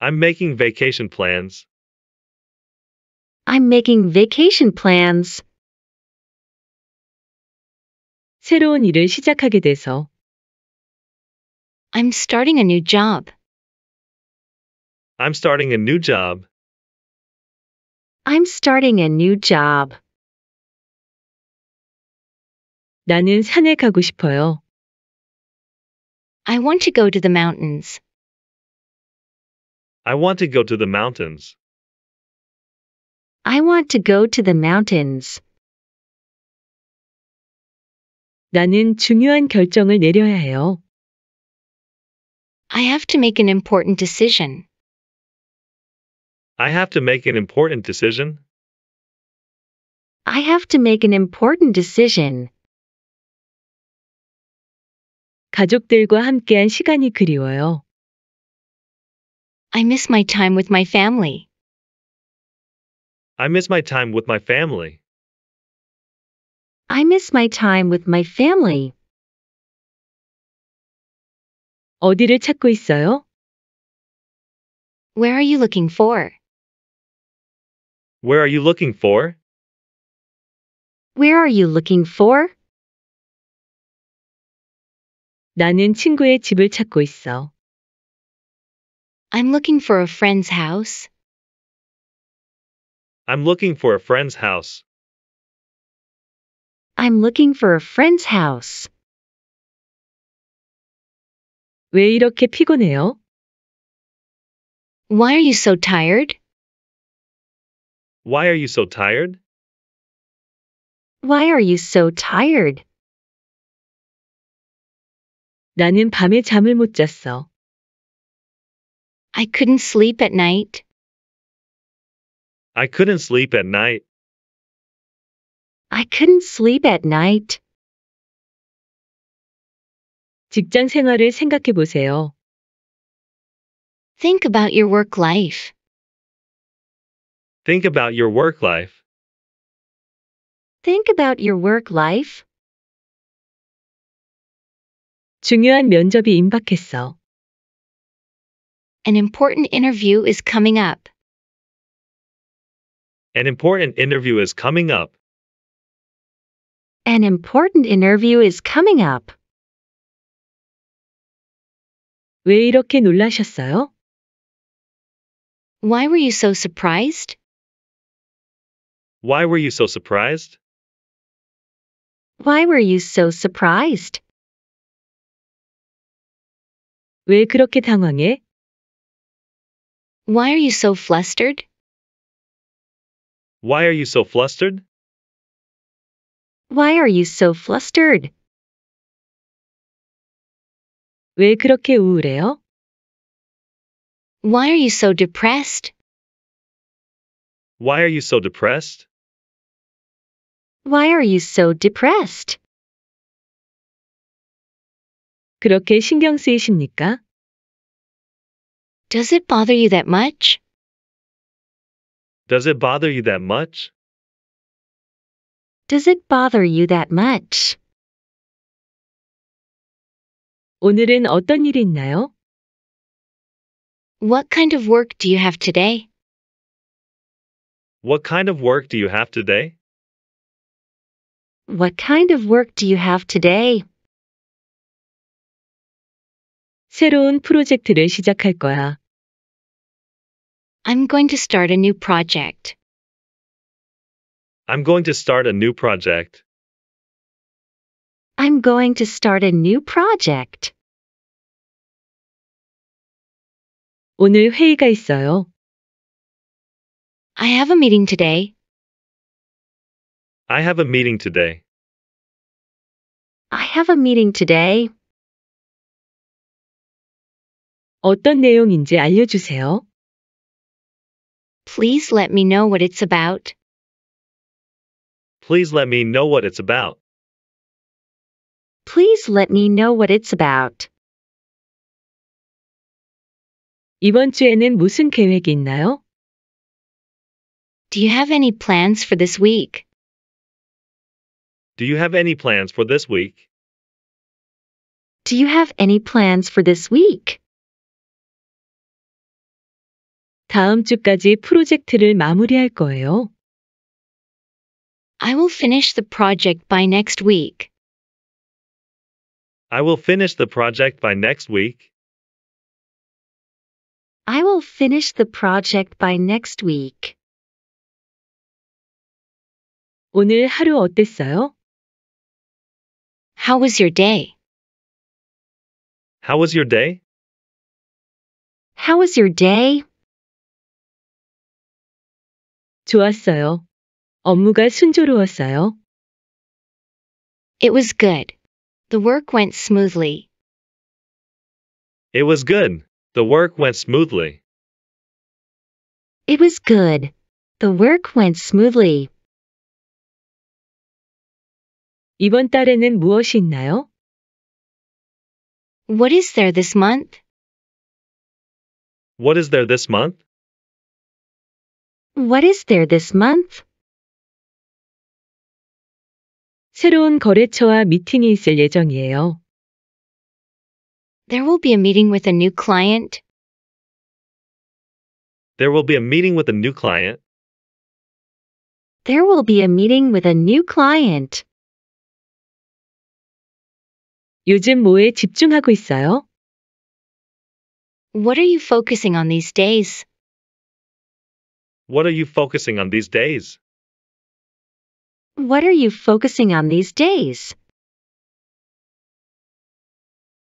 I'm making vacation plans. I'm making vacation plans. 새로운 일을 시작하게 돼서 I'm starting a new job. I'm starting a new job. I'm starting a new job. 나는 산에 가고 싶어요. I want to go to the mountains. I want to go to the mountains. I want to go to the mountains. 나는 중요한 결정을 내려야 해요. I have to make an important decision. I have to make an important decision. I have to make an important decision. 가족들과 함께한 시간이 그리워요. I miss my time with my family. I miss my time with my family. I miss my time with my family. 어디를 찾고 있어요? Where are you looking for? Where are you looking for? Where are you looking for? 나는 친구의 집을 찾고 있어. I'm looking for a friend's house. I'm looking for a friend's house. I'm looking for a friend's house. 왜 이렇게 피곤해요? Why are you so tired? Why are you so tired? Why are you so tired? 나는 밤에 잠을 못 잤어. I couldn't sleep at night. I couldn't sleep at night. I couldn't sleep at night. 직장 생활을 생각해 보세요. Think about your work life. Think about your work life. Think about your work life. 중요한 면접이 임박했어. An important interview is coming up. An important interview is coming up. An important interview is coming up. 왜 이렇게 놀라셨어요? Why were you so surprised? Why were you so surprised? Why were you so surprised? 왜 그렇게 당황해? Why are you so flustered? Why are you so flustered? Why are you so flustered? 왜 그렇게 우울해요? Why are you so depressed? Why are you so depressed? Why are you so depressed? 그렇게 신경 쓰이십니까? Does it bother you that much? Does it bother you that much? Does it bother you that much? 오늘은 어떤 일이 있나요? What kind of work do you have today? What kind of work do you have today? What kind of work do you have today? 새로운 프로젝트를 시작할 거야. I'm going to start a new project. I'm going to start a new project. I'm going to start a new project. 오늘 회의가 있어요. I have a meeting today. I have a meeting today. I have a meeting today. 어떤 내용인지 알려주세요. Please let me know what it's about. Please let me know what it's about. Please let me know what it's about. 이번 주에는 무슨 계획이 있나요? Do you have any plans for this week? Do you have any plans for this week? Do you have any plans for this week? 다음 주까지 프로젝트를 마무리할 거예요. I will finish the project by next week. I will finish the project by next week. I will finish the project by next week. 오늘 하루 어땠어요? How was your day? How was your day? How was your day? 좋았어요. 업무가 순조로웠어요. It was good. The work went smoothly. It was good. The work went smoothly. It was good. The work went smoothly. 이번 달에는 무엇이 있나요? What is there this month? What is there this month? What is there this month? 새로운 거래처와 미팅이 있을 예정이에요. There will be a meeting with a new client. There will be a meeting with a new client. There will be a meeting with a new client. 요즘 뭐에 집중하고 있어요? What are you focusing on these days? What are you focusing on these days? What are you focusing on these days?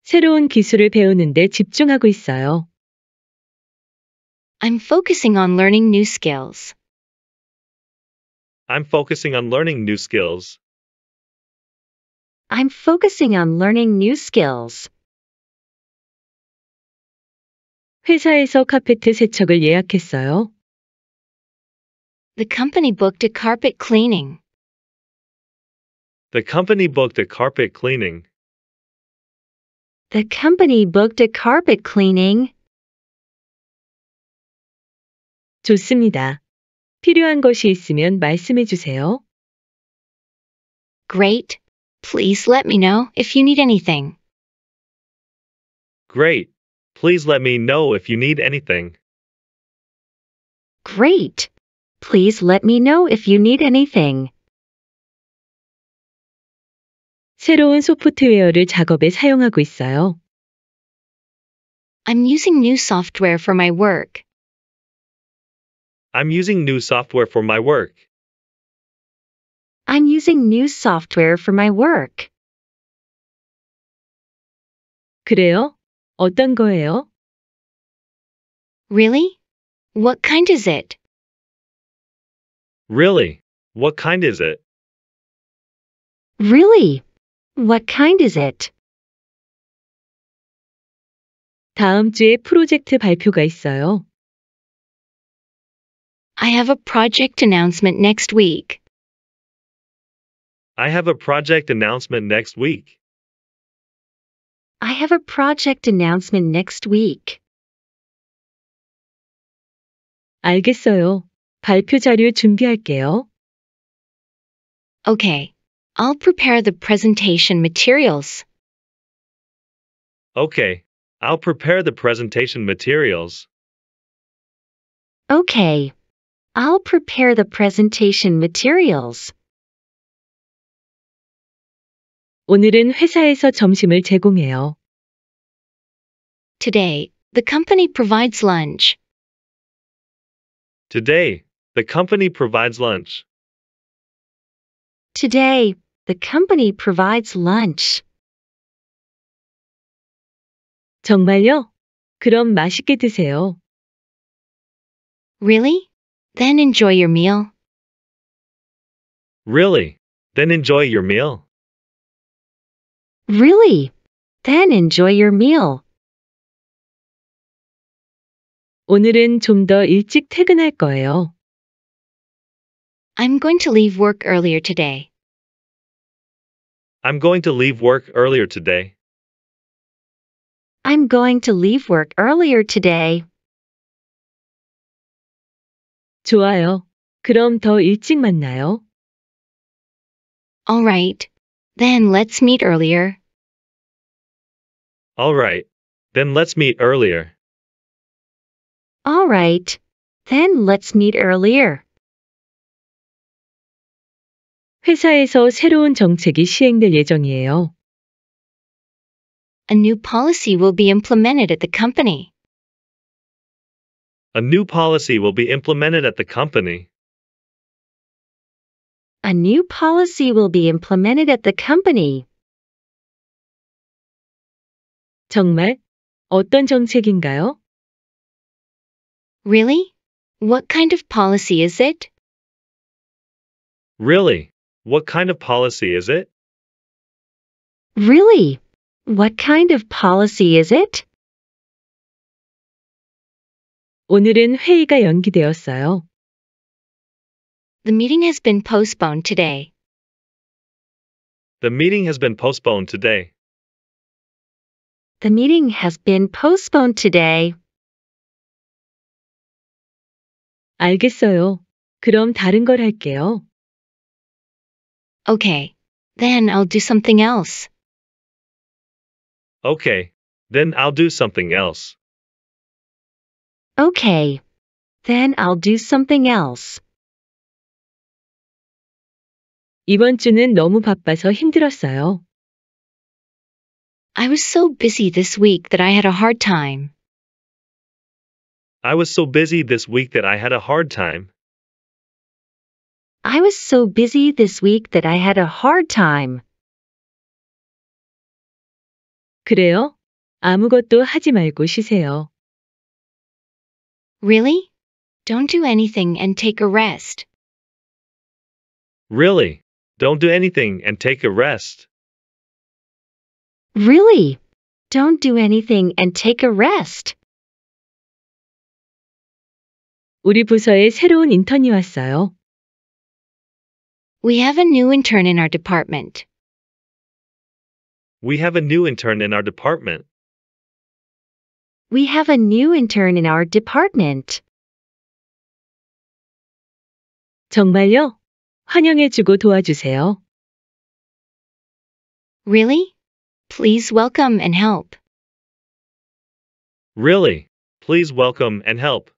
새로운 기술을 배우는데 집중하고 있어요. I'm focusing on learning new skills. I'm focusing on learning new skills. I'm focusing on learning new skills. 회사에서 카페트 세척을 예약했어요. The company booked a carpet cleaning. The company booked a carpet cleaning. The company booked a carpet cleaning. 좋습니다. 필요한 것이 있으면 말씀해 주세요. Great. Please let me know if you need anything. Great. Please let me know if you need anything. Great. Please let me know if you need anything. 새로운 소프트웨어를 작업에 사용하고 있어요. I'm using new software for my work. I'm using new software for my work. I'm using new software for my work. 그래요? 어떤 거예요? Really? What kind is it? Really? What kind is it? Really? What kind is it? 다음 주에 프로젝트 발표가 있어요. I have a project announcement next week. I have a project announcement next week. I have a project announcement next week. 알겠어요. 발표 자료 준비할게요. Okay, I'll prepare the presentation materials. Okay, I'll prepare the presentation materials. Okay, I'll prepare the presentation materials. 오늘은 회사에서 점심을 제공해요. Today, the company provides lunch. Today, the company provides lunch. Today, the company provides lunch. 정말요? 그럼 맛있게 드세요. Really? Then enjoy your meal. Really? Then enjoy your meal. Really? Then enjoy your meal. 오늘은 좀 더 일찍 퇴근할 거예요. I'm going to leave work earlier today. I'm going to leave work earlier today. I'm going to leave work earlier today. 좋아요. 그럼 더 일찍 만나요. All right. Then let's meet earlier. All right. Then let's meet earlier. All right. Then let's meet earlier. 회사에서 새로운 정책이 시행될 예정이에요. A new policy will be implemented at the company. A new policy will be implemented at the company. A new policy will be implemented at the company. 정말? 어떤 정책인가요? Really? What kind of policy is it? Really? What kind of policy is it? Really? What kind of policy is it? 오늘은 회의가 연기되었어요. The meeting has been postponed today. The meeting has been postponed today. The meeting has been postponed today. 알겠어요. 그럼 다른 걸 할게요. Okay. Then I'll do something else. Okay. Then I'll do something else. Okay. Then I'll do something else. 이번 주는 너무 바빠서 힘들었어요. I was so busy this week that I had a hard time. I was so busy this week that I had a hard time. I was so busy this week that I had a hard time. 그래요? 아무것도 하지 말고 쉬세요. Really? Don't do anything and take a rest. Really? Don't do anything and take a rest. Really? Don't do anything and take a rest. 우리 부서에 새로운 인턴이 왔어요. We have a new intern in our department. We have a new intern in our department. We have a new intern in our department. 정말요? 환영해주고 도와주세요. Really? Please welcome and help. Really? Please welcome and help.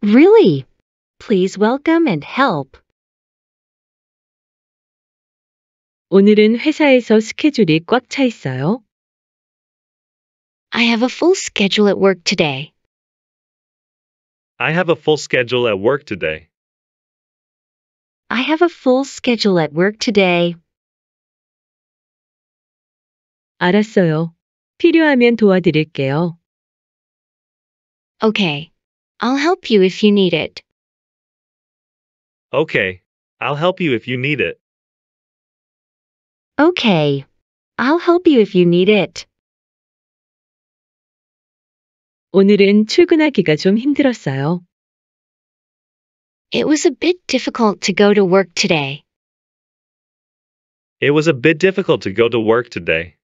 Really? Please welcome and help. 오늘은 회사에서 스케줄이 꽉 차 있어요. I have a full schedule at work today. I have a full schedule at work today. I have a full schedule at work today. 알았어요. 필요하면 도와드릴게요. Okay. I'll help you if you need it. Okay. I'll help you if you need it. Okay. I'll help you if you need it. 오늘은 출근하기가 좀 힘들었어요. It was a bit difficult to go to work today. It was a bit difficult to go to work today.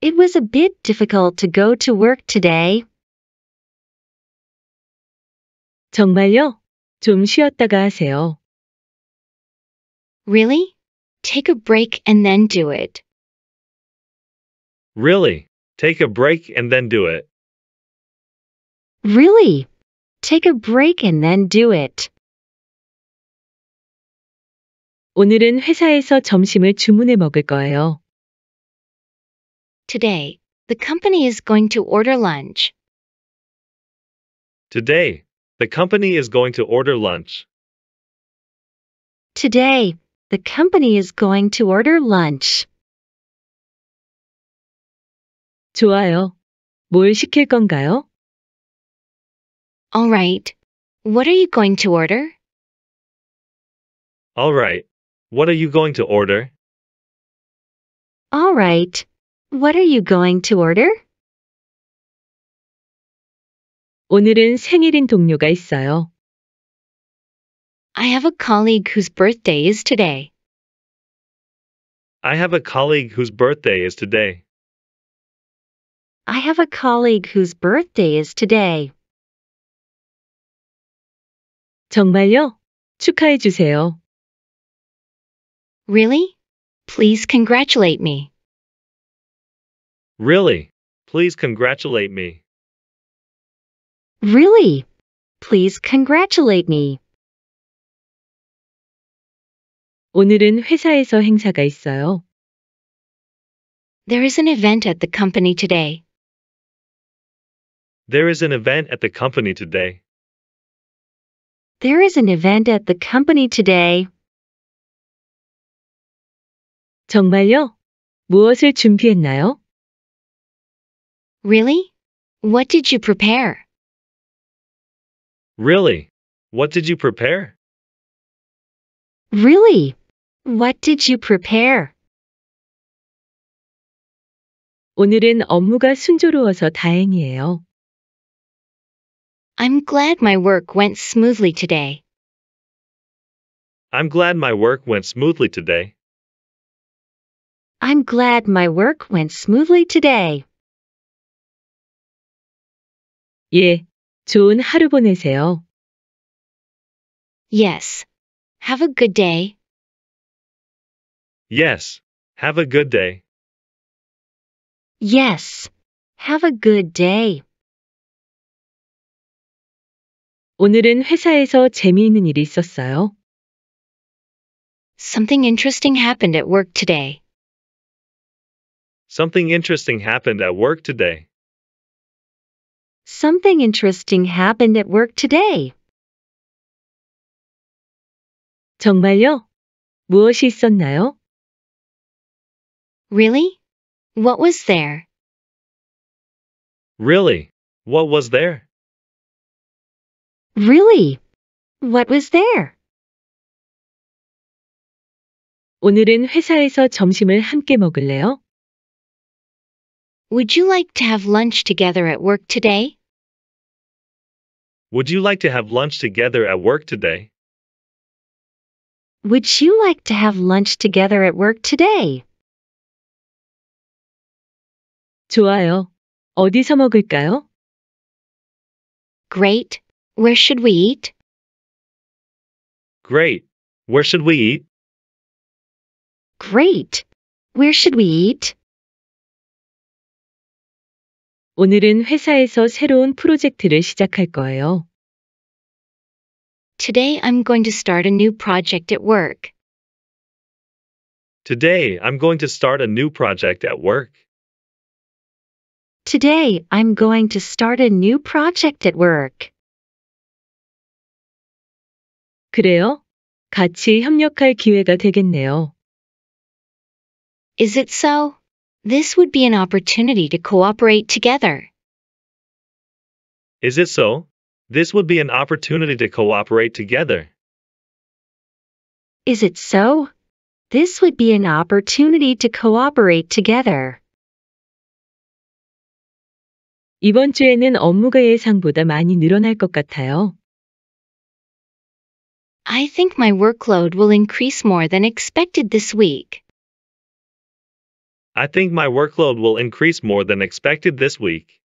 It was a bit difficult to go to work today. 정말요? 좀 쉬었다가 하세요. Really? Take a break and then do it. Really? Take a break and then do it. Really? Take a break and then do it. 오늘은 회사에서 점심을 주문해 먹을 거예요. Today, the company is going to order lunch. Today, the company is going to order lunch. Today, the company is going to order lunch. 좋아요. 뭘 시킬 건가요? All right. What are you going to order? All right. What are you going to order? All right. What are you going to order? 오늘은 생일인 동료가 있어요. I have a colleague whose birthday is today. I have a colleague whose birthday is today. I have a colleague whose birthday is today. 정말요? 축하해 주세요. Really? Please congratulate me. Really? Please congratulate me. Really? Please congratulate me. 오늘은 회사에서 행사가 있어요. There is an event at the company today. There is an event at the company today. There is an event at the company today. 정말요? 무엇을 준비했나요? Really? What did you prepare? Really? What did you prepare? Really? What did you prepare? 오늘은 업무가 순조로워서 다행이에요. I'm glad my work went smoothly today. I'm glad my work went smoothly today. I'm glad my work went smoothly today. 예, 좋은 하루 보내세요. Yes. Have a good day. Yes. Have a good day. Yes. Have a good day. 오늘은 회사에서 재미있는 일이 있었어요. Something interesting happened at work today. Something interesting happened at work today. Something interesting happened at work today. 정말요? 무엇이 있었나요? Really? What was there? Really? What was there? Really? What was there? 오늘은 회사에서 점심을 함께 먹을래요? Would you like to have lunch together at work today? Would you like to have lunch together at work today? Would you like to have lunch together at work today? 좋아요. 어디서 먹을까요? Great. Where should we eat? Great. Where should we eat? Great. Where should we eat? 오늘은 회사에서 새로운 프로젝트를 시작할 거예요. Today I'm going to start a new project at work. Today I'm going to start a new project at work. Today, I'm going to start a new project at work. 그래요? 같이 협력할 기회가 되겠네요. Is it so? This would be an opportunity to cooperate together. Is it so? This would be an opportunity to cooperate together. Is it so? This would be an opportunity to cooperate together. 이번 주에는 업무가 예상보다 많이 늘어날 것 같아요. I think my workload will increase more than expected this week. I think my workload will increase more than expected this week.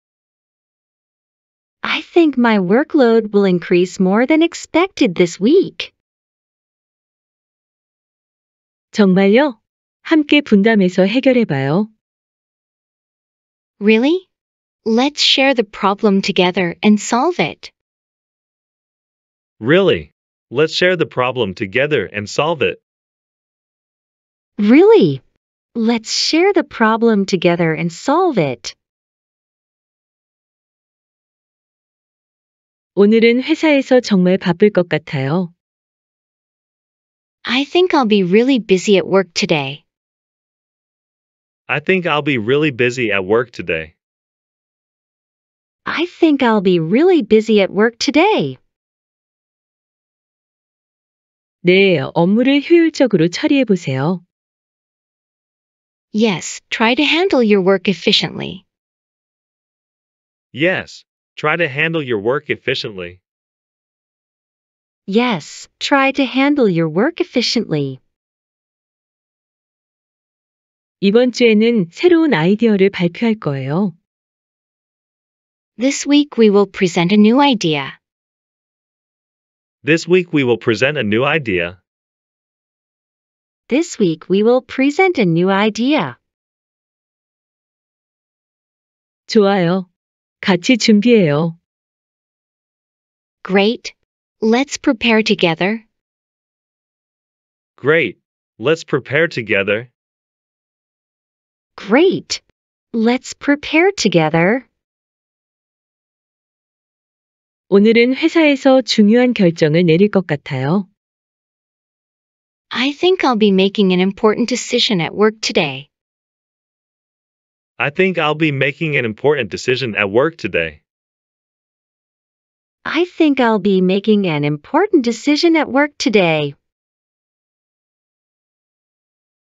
I think my workload will increase more than expected this week. 정말요? 함께 분담해서 해결해 봐요. Really? Let's share the problem together and solve it. Really? Let's share the problem together and solve it. Really? Let's share the problem together and solve it. 오늘은 회사에서 정말 바쁠 것 같아요. I think I'll be really busy at work today. I think I'll be really busy at work today. I think I'll be really busy at work today. 네, 업무를 효율적으로 처리해 보세요. Yes, try to handle your work efficiently. Yes, try to handle your work efficiently. Yes, try to handle your work efficiently. 이번 주에는 새로운 아이디어를 발표할 거예요. This week we will present a new idea. This week we will present a new idea. This week we will present a new idea. 좋아요. 같이 준비해요. Great. Let's prepare together. Great. Let's prepare together. Great. Let's prepare together. 오늘은 회사에서 중요한 결정을 내릴 것 같아요. I think I'll be making an important decision at work today. I think I'll be making an important decision at work today. I think I'll be making an important decision at work today.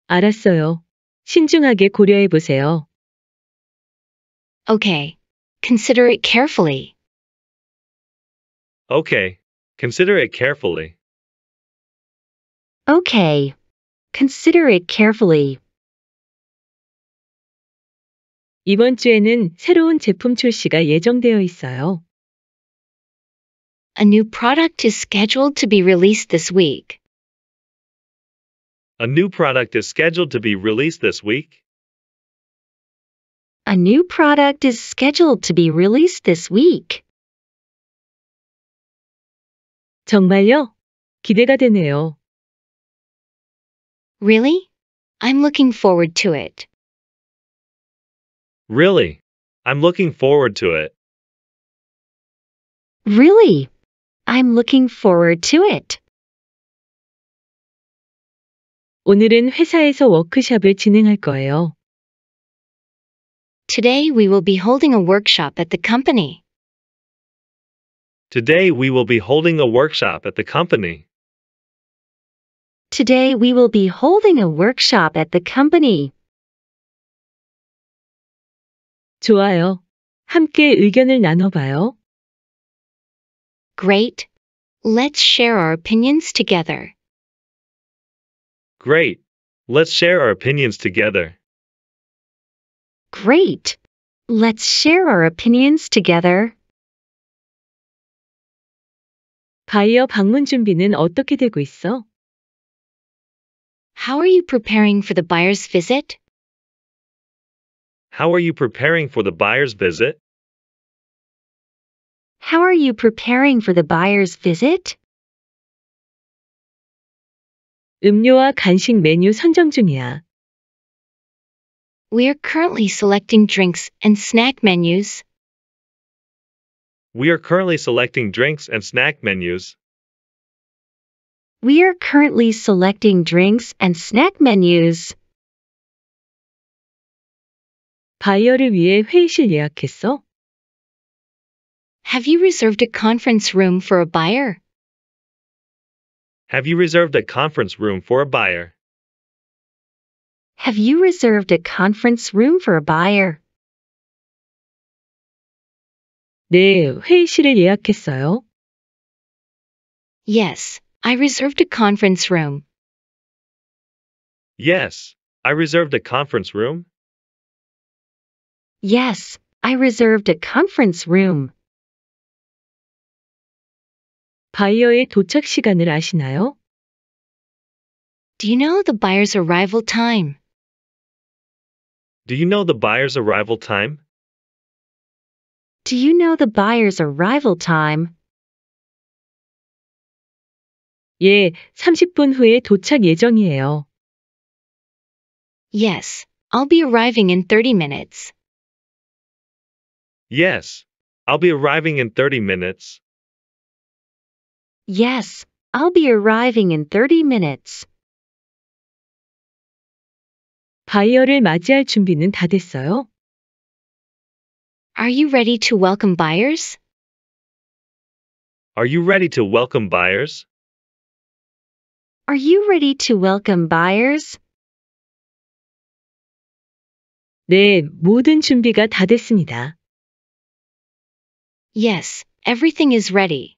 알았어요. 신중하게 고려해 보세요. Okay. Consider it carefully. Okay. Consider it carefully. Okay. Consider it carefully. 이번 주에는 새로운 제품 출시가 예정되어 있어요. A new product is scheduled to be released this week. A new product is scheduled to be released this week. A new product is scheduled to be released this week. 정말요? 기대가 되네요. Really? I'm looking forward to it. Really? I'm looking forward to it. Really? I'm looking forward to it. 오늘은 회사에서 워크숍을 진행할 거예요. Today we will be holding a workshop at the company. Today we will be holding a workshop at the company. Today we will be holding a workshop at the company. 좋아요. 함께 의견을 나눠봐요. Great. Let's share our opinions together. Great. Let's share our opinions together. Great. Let's share our opinions together. 바이어 방문 준비는 어떻게 되고 있어? How are you preparing for the buyer's visit? How are you preparing for the buyer's visit? How are you preparing for the buyer's visit? 음료와 간식 메뉴 선정 중이야. We are currently selecting drinks and snack menus. We are currently selecting drinks and snack menus. We are currently selecting drinks and snack menus. 바이어를 위해 회의실 예약했어? Have you reserved a conference room for a buyer? Have you reserved a conference room for a buyer? Have you reserved a conference room for a buyer? 네, 회의실을 예약했어요. Yes, I reserved a conference room. Yes, I reserved a conference room. Yes, I reserved a conference room. 바이어의 도착 시간을 아시나요? Do you know the buyer's arrival time? Do you know the buyer's arrival time? do you know the buyer's arrival time? 예, 30분 후에 도착 예정이에요. Yes, I'll be arriving in 30 minutes. Yes, I'll be arriving in 30 minutes. Yes, I'll be arriving in 30 minutes. 바이어를 맞이할 준비는 다 됐어요? Are you ready to welcome buyers? Are you ready to welcome buyers? Are you ready to welcome buyers? 네, 모든 준비가 다 됐습니다. Yes, everything is ready.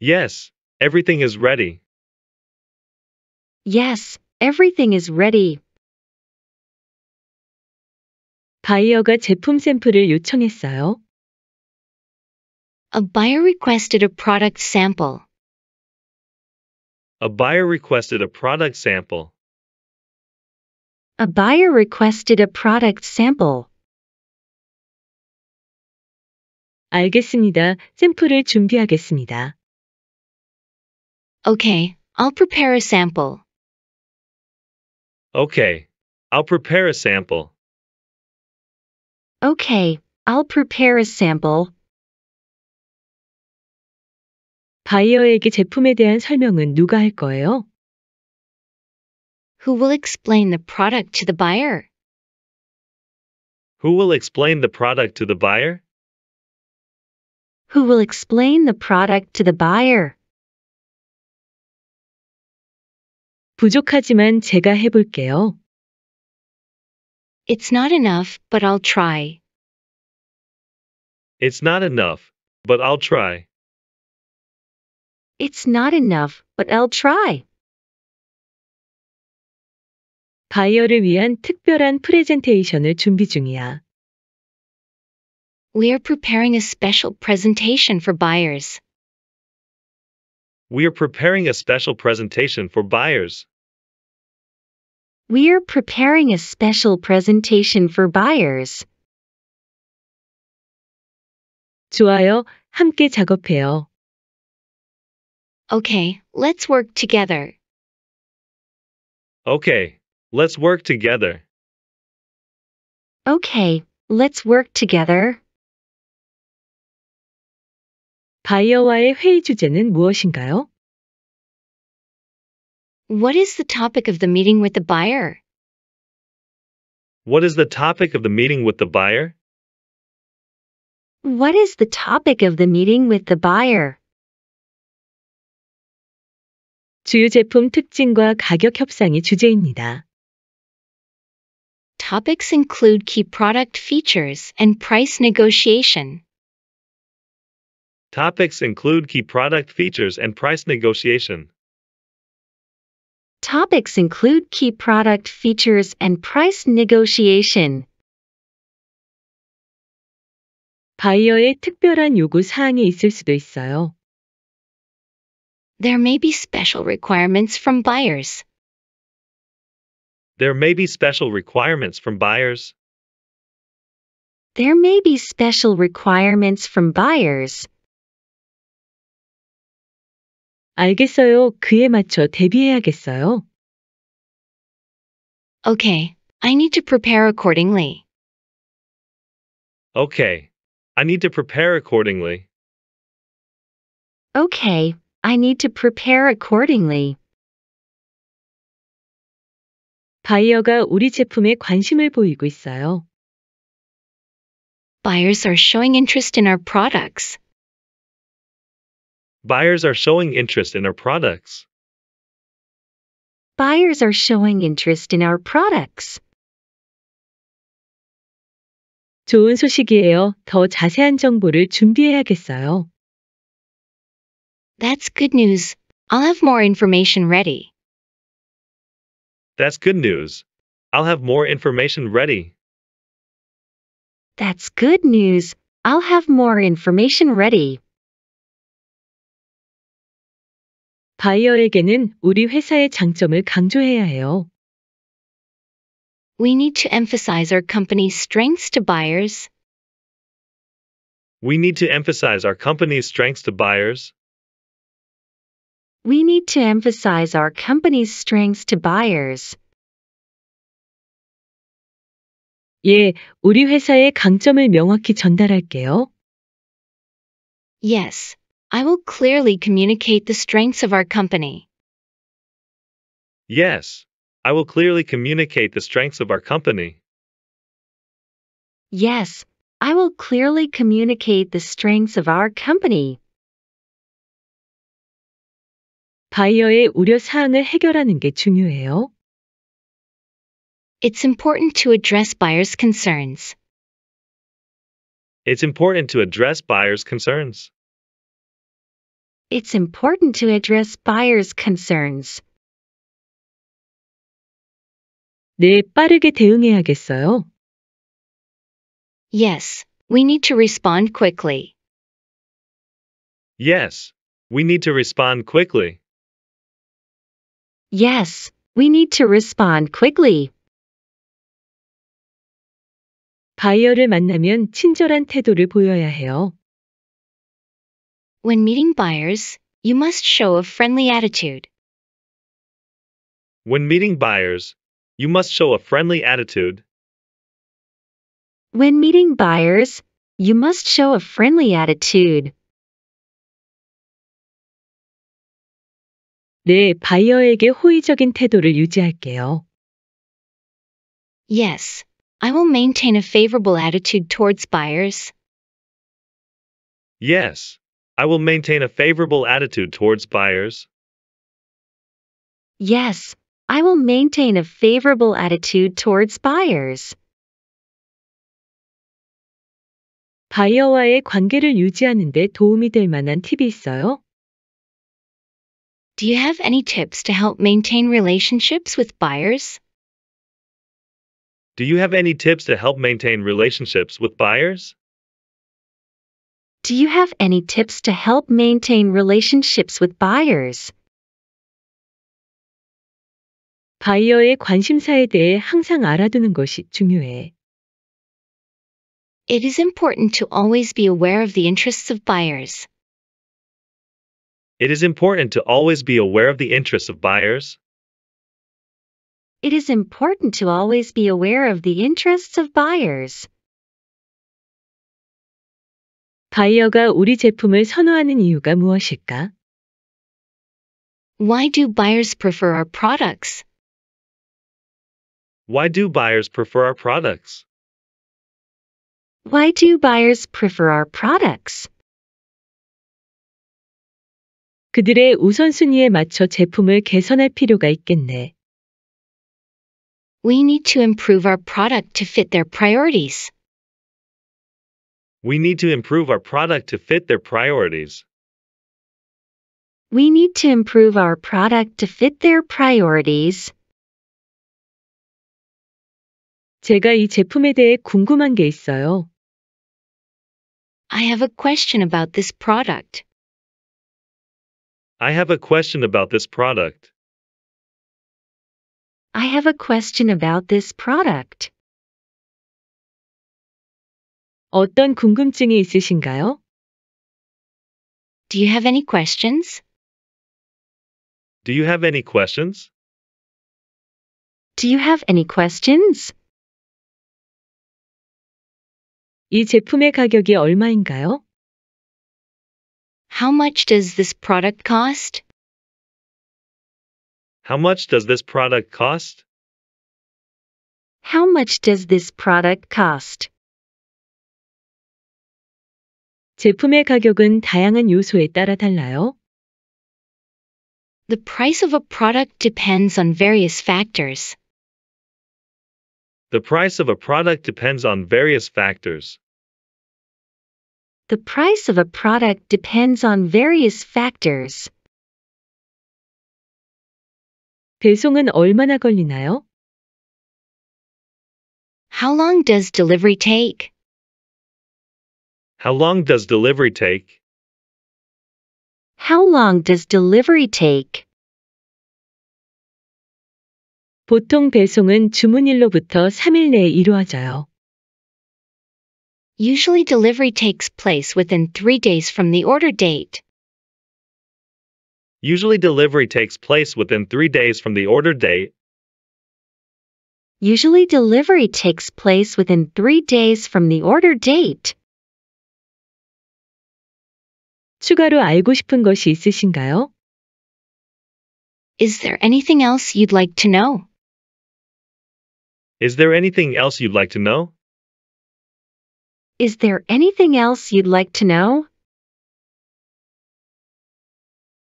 Yes, everything is ready. Yes, everything is ready. 바이어가 제품 샘플을 요청했어요. A buyer requested a product sample. A buyer requested a product sample. A buyer requested a product sample. 알겠습니다. 샘플을 준비하겠습니다. Okay, I'll prepare a sample. Okay, I'll prepare a sample. Okay, I'll prepare a sample. 바이어에게 제품에 대한 설명은 누가 할 거예요? Who will explain the product to the buyer? Who will explain the product to the buyer? Who will explain the product to the buyer? 부족하지만 제가 해볼게요. It's not enough, but I'll try. It's not enough, but I'll try. It's not enough, but I'll try. 바이어를 위한 특별한 프레젠테이션을 준비 중이야. We are preparing a special presentation for buyers. We are preparing a special presentation for buyers. We're preparing a special presentation for buyers. 좋아요. 함께 작업해요. Okay, let's work together. Okay, let's work together. Okay, let's work together. 바이어와의 회의 주제는 무엇인가요? What is the topic of the meeting with the buyer? What is the topic of the meeting with the buyer? What is the topic of the meeting with the buyer? 주요 제품 특징과 가격 협상이 주제입니다. Topics include key product features and price negotiation. Topics include key product features and price negotiation. Topics include key product features and price negotiation. 바이어의 특별한 요구 사항이 있을 수도 있어요. There may be special requirements from buyers. There may be special requirements from buyers. There may be special requirements from buyers. 알겠어요. 그에 맞춰 대비해야겠어요. Okay, I need to prepare accordingly. Okay. I need to prepare accordingly. Okay, I need to prepare accordingly. 바이어가 우리 제품에 관심을 보이고 있어요. Buyers are showing interest in our products. Buyers are showing interest in our products. Buyers are showing interest in our products. 좋은 소식이에요. 더 자세한 정보를 준비해야겠어요. That's good news. I'll have more information ready. That's good news. I'll have more information ready. That's good news. I'll have more information ready. 바이어에게는 우리 회사의 장점을 강조해야 해요. We need to emphasize our company's strengths to buyers. We need to emphasize our company's strengths to buyers. We need to emphasize our company's strengths to buyers. 예, 우리 회사의 강점을 명확히 전달할게요. Yes, I will clearly communicate the strengths of our company. Yes, I will clearly communicate the strengths of our company. Yes, I will clearly communicate the strengths of our company. 바이어의 우려 사항을 해결하는 게 중요해요. It's important to address buyers' concerns. It's important to address buyers' concerns it's important to address buyers' concerns. 네, 빠르게 대응해야겠어요. Yes, we need to respond quickly. Yes, we need to respond quickly. Yes, we need to respond quickly. 바이어를 만나면 친절한 태도를 보여야 해요. When meeting buyers, you must show a friendly attitude. When meeting buyers, you must show a friendly attitude. When meeting buyers, you must show a friendly attitude. 네, 바이어에게 호의적인 태도를 유지할게요. Yes, I will maintain a favorable attitude towards buyers. Yes, I will maintain a favorable attitude towards buyers. Yes, I will maintain a favorable attitude towards buyers. 바이어와의 관계를 유지하는 데 도움이 될 만한 팁이 있어요? Do you have any tips to help maintain relationships with buyers? Do you have any tips to help maintain relationships with buyers? Do you have any tips to help maintain relationships with buyers? 바이어의 관심사에 대해 항상 알아두는 것이 중요해. It is important to always be aware of the interests of buyers. It is important to always be aware of the interests of buyers. It is important to always be aware of the interests of buyers. 바이어가 우리 제품을 선호하는 이유가 무엇일까? Why do buyers prefer our products? Why do buyers prefer our products? Why do buyers prefer our products? 그들의 우선순위에 맞춰 제품을 개선할 필요가 있겠네. We need to improve our product to fit their priorities. We need to improve our product to fit their priorities. We need to improve our product to fit their priorities. 제가 이 제품에 대해 궁금한 게 있어요. I have a question about this product. I have a question about this product. I have a question about this product. 어떤 궁금증이 있으신가요? Do you have any questions? Do you have any questions? Do you have any questions? 이 제품의 가격이 얼마인가요? How much does this product cost? How much does this product cost? How much does this product cost? 제품의 가격은 다양한 요소에 따라 달라요. The price of a product depends on various factors. The price of a product depends on various factors. The price of a product depends on various factors. 배송은 얼마나 걸리나요? How long does delivery take? How long does delivery take? How long does delivery take? 보통 배송은 주문일로부터 3일 내에 이루어져요. Usually delivery takes place within 3 days from the order date. Usually delivery takes place within 3 days from the order date. Usually delivery takes place within 3 days from the order date. 추가로 알고 싶은 것이 있으신가요? Is there anything else you'd like to know? Is there anything else you'd like to know? Is there anything else you'd like to know?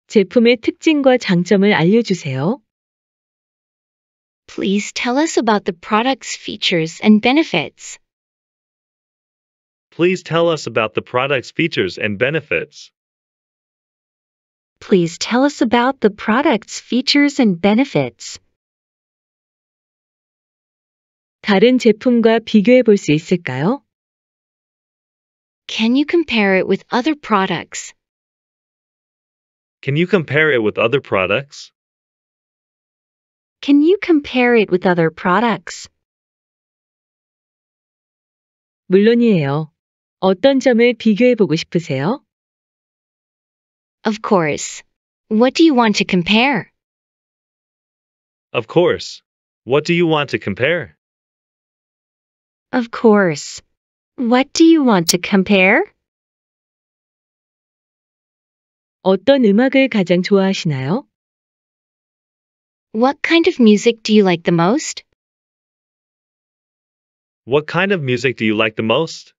제품의 특징과 장점을 알려주세요. Please tell us about the product's features and benefits. Please tell us about the product's features and benefits. Please tell us about the product's features and benefits. 다른 제품과 비교해 있을까요? Can you compare it with other products? Can you compare it with other products? Can you compare it with other products? 물론이에요. 어떤 점을 비교해 보고 싶으세요? Of course. What do you want to compare? Of course. What do you want to compare? Of course. What do you want to compare? 어떤 음악을 가장 좋아하시나요? What kind of music do you like the most? What kind of music do you like the most?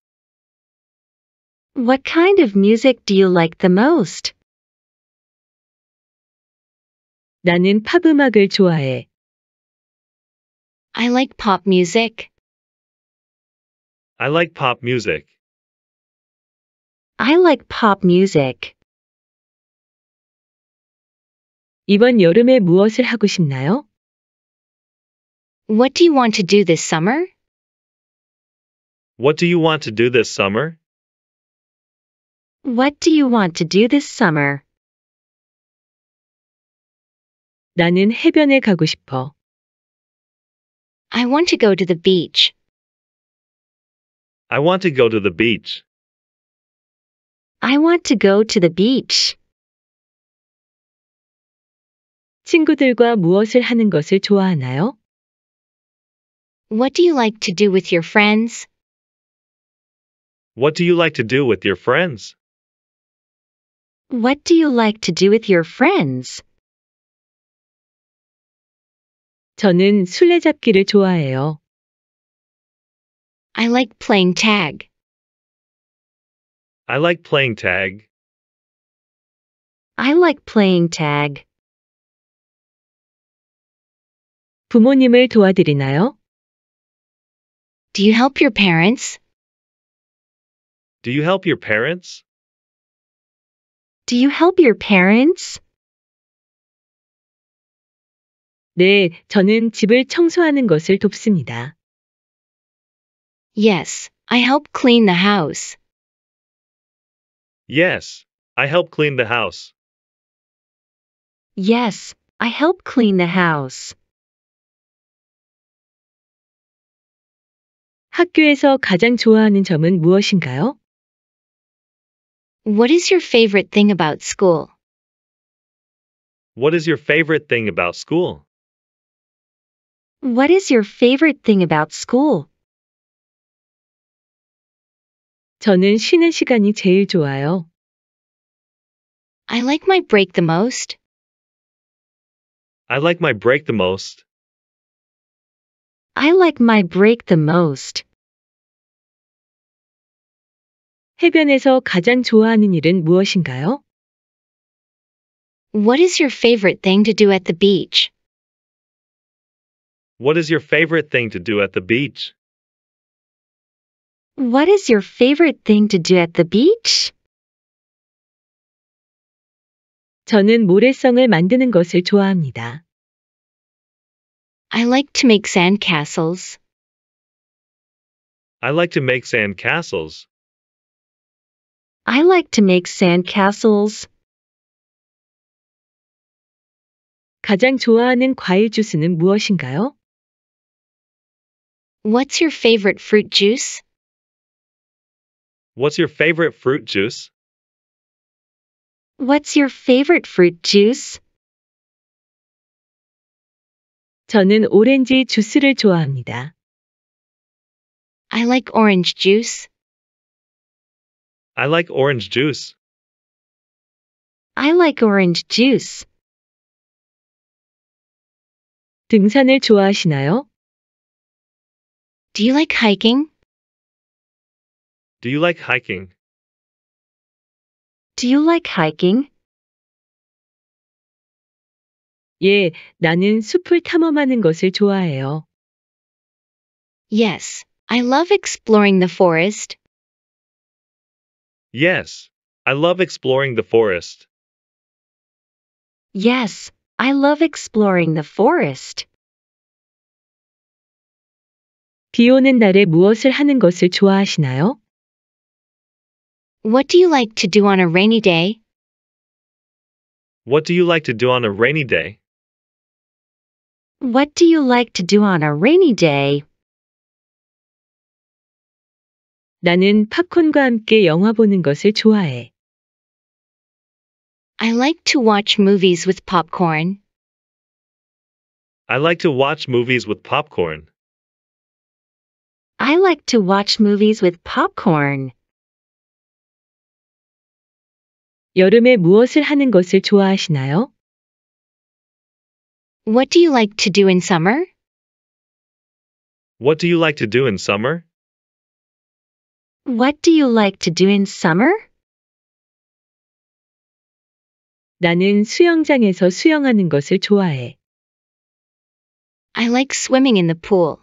What kind of music do you like the most? 나는 좋아해. I like pop music. I like pop music. I like pop music. 이번 여름에 무엇을 하고 싶나요? What do you want to do this summer? What do you want to do this summer? What do you want to do this summer? 나는 해변에 가고 싶어. I want to go to the beach. I want to go to the beach. I want to go to the beach. 친구들과 무엇을 하는 것을 좋아하나요? What do you like to do with your friends? What do you like to do with your friends? What do you like to do with your friends? 저는 술래잡기를 좋아해요. I like playing tag. I like playing tag. I like playing tag. 부모님을 도와드리나요? Do you help your parents? Do you help your parents? Do you help your parents? 네, 저는 집을 청소하는 것을 돕습니다. Yes, I help clean the house. Yes, I help clean the house. Yes, I help clean the house. 학교에서 가장 좋아하는 점은 무엇인가요? What is your favorite thing about school? What is your favorite thing about school? What is your favorite thing about school? 저는 쉬는 시간이 제일 좋아요. I like my break the most. I like my break the most. I like my break the most. 해변에서 가장 좋아하는 일은 무엇인가요? What is your favorite thing to do at the beach? What is your favorite thing to do at the beach? What is your favorite thing to do at the beach? 저는 모래성을 만드는 것을 좋아합니다. I like to make sand castles. I like to make sand castles. I like to make castles. 가장 좋아하는 과일 주스는 무엇인가요? What's your favorite fruit juice? What's your favorite fruit juice? What's your favorite fruit juice? 저는 오렌지 주스를 좋아합니다. I like orange juice. I like orange juice. I like orange juice. 등산을 좋아하시나요? Do you like hiking? Do you like hiking? Do you like hiking? 예, 나는 숲을 탐험하는 것을 좋아해요. Yes, I love exploring the forest. Yes, I love exploring the forest. Yes, I love exploring the forest. 비 오는 날에 무엇을 하는 것을 좋아하시나요? What do you like to do on a rainy day? What do you like to do on a rainy day? What do you like to do on a rainy day? 나는 팝콘과 함께 영화 보는 것을 좋아해. I like to watch movies with popcorn. I like to watch movies with popcorn. I like to watch movies with popcorn. 여름에 무엇을 하는 것을 좋아하시나요? What do you like to do in summer? What do you like to do in summer? What do you like to do in summer? 나는 수영장에서 수영하는 것을 좋아해. I like swimming in the pool.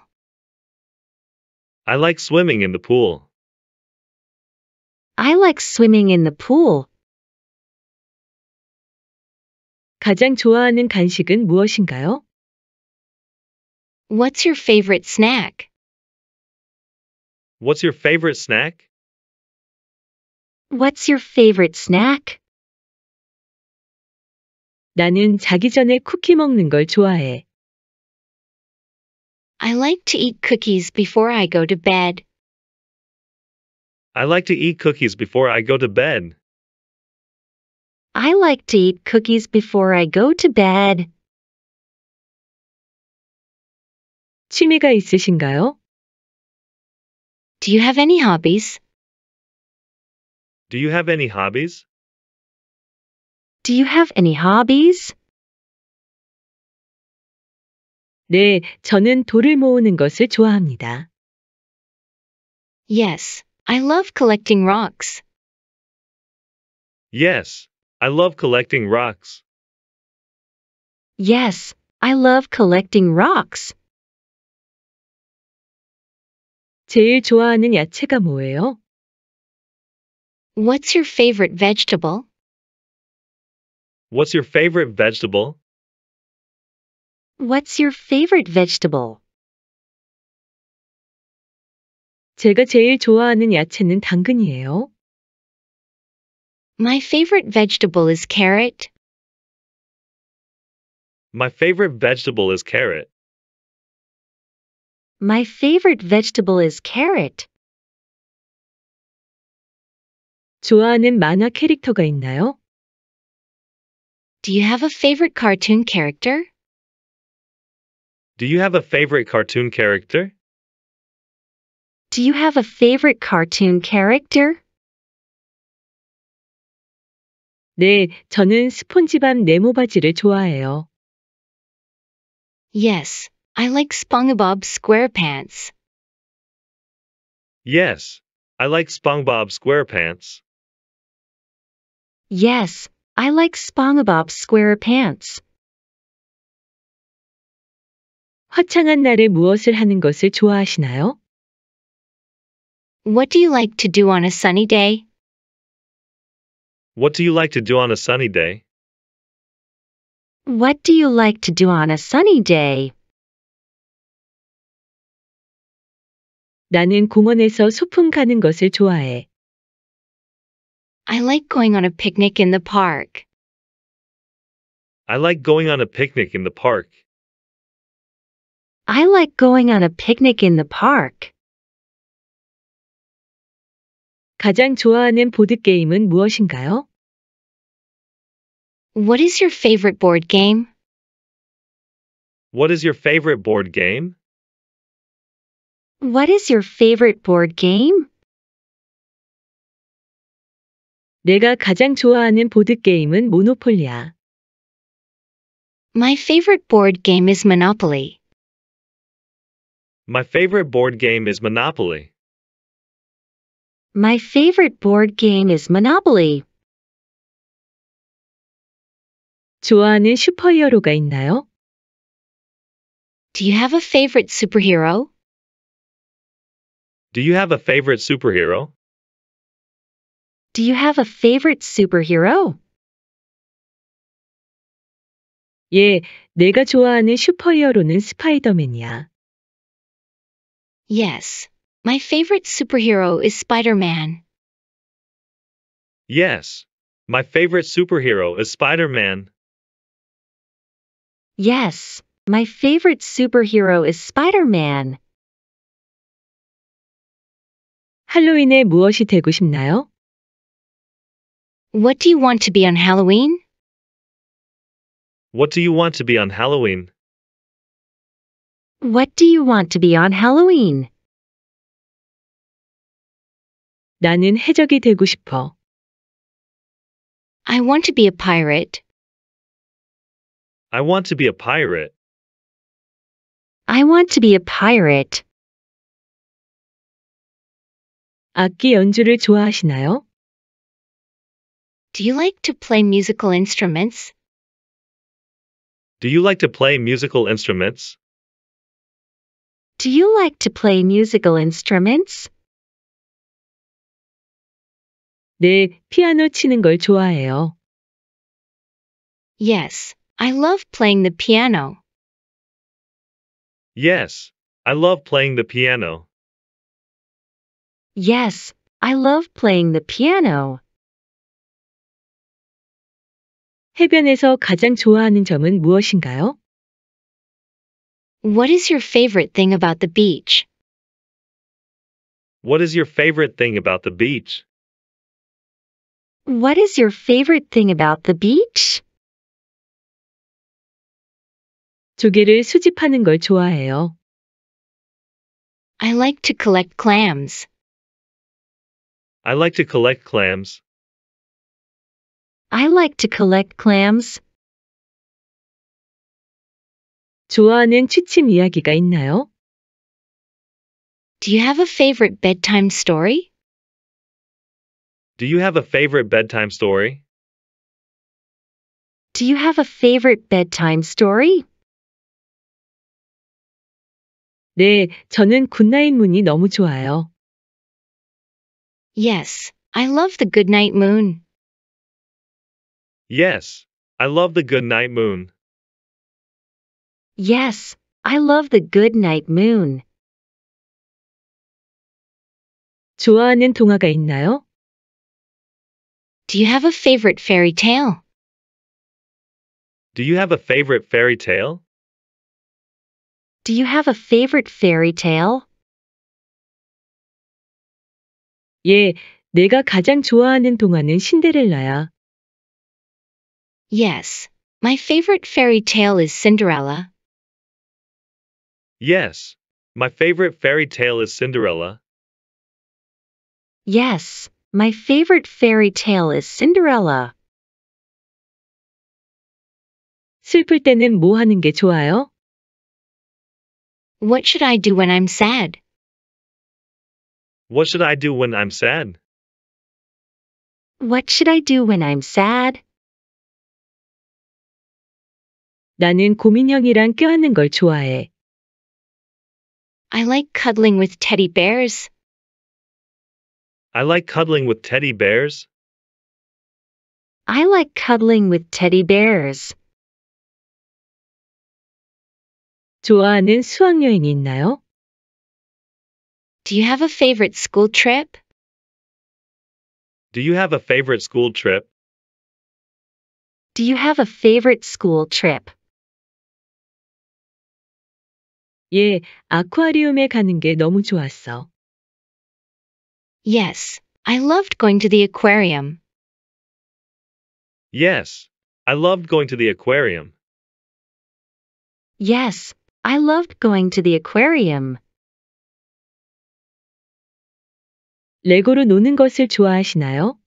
I like swimming in the pool. I like swimming in the pool. 가장 좋아하는 간식은 무엇인가요? What's your favorite snack? What's your favorite snack? What's your favorite snack? 나는 자기 전에 쿠키 먹는 걸 좋아해. I like to eat cookies before I go to bed. I like to eat cookies before I go to bed. I like to eat cookies before I go to bed. 취미가 있으신가요? Do you have any hobbies? Do you have any hobbies? Do you have any hobbies? 네, 저는 돌을 모으는 것을 좋아합니다. Yes, I love collecting rocks. Yes, I love collecting rocks. Yes, I love collecting rocks. 제일 좋아하는 야채가 뭐예요? What's your favorite vegetable? What's your favorite vegetable? What's your favorite vegetable? 제가 제일 좋아하는 야채는 당근이에요. My favorite vegetable is carrot. My favorite vegetable is carrot. My favorite vegetable is carrot. 좋아하는 만화 캐릭터가 있나요? Do you have a favorite cartoon character? Do you have a favorite cartoon character? Do you have a favorite cartoon character? 네, 저는 스폰지밥 좋아해요. Yes, I like SpongeBob SquarePants. Yes, I like SpongeBob SquarePants. Yes, I like SpongeBob SquarePants. 화창한 날에 무엇을 하는 것을 좋아하시나요? What do you like to do on a sunny day? What do you like to do on a sunny day? What do you like to do on a sunny day? 나는 공원에서 소풍 가는 것을 좋아해. I like going on a picnic in the park. I like going on a picnic in the park. I like going on a picnic in the park. 가장 좋아하는 무엇인가요? What is your favorite board game? What is your favorite board game? What is your favorite board game? 내가 가장 좋아하는 모노폴리야. My favorite board game is Monopoly. My favorite board game is Monopoly. My favorite board game is Monopoly. 좋아하는 슈퍼히어로가 있나요? Do you have a favorite superhero? Do you have a favorite superhero? Do you have a favorite superhero? 예, 내가 좋아하는 슈퍼히어로는 스파이더맨이야. Yes. My favorite superhero is Spider Man. Yes. My favorite superhero is Spider Man. Yes. My favorite superhero is Spider Man. 할로윈에 무엇이 되고 싶나요? What do you want to be on Halloween? What do you want to be on Halloween? What do you want to be on Halloween? 나는 해적이 되고 싶어. I want to be a pirate. I want to be a pirate. I want to be a pirate. 악기 연주를 좋아하시나요? Do you like to play musical instruments? Do you like to play musical instruments? Do you like to play musical instruments? 네, 피아노 치는 걸 좋아해요. Yes, I love playing the piano. Yes, I love playing the piano. Yes, I love playing the piano. 해변에서 가장 좋아하는 점은 무엇인가요? What is your favorite thing about the beach? What is your favorite thing about the beach? What is your favorite thing about the beach? 조개를 수집하는 걸 좋아해요. I like to collect clams. I like to collect clams. I like to collect clams. 좋아하는 취침 이야기가 있나요? Do you have a favorite bedtime story? Do you have a favorite bedtime story? Do you have a favorite bedtime story? 네, 저는 굿나잇 문이 너무 좋아요. Yes, I love the goodnight moon. Yes, I love the goodnight moon. Yes, I love the good night moon. 좋아하는 동화가 있나요? Do you have a favorite fairy tale? Do you have a favorite fairy tale? Do you have a favorite fairy tale? 예, 내가 가장 좋아하는 동화는 신데렐라야. Yes, my favorite fairy tale is Cinderella. Yes. My favorite fairy tale is Cinderella. Yes, my favorite fairy tale is Cinderella. 슬플 때는 뭐 하는 게 좋아요? What should I do when I'm sad? What should I do when I'm sad? What should I do when I'm sad? 나는 고민형이랑 껴안는 걸 좋아해. I like cuddling with teddy bears. I like cuddling with teddy bears. I like cuddling with teddy bears. 좋아하는 수학여행이 있나요? Do you have a favorite school trip? Do you have a favorite school trip? Do you have a favorite school trip? 예, 아쿠아리움에 가는 게 너무 좋았어. Yes, I loved going to the aquarium. Yes, I loved going to the aquarium. Yes, I loved going to the aquarium. 레고로 노는 것을 좋아하시나요?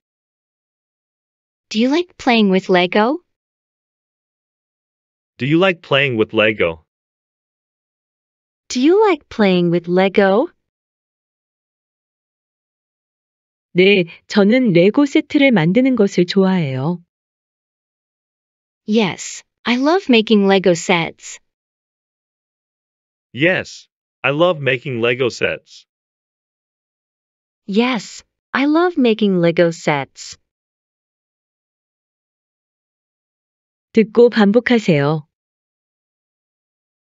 Do you like playing with Lego? Do you like playing with Lego? Do you like playing with Lego? 네, 저는 레고 세트를 만드는 것을 좋아해요. Yes, I love making Lego sets. Yes, I love making Lego sets. Yes, I love making Lego sets. 듣고 반복하세요.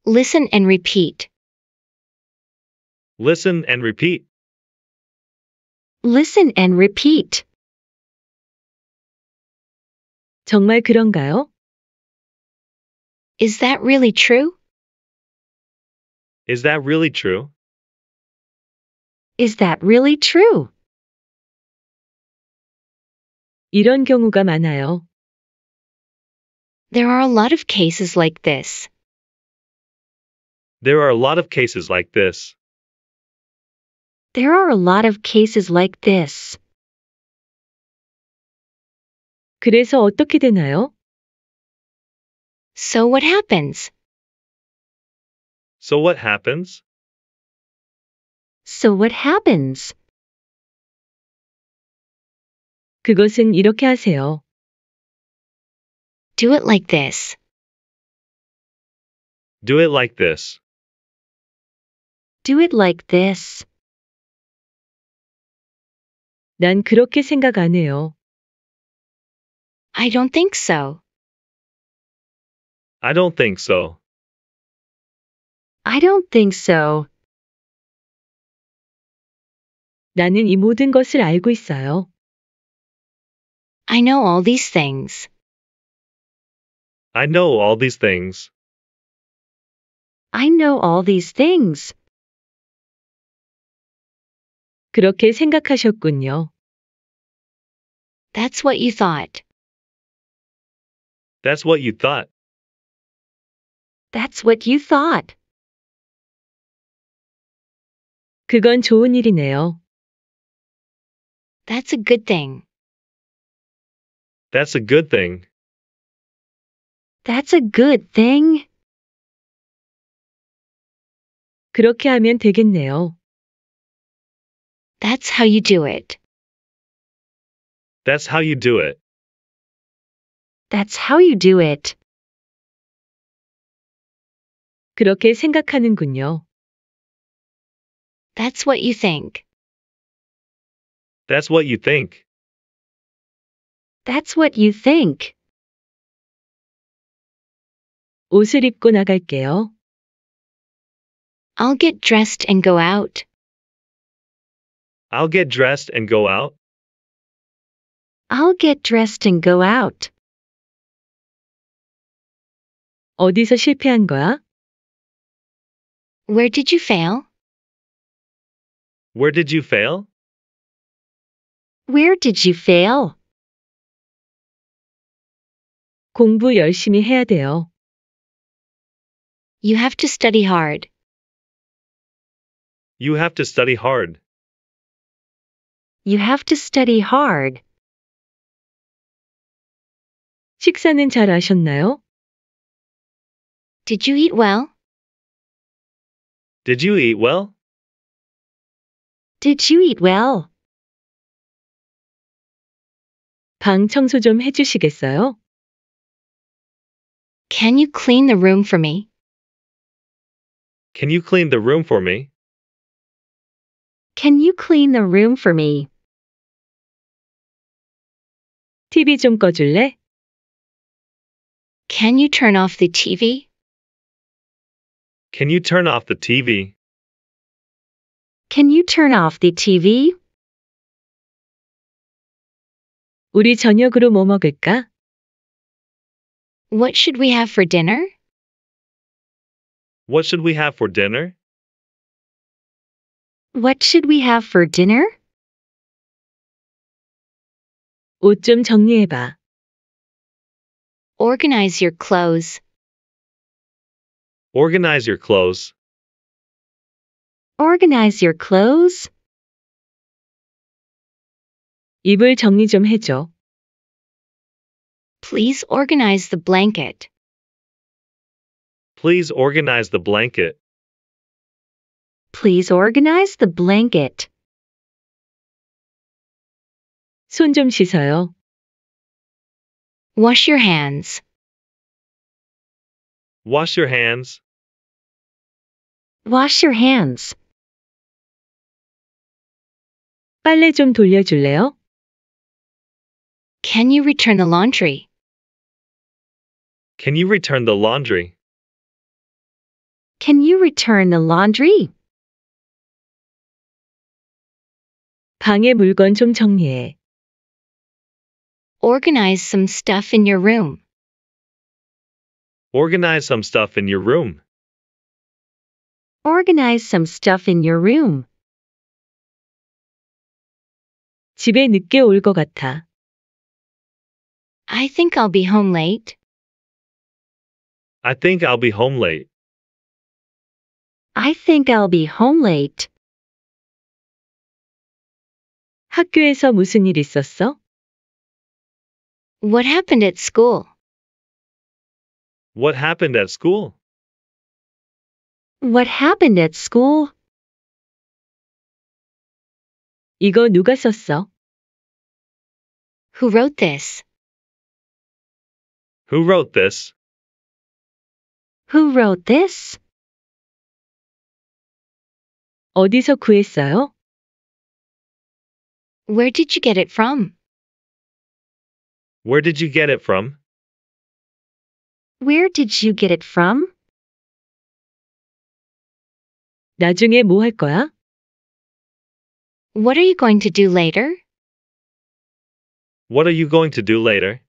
Listen and repeat. Listen and repeat. Listen and repeat. 정말 그런가요? Is that really true? Is that really true? Is that really true? 이런 경우가 많아요. There are a lot of cases like this. There are a lot of cases like this. There are a lot of cases like this. 그래서 어떻게 되나요? So what happens? So what happens? So what happens? 그것은 이렇게 하세요. Do it like this. Do it like this. Do it like this. 난 그렇게 생각 안 해요. I don't think so. I don't think so. I don't think so. 나는 이 모든 것을 알고 있어요. I know all these things. I know all these things. I know all these things. 그렇게 생각하셨군요. That's what you thought. That's what you thought. That's what you thought. 그건 좋은 일이네요. That's a good thing. That's a good thing. That's a good thing. 그렇게 하면 되겠네요. That's how you do it. That's how you do it. That's how you do it. 그렇게 생각하는군요. That's what you think. That's what you think. That's what you think. 옷을 입고 나갈게요. I'll get dressed and go out. I'll get dressed and go out. I'll get dressed and go out. 어디서 실패한 거야? Where did you fail? Where did you fail? Where did you fail? 공부 열심히 해야 돼요. You have to study hard. You have to study hard. You have to study hard. 식사는 잘 하셨나요? Did you eat well? Did you eat well? Did you eat well? 방 청소 좀 해주시겠어요? Can you clean the room for me? Can you clean the room for me? Can you clean the room for me? TV 좀 꺼줄래? Can you turn off the TV? Can you turn off the TV? Can you turn off the TV? 우리 저녁으로 뭐 먹을까? What should we have for dinner? What should we have for dinner? What should we have for dinner? 정리해봐. Organize your clothes. Organize your clothes. Organize your clothes. 이불 정리 좀 해줘. Please organize the blanket. Please organize the blanket. Please organize the blanket. 씻어요. Wash your hands. Wash your hands. Wash your hands. 빨래 좀 돌려줄래요? Can you return the laundry? Can you return the laundry? Can you return the laundry? 방에 물건 좀 정리해. Organize some stuff in your room. Organize some stuff in your room. Organize some stuff in your room. 집에 늦게 같아. I think I'll be home late. I think I'll be home late. I think I'll be home late. 학교에서 무슨 일 있었어? What happened at school? What happened at school? What happened at school? 이거 누가 썼어? Who wrote this? Who wrote this? Who wrote this? 어디서 구했어요? Where did you get it from? Where did you get it from? Where did you get it from? 나중에 뭐 거야? What are you going to do later? What are you going to do later?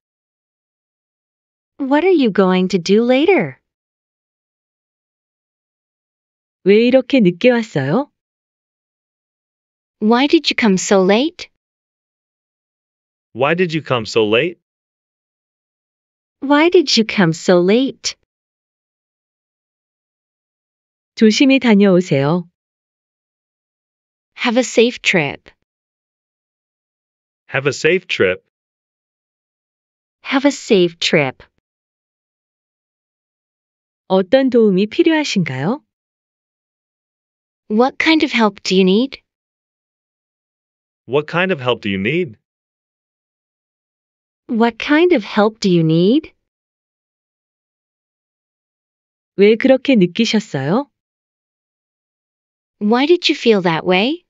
What are you going to do later? 왜 이렇게 늦게 왔어요? Why did you come so late? Why did you come so late? Why did you come so late? 조심히 다녀오세요. Have a safe trip. Have a safe trip. Have a safe trip. 어떤 도움이 필요하신가요? What kind of help do you need? What kind of help do you need? What kind of help do you need? 왜 그렇게 느끼셨어요? Why did you feel that way?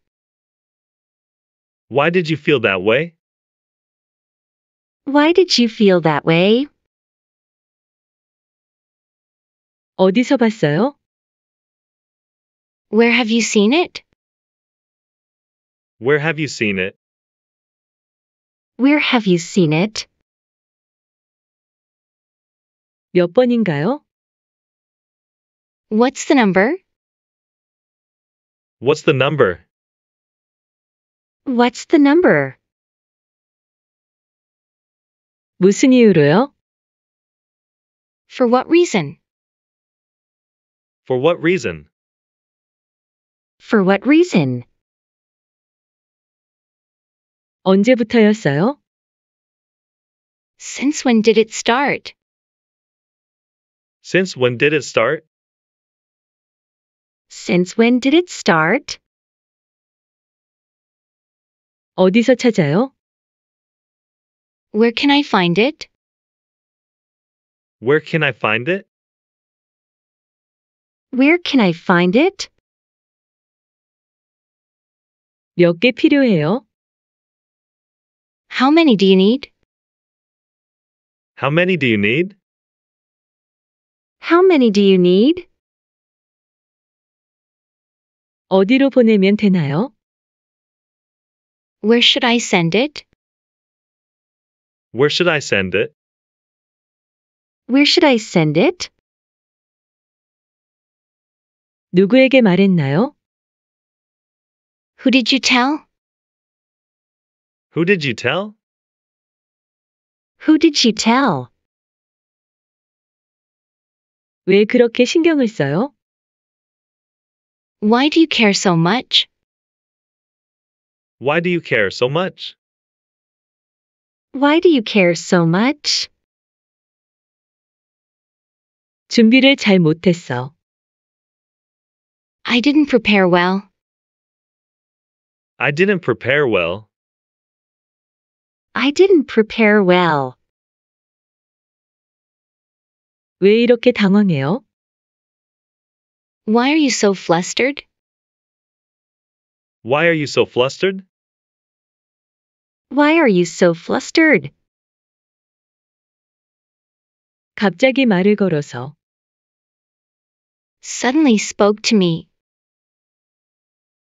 Why did you feel that way? Why did you feel that way? 어디서 봤어요? Where have you seen it? Where have you seen it? Where have you seen it? 몇 번인가요? What's the number? What's the number? What's the number? 무슨 이유로요? For what reason? For what reason? For what reason? 언제부터였어요? Since when did it start? Since when did it start? Since when did it start? 어디서 찾아요? Where can I find it? Where can I find it? Where can I find it? 몇 필요해요? How many do you need? How many do you need? How many do you need? 어디로 보내면 되나요? Where should I send it? Where should I send it? Where should I send it? 누구에게 말했나요? Who did you tell? Who did you tell? Who did you tell? 왜 그렇게 신경을 써요? Why do you care so much? Why do you care so much? Why do you care so much? 준비를 잘 못했어. I didn't prepare well. I didn't prepare well. I didn't prepare well. 왜 이렇게 당황해요? Why are you so flustered? Why are you so flustered? Why are you so flustered? 갑자기 말을 걸어서 Suddenly spoke to me.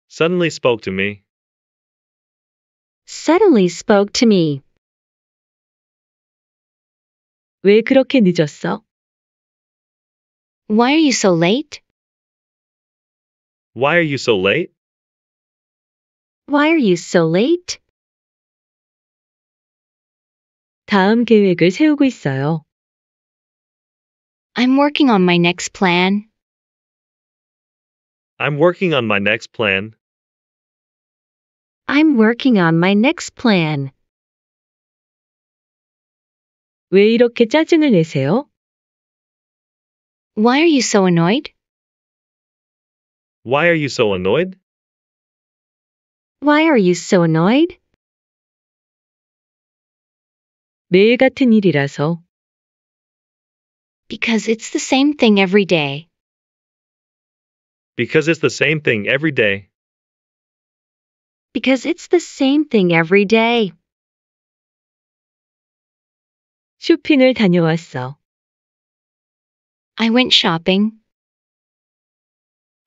Suddenly spoke to me suddenly spoke to me. 왜 그렇게 늦었어? Why are you so late? Why are you so late? Why are you so late? 다음 계획을 세우고 있어요. I'm working on my next plan. I'm working on my next plan. I'm working on my next plan. 왜 이렇게 짜증을 내세요? Why are you so annoyed? Why are you so annoyed? Why are you so annoyed? 매일 같은 일이라서. Because it's the same thing every day. Because it's the same thing every day because it's the same thing every day. 쇼핑을 다녀왔어. I went shopping.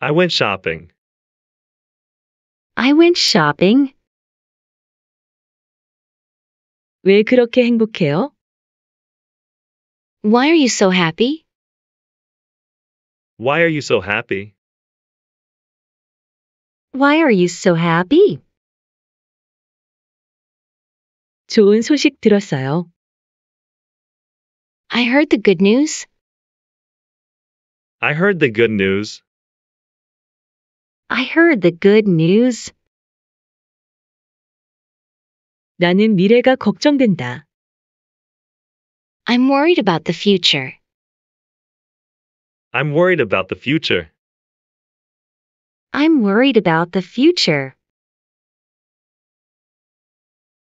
I went shopping. I went shopping. 왜 그렇게 행복해요? Why are you so happy? Why are you so happy? Why are you so happy? 좋은 소식 들었어요. I heard the good news. I heard the good news. I heard the good news. 나는 미래가 걱정된다. I'm worried about the future. I'm worried about the future. I'm worried about the future.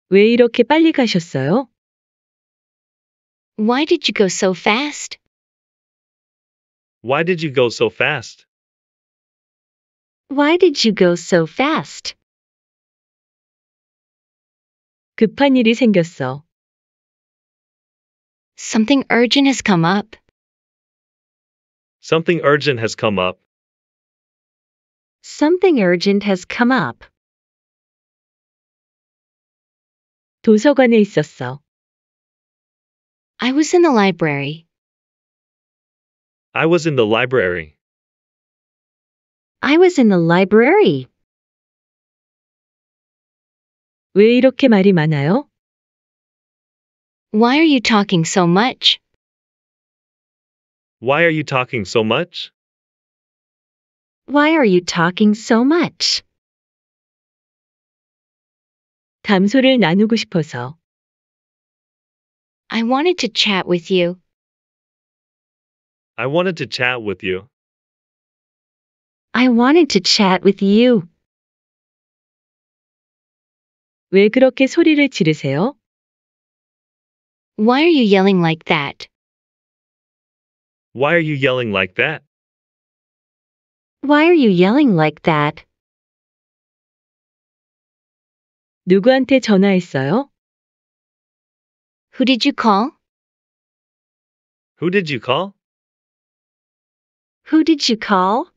왜 이렇게 빨리 가셨어요? Why did you go so fast? Why did you go so fast? Why did you go so fast? 급한 일이 생겼어. Something urgent has come up. Something urgent has come up. Something urgent has come up. 도서관에 있었어. I was in the library. I was in the library. I was in the library. 왜 이렇게 말이 많아요? Why are you talking so much? Why are you talking so much? Why are you talking so much? 담소를 나누고 싶어서. I wanted to chat with you. I wanted to chat with you. I wanted to chat with you. 왜 그렇게 소리를 지르세요? Why are you yelling like that? Why are you yelling like that? Why are you yelling like that? 누구한테 전화했어요? Who did you call? Who did you call? Who did you call?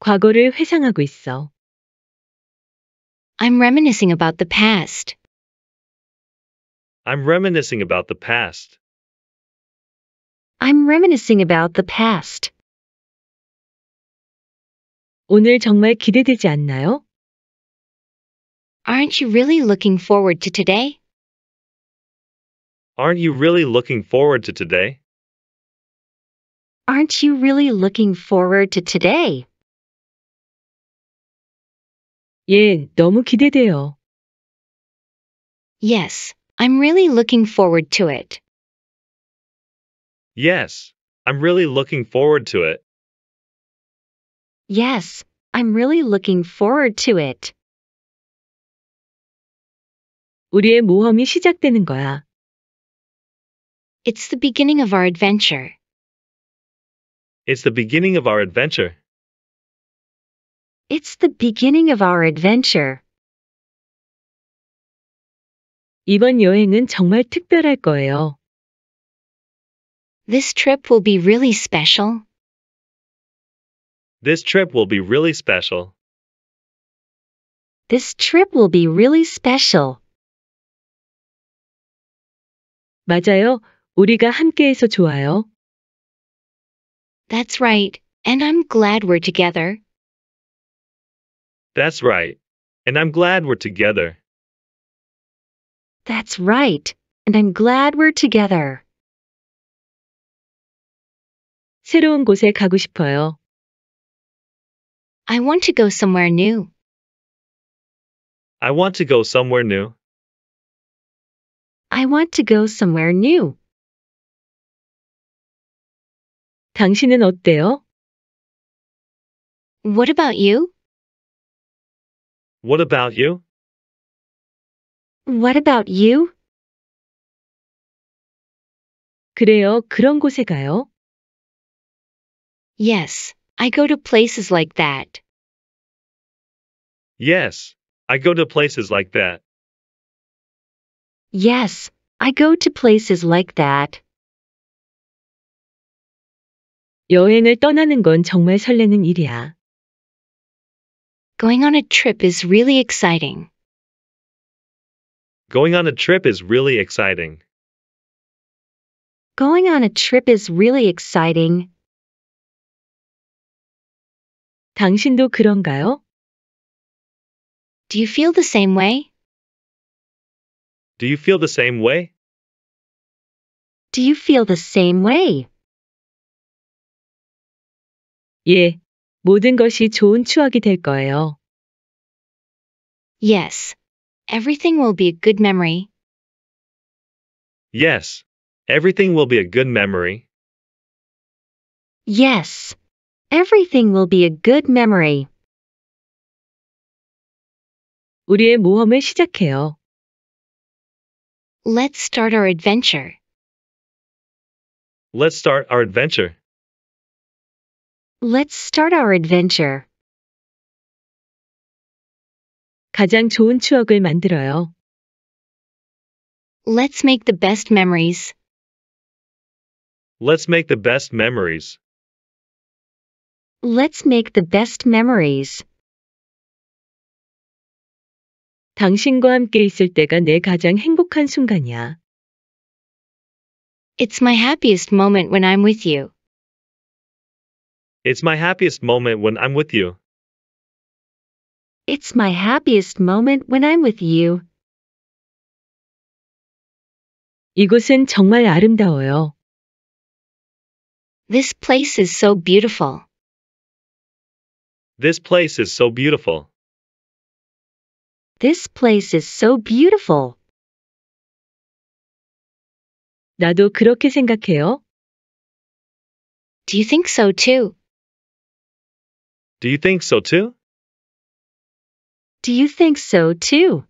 과거를 회상하고 있어. I'm reminiscing about the past. I'm reminiscing about the past. I'm reminiscing about the past. 오늘 정말 기대되지 않나요? Aren't you really looking forward to today? Aren't you really looking forward to today? Aren't you really looking forward to today? 예, 너무 기대돼요. Yes, I'm really looking forward to it. Yes, I'm really looking forward to it. Yes, I'm really looking forward to it. 우리의 모험이 시작되는 거야. It's the beginning of our adventure. It's the beginning of our adventure. It's the beginning of our adventure. 이번 여행은 정말 특별할 거예요. This trip will be really special. This trip will be really special. This trip will be really special. 맞아요. 우리가 함께해서 좋아요. That's right, and I'm glad we're together. That's right. And I'm glad we're together. That's right, and I'm glad we're together. 새로운 곳에 가고 싶어요. I want to go somewhere new. I want to go somewhere new. I want to go somewhere new. 당신은 어때요? What about you? What about you? What about you? 그래요, 그런 곳에 가요. Yes, I go to places like that. Yes, I go to places like that. Yes, I go to places like that. 여행을 떠나는 건 정말 설레는 일이야. Going on a trip is really exciting. Going on a trip is really exciting. Going on a trip is really exciting. 당신도 그런가요? Do you feel the same way? Do you feel the same way? Do you feel the same way? 예, 모든 것이 좋은 추억이 될 거예요. Yes, everything will be a good memory. Yes, everything will be a good memory. Yes, everything will be a good memory. 우리의 모험을 시작해요. Let's start our adventure. Let's start our adventure. Let's start our adventure. 가장 좋은 추억을 만들어요. Let's make the best memories. Let's make the best memories. Let's make the best memories. 당신과 함께 있을 때가 내 가장 행복한 순간이야. It's my happiest moment when I'm with you. It's my happiest moment when I'm with you. It's my happiest moment when I'm with you. 이곳은 정말 아름다워요. This place is so beautiful. This place is so beautiful. This place is so beautiful. 나도 그렇게 생각해요. Do you think so too? Do you think so too? Do you think so too?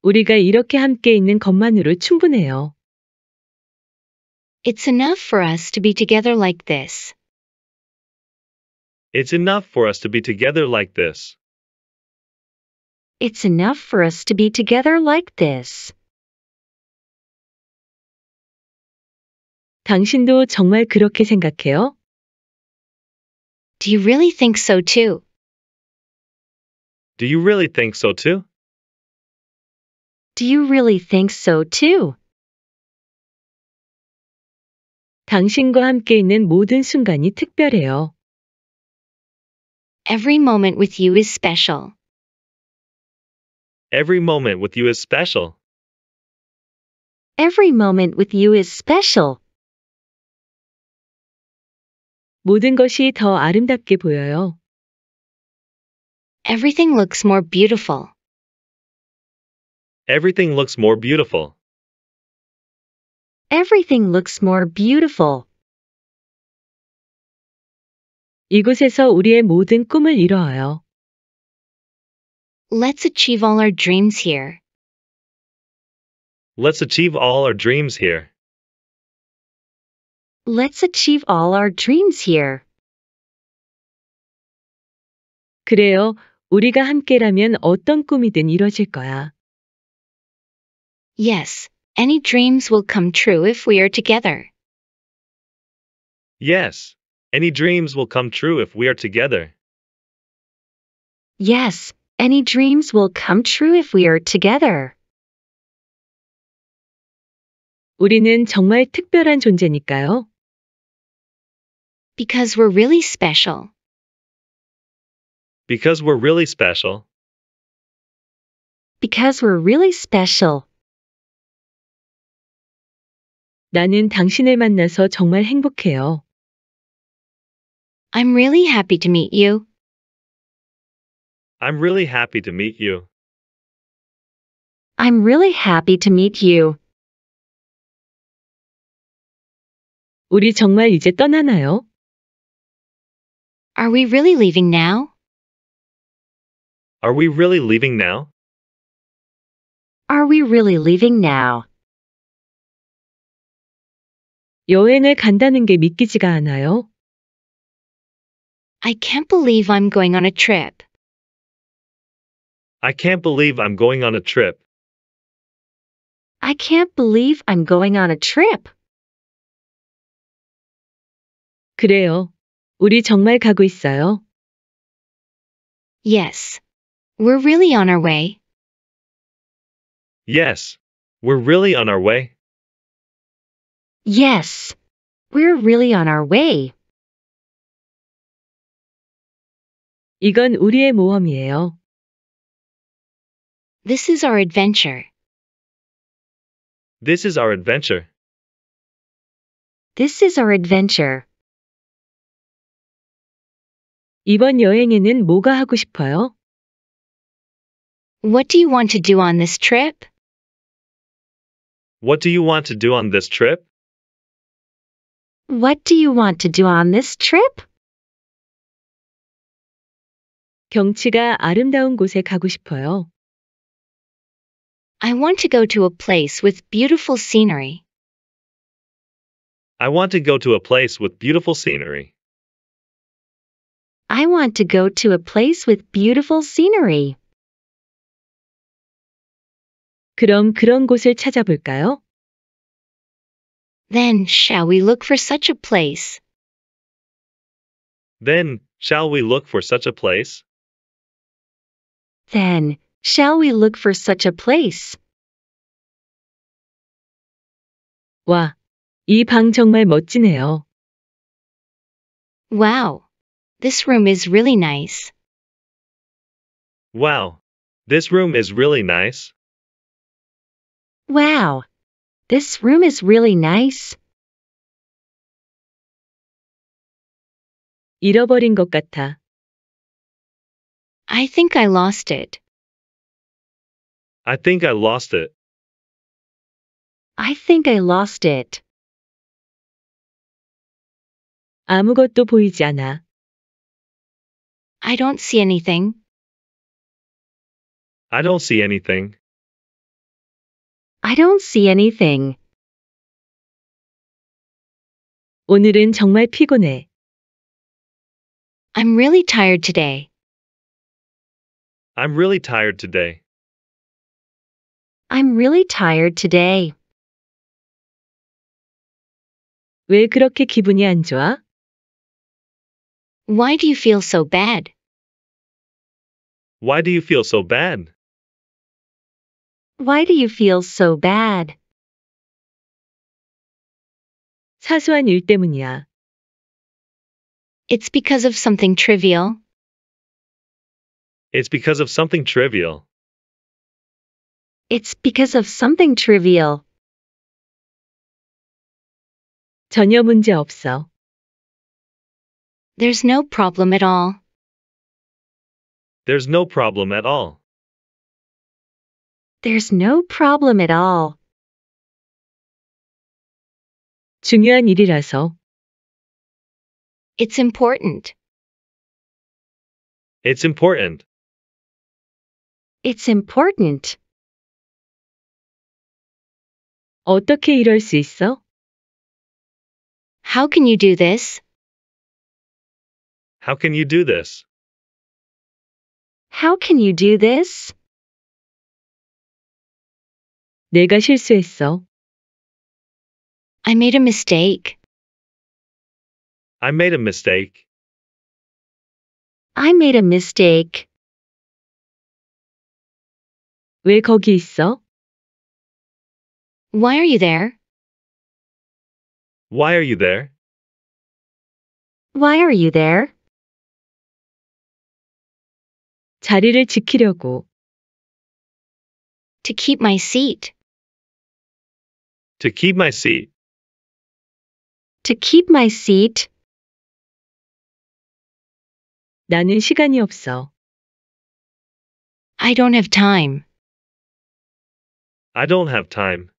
우리가 이렇게 함께 있는 것만으로 충분해요. It's enough for us to be together like this. It's enough for us to be together like this. It's enough for us to be together like this. 당신도 정말 그렇게 생각해요? Do you really think so too? Do you really think so too? Do you really think so too? 당신과 함께 있는 모든 순간이 특별해요. Every moment with you is special. Every moment with you is special. Every moment with you is special. 모든 것이 더 아름답게 보여요. Everything looks more beautiful. Everything looks more beautiful. Everything looks more beautiful. 이곳에서 우리의 모든 꿈을 이뤄요. Let's achieve all our dreams here. Let's achieve all our dreams here. Let's achieve all our dreams here. 그래요. 우리가 함께라면 어떤 꿈이든 이루어질 거야. Yes, any dreams will come true if we are together. Yes, any dreams will come true if we are together. Yes, any dreams will come true if we are together. 우리는 정말 특별한 존재니까요. Because we're really special. Because we're really special. Because we're really special. 나는 당신을 만나서 정말 행복해요. I'm really happy to meet you. I'm really happy to meet you. I'm really happy to meet you. 우리 정말 이제 떠나나요? Are we really leaving now? Are we really leaving now? Are we really leaving now? 여행을 간다는 게 믿기지가 않아요. I can't believe I'm going on a trip. I can't believe I'm going on a trip. I can't believe I'm going on a trip. 그래요. 우리 정말 가고 있어요. Yes. We're really on our way. Yes. We're really on our way. Yes. We're really on our way. 이건 우리의 모험이에요. This is our adventure. This is our adventure. This is our adventure. 이번 여행에는 뭐가 하고 싶어요? What do you want to do on this trip? What do you want to do on this trip? What do you want to do on this trip? 경치가 아름다운 곳에 가고 싶어요. I want to go to a place with beautiful scenery. I want to go to a place with beautiful scenery. I want to go to a place with beautiful scenery. 그럼 그런 곳을 찾아볼까요? Then shall we look for such a place? Then shall we look for such a place? Then Shall we look for such a place? 와, 정말 멋지네요. Wow, this room is really nice. Wow, this room is really nice. Wow, this room is really nice. 잃어버린 것 같아. I think I lost it. I think I lost it. I think I lost it. 아무것도 보이지 않아. I don't see anything. I don't see anything. I don't see anything. 오늘은 정말 피곤해. I'm really tired today. I'm really tired today. I'm really tired today. 왜 그렇게 기분이 안 좋아? Why do you feel so bad? Why do you feel so bad? Why do you feel so bad? 사소한 일 때문이야. It's because of something trivial. It's because of something trivial. It's because of something trivial. 전혀 문제 없어. There's no problem at all. There's no problem at all. There's no problem at all. 중요한 일이라서. It's important. It's important. It's important. 어떻게 이럴 수 있어? How can you do this? How can you do this? How can you do this? 내가 실수했어. I made a mistake. I made a mistake. I made a mistake. 왜 거기 있어? Why are you there? Why are you there? Why are you there? 자리를 지키려고. To keep my seat. To keep my seat. To keep my seat. 나는 시간이 없어. I don't have time. I don't have time.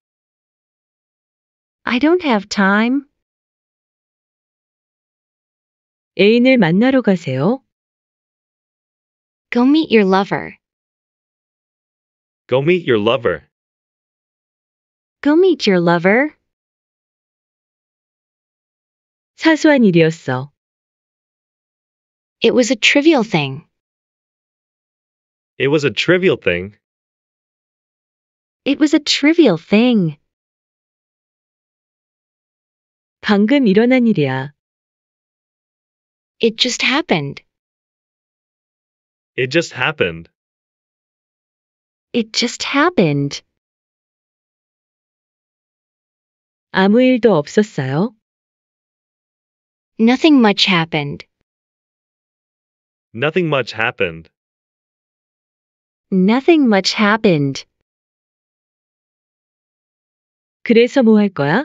I don't have time. 애인을 만나러 가세요. Go meet your lover. Go meet your lover. Go meet your lover. 사소한 일이었어. It was a trivial thing. It was a trivial thing. It was a trivial thing. 방금 일어난 일이야. It just happened. It just happened. It just happened. 아무 일도 없었어요? Nothing much happened. Nothing much happened. Nothing much happened. 그래서 뭐 할 거야?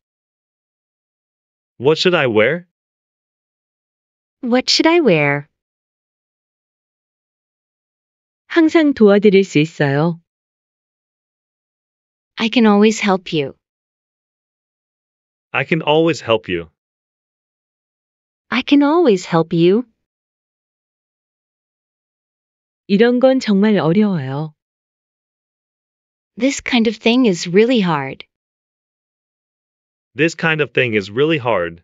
What should I wear? What should I wear? 항상 도와드릴 수 있어요. I can always help you. I can always help you. I can always help you. 이런 건 정말 어려워요. This kind of thing is really hard. This kind of thing is really hard.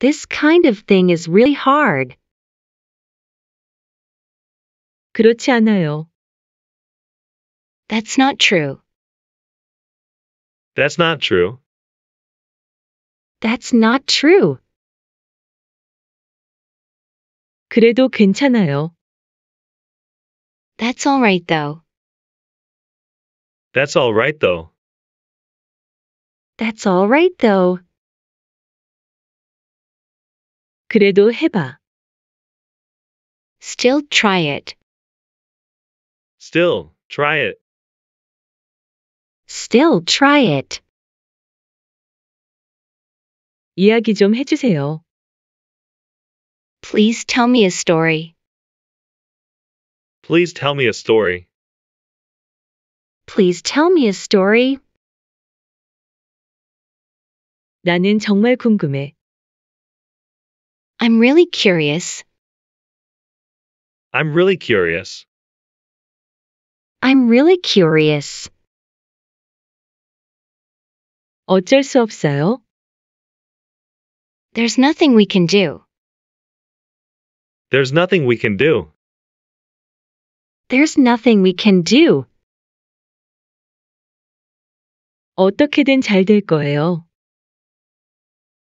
This kind of thing is really hard. 그렇지 않아요. That's not true. That's not true. That's not true. 그래도 괜찮아요. That's all right though. That's all right though. That's all right though. 그래도 해봐. Still try it. Still, try it. Still try it. 이야기 좀 해주세요. Please tell me a story. Please tell me a story. Please tell me a story. 나는 정말 궁금해. I'm really curious. I'm really curious. I'm really curious. 어쩔 수 없어요. There's nothing we can do. There's nothing we can do. There's nothing we can do. 어떻게든 잘 될 거예요.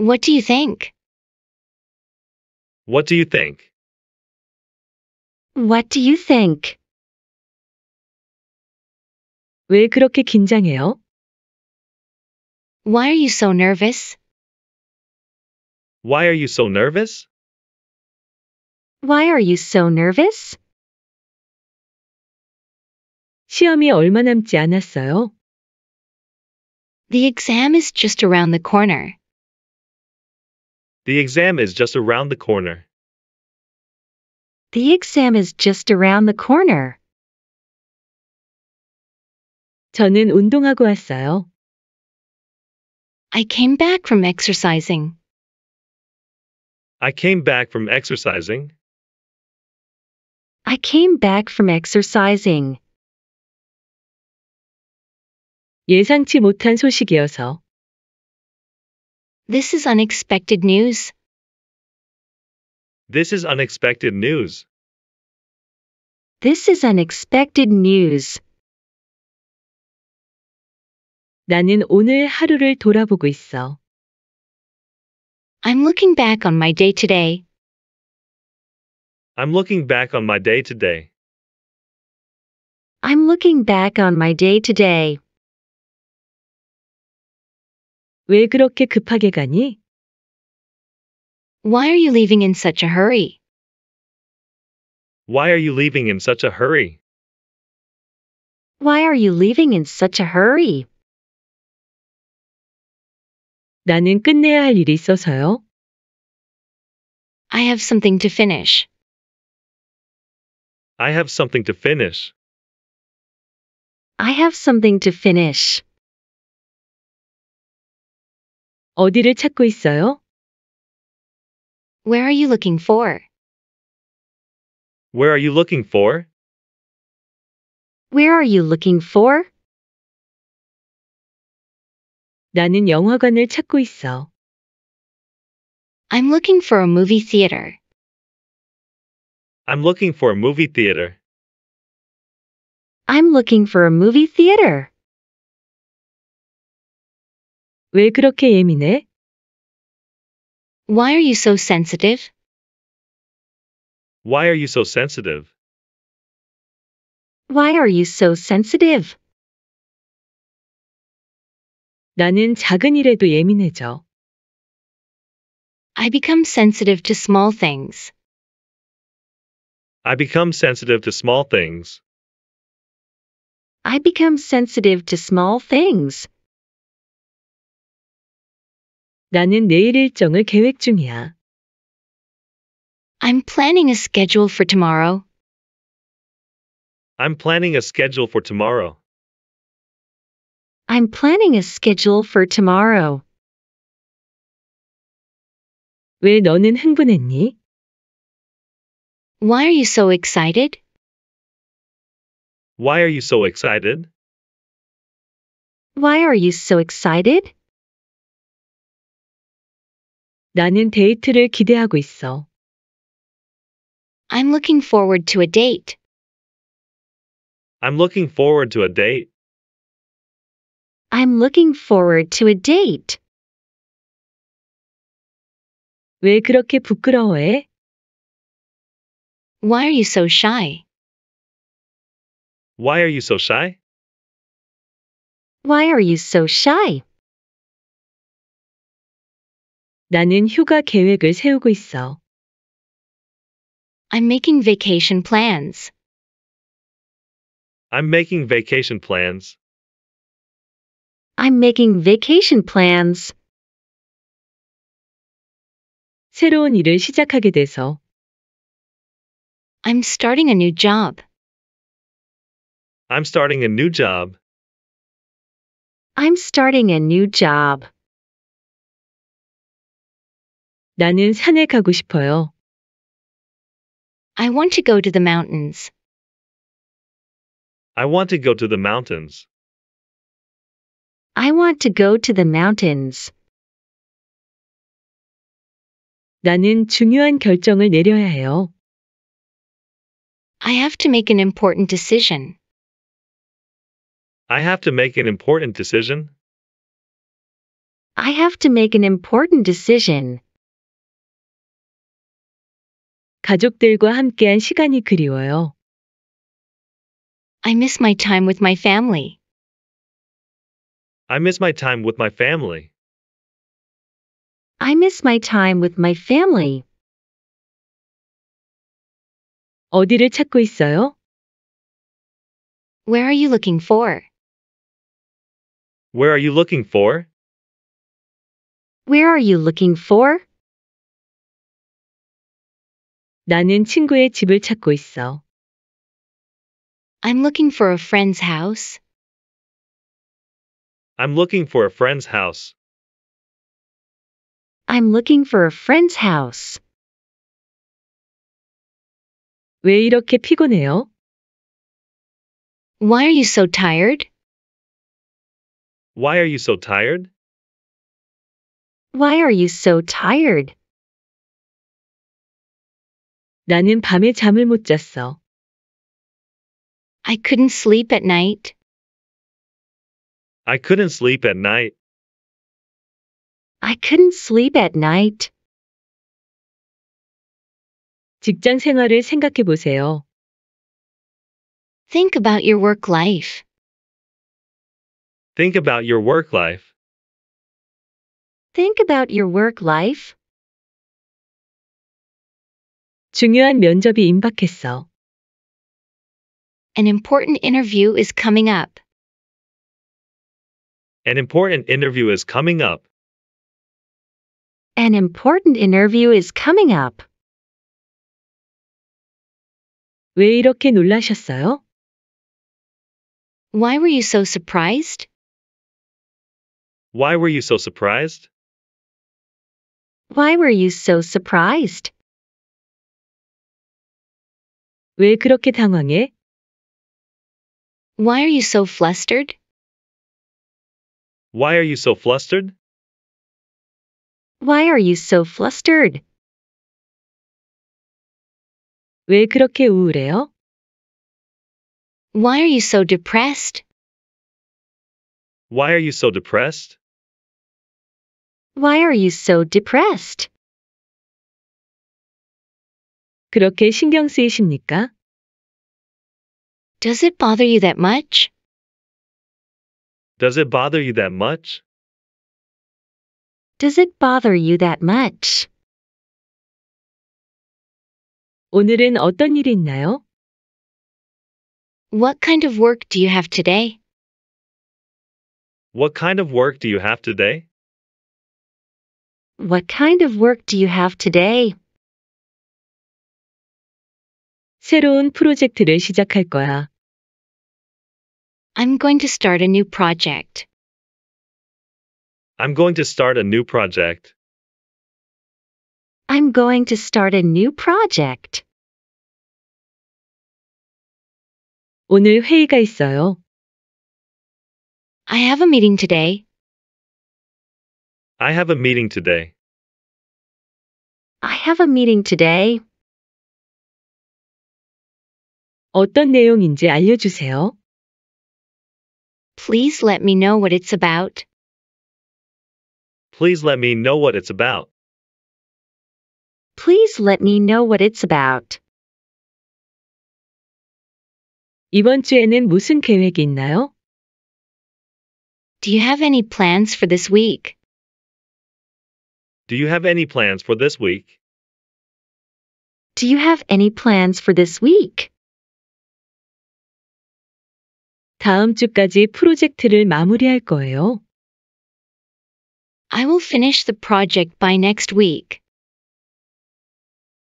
What do you think? What do you think? What do you think? 왜 그렇게 긴장해요? Why are you so nervous? Why are you so nervous? Why are you so nervous? 시험이 얼마 남지 않았어요? The exam is just around the corner. The exam is just around the corner. The exam is just around the corner. 저는 운동하고 왔어요. I came back from exercising. I came back from exercising. I came back from exercising. 예상치 못한 소식이어서 this is unexpected news. This is unexpected news. This is unexpected news. 나는 오늘 하루를 돌아보고 있어. I'm looking back on my day today. I'm looking back on my day today. I'm looking back on my day today. 왜 그렇게 급하게 가니? Why are you leaving in such a hurry? Why are you leaving in such a hurry? Why are you leaving in such a hurry? 나는 끝내야 할 일이 있어서요. I have something to finish. I have something to finish. I have something to finish. 어디를 찾고 있어요? Where are you looking for? Where are you looking for? Where are you looking for? 나는 영화관을 찾고 있어. I'm looking for a movie theater. I'm looking for a movie theater. I'm looking for a movie theater. 왜 그렇게 예민해? Why are you so sensitive? Why are you so sensitive? Why are you so sensitive? 나는 작은 일에도 예민해져. I become sensitive to small things. I become sensitive to small things. I become sensitive to small things. 나는 내일 일정을 계획 중이야. I'm planning a schedule for tomorrow. I'm planning a schedule for tomorrow. I'm planning a schedule for tomorrow. 왜 너는 흥분했니? Why are you so excited? Why are you so excited? Why are you so excited? 나는 데이트를 기대하고 있어. I'm looking forward to a date. I'm looking forward to a date. I'm looking forward to a date. 왜 그렇게 부끄러워해? Why are you so shy? Why are you so shy? Why are you so shy? 나는 휴가 계획을 세우고 있어. I'm making vacation plans. I'm making vacation plans. I'm making vacation plans. 새로운 일을 시작하게 돼서 I'm starting a new job. I'm starting a new job. I'm starting a new job. 나는 산에 가고 싶어요. I want to go to the mountains. I want to go to the mountains. I want to go to the mountains. 나는 중요한 결정을 내려야 해요. I have to make an important decision. I have to make an important decision. I have to make an important decision. 가족들과 함께한 시간이 그리워요. I miss my time with my family. I miss my time with my family. I miss my time with my family. 어디를 찾고 있어요? Where are you looking for? Where are you looking for? Where are you looking for? 나는 친구의 집을 찾고 있어. I'm looking for a friend's house. I'm looking for a friend's house. I'm looking for a friend's house. 왜 이렇게 피곤해요? Why are you so tired? Why are you so tired? Why are you so tired? 나는 밤에 잠을 못 잤어. I couldn't sleep at night. I couldn't sleep at night. I couldn't sleep at night. 직장 생활을 생각해 보세요. Think about your work life. Think about your work life. Think about your work life. 중요한 면접이 임박했어. An important interview is coming up. An important interview is coming up. An important interview is coming up. 왜 이렇게 놀라셨어요? Why were you so surprised? Why were you so surprised? Why were you so surprised? 왜 그렇게 당황해? Why are you so flustered? Why are you so flustered? Why are you so flustered? 왜 그렇게 우울해요? Why are you so depressed? Why are you so depressed? Why are you so depressed? 그렇게 신경 쓰이십니까? Does it bother you that much? Does it bother you that much? Does it bother you that much? 오늘은 어떤 일이 있나요? What kind of work do you have today? What kind of work do you have today? What kind of work do you have today? 새로운 프로젝트를 시작할 거야. I'm going to start a new project. I'm going to start a new project. I'm going to start a new project. 오늘 회의가 있어요. I have a meeting today. I have a meeting today. I have a meeting today. 어떤 내용인지 알려주세요. Please let me know what it's about. Please let me know what it's about. Please let me know what it's about. 이번 주에는 무슨 계획이 있나요? Do you have any plans for this week? Do you have any plans for this week? Do you have any plans for this week? 다음 주까지 프로젝트를 마무리할 거예요. I will finish the project by next week.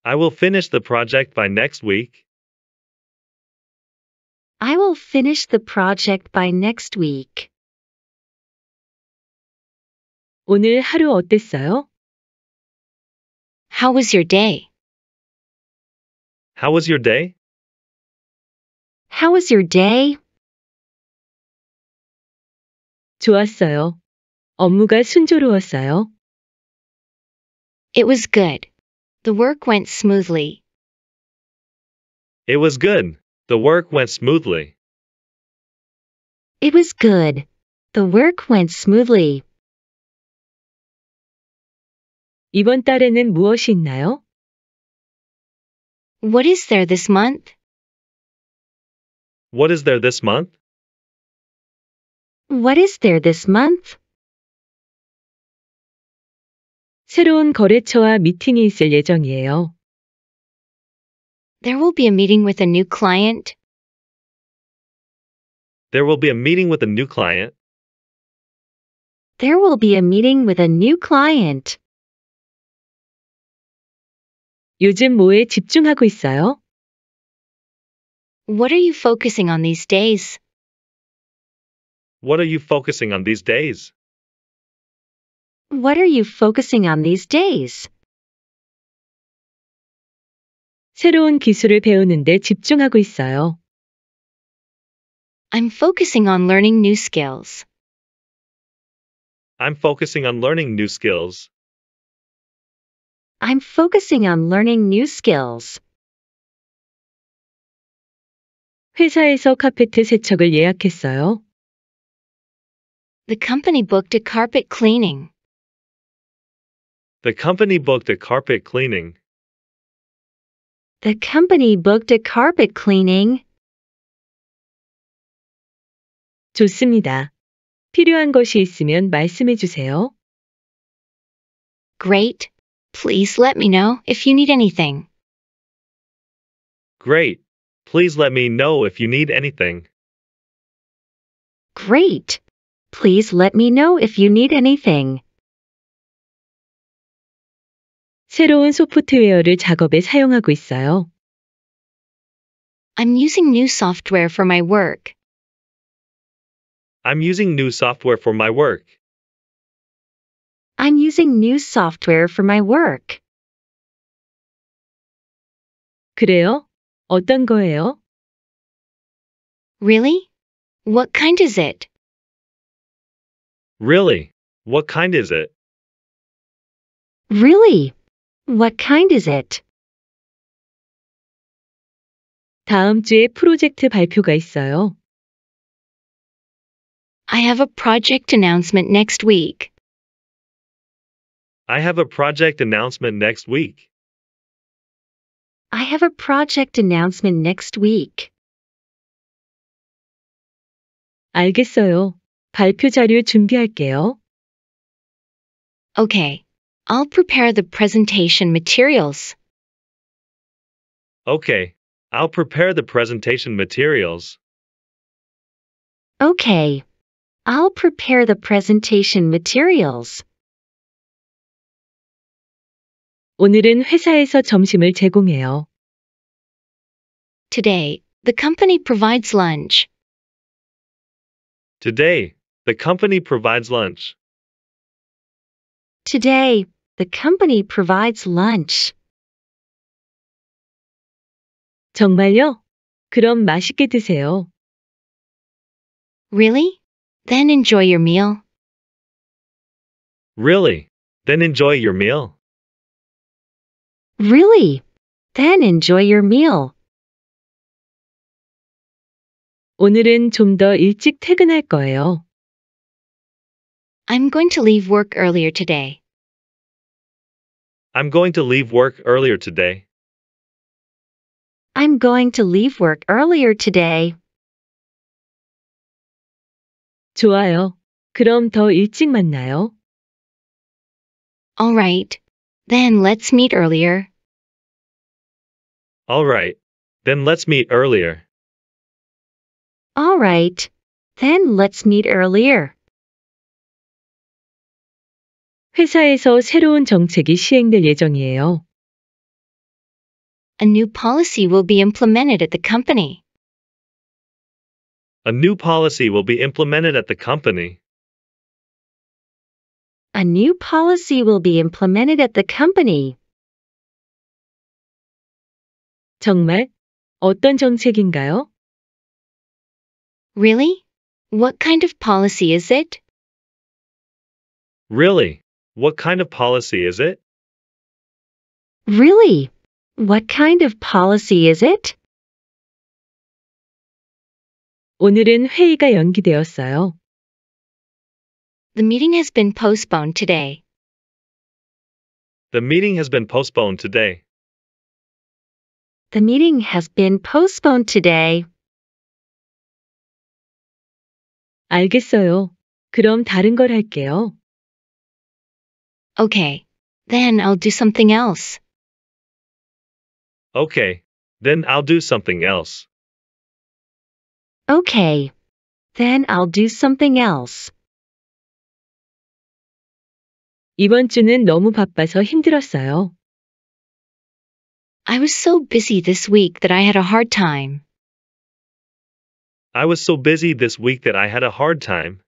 I will finish the project by next week. I will finish the project by next week. 오늘 하루 어땠어요? How was your day? How was your day? How was your day? 좋았어요. 업무가 순조로웠어요. It was good. The work went smoothly. It was good. The work went smoothly. It was good. The work went smoothly. 이번 달에는 무엇이 있나요? What is there this month? What is there this month? What is there this month? 새로운 거래처와 미팅이 있을 예정이에요. There will be a meeting with a new client. There will be a meeting with a new client. There will be a meeting with a new client. 요즘 뭐에 집중하고 있어요? What are you focusing on these days? What are you focusing on these days? What are you focusing on these days? 새로운 기술을 배우는데 집중하고 있어요. I'm focusing on learning new skills. I'm focusing on learning new skills. I'm focusing on learning new skills. 회사에서 카페트 세척을 예약했어요. The company booked a carpet cleaning. The company booked a carpet cleaning. The company booked a carpet cleaning. 좋습니다. 필요한 것이 있으면 말씀해 주세요. Great. Please let me know if you need anything. Great. Please let me know if you need anything. Great. Please let me know if you need anything. 새로운 소프트웨어를 작업에 사용하고 있어요. I'm using new software for my work. I'm using new software for my work. I'm using new software for my work. 그래요? 어떤 거예요? Really? What kind is it? Really? What kind is it? Really? What kind is it? 다음 주에 프로젝트 발표가 있어요. I have a project announcement next week. I have a project announcement next week. I have a project announcement next week. 알겠어요. 발표 자료 준비할게요. Okay, I'll prepare the presentation materials. Okay, I'll prepare the presentation materials. Okay, I'll prepare the presentation materials. 오늘은 회사에서 점심을 제공해요. Today, the company provides lunch. Today, the company provides lunch. Today, the company provides lunch. 정말요? 그럼 맛있게 드세요. Really? Then enjoy your meal. Really? Then enjoy your meal. Really? Then enjoy your meal. 오늘은 좀 더 일찍 퇴근할 거예요. I'm going to leave work earlier today. I'm going to leave work earlier today. I'm going to leave work earlier today. 좋아요. 그럼 더 일찍 만나요. All right. Then let's meet earlier. All right. Then let's meet earlier. All right. Then let's meet earlier. 회사에서 새로운 정책이 시행될 예정이에요. A new policy will be implemented at the company. A new policy will be implemented at the company. A new policy will be implemented at the company. 정말? 어떤 정책인가요? Really? What kind of policy is it? Really? What kind of policy is it? Really? What kind of policy is it? 오늘은 회의가 연기되었어요. The meeting has been postponed today. The meeting has been postponed today. The meeting has been postponed today. 알겠어요. 그럼 다른 걸 할게요. Okay. Then I'll do something else. Okay. Then I'll do something else. Okay. Then I'll do something else. 이번 주는 너무 바빠서 힘들었어요. I was so busy this week that I had a hard time. I was so busy this week that I had a hard time.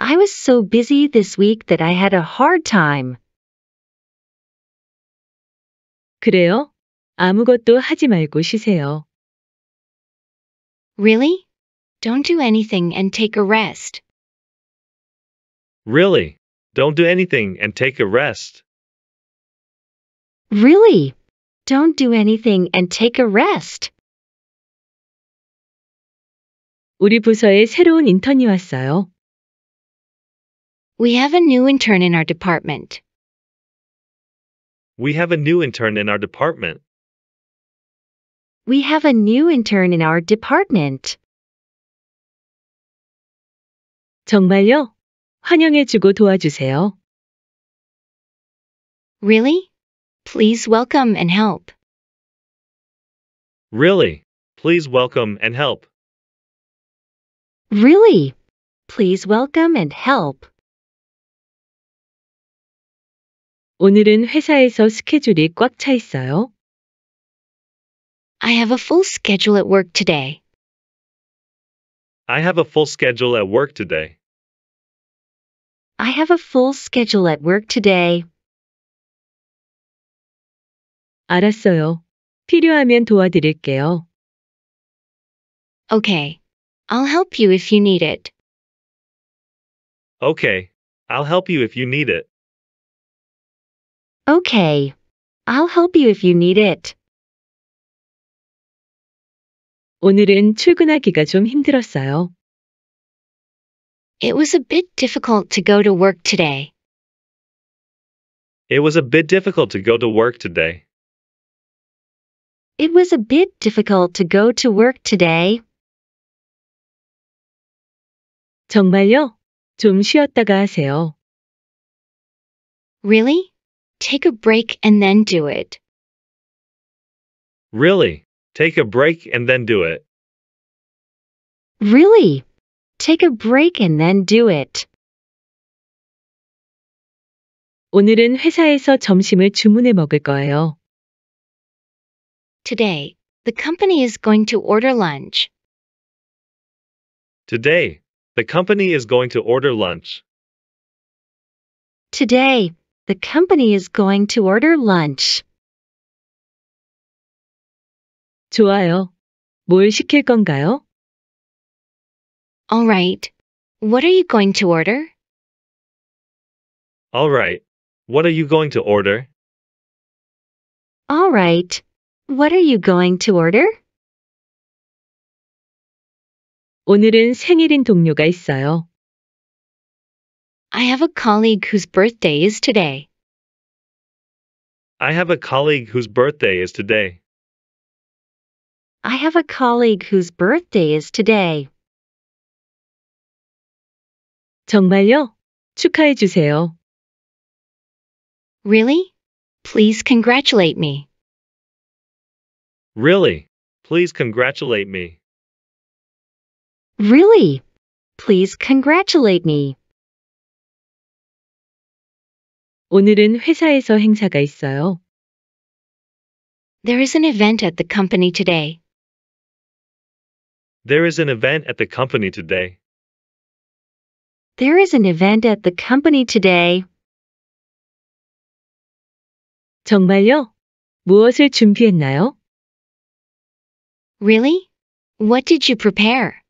I was so busy this week that I had a hard time. 그래요? 아무것도 하지 말고 쉬세요. Really? Don't do anything and take a rest. Really? Don't do anything and take a rest. Really? Don't do anything and take a rest. 우리 부서에 새로운 인턴이 왔어요. We have a new intern in our department. We have a new intern in our department. We have a new intern in our department. 정말요? 환영해주고 도와주세요. Really? Please welcome and help. Really? Please welcome and help. Really? Please welcome and help. 오늘은 회사에서 스케줄이 꽉 있어요. I have a full schedule at work today. I have a full schedule at work today. I have a full schedule at work today. 알았어요. 필요하면 도와드릴게요. Okay. I'll help you if you need it. Okay. I'll help you if you need it. Okay. I'll help you if you need it. 오늘은 출근하기가 좀 힘들었어요. It was a bit difficult to go to work today. It was a bit difficult to go to work today. It was a bit difficult to go to work today. 정말요? 좀 쉬었다가 하세요. Really? Take a break and then do it. Really? Take a break and then do it. Really? Take a break and then do it. 오늘은 회사에서 점심을 주문해 먹을 거예요. Today, the company is going to order lunch. Today, the company is going to order lunch. Today, the company is going to order lunch. 좋아요. 뭘 시킬 건가요? All right. What are you going to order? All right. What are you going to order? All right. What are you going to order? 오늘은 생일인 동료가 있어요. I have a colleague whose birthday is today. I have a colleague whose birthday is today. I have a colleague whose birthday is today. 정말요? 축하해 주세요. Really? Please congratulate me. Really? Please congratulate me. Really? Please congratulate me. 오늘은 회사에서 행사가 있어요. There is an event at the company today. There is an event at the company today. There is an event at the company today. 정말요? 무엇을 준비했나요? Really? What did you prepare?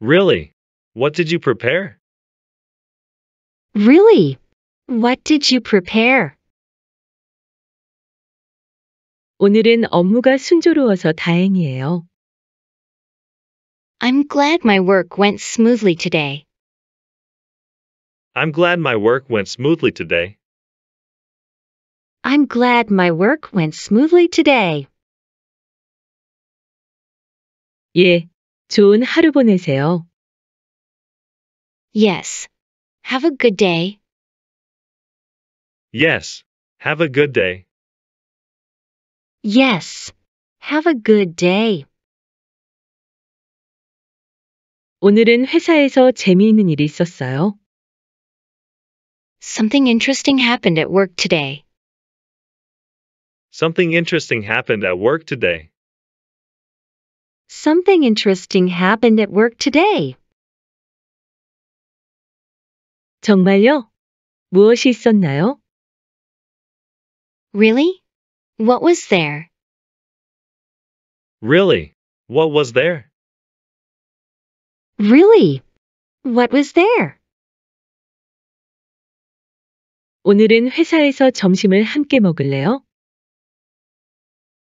Really? What did you prepare? Really? What did you prepare? 오늘은 업무가 순조로워서 다행이에요. I'm glad my work went smoothly today. I'm glad my work went smoothly today. I'm glad my work went smoothly today. 예, 좋은 하루 보내세요. Yes. Have a good day. Yes. Have a good day. Yes. Have a good day. 오늘은 회사에서 재미있는 일이 있었어요. Something interesting happened at work today. Something interesting happened at work today. Something interesting happened at work today. 정말요? 무엇이 있었나요? Really? What was there? Really? What was there? Really? What was there? 오늘은 회사에서 점심을 함께 먹을래요?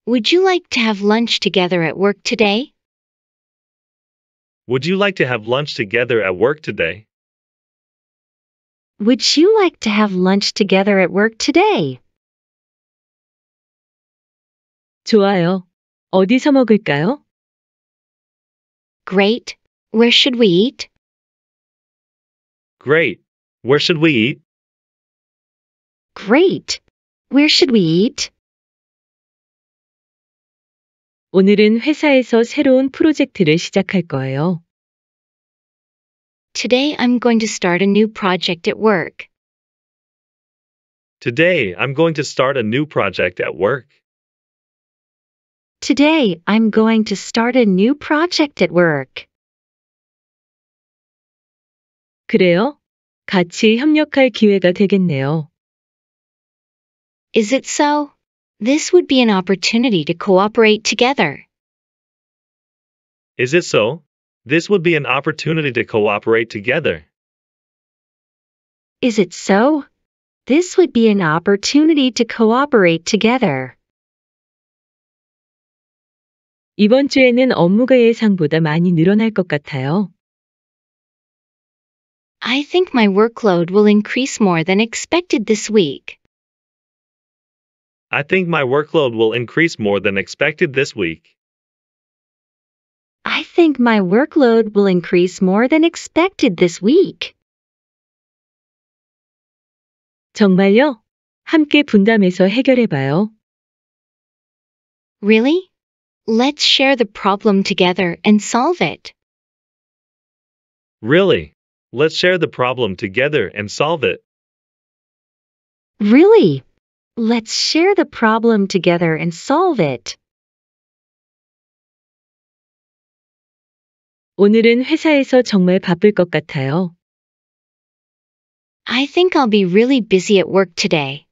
Would you like to have lunch together at work today? Would you like to have lunch together at work today? Would you like to have lunch together at work today? 좋아요. 어디서 먹을까요? Great. Where should we eat? Great. Where should we eat? Great. Where should we eat? 오늘은 회사에서 새로운 프로젝트를 시작할 거예요. Today I'm going to start a new project at work. Today I'm going to start a new project at work. Today, I'm going to start a new project at work. 그래요? 같이 협력할 기회가 되겠네요. Is it so? This would be an opportunity to cooperate together. Is it so? This would be an opportunity to cooperate together. Is it so? This would be an opportunity to cooperate together. 이번 주에는 업무가 예상보다 많이 늘어날 것 같아요. I think my workload will increase more than expected this week. I think my workload will increase more than expected this week. I think my workload will increase more than expected this week. 정말요? 함께 분담해서 해결해 봐요. Really? Let's share the problem together and solve it. Really? Let's share the problem together and solve it. Really? Let's share the problem together and solve it. 오늘은 회사에서 정말 바쁠 것 같아요. I think I'll be really busy at work today.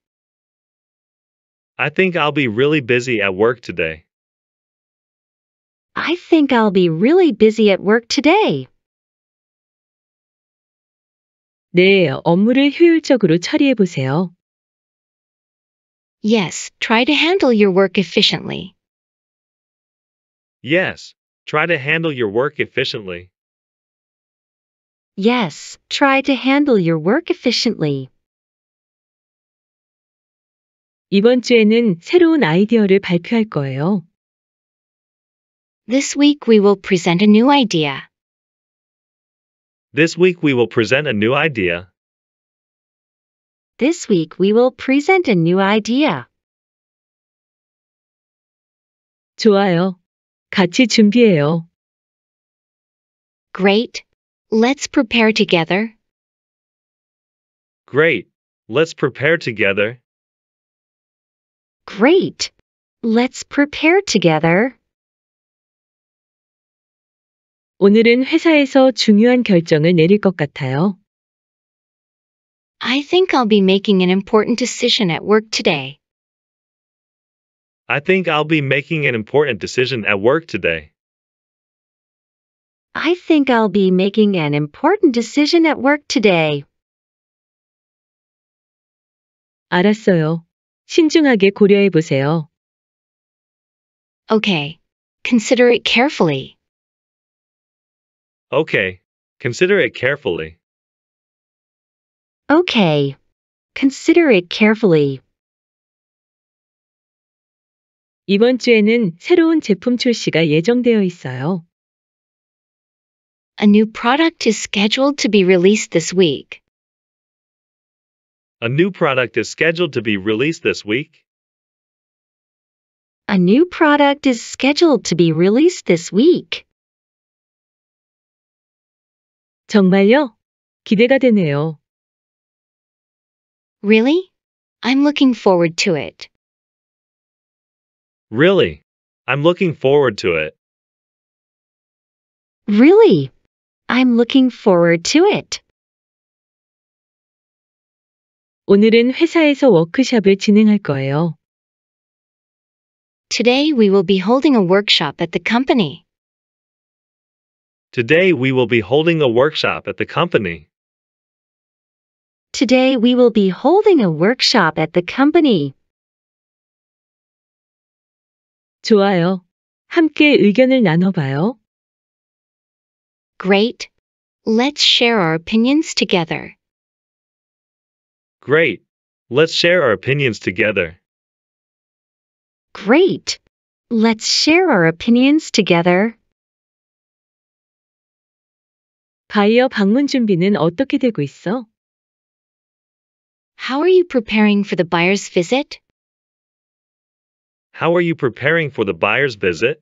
I think I'll be really busy at work today. I think I'll be really busy at work today. 네, 업무를 효율적으로 처리해 보세요. Yes, try to handle your work efficiently. Yes, try to handle your work efficiently. Yes, try to handle your work efficiently. 이번 주에는 새로운 아이디어를 발표할 거예요. This week we will present a new idea. This week we will present a new idea. This week we will present a new idea. 좋아요. 같이 준비해요. Great. Let's prepare together. Great. Let's prepare together. Great. Let's prepare together. 오늘은 회사에서 중요한 결정을 내릴 것 같아요. I think I'll be making an important decision at work today. I think I'll be making an important decision at work today. I think I'll be making an important decision at work today. 알았어요. 신중하게 고려해 보세요. Okay. Consider it carefully. Okay. Consider it carefully. Okay. Consider it carefully. 이번 주에는 새로운 제품 출시가 예정되어 있어요. A new product is scheduled to be released this week. A new product is scheduled to be released this week. A new product is scheduled to be released this week. 정말요? 기대가 되네요. Really? I'm looking forward to it. Really? I'm looking forward to it. Really? I'm looking forward to it. 오늘은 회사에서 워크숍을 진행할 거예요. Today we will be holding a workshop at the company. Today we will be holding a workshop at the company. Today we will be holding a workshop at the company. 좋아요. 함께 의견을 나눠봐요. Great. Let's share our opinions together. Great. Let's share our opinions together. Great. Let's share our opinions together. 바이어 방문 준비는 어떻게 되고 있어? How are you preparing for the buyer's visit? How are you preparing for the buyer's visit?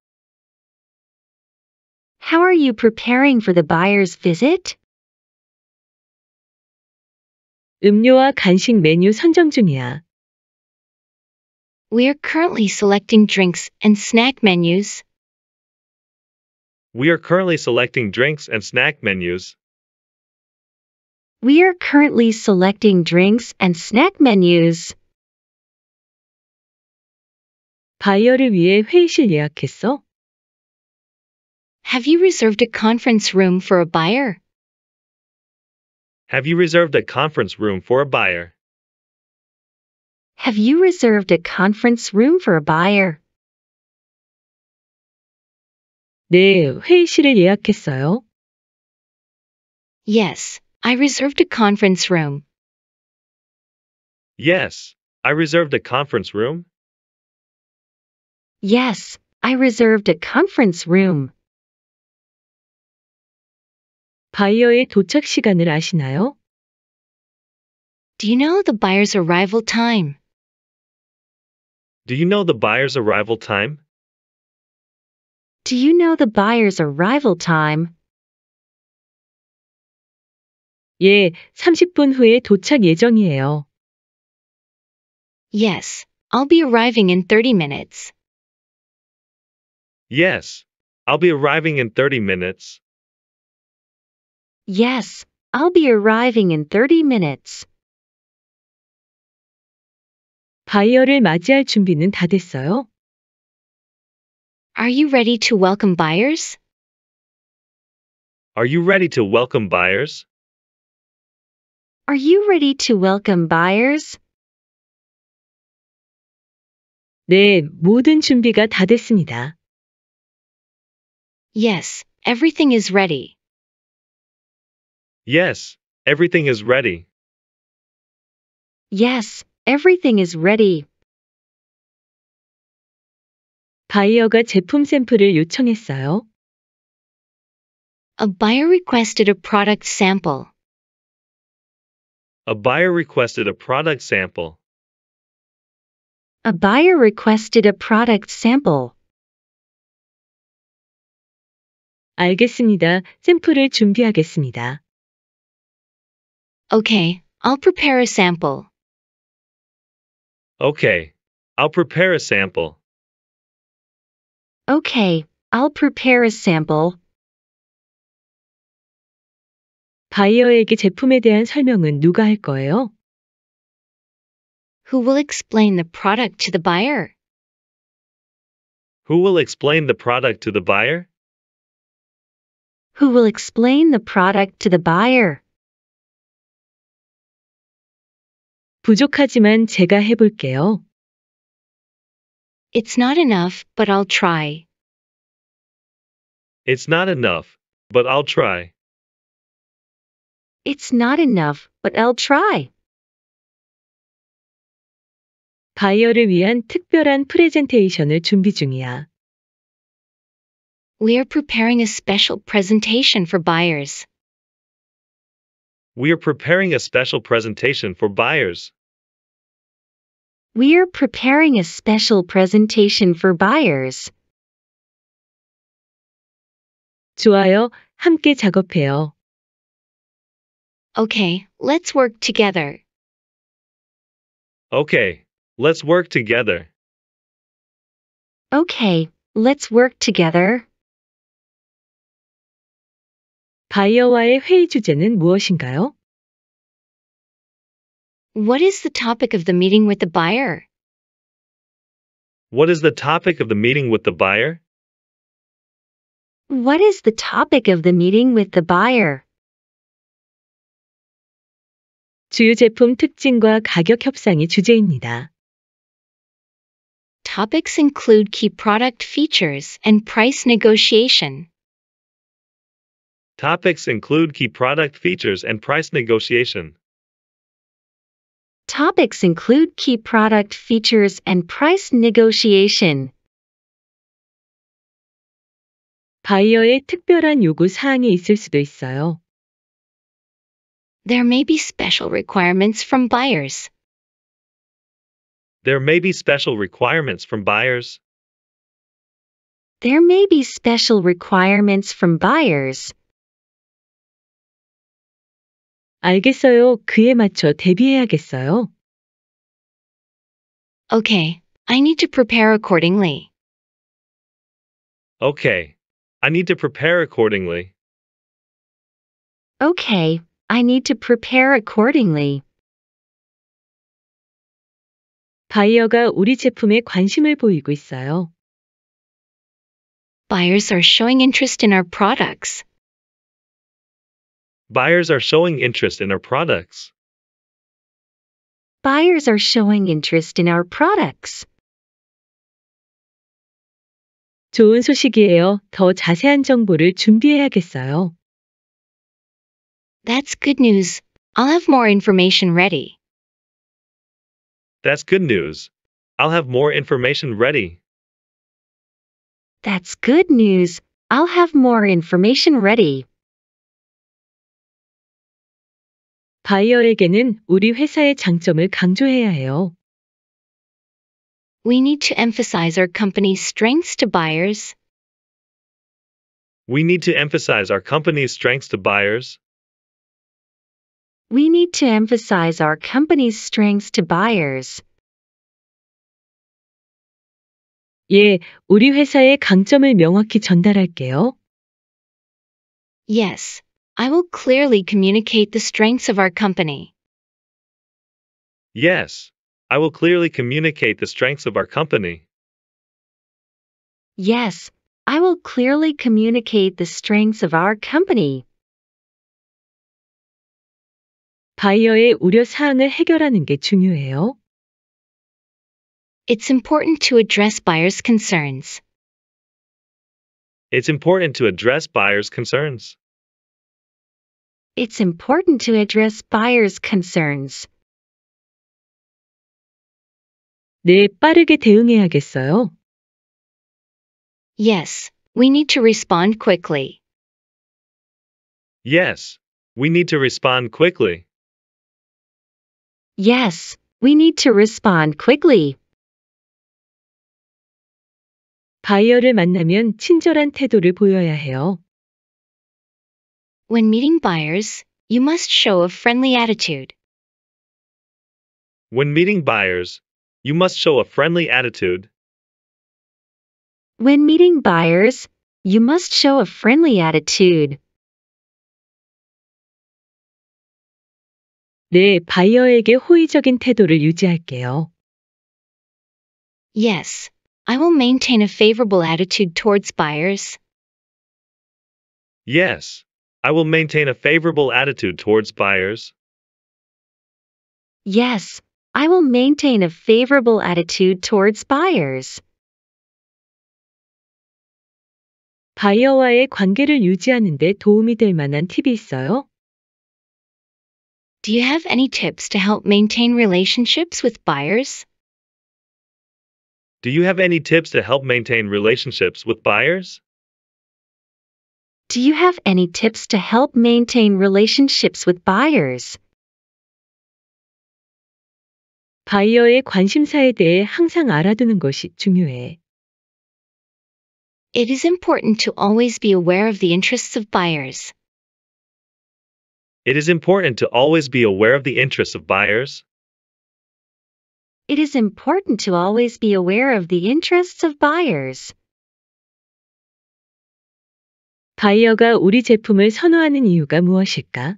How are you preparing for the buyer's visit? 음료와 간식 메뉴 선정 중이야. We are currently selecting drinks and snack menus. We are currently selecting drinks and snack menus. We are currently selecting drinks and snack menus. 바이어를 위해 회의실 예약했어? Have you reserved a conference room for a buyer? Have you reserved a conference room for a buyer? Have you reserved a conference room for a buyer? 네, 회의실을 예약했어요. Yes, I reserved a conference room. Yes, I reserved a conference room. Yes, I reserved a conference room. 바이어의 도착 시간을 아시나요? Do you know the buyer's arrival time? Do you know the buyer's arrival time? do you know the buyer's arrival time? 예, 30분 후에 도착 예정이에요. Yes, I'll be arriving in 30 minutes. Yes, I'll be arriving in 30 minutes. Yes, I'll be arriving in 30 minutes. 바이어를 맞이할 준비는 다 됐어요? Are you ready to welcome buyers? Are you ready to welcome buyers? Are you ready to welcome buyers? 네, 모든 준비가 다 됐습니다. Yes, everything is ready. Yes, everything is ready. Yes, everything is ready. 바이어가 제품 샘플을 요청했어요. A buyer requested a product sample. A buyer requested a product sample. A buyer requested a product sample. 알겠습니다. 샘플을 준비하겠습니다. Okay, I'll prepare a sample. Okay, I'll prepare a sample. Okay, I'll prepare a sample. 바이어에게 제품에 대한 설명은 누가 할 거예요? Who will explain the product to the buyer? Who will explain the product to the buyer? Who will explain the product to the buyer? 부족하지만 제가 해볼게요. It's not enough, but I'll try. It's not enough, but I'll try. It's not enough, but I'll try. 바이어를 위한 특별한 프레젠테이션을 준비 중이야. We are preparing a special presentation for buyers. We are preparing a special presentation for buyers. We're preparing a special presentation for buyers. 좋아요. 함께 작업해요. Okay, let's work together. Okay, let's work together. Okay, let's work together. 바이어와의 회의 주제는 무엇인가요? What is the topic of the meeting with the buyer? What is the topic of the meeting with the buyer? What is the topic of the meeting with the buyer? 주요 제품 특징과 가격 협상이 주제입니다. Topics include key product features and price negotiation. Topics include key product features and price negotiation. Topics include key product features and price negotiation. 바이어의 특별한 요구 사항이 있을 수도 있어요. There may be special requirements from buyers. There may be special requirements from buyers. There may be special requirements from buyers. 알겠어요. 그에 맞춰 대비해야겠어요. Okay, I need to prepare accordingly. Okay. I need to prepare accordingly. Okay, I need to prepare accordingly. 바이어가 우리 제품에 관심을 보이고 있어요. Buyers are showing interest in our products. Buyers are showing interest in our products. Buyers are showing interest in our products. 좋은 소식이에요. 더 자세한 정보를 준비해야겠어요. That's good news. I'll have more information ready. That's good news. I'll have more information ready. That's good news. I'll have more information ready. 바이어에게는 우리 회사의 장점을 강조해야 해요. We need to emphasize our company's strengths to buyers. We need to emphasize our company's strengths to buyers. We need to emphasize our company's strengths to buyers. 예, 우리 회사의 강점을 명확히 전달할게요. Yes, I will clearly communicate the strengths of our company. Yes, I will clearly communicate the strengths of our company. Yes, I will clearly communicate the strengths of our company. 바이어의 우려 사항을 해결하는 게 중요해요. It's important to address buyers' concerns. It's important to address buyers' concerns it's important to address buyers' concerns. 네, 빠르게 대응해야겠어요. Yes, we need to respond quickly. Yes, we need to respond quickly. Yes, we need to respond quickly. 바이어를 만나면 친절한 태도를 보여야 해요. When meeting buyers, you must show a friendly attitude. When meeting buyers, you must show a friendly attitude. When meeting buyers, you must show a friendly attitude. 네, 바이어에게 호의적인 태도를 유지할게요. Yes, I will maintain a favorable attitude towards buyers. Yes, I will maintain a favorable attitude towards buyers. Yes, I will maintain a favorable attitude towards buyers. 바이어와의 관계를 유지하는 데 도움이 될 만한 팁이 있어요? Do you have any tips to help maintain relationships with buyers? Do you have any tips to help maintain relationships with buyers? Do you have any tips to help maintain relationships with buyers? 바이어의 관심사에 대해 항상 알아두는 것이 중요해. It is important to always be aware of the interests of buyers. It is important to always be aware of the interests of buyers. It is important to always be aware of the interests of buyers. 바이어가 우리 제품을 선호하는 이유가 무엇일까?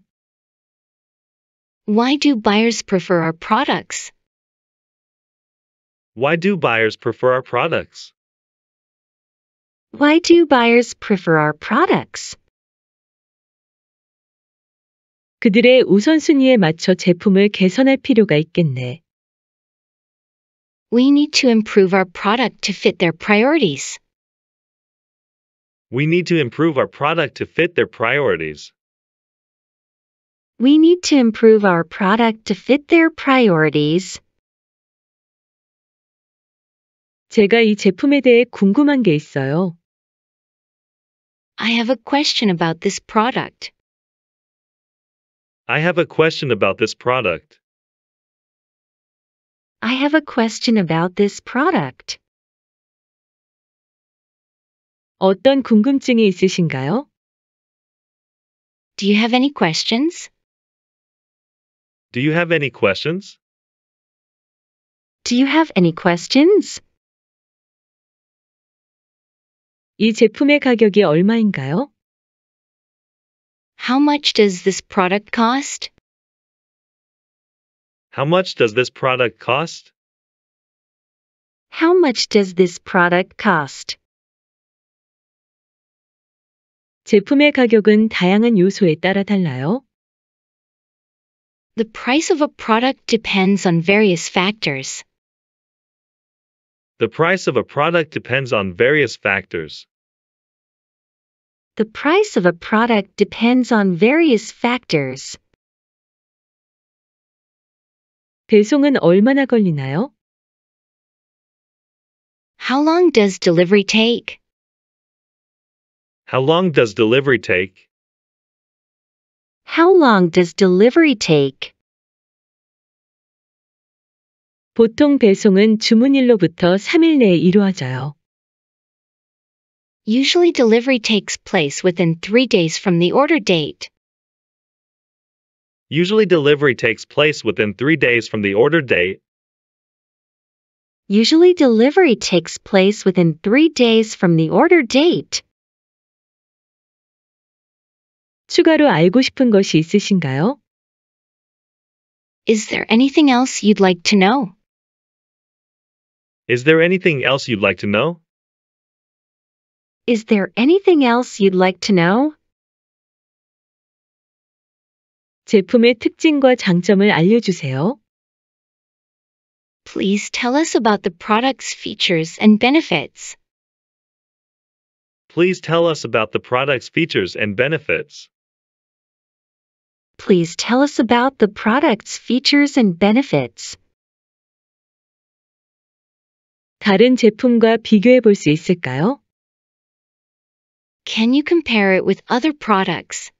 Why do buyers prefer our products? Why do buyers prefer our products? Why do buyers prefer our products? 그들의 우선순위에 맞춰 제품을 개선할 필요가 있겠네. We need to improve our product to fit their priorities. We need to improve our product to fit their priorities. We need to improve our product to fit their priorities. 제가 이 제품에 대해 궁금한 게 있어요. I have a question about this product. I have a question about this product. I have a question about this product. 어떤 궁금증이 있으신가요? Do you have any questions? Do you have any questions? Do you have any questions? 이 제품의 가격이 얼마인가요? How much does this product cost? How much does this product cost? How much does this product cost? 제품의 가격은 다양한 요소에 따라 달라요. The price of a product depends on various factors. The price of a product depends on various factors. The price of a product depends on various factors. 배송은 얼마나 걸리나요? How long does delivery take? How long does delivery take? How long does delivery take? 보통 배송은 주문일로부터 3일 내에 이루어져요. Usually delivery takes place within 3 days from the order date. Usually delivery takes place within 3 days from the order date. Usually delivery takes place within 3 days from the order date. 추가로 알고 싶은 것이 있으신가요? Is there anything else you'd like to know? Is there anything else you'd like to know? Is there anything else you'd like to know? 제품의 특징과 장점을 알려주세요. Please tell us about the product's features and benefits. Please tell us about the product's features and benefits. Please tell us about the product's features and benefits. 다른 제품과 비교해 있을까요? Can you compare it with other products?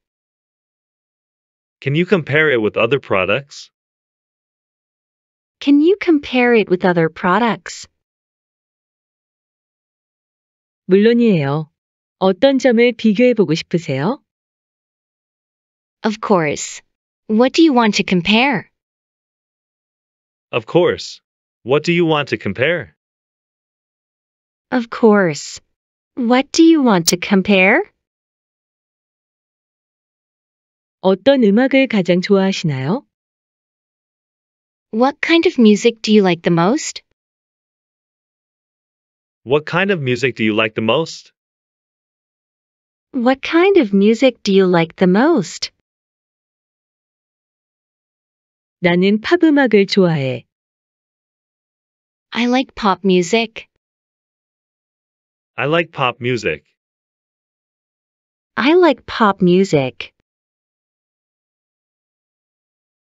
Can you compare it with other products? Can you compare it with other products? 물론이에요. 어떤 점을 비교해 보고 싶으세요? Of course. What do you want to compare? Of course. What do you want to compare? Of course. What do you want to compare? 어떤 음악을 가장 좋아하시나요? What kind of music do you like the most? What kind of music do you like the most? What kind of music do you like the most? 나는 팝 음악을 좋아해. I like pop music. I like pop music. I like pop music.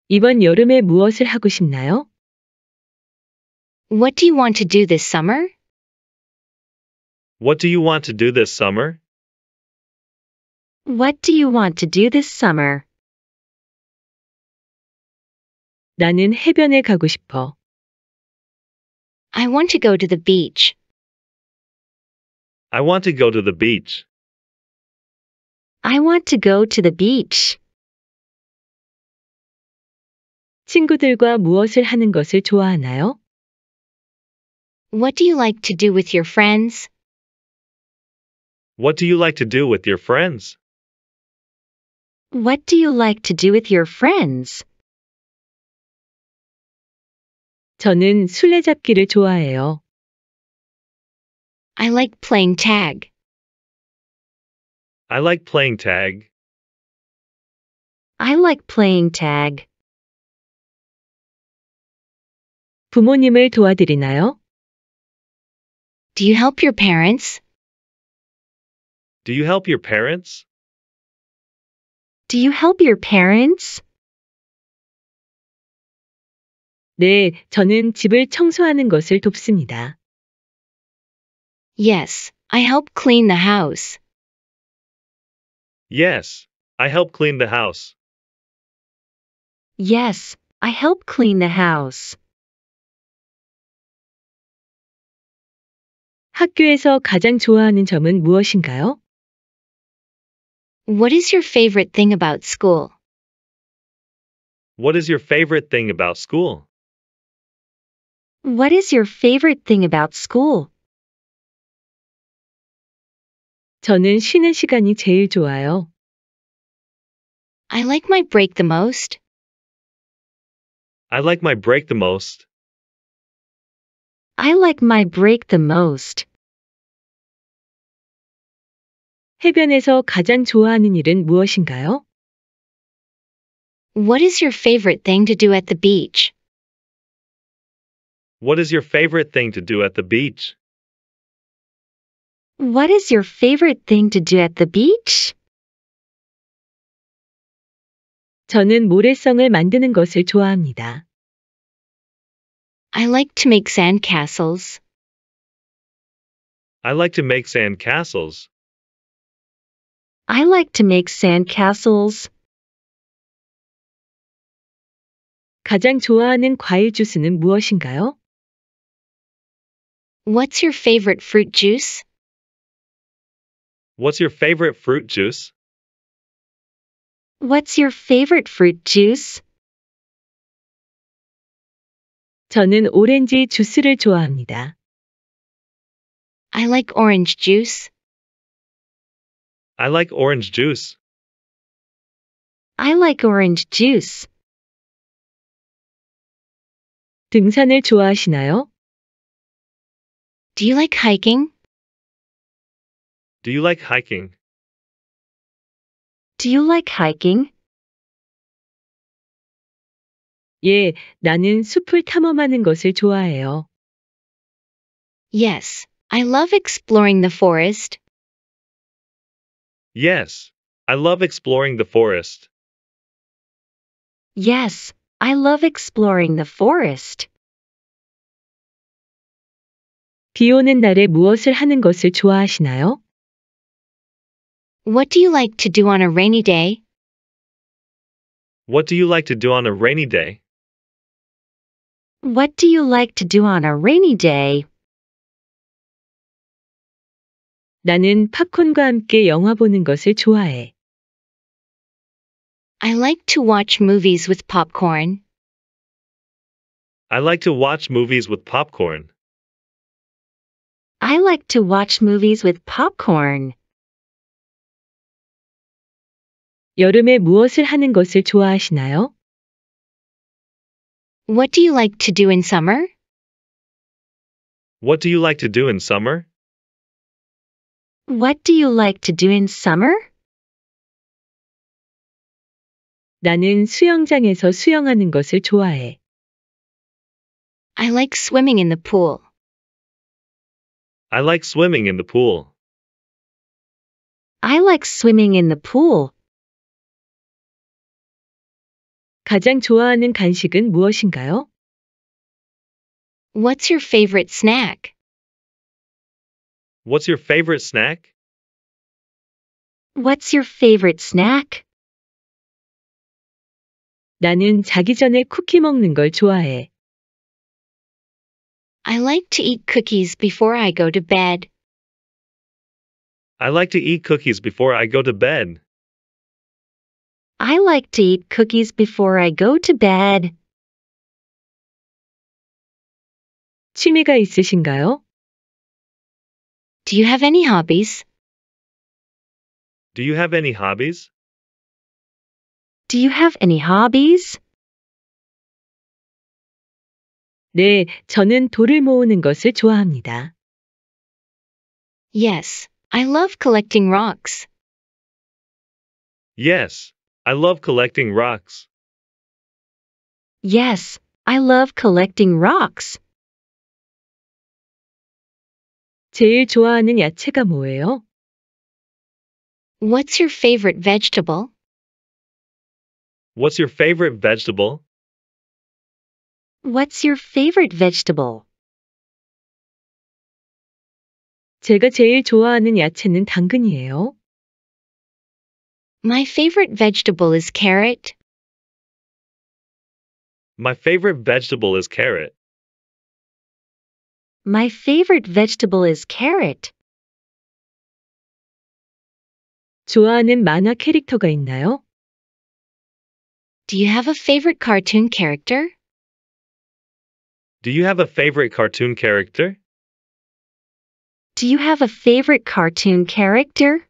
이번 여름에 무엇을 하고 싶나요? What do you want to do this summer? What do you want to do this summer? What do you want to do this summer? 나는 해변에 가고 싶어. I want to go to the beach. I want to go to the beach. I want to go to the beach. 친구들과 무엇을 하는 것을 좋아하나요? What do you like to do with your friends? What do you like to do with your friends? What do you like to do with your friends? 저는 술래잡기를 좋아해요. I like playing tag. I like playing tag. I like playing tag. 부모님을 도와드리나요? Do you help your parents? Do you help your parents? Do you help your parents? 네, 저는 집을 청소하는 것을 돕습니다. Yes, I help clean the house. Yes, I help clean the house. Yes, I help clean the house. 학교에서 가장 좋아하는 점은 무엇인가요? What is your favorite thing about school? What is your favorite thing about school? What is your favorite thing about school? 저는 쉬는 시간이 제일 좋아요. I like my break the most. I like my break the most. I like my break the most. 해변에서 가장 좋아하는 일은 무엇인가요? What is your favorite thing to do at the beach? What is your favorite thing to do at the beach? What is your favorite thing to do at the beach? 저는 모래성을 만드는 것을 좋아합니다. I like to make sand castles. I like to make sand castles. I like to make sand castles. 가장 좋아하는 과일 주스는 무엇인가요? What's your favorite fruit juice? What's your favorite fruit juice? What's your favorite fruit juice? 저는 오렌지 주스를 좋아합니다. I like orange juice. I like orange juice. I like orange juice. 등산을 좋아하시나요? Do you like hiking? Do you like hiking? Do you like hiking? 예, 나는 숲을 탐험하는 것을 좋아해요. Yes, I love exploring the forest. Yes, I love exploring the forest. Yes, I love exploring the forest. 비 오는 날에 무엇을 하는 것을 좋아하시나요? What do you like to do on a rainy day? What do you like to do on a rainy day? What do you like to do on a rainy day? 나는 팝콘과 함께 영화 보는 것을 좋아해. I like to watch movies with popcorn. I like to watch movies with popcorn. I like to watch movies with popcorn. 여름에 무엇을 하는 것을 좋아하시나요? What do you like to do in summer? What do you like to do in summer? What do you like to do in summer? 나는 수영장에서 수영하는 것을 좋아해. I like swimming in the pool. I like swimming in the pool. I like swimming in the pool. 가장 좋아하는 간식은 무엇인가요? What's your favorite snack? What's your favorite snack? What's your favorite snack? 나는 자기 전에 쿠키 먹는 걸 좋아해. I like to eat cookies before I go to bed. I like to eat cookies before I go to bed. I like to eat cookies before I go to bed. 취미가 있으신가요? Do you have any hobbies? Do you have any hobbies? Do you have any hobbies? 네, 저는 돌을 모으는 것을 좋아합니다. Yes, I love collecting rocks. Yes, I love collecting rocks. Yes, I love collecting rocks. 제일 좋아하는 야채가 뭐예요? What's your favorite vegetable? What's your favorite vegetable? What's your favorite vegetable? 제가 제일 좋아하는 야채는 당근이에요. My favorite vegetable is carrot. My favorite vegetable is carrot. My favorite vegetable is carrot. 좋아하는 만화 캐릭터가 있나요? Do you have a favorite cartoon character? Do you have a favorite cartoon character? Do you have a favorite cartoon character?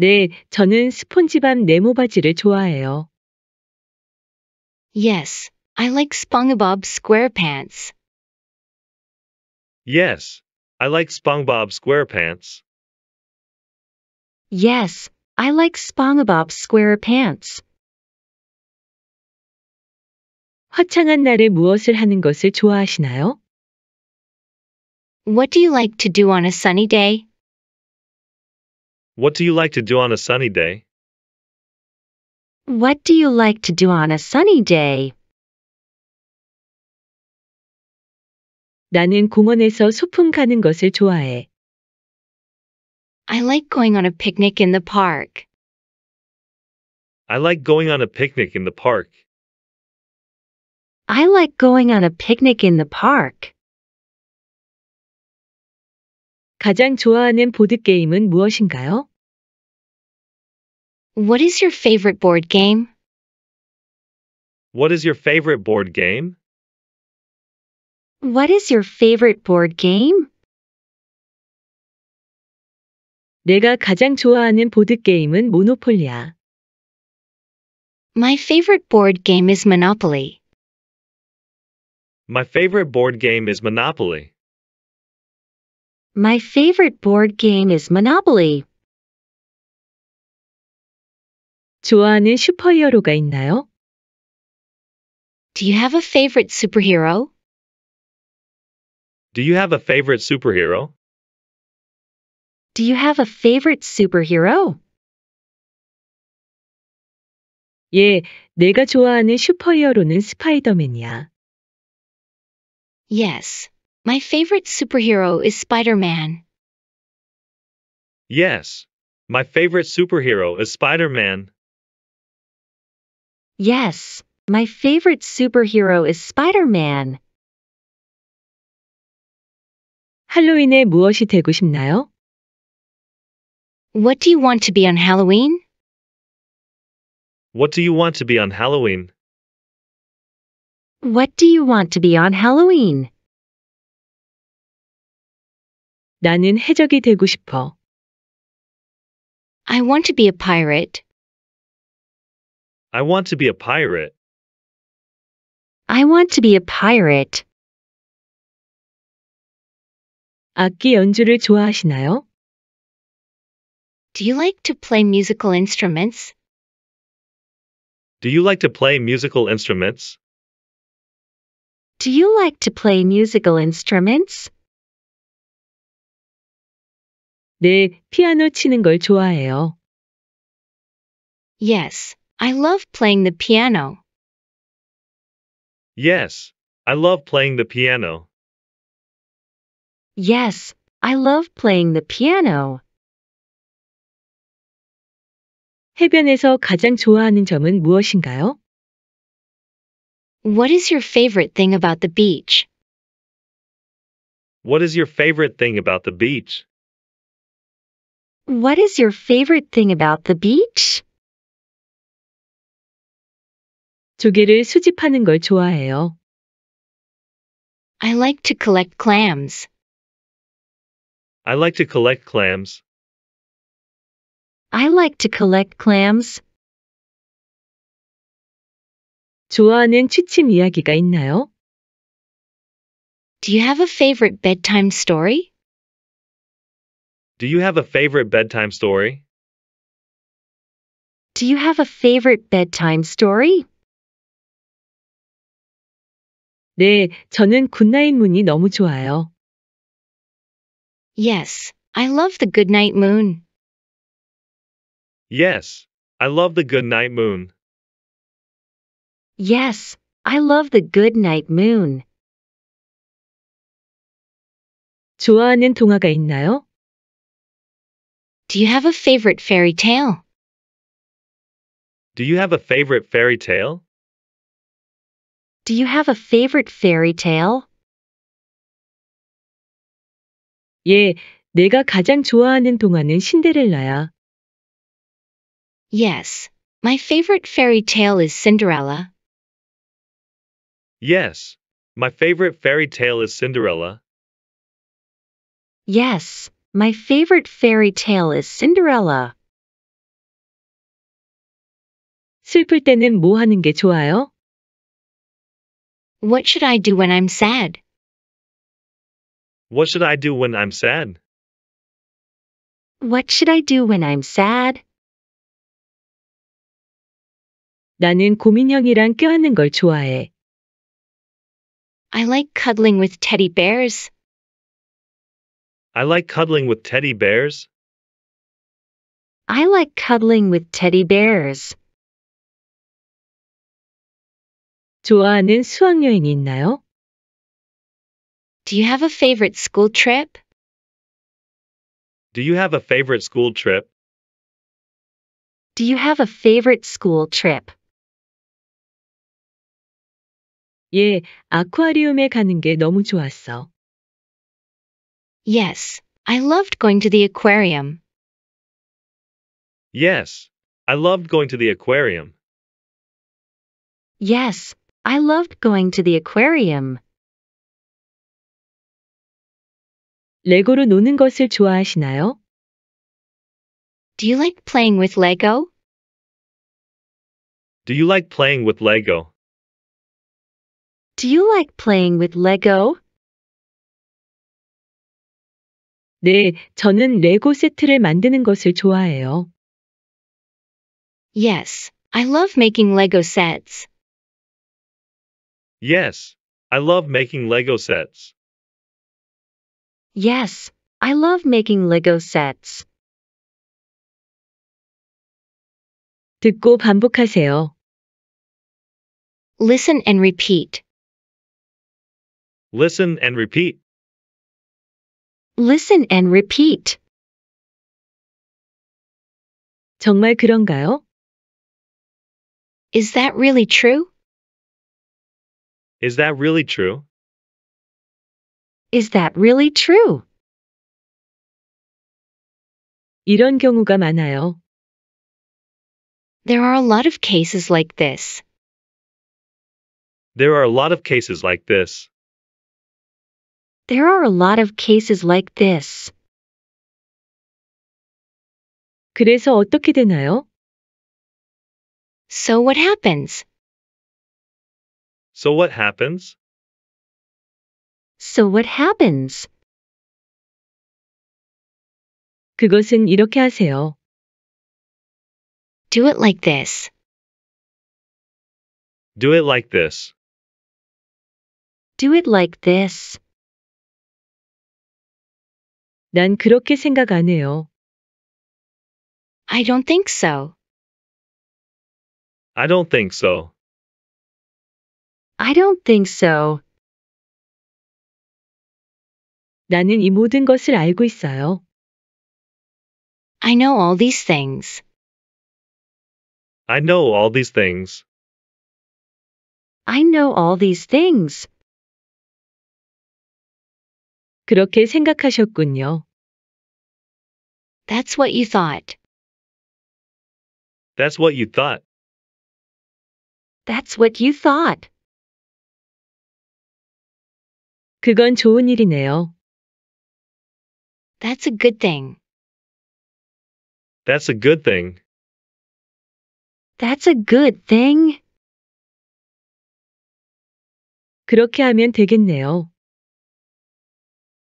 네, 저는 스폰지밥 좋아해요. Yes, I like SpongeBob SquarePants. Yes, I like SpongeBob SquarePants. Yes, I like SpongeBob SquarePants. 화창한 날에 무엇을 하는 것을 좋아하시나요? What do you like to do on a sunny day? What do you like to do on a sunny day? What do you like to do on a sunny day? 나는 공원에서 소풍 가는 것을 좋아해. I like going on a picnic in the park. I like going on a picnic in the park. I like going on a picnic in the park. 가장 좋아하는 무엇인가요? What is your favorite board game? What is your favorite board game? What is your favorite board game? 내가 가장 좋아하는 모노폴리야. My favorite board game is Monopoly. My favorite board game is Monopoly. My favorite board game is Monopoly. 좋아하는 슈퍼히어로가 있나요? Do you have a favorite superhero? Do you have a favorite superhero? Do you have a favorite superhero? 예, 내가 좋아하는 슈퍼히어로는 스파이더맨이야. Yes, my favorite superhero is Spider Man. Yes, my favorite superhero is Spider Man. Yes, my favorite superhero is Spider-Man. 할로윈에 무엇이 되고 싶나요? What do you want to be on Halloween? What do you want to be on Halloween? What do you want to be on Halloween? 나는 해적이 되고 싶어. I want to be a pirate. I want to be a pirate. I want to be a pirate. 악기 연주를 좋아하시나요? Do you like to play musical instruments? Do you like to play musical instruments? Do you like to play musical instruments? 네, 피아노 치는 걸 좋아해요. Yes, I love playing the piano. Yes, I love playing the piano. Yes, I love playing the piano. 해변에서 가장 좋아하는 점은 무엇인가요? What is your favorite thing about the beach? What is your favorite thing about the beach? What is your favorite thing about the beach? 조개를 수집하는 걸 좋아해요. I like to collect clams. I like to collect clams. I like to collect clams. 좋아하는 취침 이야기가 있나요? Do you have a favorite bedtime story? Do you have a favorite bedtime story? Do you have a favorite bedtime story? 네, 저는 굿나잇 문이 너무 좋아요. Yes, I love the goodnight moon. Yes, I love the goodnight moon. Yes, I love the good night moon. 좋아하는 동화가 있나요? Do you have a favorite fairy tale? Do you have a favorite fairy tale? Do you have a favorite fairy tale? 예, 내가 가장 좋아하는 동화는 신데렐라야. Yes, my favorite fairy tale is Cinderella. Yes. My favorite fairy tale is Cinderella. Yes, my favorite fairy tale is Cinderella. 슬플 때는 뭐 하는 게 좋아요? What should I do when I'm sad? What should I do when I'm sad? What should I do when I'm sad? 나는 고민형이랑 껴안는 걸 좋아해. I like cuddling with teddy bears. I like cuddling with teddy bears. I like cuddling with teddy bears. 좋아하는 수학여행이 있나요? Do you have a favorite school trip? Do you have a favorite school trip? Do you have a favorite school trip? 예, 아쿠아리움에 가는 게 너무 좋았어. Yes, I loved going to the aquarium. Yes, I loved going to the aquarium. Yes, I loved going to the aquarium. 레고로 노는 것을 좋아하시나요? Do you like playing with Lego? Do you like playing with Lego? Do you like playing with Lego? 네, 저는 레고 세트를 만드는 것을 좋아해요. Yes, I love making Lego sets. Yes, I love making Lego sets. Yes, I love making Lego sets. 듣고 반복하세요. Listen and repeat. Listen and repeat. Listen and repeat. 정말 그런가요? Is that really true? Is that really true? Is that really true? 이런 경우가 많아요. There are a lot of cases like this. There are a lot of cases like this. There are a lot of cases like this. 그래서 어떻게 되나요? So what happens? So what happens? So what happens? 그것은 이렇게 하세요. Do it like this. Do it like this. Do it like this. 난 그렇게 생각 안 해요. I don't think so. I don't think so. I don't think so. 나는 이 모든 것을 알고 있어요. I know all these things. I know all these things. I know all these things. 그렇게 생각하셨군요. That's what you thought. That's what you thought. That's what you thought. 그건 좋은 일이네요. That's a good thing. That's a good thing. That's a good thing. 그렇게 하면 되겠네요.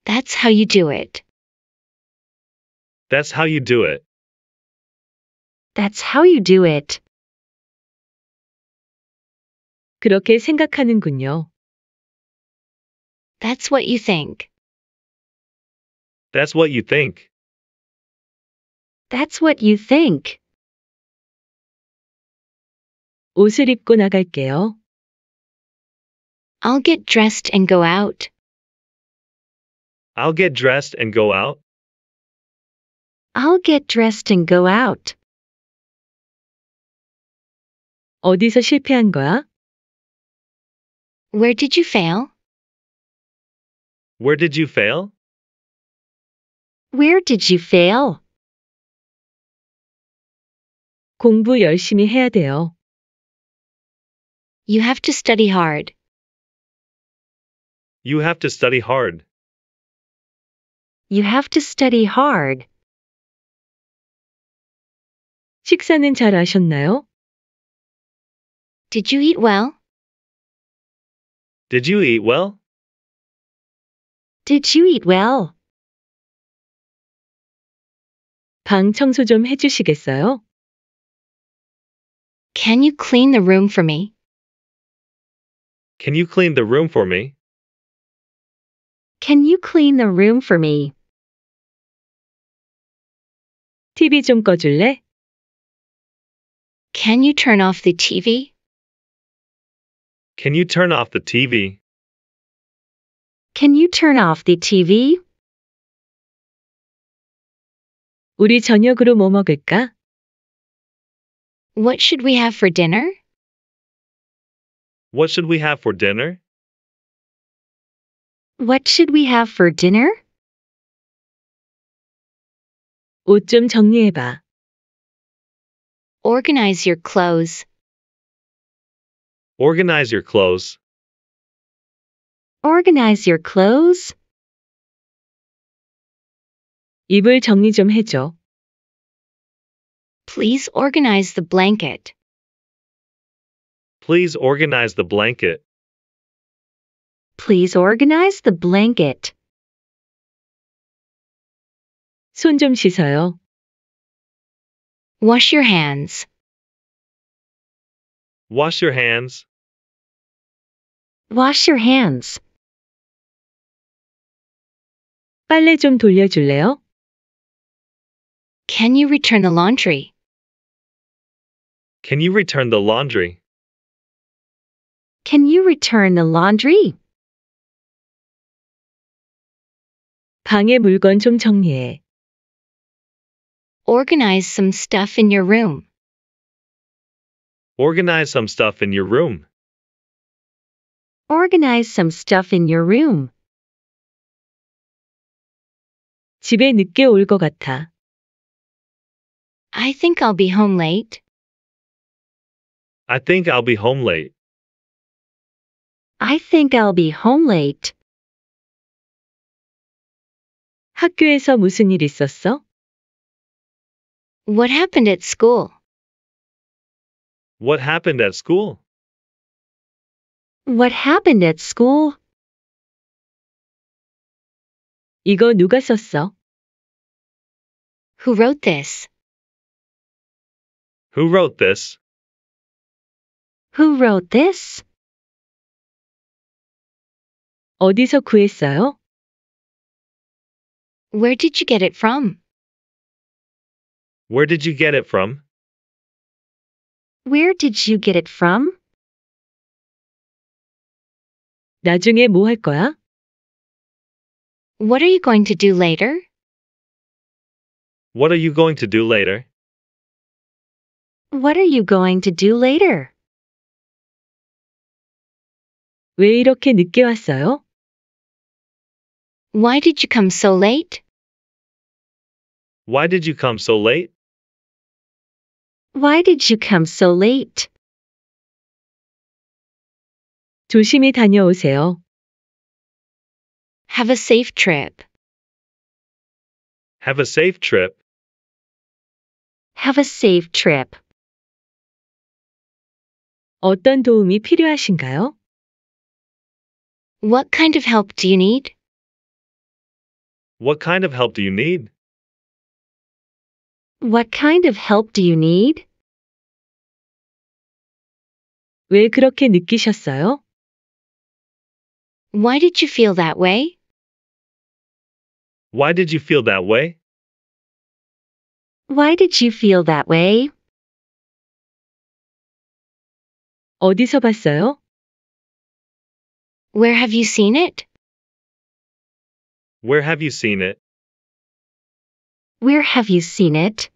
That's how you do it. That's how you do it. That's how you do it. 그렇게 생각하는군요. That's what you think. That's what you think. That's what you think. 옷을 입고 나갈게요. I'll get dressed and go out. I'll get dressed and go out. I'll get dressed and go out. 어디서 실패한 거야? Where did you fail? Where did you fail? Where did you fail? 공부 열심히 해야 돼요. You have to study hard. You have to study hard. You have to study hard. 식사는 잘 하셨나요? Did you eat well? Did you eat well? Did you eat well? 방 청소 좀 해주시겠어요? Can you clean the room for me? Can you clean the room for me? Can you clean the room for me? TV 좀 꺼줄래? Can you turn off the TV? Can you turn off the TV? Can you turn off the TV? 우리 저녁으로 뭐 먹을까? What should we have for dinner? What should we have for dinner? What should we have for dinner? 옷좀 봐. Organize your clothes. Organize your clothes. Organize your clothes. 이불 정리 좀 해줘. Please organize the blanket. Please organize the blanket. Please organize the blanket. 손 씻어요. Wash your hands. Wash your hands. Wash your hands. 빨래 좀 돌려줄래요? Can you return the laundry? Can you return the laundry? Can you return the laundry? 방에 물건 좀 정리해. Organize some stuff in your room. Organize some stuff in your room. Organize some stuff in your room. 집에 늦게 같아. I think I'll be home late. I think I'll be home late. I think I'll be home late. 학교에서 무슨 일 있었어? What happened at school? What happened at school? What happened at school? 이거 누가 썼어? Who wrote this? Who wrote this? Who wrote this? 어디서 구했어요? Where did you get it from? Where did you get it from? Where did you get it from? 나중에 뭐 거야? What are you going to do later? What are you going to do later? What are you going to do later? 왜 이렇게 늦게 왔어요? Why did you come so late? Why did you come so late? Why did you come so late? 조심히 다녀오세요. Have a safe trip. Have a safe trip. Have a safe trip. 어떤 도움이 필요하신가요? What kind of help do you need? What kind of help do you need? What kind of help do you need? 왜 그렇게 느끼셨어요? Why did you feel that way? Why did you feel that way? Why did you feel that way? 어디서 봤어요? Where have you seen it? Where have you seen it? Where have you seen it?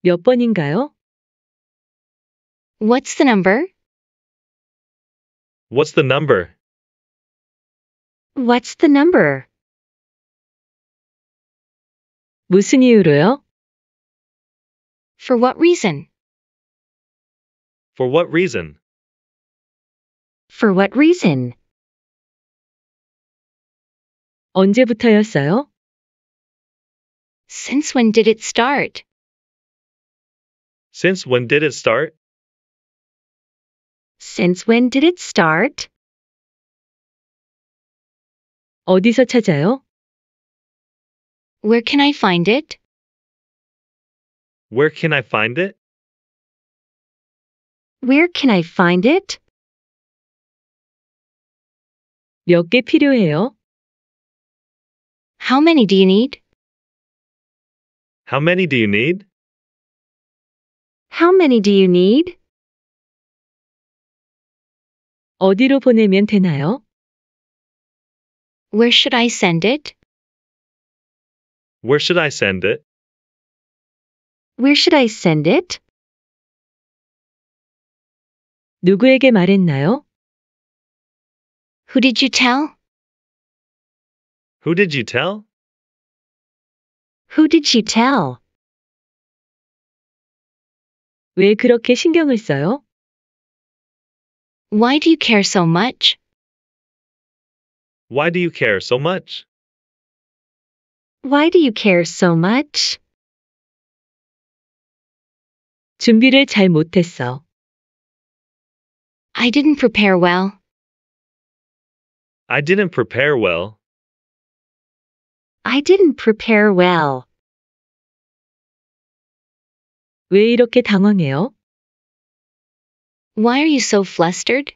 몇 번인가요? What's the number? What's the number? What's the number? 무슨 이유로요? For what reason? For what reason? For what reason? 언제부터였어요? Since when did it start? Since when did it start? Since when did it start? 어디서 찾아요? Where can I find it? Where can I find it? Where can I find it? 필요해요? How many do you need? How many do you need? How many do you need? 어디로 보내면 되나요? Where should I send it? Where should I send it? Where should I send it? 누구에게 말했나요? Who did you tell? Who did you tell? Who did she tell? 왜 그렇게 신경을 써요? Why do you care so much? Why do you care so much? Why do you care so much? 준비를 잘 못했어. I didn't prepare well. I didn't prepare well. I didn't prepare well. 왜 이렇게 당황해요? Why are you so flustered?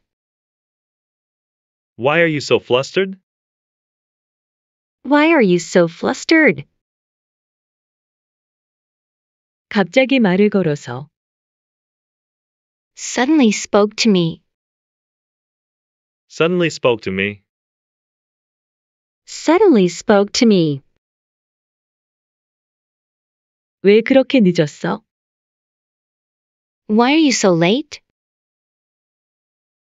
Why are you so flustered? Why are you so flustered? 갑자기 말을 걸어서 suddenly spoke to me. Suddenly spoke to me. Suddenly spoke to me. 왜 그렇게 늦었어? Why are you so late?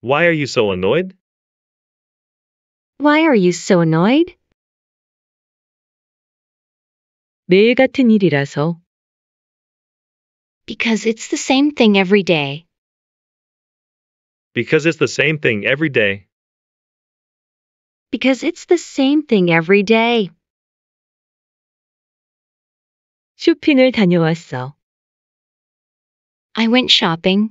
Why are you so annoyed? Why are you so annoyed? 매일 같은 일이라서. Because it's the same thing every day. Because it's the same thing every day. Because it's the same thing every day. 쇼핑을 다녀왔어. I went shopping.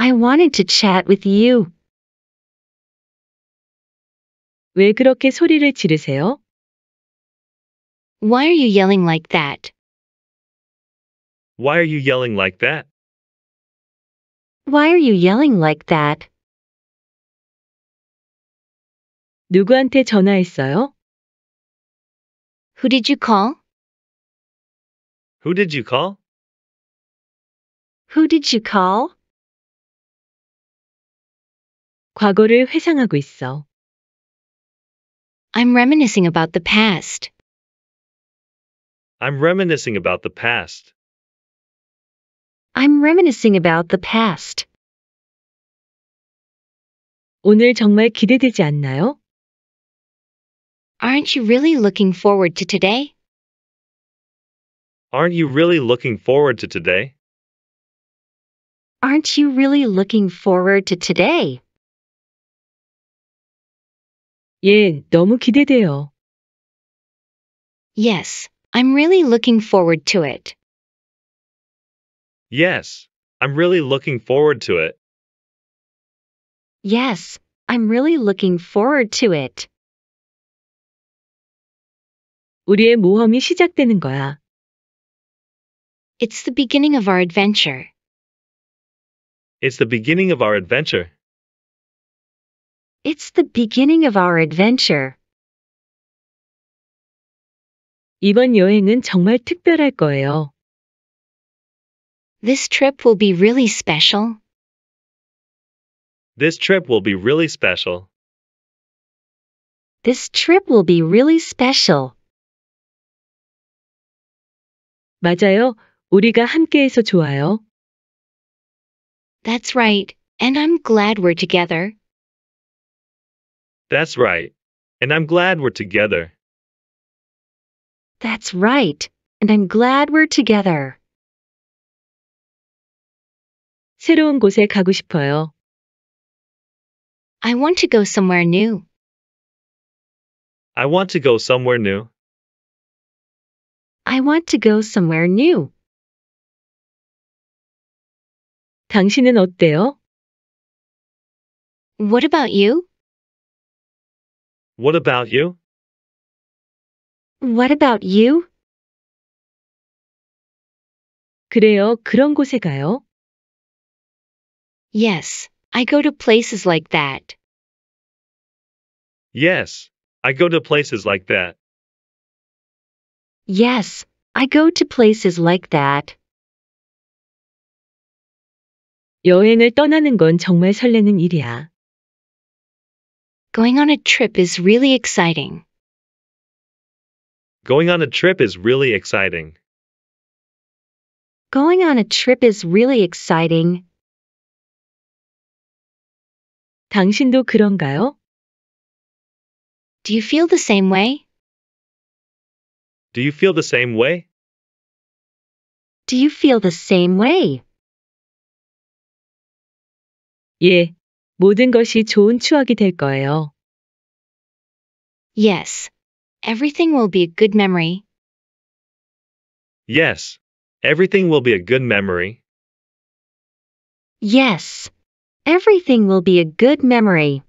I wanted to chat with you. 왜 그렇게 소리를 지르세요? Why are you yelling like that? Why are you yelling like that? Why are you yelling like that? 누구한테 전화했어요? Who did you call? Who did you call? Who did you call? 과거를 회상하고 있어. I'm reminiscing about the past. I'm reminiscing about the past. I'm reminiscing about the past. 오늘 정말 기대되지 않나요? Aren't you really looking forward to today? Aren't you really looking forward to today? Aren't you really looking forward to today? 예, 너무 기대돼요. Yes, I'm really looking forward to it. Yes, I'm really looking forward to it. Yes, I'm really looking forward to it. 우리의 모험이 시작되는 거야. It's the beginning of our adventure. It's the beginning of our adventure. It's the beginning of our adventure. 이번 여행은 정말 특별할 거예요. This trip will be really special. This trip will be really special. This trip will be really special. 맞아요. 우리가 함께해서 좋아요. That's right. And I'm glad we're together. That's right. And I'm glad we're together. That's right. And I'm glad we're together. 새로운 곳에 가고 싶어요. I want to go somewhere new. I want to go somewhere new. I want to go somewhere new. 당신은 어때요? What about you? What about you? What about you? 그래요. 그런 곳에 가요. Yes, I go to places like that. Yes, I go to places like that. Yes, I go to places like that. 여행을 떠나는 건 정말 설레는 일이야. Going on a trip is really exciting. Going on a trip is really exciting. Going on a trip is really exciting. 당신도 그런가요? Do you feel the same way? Do you feel the same way? Do you feel the same way? 예, 모든 것이 좋은 추억이 될 거예요. Yes. Everything will be a good memory. Yes. Everything will be a good memory. Yes. Everything will be a good memory.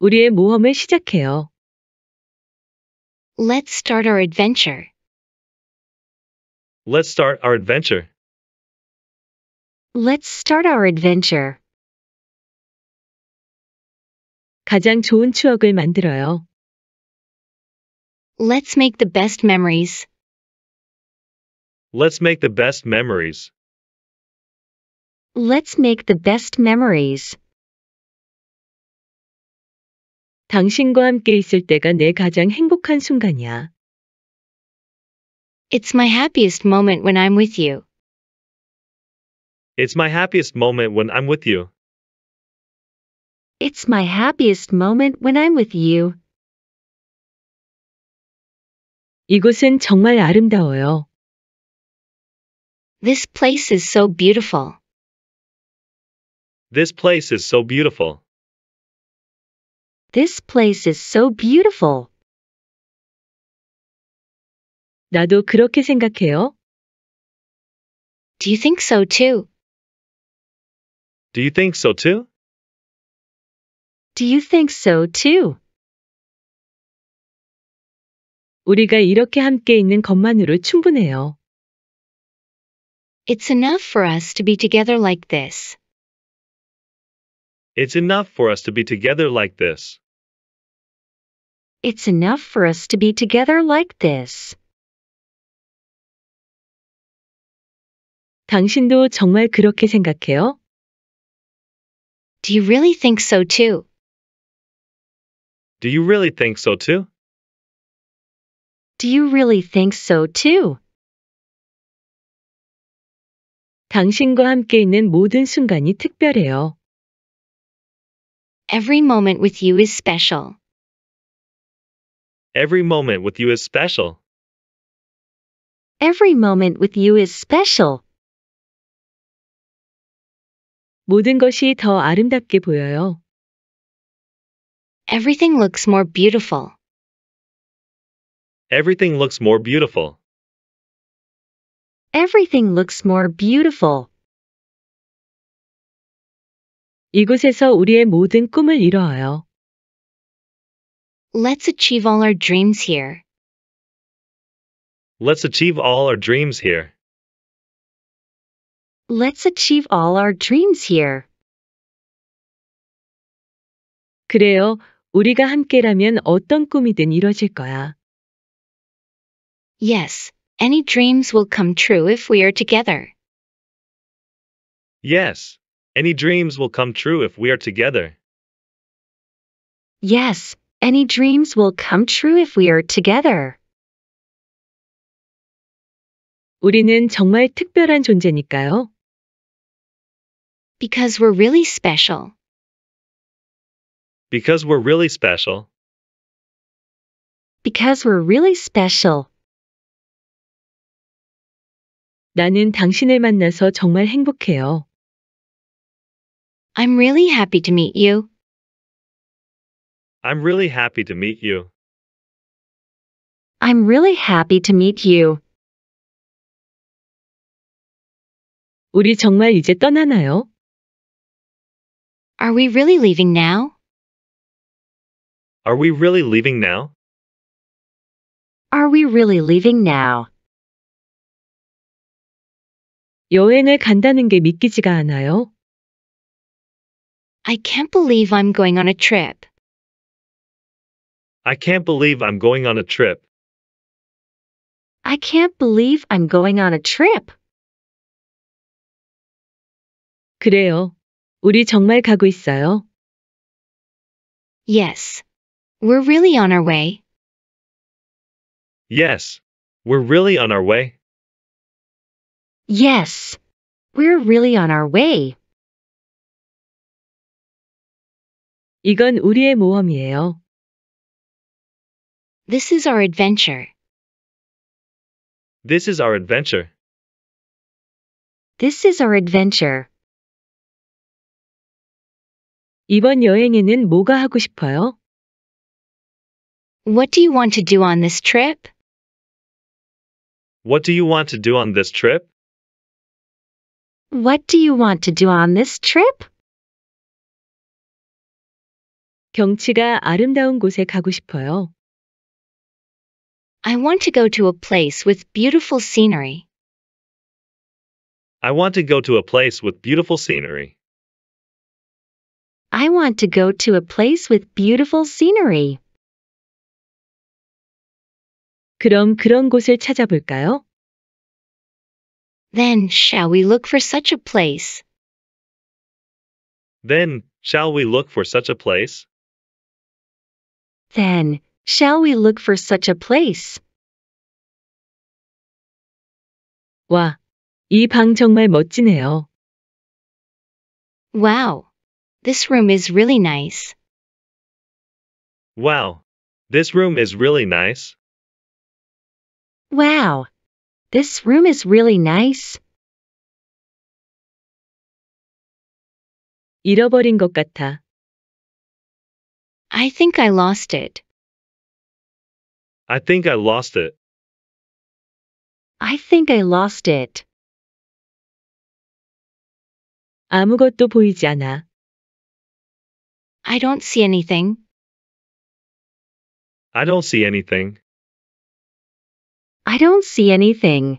우리의 모험을 시작해요. Let's start our adventure. Let's start our adventure. Let's start our adventure. 가장 좋은 추억을 만들어요. Let's make the best memories. Let's make the best memories. Let's make the best memories. 당신과 함께 있을 때가 내 가장 행복한 순간이야. It's my happiest moment when I'm with you. It's my happiest moment when I'm with you. It's my happiest moment when I'm with you. 이곳은 정말 아름다워요. This place is so beautiful. This place is so beautiful. This place is so beautiful. 나도 그렇게 생각해요. Do you think so too? Do you think so too? Do you think so too? 우리가 이렇게 함께 있는 것만으로 충분해요. It's enough for us to be together like this. It's enough for us to be together like this. It's enough for us to be together like this. 당신도 정말 그렇게 생각해요? Do you really think so too? Do you really think so too? Do you really think so too? 당신과 함께 있는 모든 순간이 특별해요. Every moment with you is special. Every moment with you is special. Every moment with you is special. 모든 것이 더 아름답게 보여요. Everything looks more beautiful. Everything looks more beautiful. Everything looks more beautiful. 이곳에서 우리의 모든 이뤄요. Let's achieve all our dreams here. Let's achieve all our dreams here. Let's achieve all our dreams here. 그래요. 우리가 함께라면 어떤 꿈이든 이루어질 거야. Yes, any dreams will come true if we are together. Yes, any dreams will come true if we are together. Yes, any dreams will come true if we are together. 우리는 정말 특별한 존재니까요. Because we're really special. Because we're really special. Because we're really special. 나는 당신을 만나서 정말 행복해요. I'm really happy to meet you. I'm really happy to meet you. I'm really happy to meet you. 우리 정말 이제 떠나나요? Are we really leaving now? Are we really leaving now? Are we really leaving now? 여행을 간다는 게 믿기지가 않아요. I can't believe I'm going on a trip. I can't believe I'm going on a trip. I can't believe I'm going on a trip. 그래요. 우리 정말 가고 있어요. Yes. We're really on our way. Yes. We're really on our way. Yes. We're really on our way. 이건 우리의 모험이에요. This is our adventure. This is our adventure. This is our adventure. 이번 여행에는 뭐가 하고 싶어요? What do you want to do on this trip? What do you want to do on this trip? What do you want to do on this trip? 경치가 아름다운 곳에 가고 싶어요. I want to go to a place with beautiful scenery. I want to go to a place with beautiful scenery. I want to go to a place with beautiful scenery. 그럼 그런 곳을 찾아볼까요? Then shall we look for such a place? Then, shall we look for such a place? Then shall we look for such a place? 와, 이 정말 멋지네요. Wow, this room is really nice. Wow. This room is really nice. Wow. This room is really nice. 잃어버린 것 같아. I think I lost it. I think I lost it. I think I lost it. 아무것도 보이지 않아. I don't see anything. I don't see anything. I don't see anything.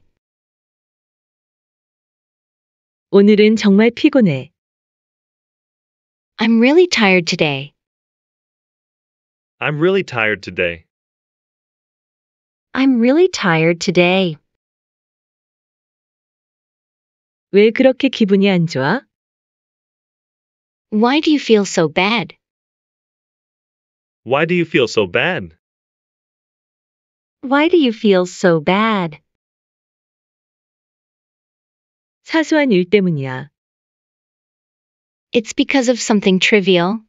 오늘은 정말 피곤해. I'm really tired today. I'm really tired today. I'm really tired today. 왜 그렇게 기분이 안 좋아? Why do you feel so bad? Why do you feel so bad? Why do you feel so bad? 사소한 일 때문이야. It's because of something trivial.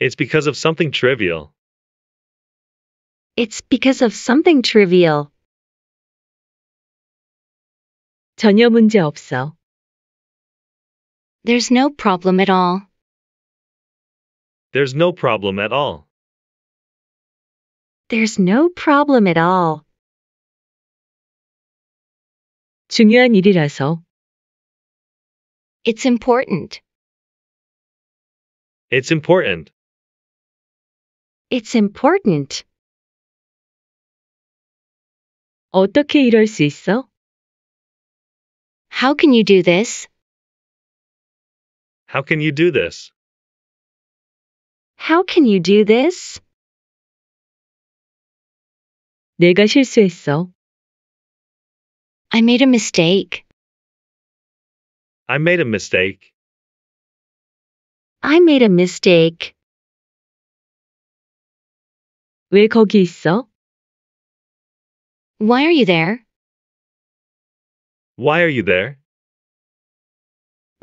It's because of something trivial. It's because of something trivial. 전혀 문제 없어. There's no problem at all. There's no problem at all. There's no problem at all. 중요한 일이라서. It's important. It's important. It's important. 어떻게 이럴 수 있어? How can you do this? How can you do this? How can you do this? 내가 실수했어. I made a mistake. I made a mistake. I made a mistake. 왜 거기 있어? Why are you there? Why are you there?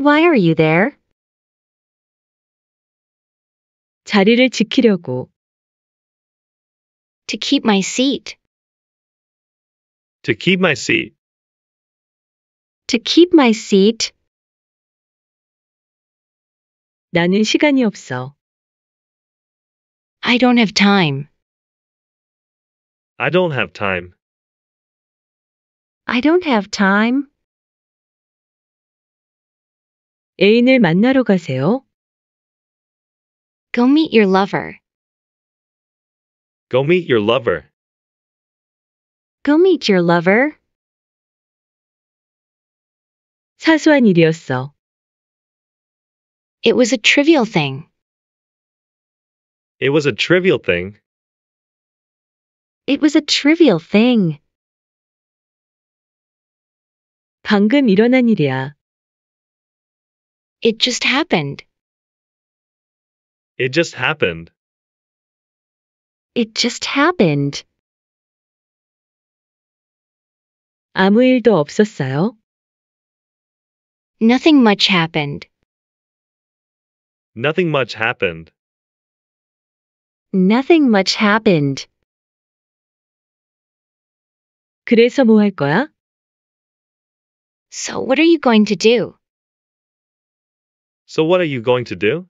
Why are you there? 자리를 지키려고. To keep my seat. To keep my seat. To keep my seat. 나는 시간이 없어. I don't have time. I don't have time. I don't have time. 애인을 만나러 가세요. Go meet your lover. Go meet your lover. Go meet your lover. 사소한 일이었어. It was a trivial thing. It was a trivial thing. It was a trivial thing. 방금 일어난 일이야. It just happened. It just happened. It just happened. 아무 일도 없었어요. Nothing much happened. Nothing much happened. Nothing much happened. 그래서 뭐 할 거야? So what are you going to do? So what are you going to do?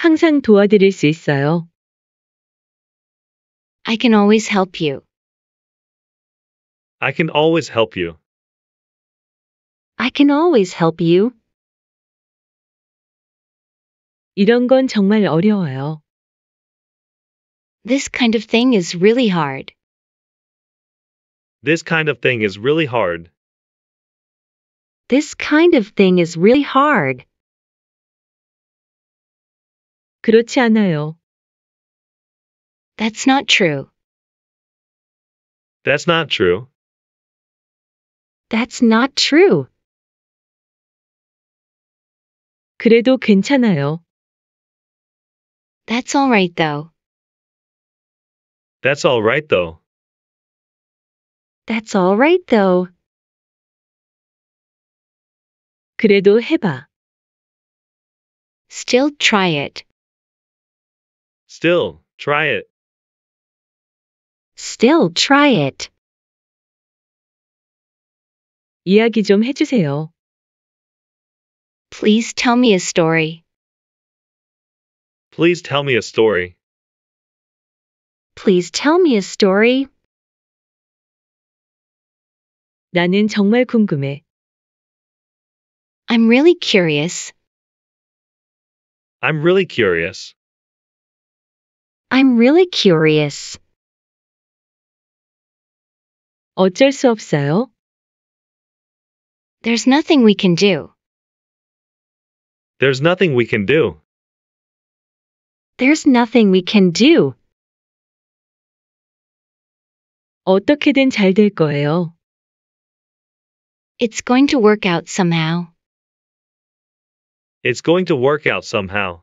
항상 도와드릴 수 있어요. I can always help you. I can always help you. I can always help you. 이런 건 정말 어려워요. This kind of thing is really hard. This kind of thing is really hard. This kind of thing is really hard. 그렇지 않아요. That's not true. That's not true. That's not true. 그래도 괜찮아요. That's alright though. That's alright though. That's alright though. 그래도 해봐. Still try it. Still, try it. Still try it. 이야기 좀 해주세요. Please tell me a story. Please tell me a story. Please tell me a story. 나는 정말 궁금해. I'm really curious. I'm really curious. I'm really curious. 어쩔 수 없어요. There's nothing we can do. There's nothing we can do. There's nothing we can do. 어떻게든 거예요. It's going to work out somehow. It's going to work out somehow.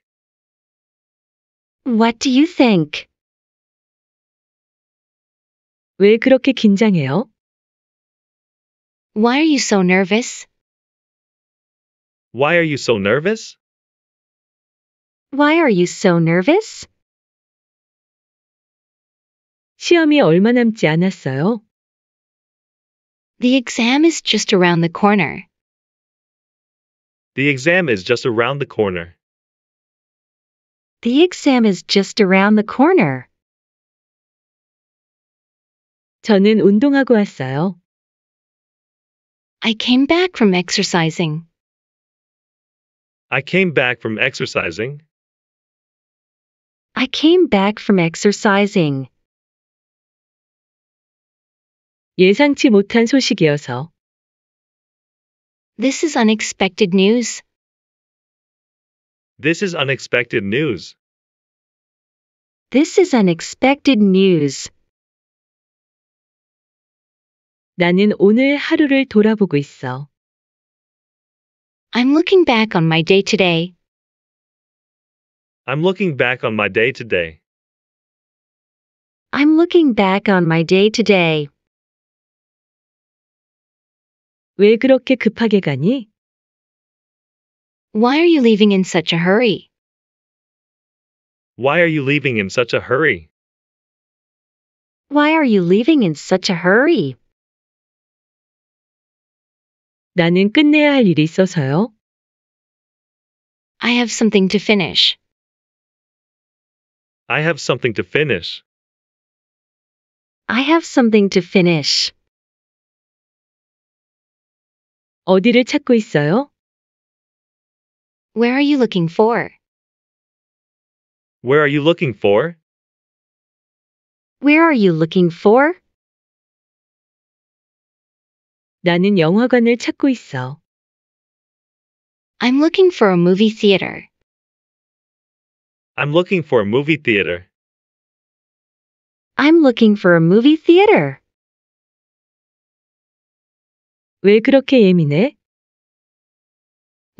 What do you think? 왜 그렇게 긴장해요? Why are you so nervous? Why are you so nervous? Why are you so nervous? 시험이 얼마 남지 않았어요? The exam is just around the corner. The exam is just around the corner. The exam is just around the corner. 저는 운동하고 왔어요. I came back from exercising. I came back from exercising. I came back from exercising. 예상치 못한 소식이어서. This is unexpected news. This is unexpected news. This is unexpected news. 나는 오늘 하루를 돌아보고 있어. I'm looking back on my day today. I'm looking back on my day today. I'm looking back on my day today. 왜 그렇게 급하게 가니? Why are you leaving in such a hurry? Why are you leaving in such a hurry? Why are you leaving in such a hurry? 나는 끝내야 할 일이 있어서요. I have something to finish. I have something to finish. I have something to finish. 어디를 찾고 있어요? Where are you looking for? Where are you looking for? Where are you looking for? 나는 영화관을 찾고 있어. I'm looking for a movie theater. I'm looking for a movie theater. I'm looking for a movie theater. 왜 그렇게 예민해?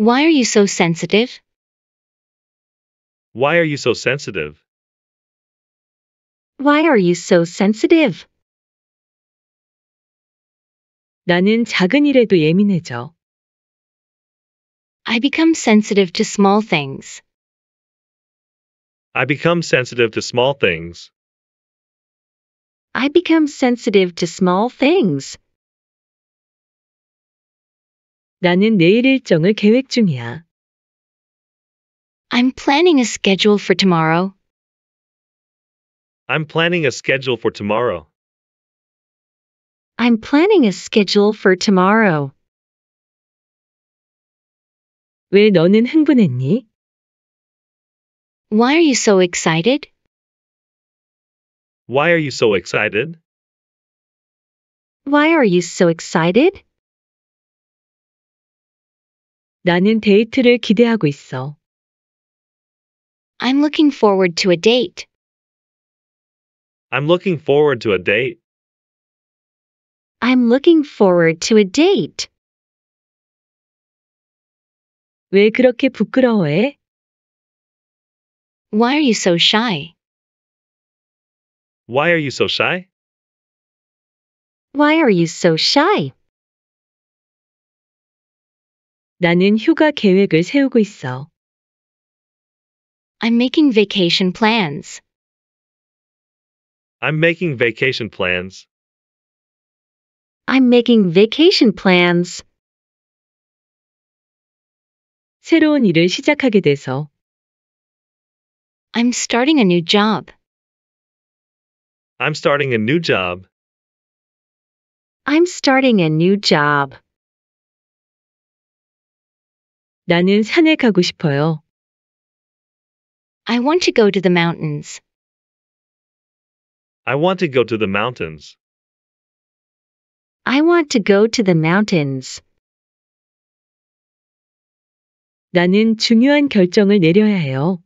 Why are you so sensitive? Why are you so sensitive? Why are you so sensitive? 나는 작은 일에도 예민해져. I become sensitive to small things. I become sensitive to small things. I become sensitive to small things. 나는 내일 일정을 계획 중이야. I'm planning a schedule for tomorrow. I'm planning a schedule for tomorrow. I'm planning a schedule for tomorrow. 왜 너는 흥분했니? Why are you so excited? Why are you so excited? Why are you so excited? 나는 데이트를 기대하고 있어. I'm looking forward to a date. I'm looking forward to a date. I'm looking forward to a date. 왜 그렇게 부끄러워해? Why are you so shy? Why are you so shy? Why are you so shy? 나는 휴가 계획을 세우고 있어. I'm making vacation plans. I'm making vacation plans. I'm making vacation plans. 새로운 일을 시작하게 돼서 I'm starting a new job. I'm starting a new job. I'm starting a new job. 나는 산에 가고 싶어요. I want to go to the mountains. I want to go to the mountains. I want to go to the mountains. 나는 중요한 결정을 내려야 해요.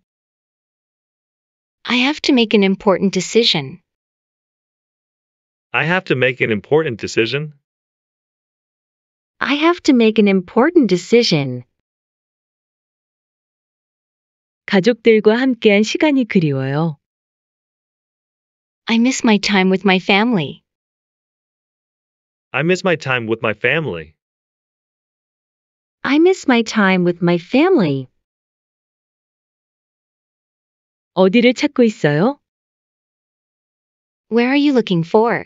I have to make an important decision. I have to make an important decision. I have to make an important decision. 가족들과 함께한 시간이 그리워요. I miss my time with my family. I miss my time with my family. I miss my time with my family. 어디를 찾고 있어요? Where are you looking for?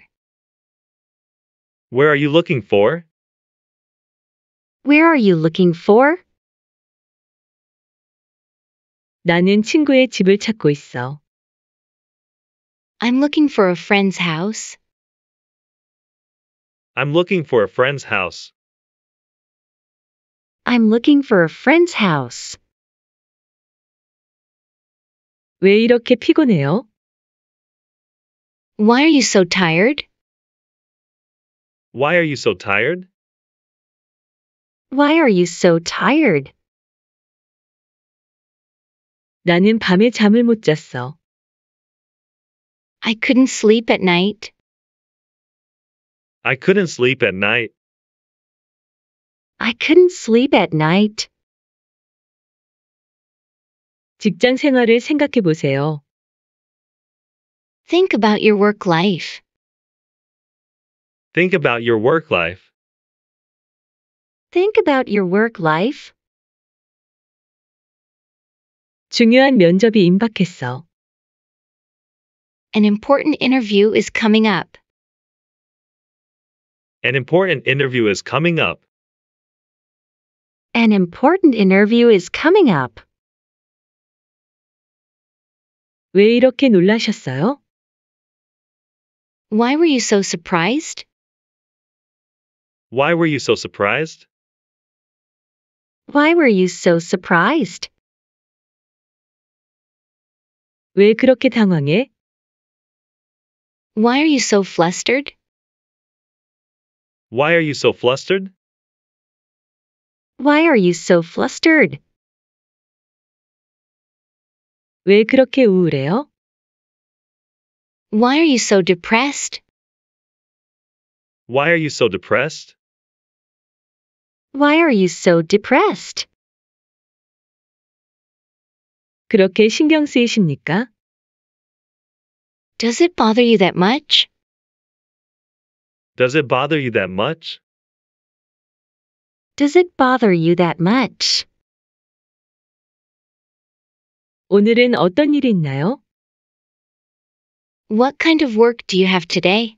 Where are you looking for? Where are you looking for? 나는 친구의 집을 찾고 있어. I'm looking for a friend's house. I'm looking for a friend's house. I'm looking for a friend's house. 왜 이렇게 피곤해요? Why are you so tired? Why are you so tired? Why are you so tired? 나는 밤에 잠을 못 잤어. I couldn't sleep at night. I couldn't sleep at night. I couldn't sleep at night. 직장 생활을 생각해 보세요. Think about your work life. Think about your work life. Think about your work life. 중요한 면접이 임박했어. An important interview is coming up. An important interview is coming up. An important interview is coming up. 왜 이렇게 놀라셨어요? Why were you so surprised? Why were you so surprised? Why were you so surprised? 왜 그렇게 당황해? Why are you so flustered? Why are you so flustered? Why are you so flustered? 왜 그렇게 우울해요? Why are you so depressed? Why are you so depressed? Why are you so depressed? 그렇게 신경 쓰이십니까? Does it bother you that much? Does it bother you that much? Does it bother you that much? 오늘은 어떤 일이 있나요? What kind of work do you have today?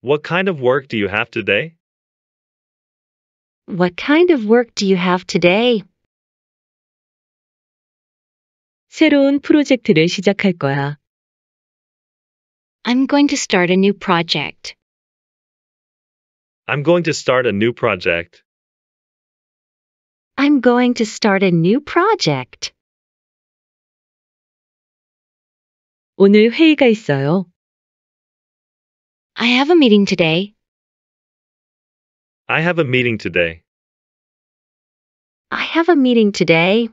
What kind of work do you have today? What kind of work do you have today? 새로운 프로젝트를 시작할 거야. I'm going to start a new project. I'm going to start a new project. I'm going to start a new project. 오늘 회의가 있어요. I have a meeting today. I have a meeting today. I have a meeting today.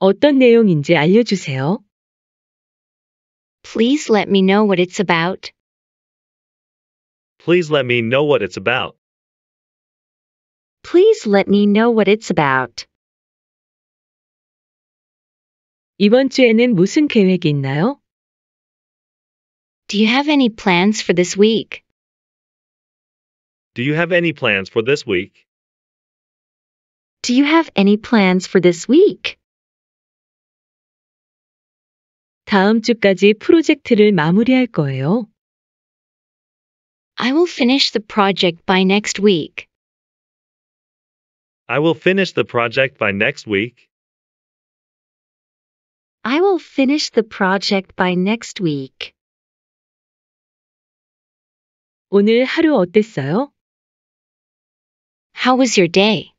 어떤 내용인지 알려주세요. Please let me know what it's about. Please let me know what it's about. Please let me know what it's about. 이번 주에는 무슨 계획이 있나요? Do you have any plans for this week? Do you have any plans for this week? Do you have any plans for this week? 다음 주까지 프로젝트를 마무리할 거예요. I will finish the project by next week. I will finish the project by next week. I will finish the project by next week. 오늘 하루 어땠어요? How was your day?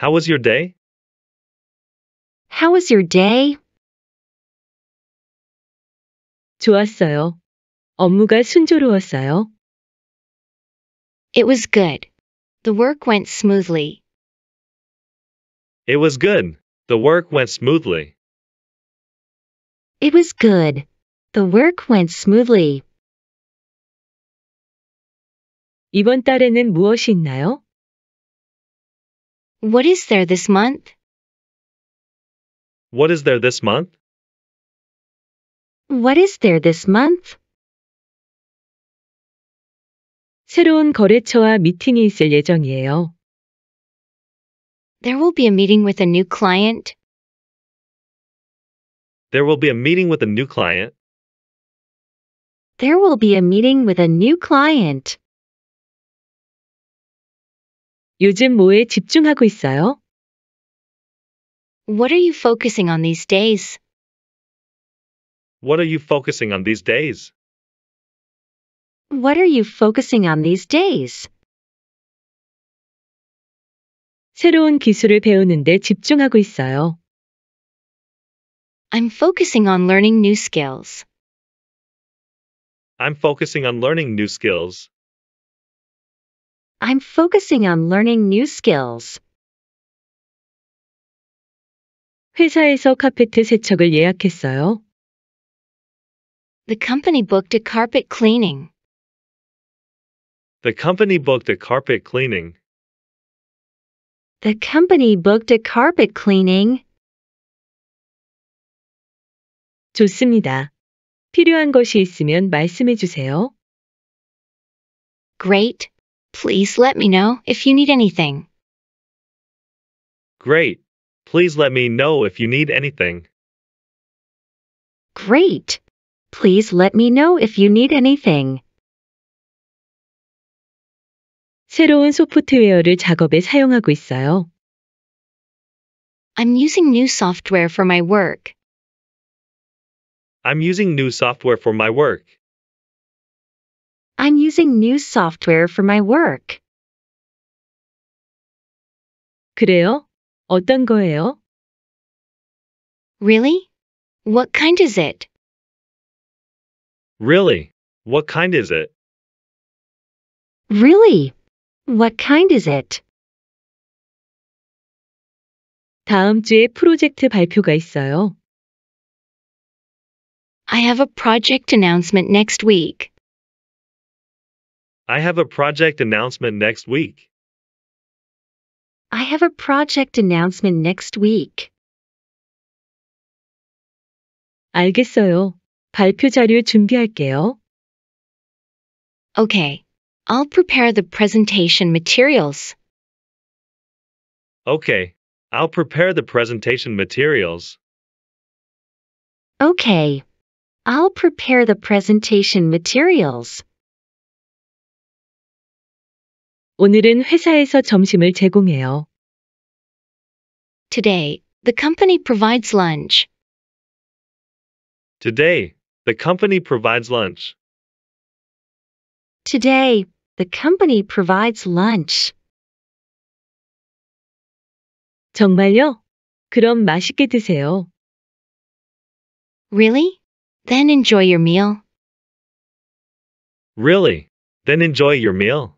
How was your day? How was your day? 좋았어요. 업무가 순조로웠어요. It was good. The work went smoothly. It was good. The work went smoothly. It was good. The work went smoothly. 이번 달에는 무엇이 있나요? What is there this month? What is there this month? What is there this month? 새로운 거래처와 미팅이 있을 예정이에요. There will be a meeting with a new client. There will be a meeting with a new client. There will be a meeting with a new client. 요즘 뭐에 집중하고 있어요? What are you focusing on these days? What are you focusing on these days? What are you focusing on these days? 새로운 기술을 배우는데 집중하고 있어요. I'm focusing on learning new skills. I'm focusing on learning new skills. I'm focusing on learning new skills. 회사에서 카페트 세척을 예약했어요. The company booked a carpet cleaning. The company booked a carpet cleaning. The company booked a carpet cleaning. 좋습니다. 필요한 것이 있으면 말씀해 주세요. Great. Please let me know if you need anything. Great. Please let me know if you need anything. Great. Please let me know if you need anything. 새로운 소프트웨어를 작업에 사용하고 있어요. I'm using new software for my work. I'm using new software for my work. I'm using new software for my work. 그래요? 어떤 거예요? Really? What kind is it? Really? What kind is it? Really? What kind is it? 다음 주에 프로젝트 발표가 있어요. I have a project announcement next week. I have a project announcement next week. I have a project announcement next week. 알겠어요. 발표 자료 준비할게요. Okay, I'll prepare the presentation materials. Okay, I'll prepare the presentation materials. Okay, I'll prepare the presentation materials. 오늘은 회사에서 점심을 제공해요. Today, the company provides lunch. Today, the company provides lunch. Today, the company provides lunch. 정말요? 그럼 맛있게 드세요. Really? Then enjoy your meal. Really? Then enjoy your meal.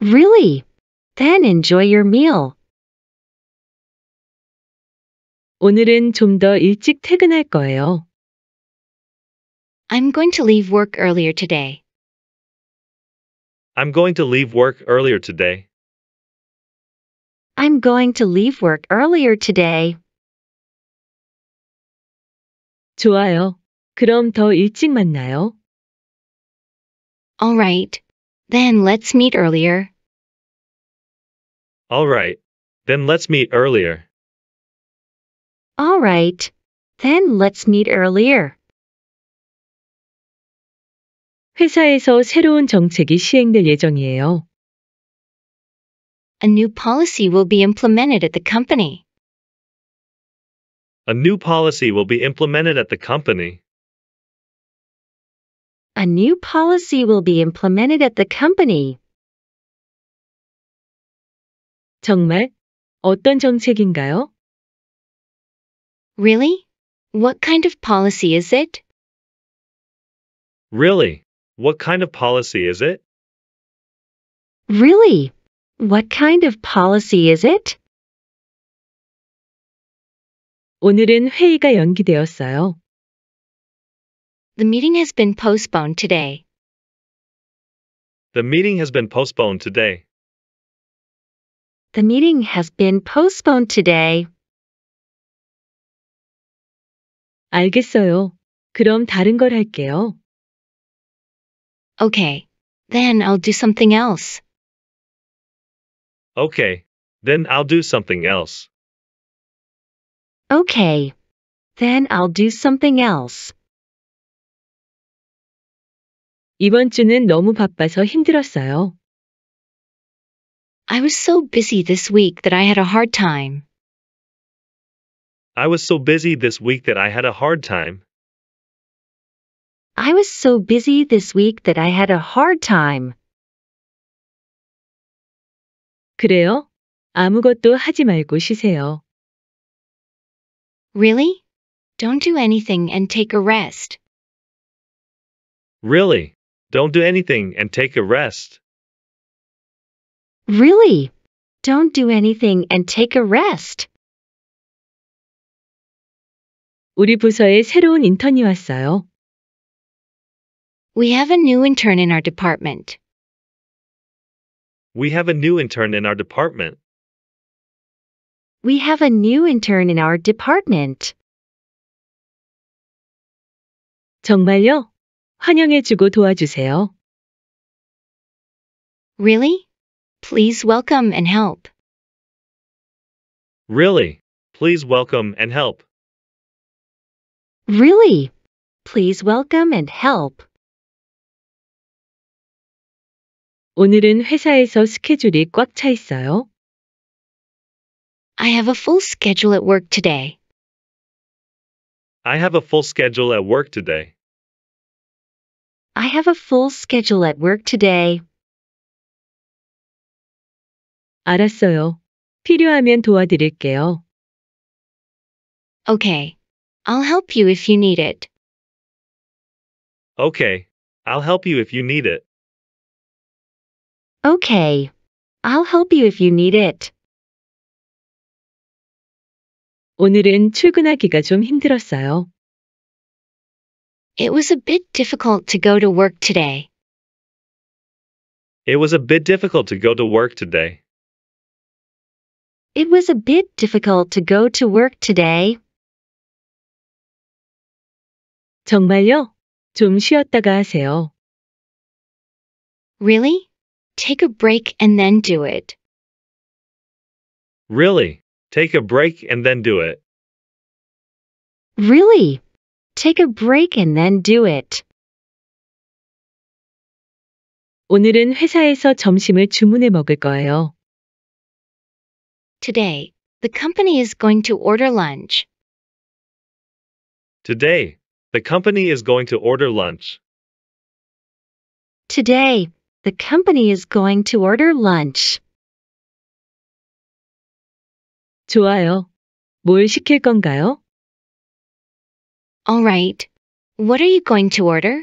Really? Then enjoy your meal. 오늘은 좀 더 일찍 퇴근할 거예요. I'm going to leave work earlier today. I'm going to leave work earlier today. I'm going to leave work earlier today. 좋아요. 그럼 더 일찍 만나요. All right. Then let's meet earlier. All right. Then let's meet earlier. All right. Then let's meet earlier. 회사에서 새로운 정책이 시행될 예정이에요. A new policy will be implemented at the company. A new policy will be implemented at the company. A new policy will be implemented at the company. 정말? 어떤 정책인가요? Really? What kind of policy is it? Really? What kind of policy is it? Really? What kind of policy is it? 오늘은 회의가 연기되었어요. The meeting has been postponed today. The meeting has been postponed today. The meeting has been postponed today. 알겠어요. 그럼 다른 걸 할게요. Okay. Then I'll do something else. Okay. Then I'll do something else. Okay. Then I'll do something else. 이번 주는 너무 바빠서 힘들었어요. I was so busy this week that I had a hard time. I was so busy this week that I had a hard time. I was so busy this week that I had a hard time. 그래요? 아무것도 하지 말고 쉬세요. Really? Don't do anything and take a rest. Really? Don't do anything and take a rest. Really? Don't do anything and take a rest. 우리 부서에 새로운 인턴이 왔어요. We have a new intern in our department. We have a new intern in our department. We have a new intern in our department. 정말요? 환영해주고 도와주세요. Really? Please welcome and help. Really? Please welcome and help. Really? Please welcome and help. 오늘은 회사에서 스케줄이 꽉 차 있어요. I have a full schedule at work today. I have a full schedule at work today. I have a full schedule at work today. 알았어요. 필요하면 도와드릴게요. Okay. I'll help you if you need it. Okay. I'll help you if you need it. Okay. I'll help you if you need it. 오늘은 출근하기가 좀 힘들었어요. It was a bit difficult to go to work today. It was a bit difficult to go to work today. It was a bit difficult to go to work today. 정말요? 좀 쉬었다가 하세요. Really? Take a break and then do it. Really? Take a break and then do it. Really? Take a break and then do it. 오늘은 회사에서 점심을 주문해 먹을 거예요. Today, the company is going to order lunch. Today, the company is going to order lunch. Today, the company is going to order lunch. 좋아요. 뭘 시킬 건가요? All right. What are you going to order?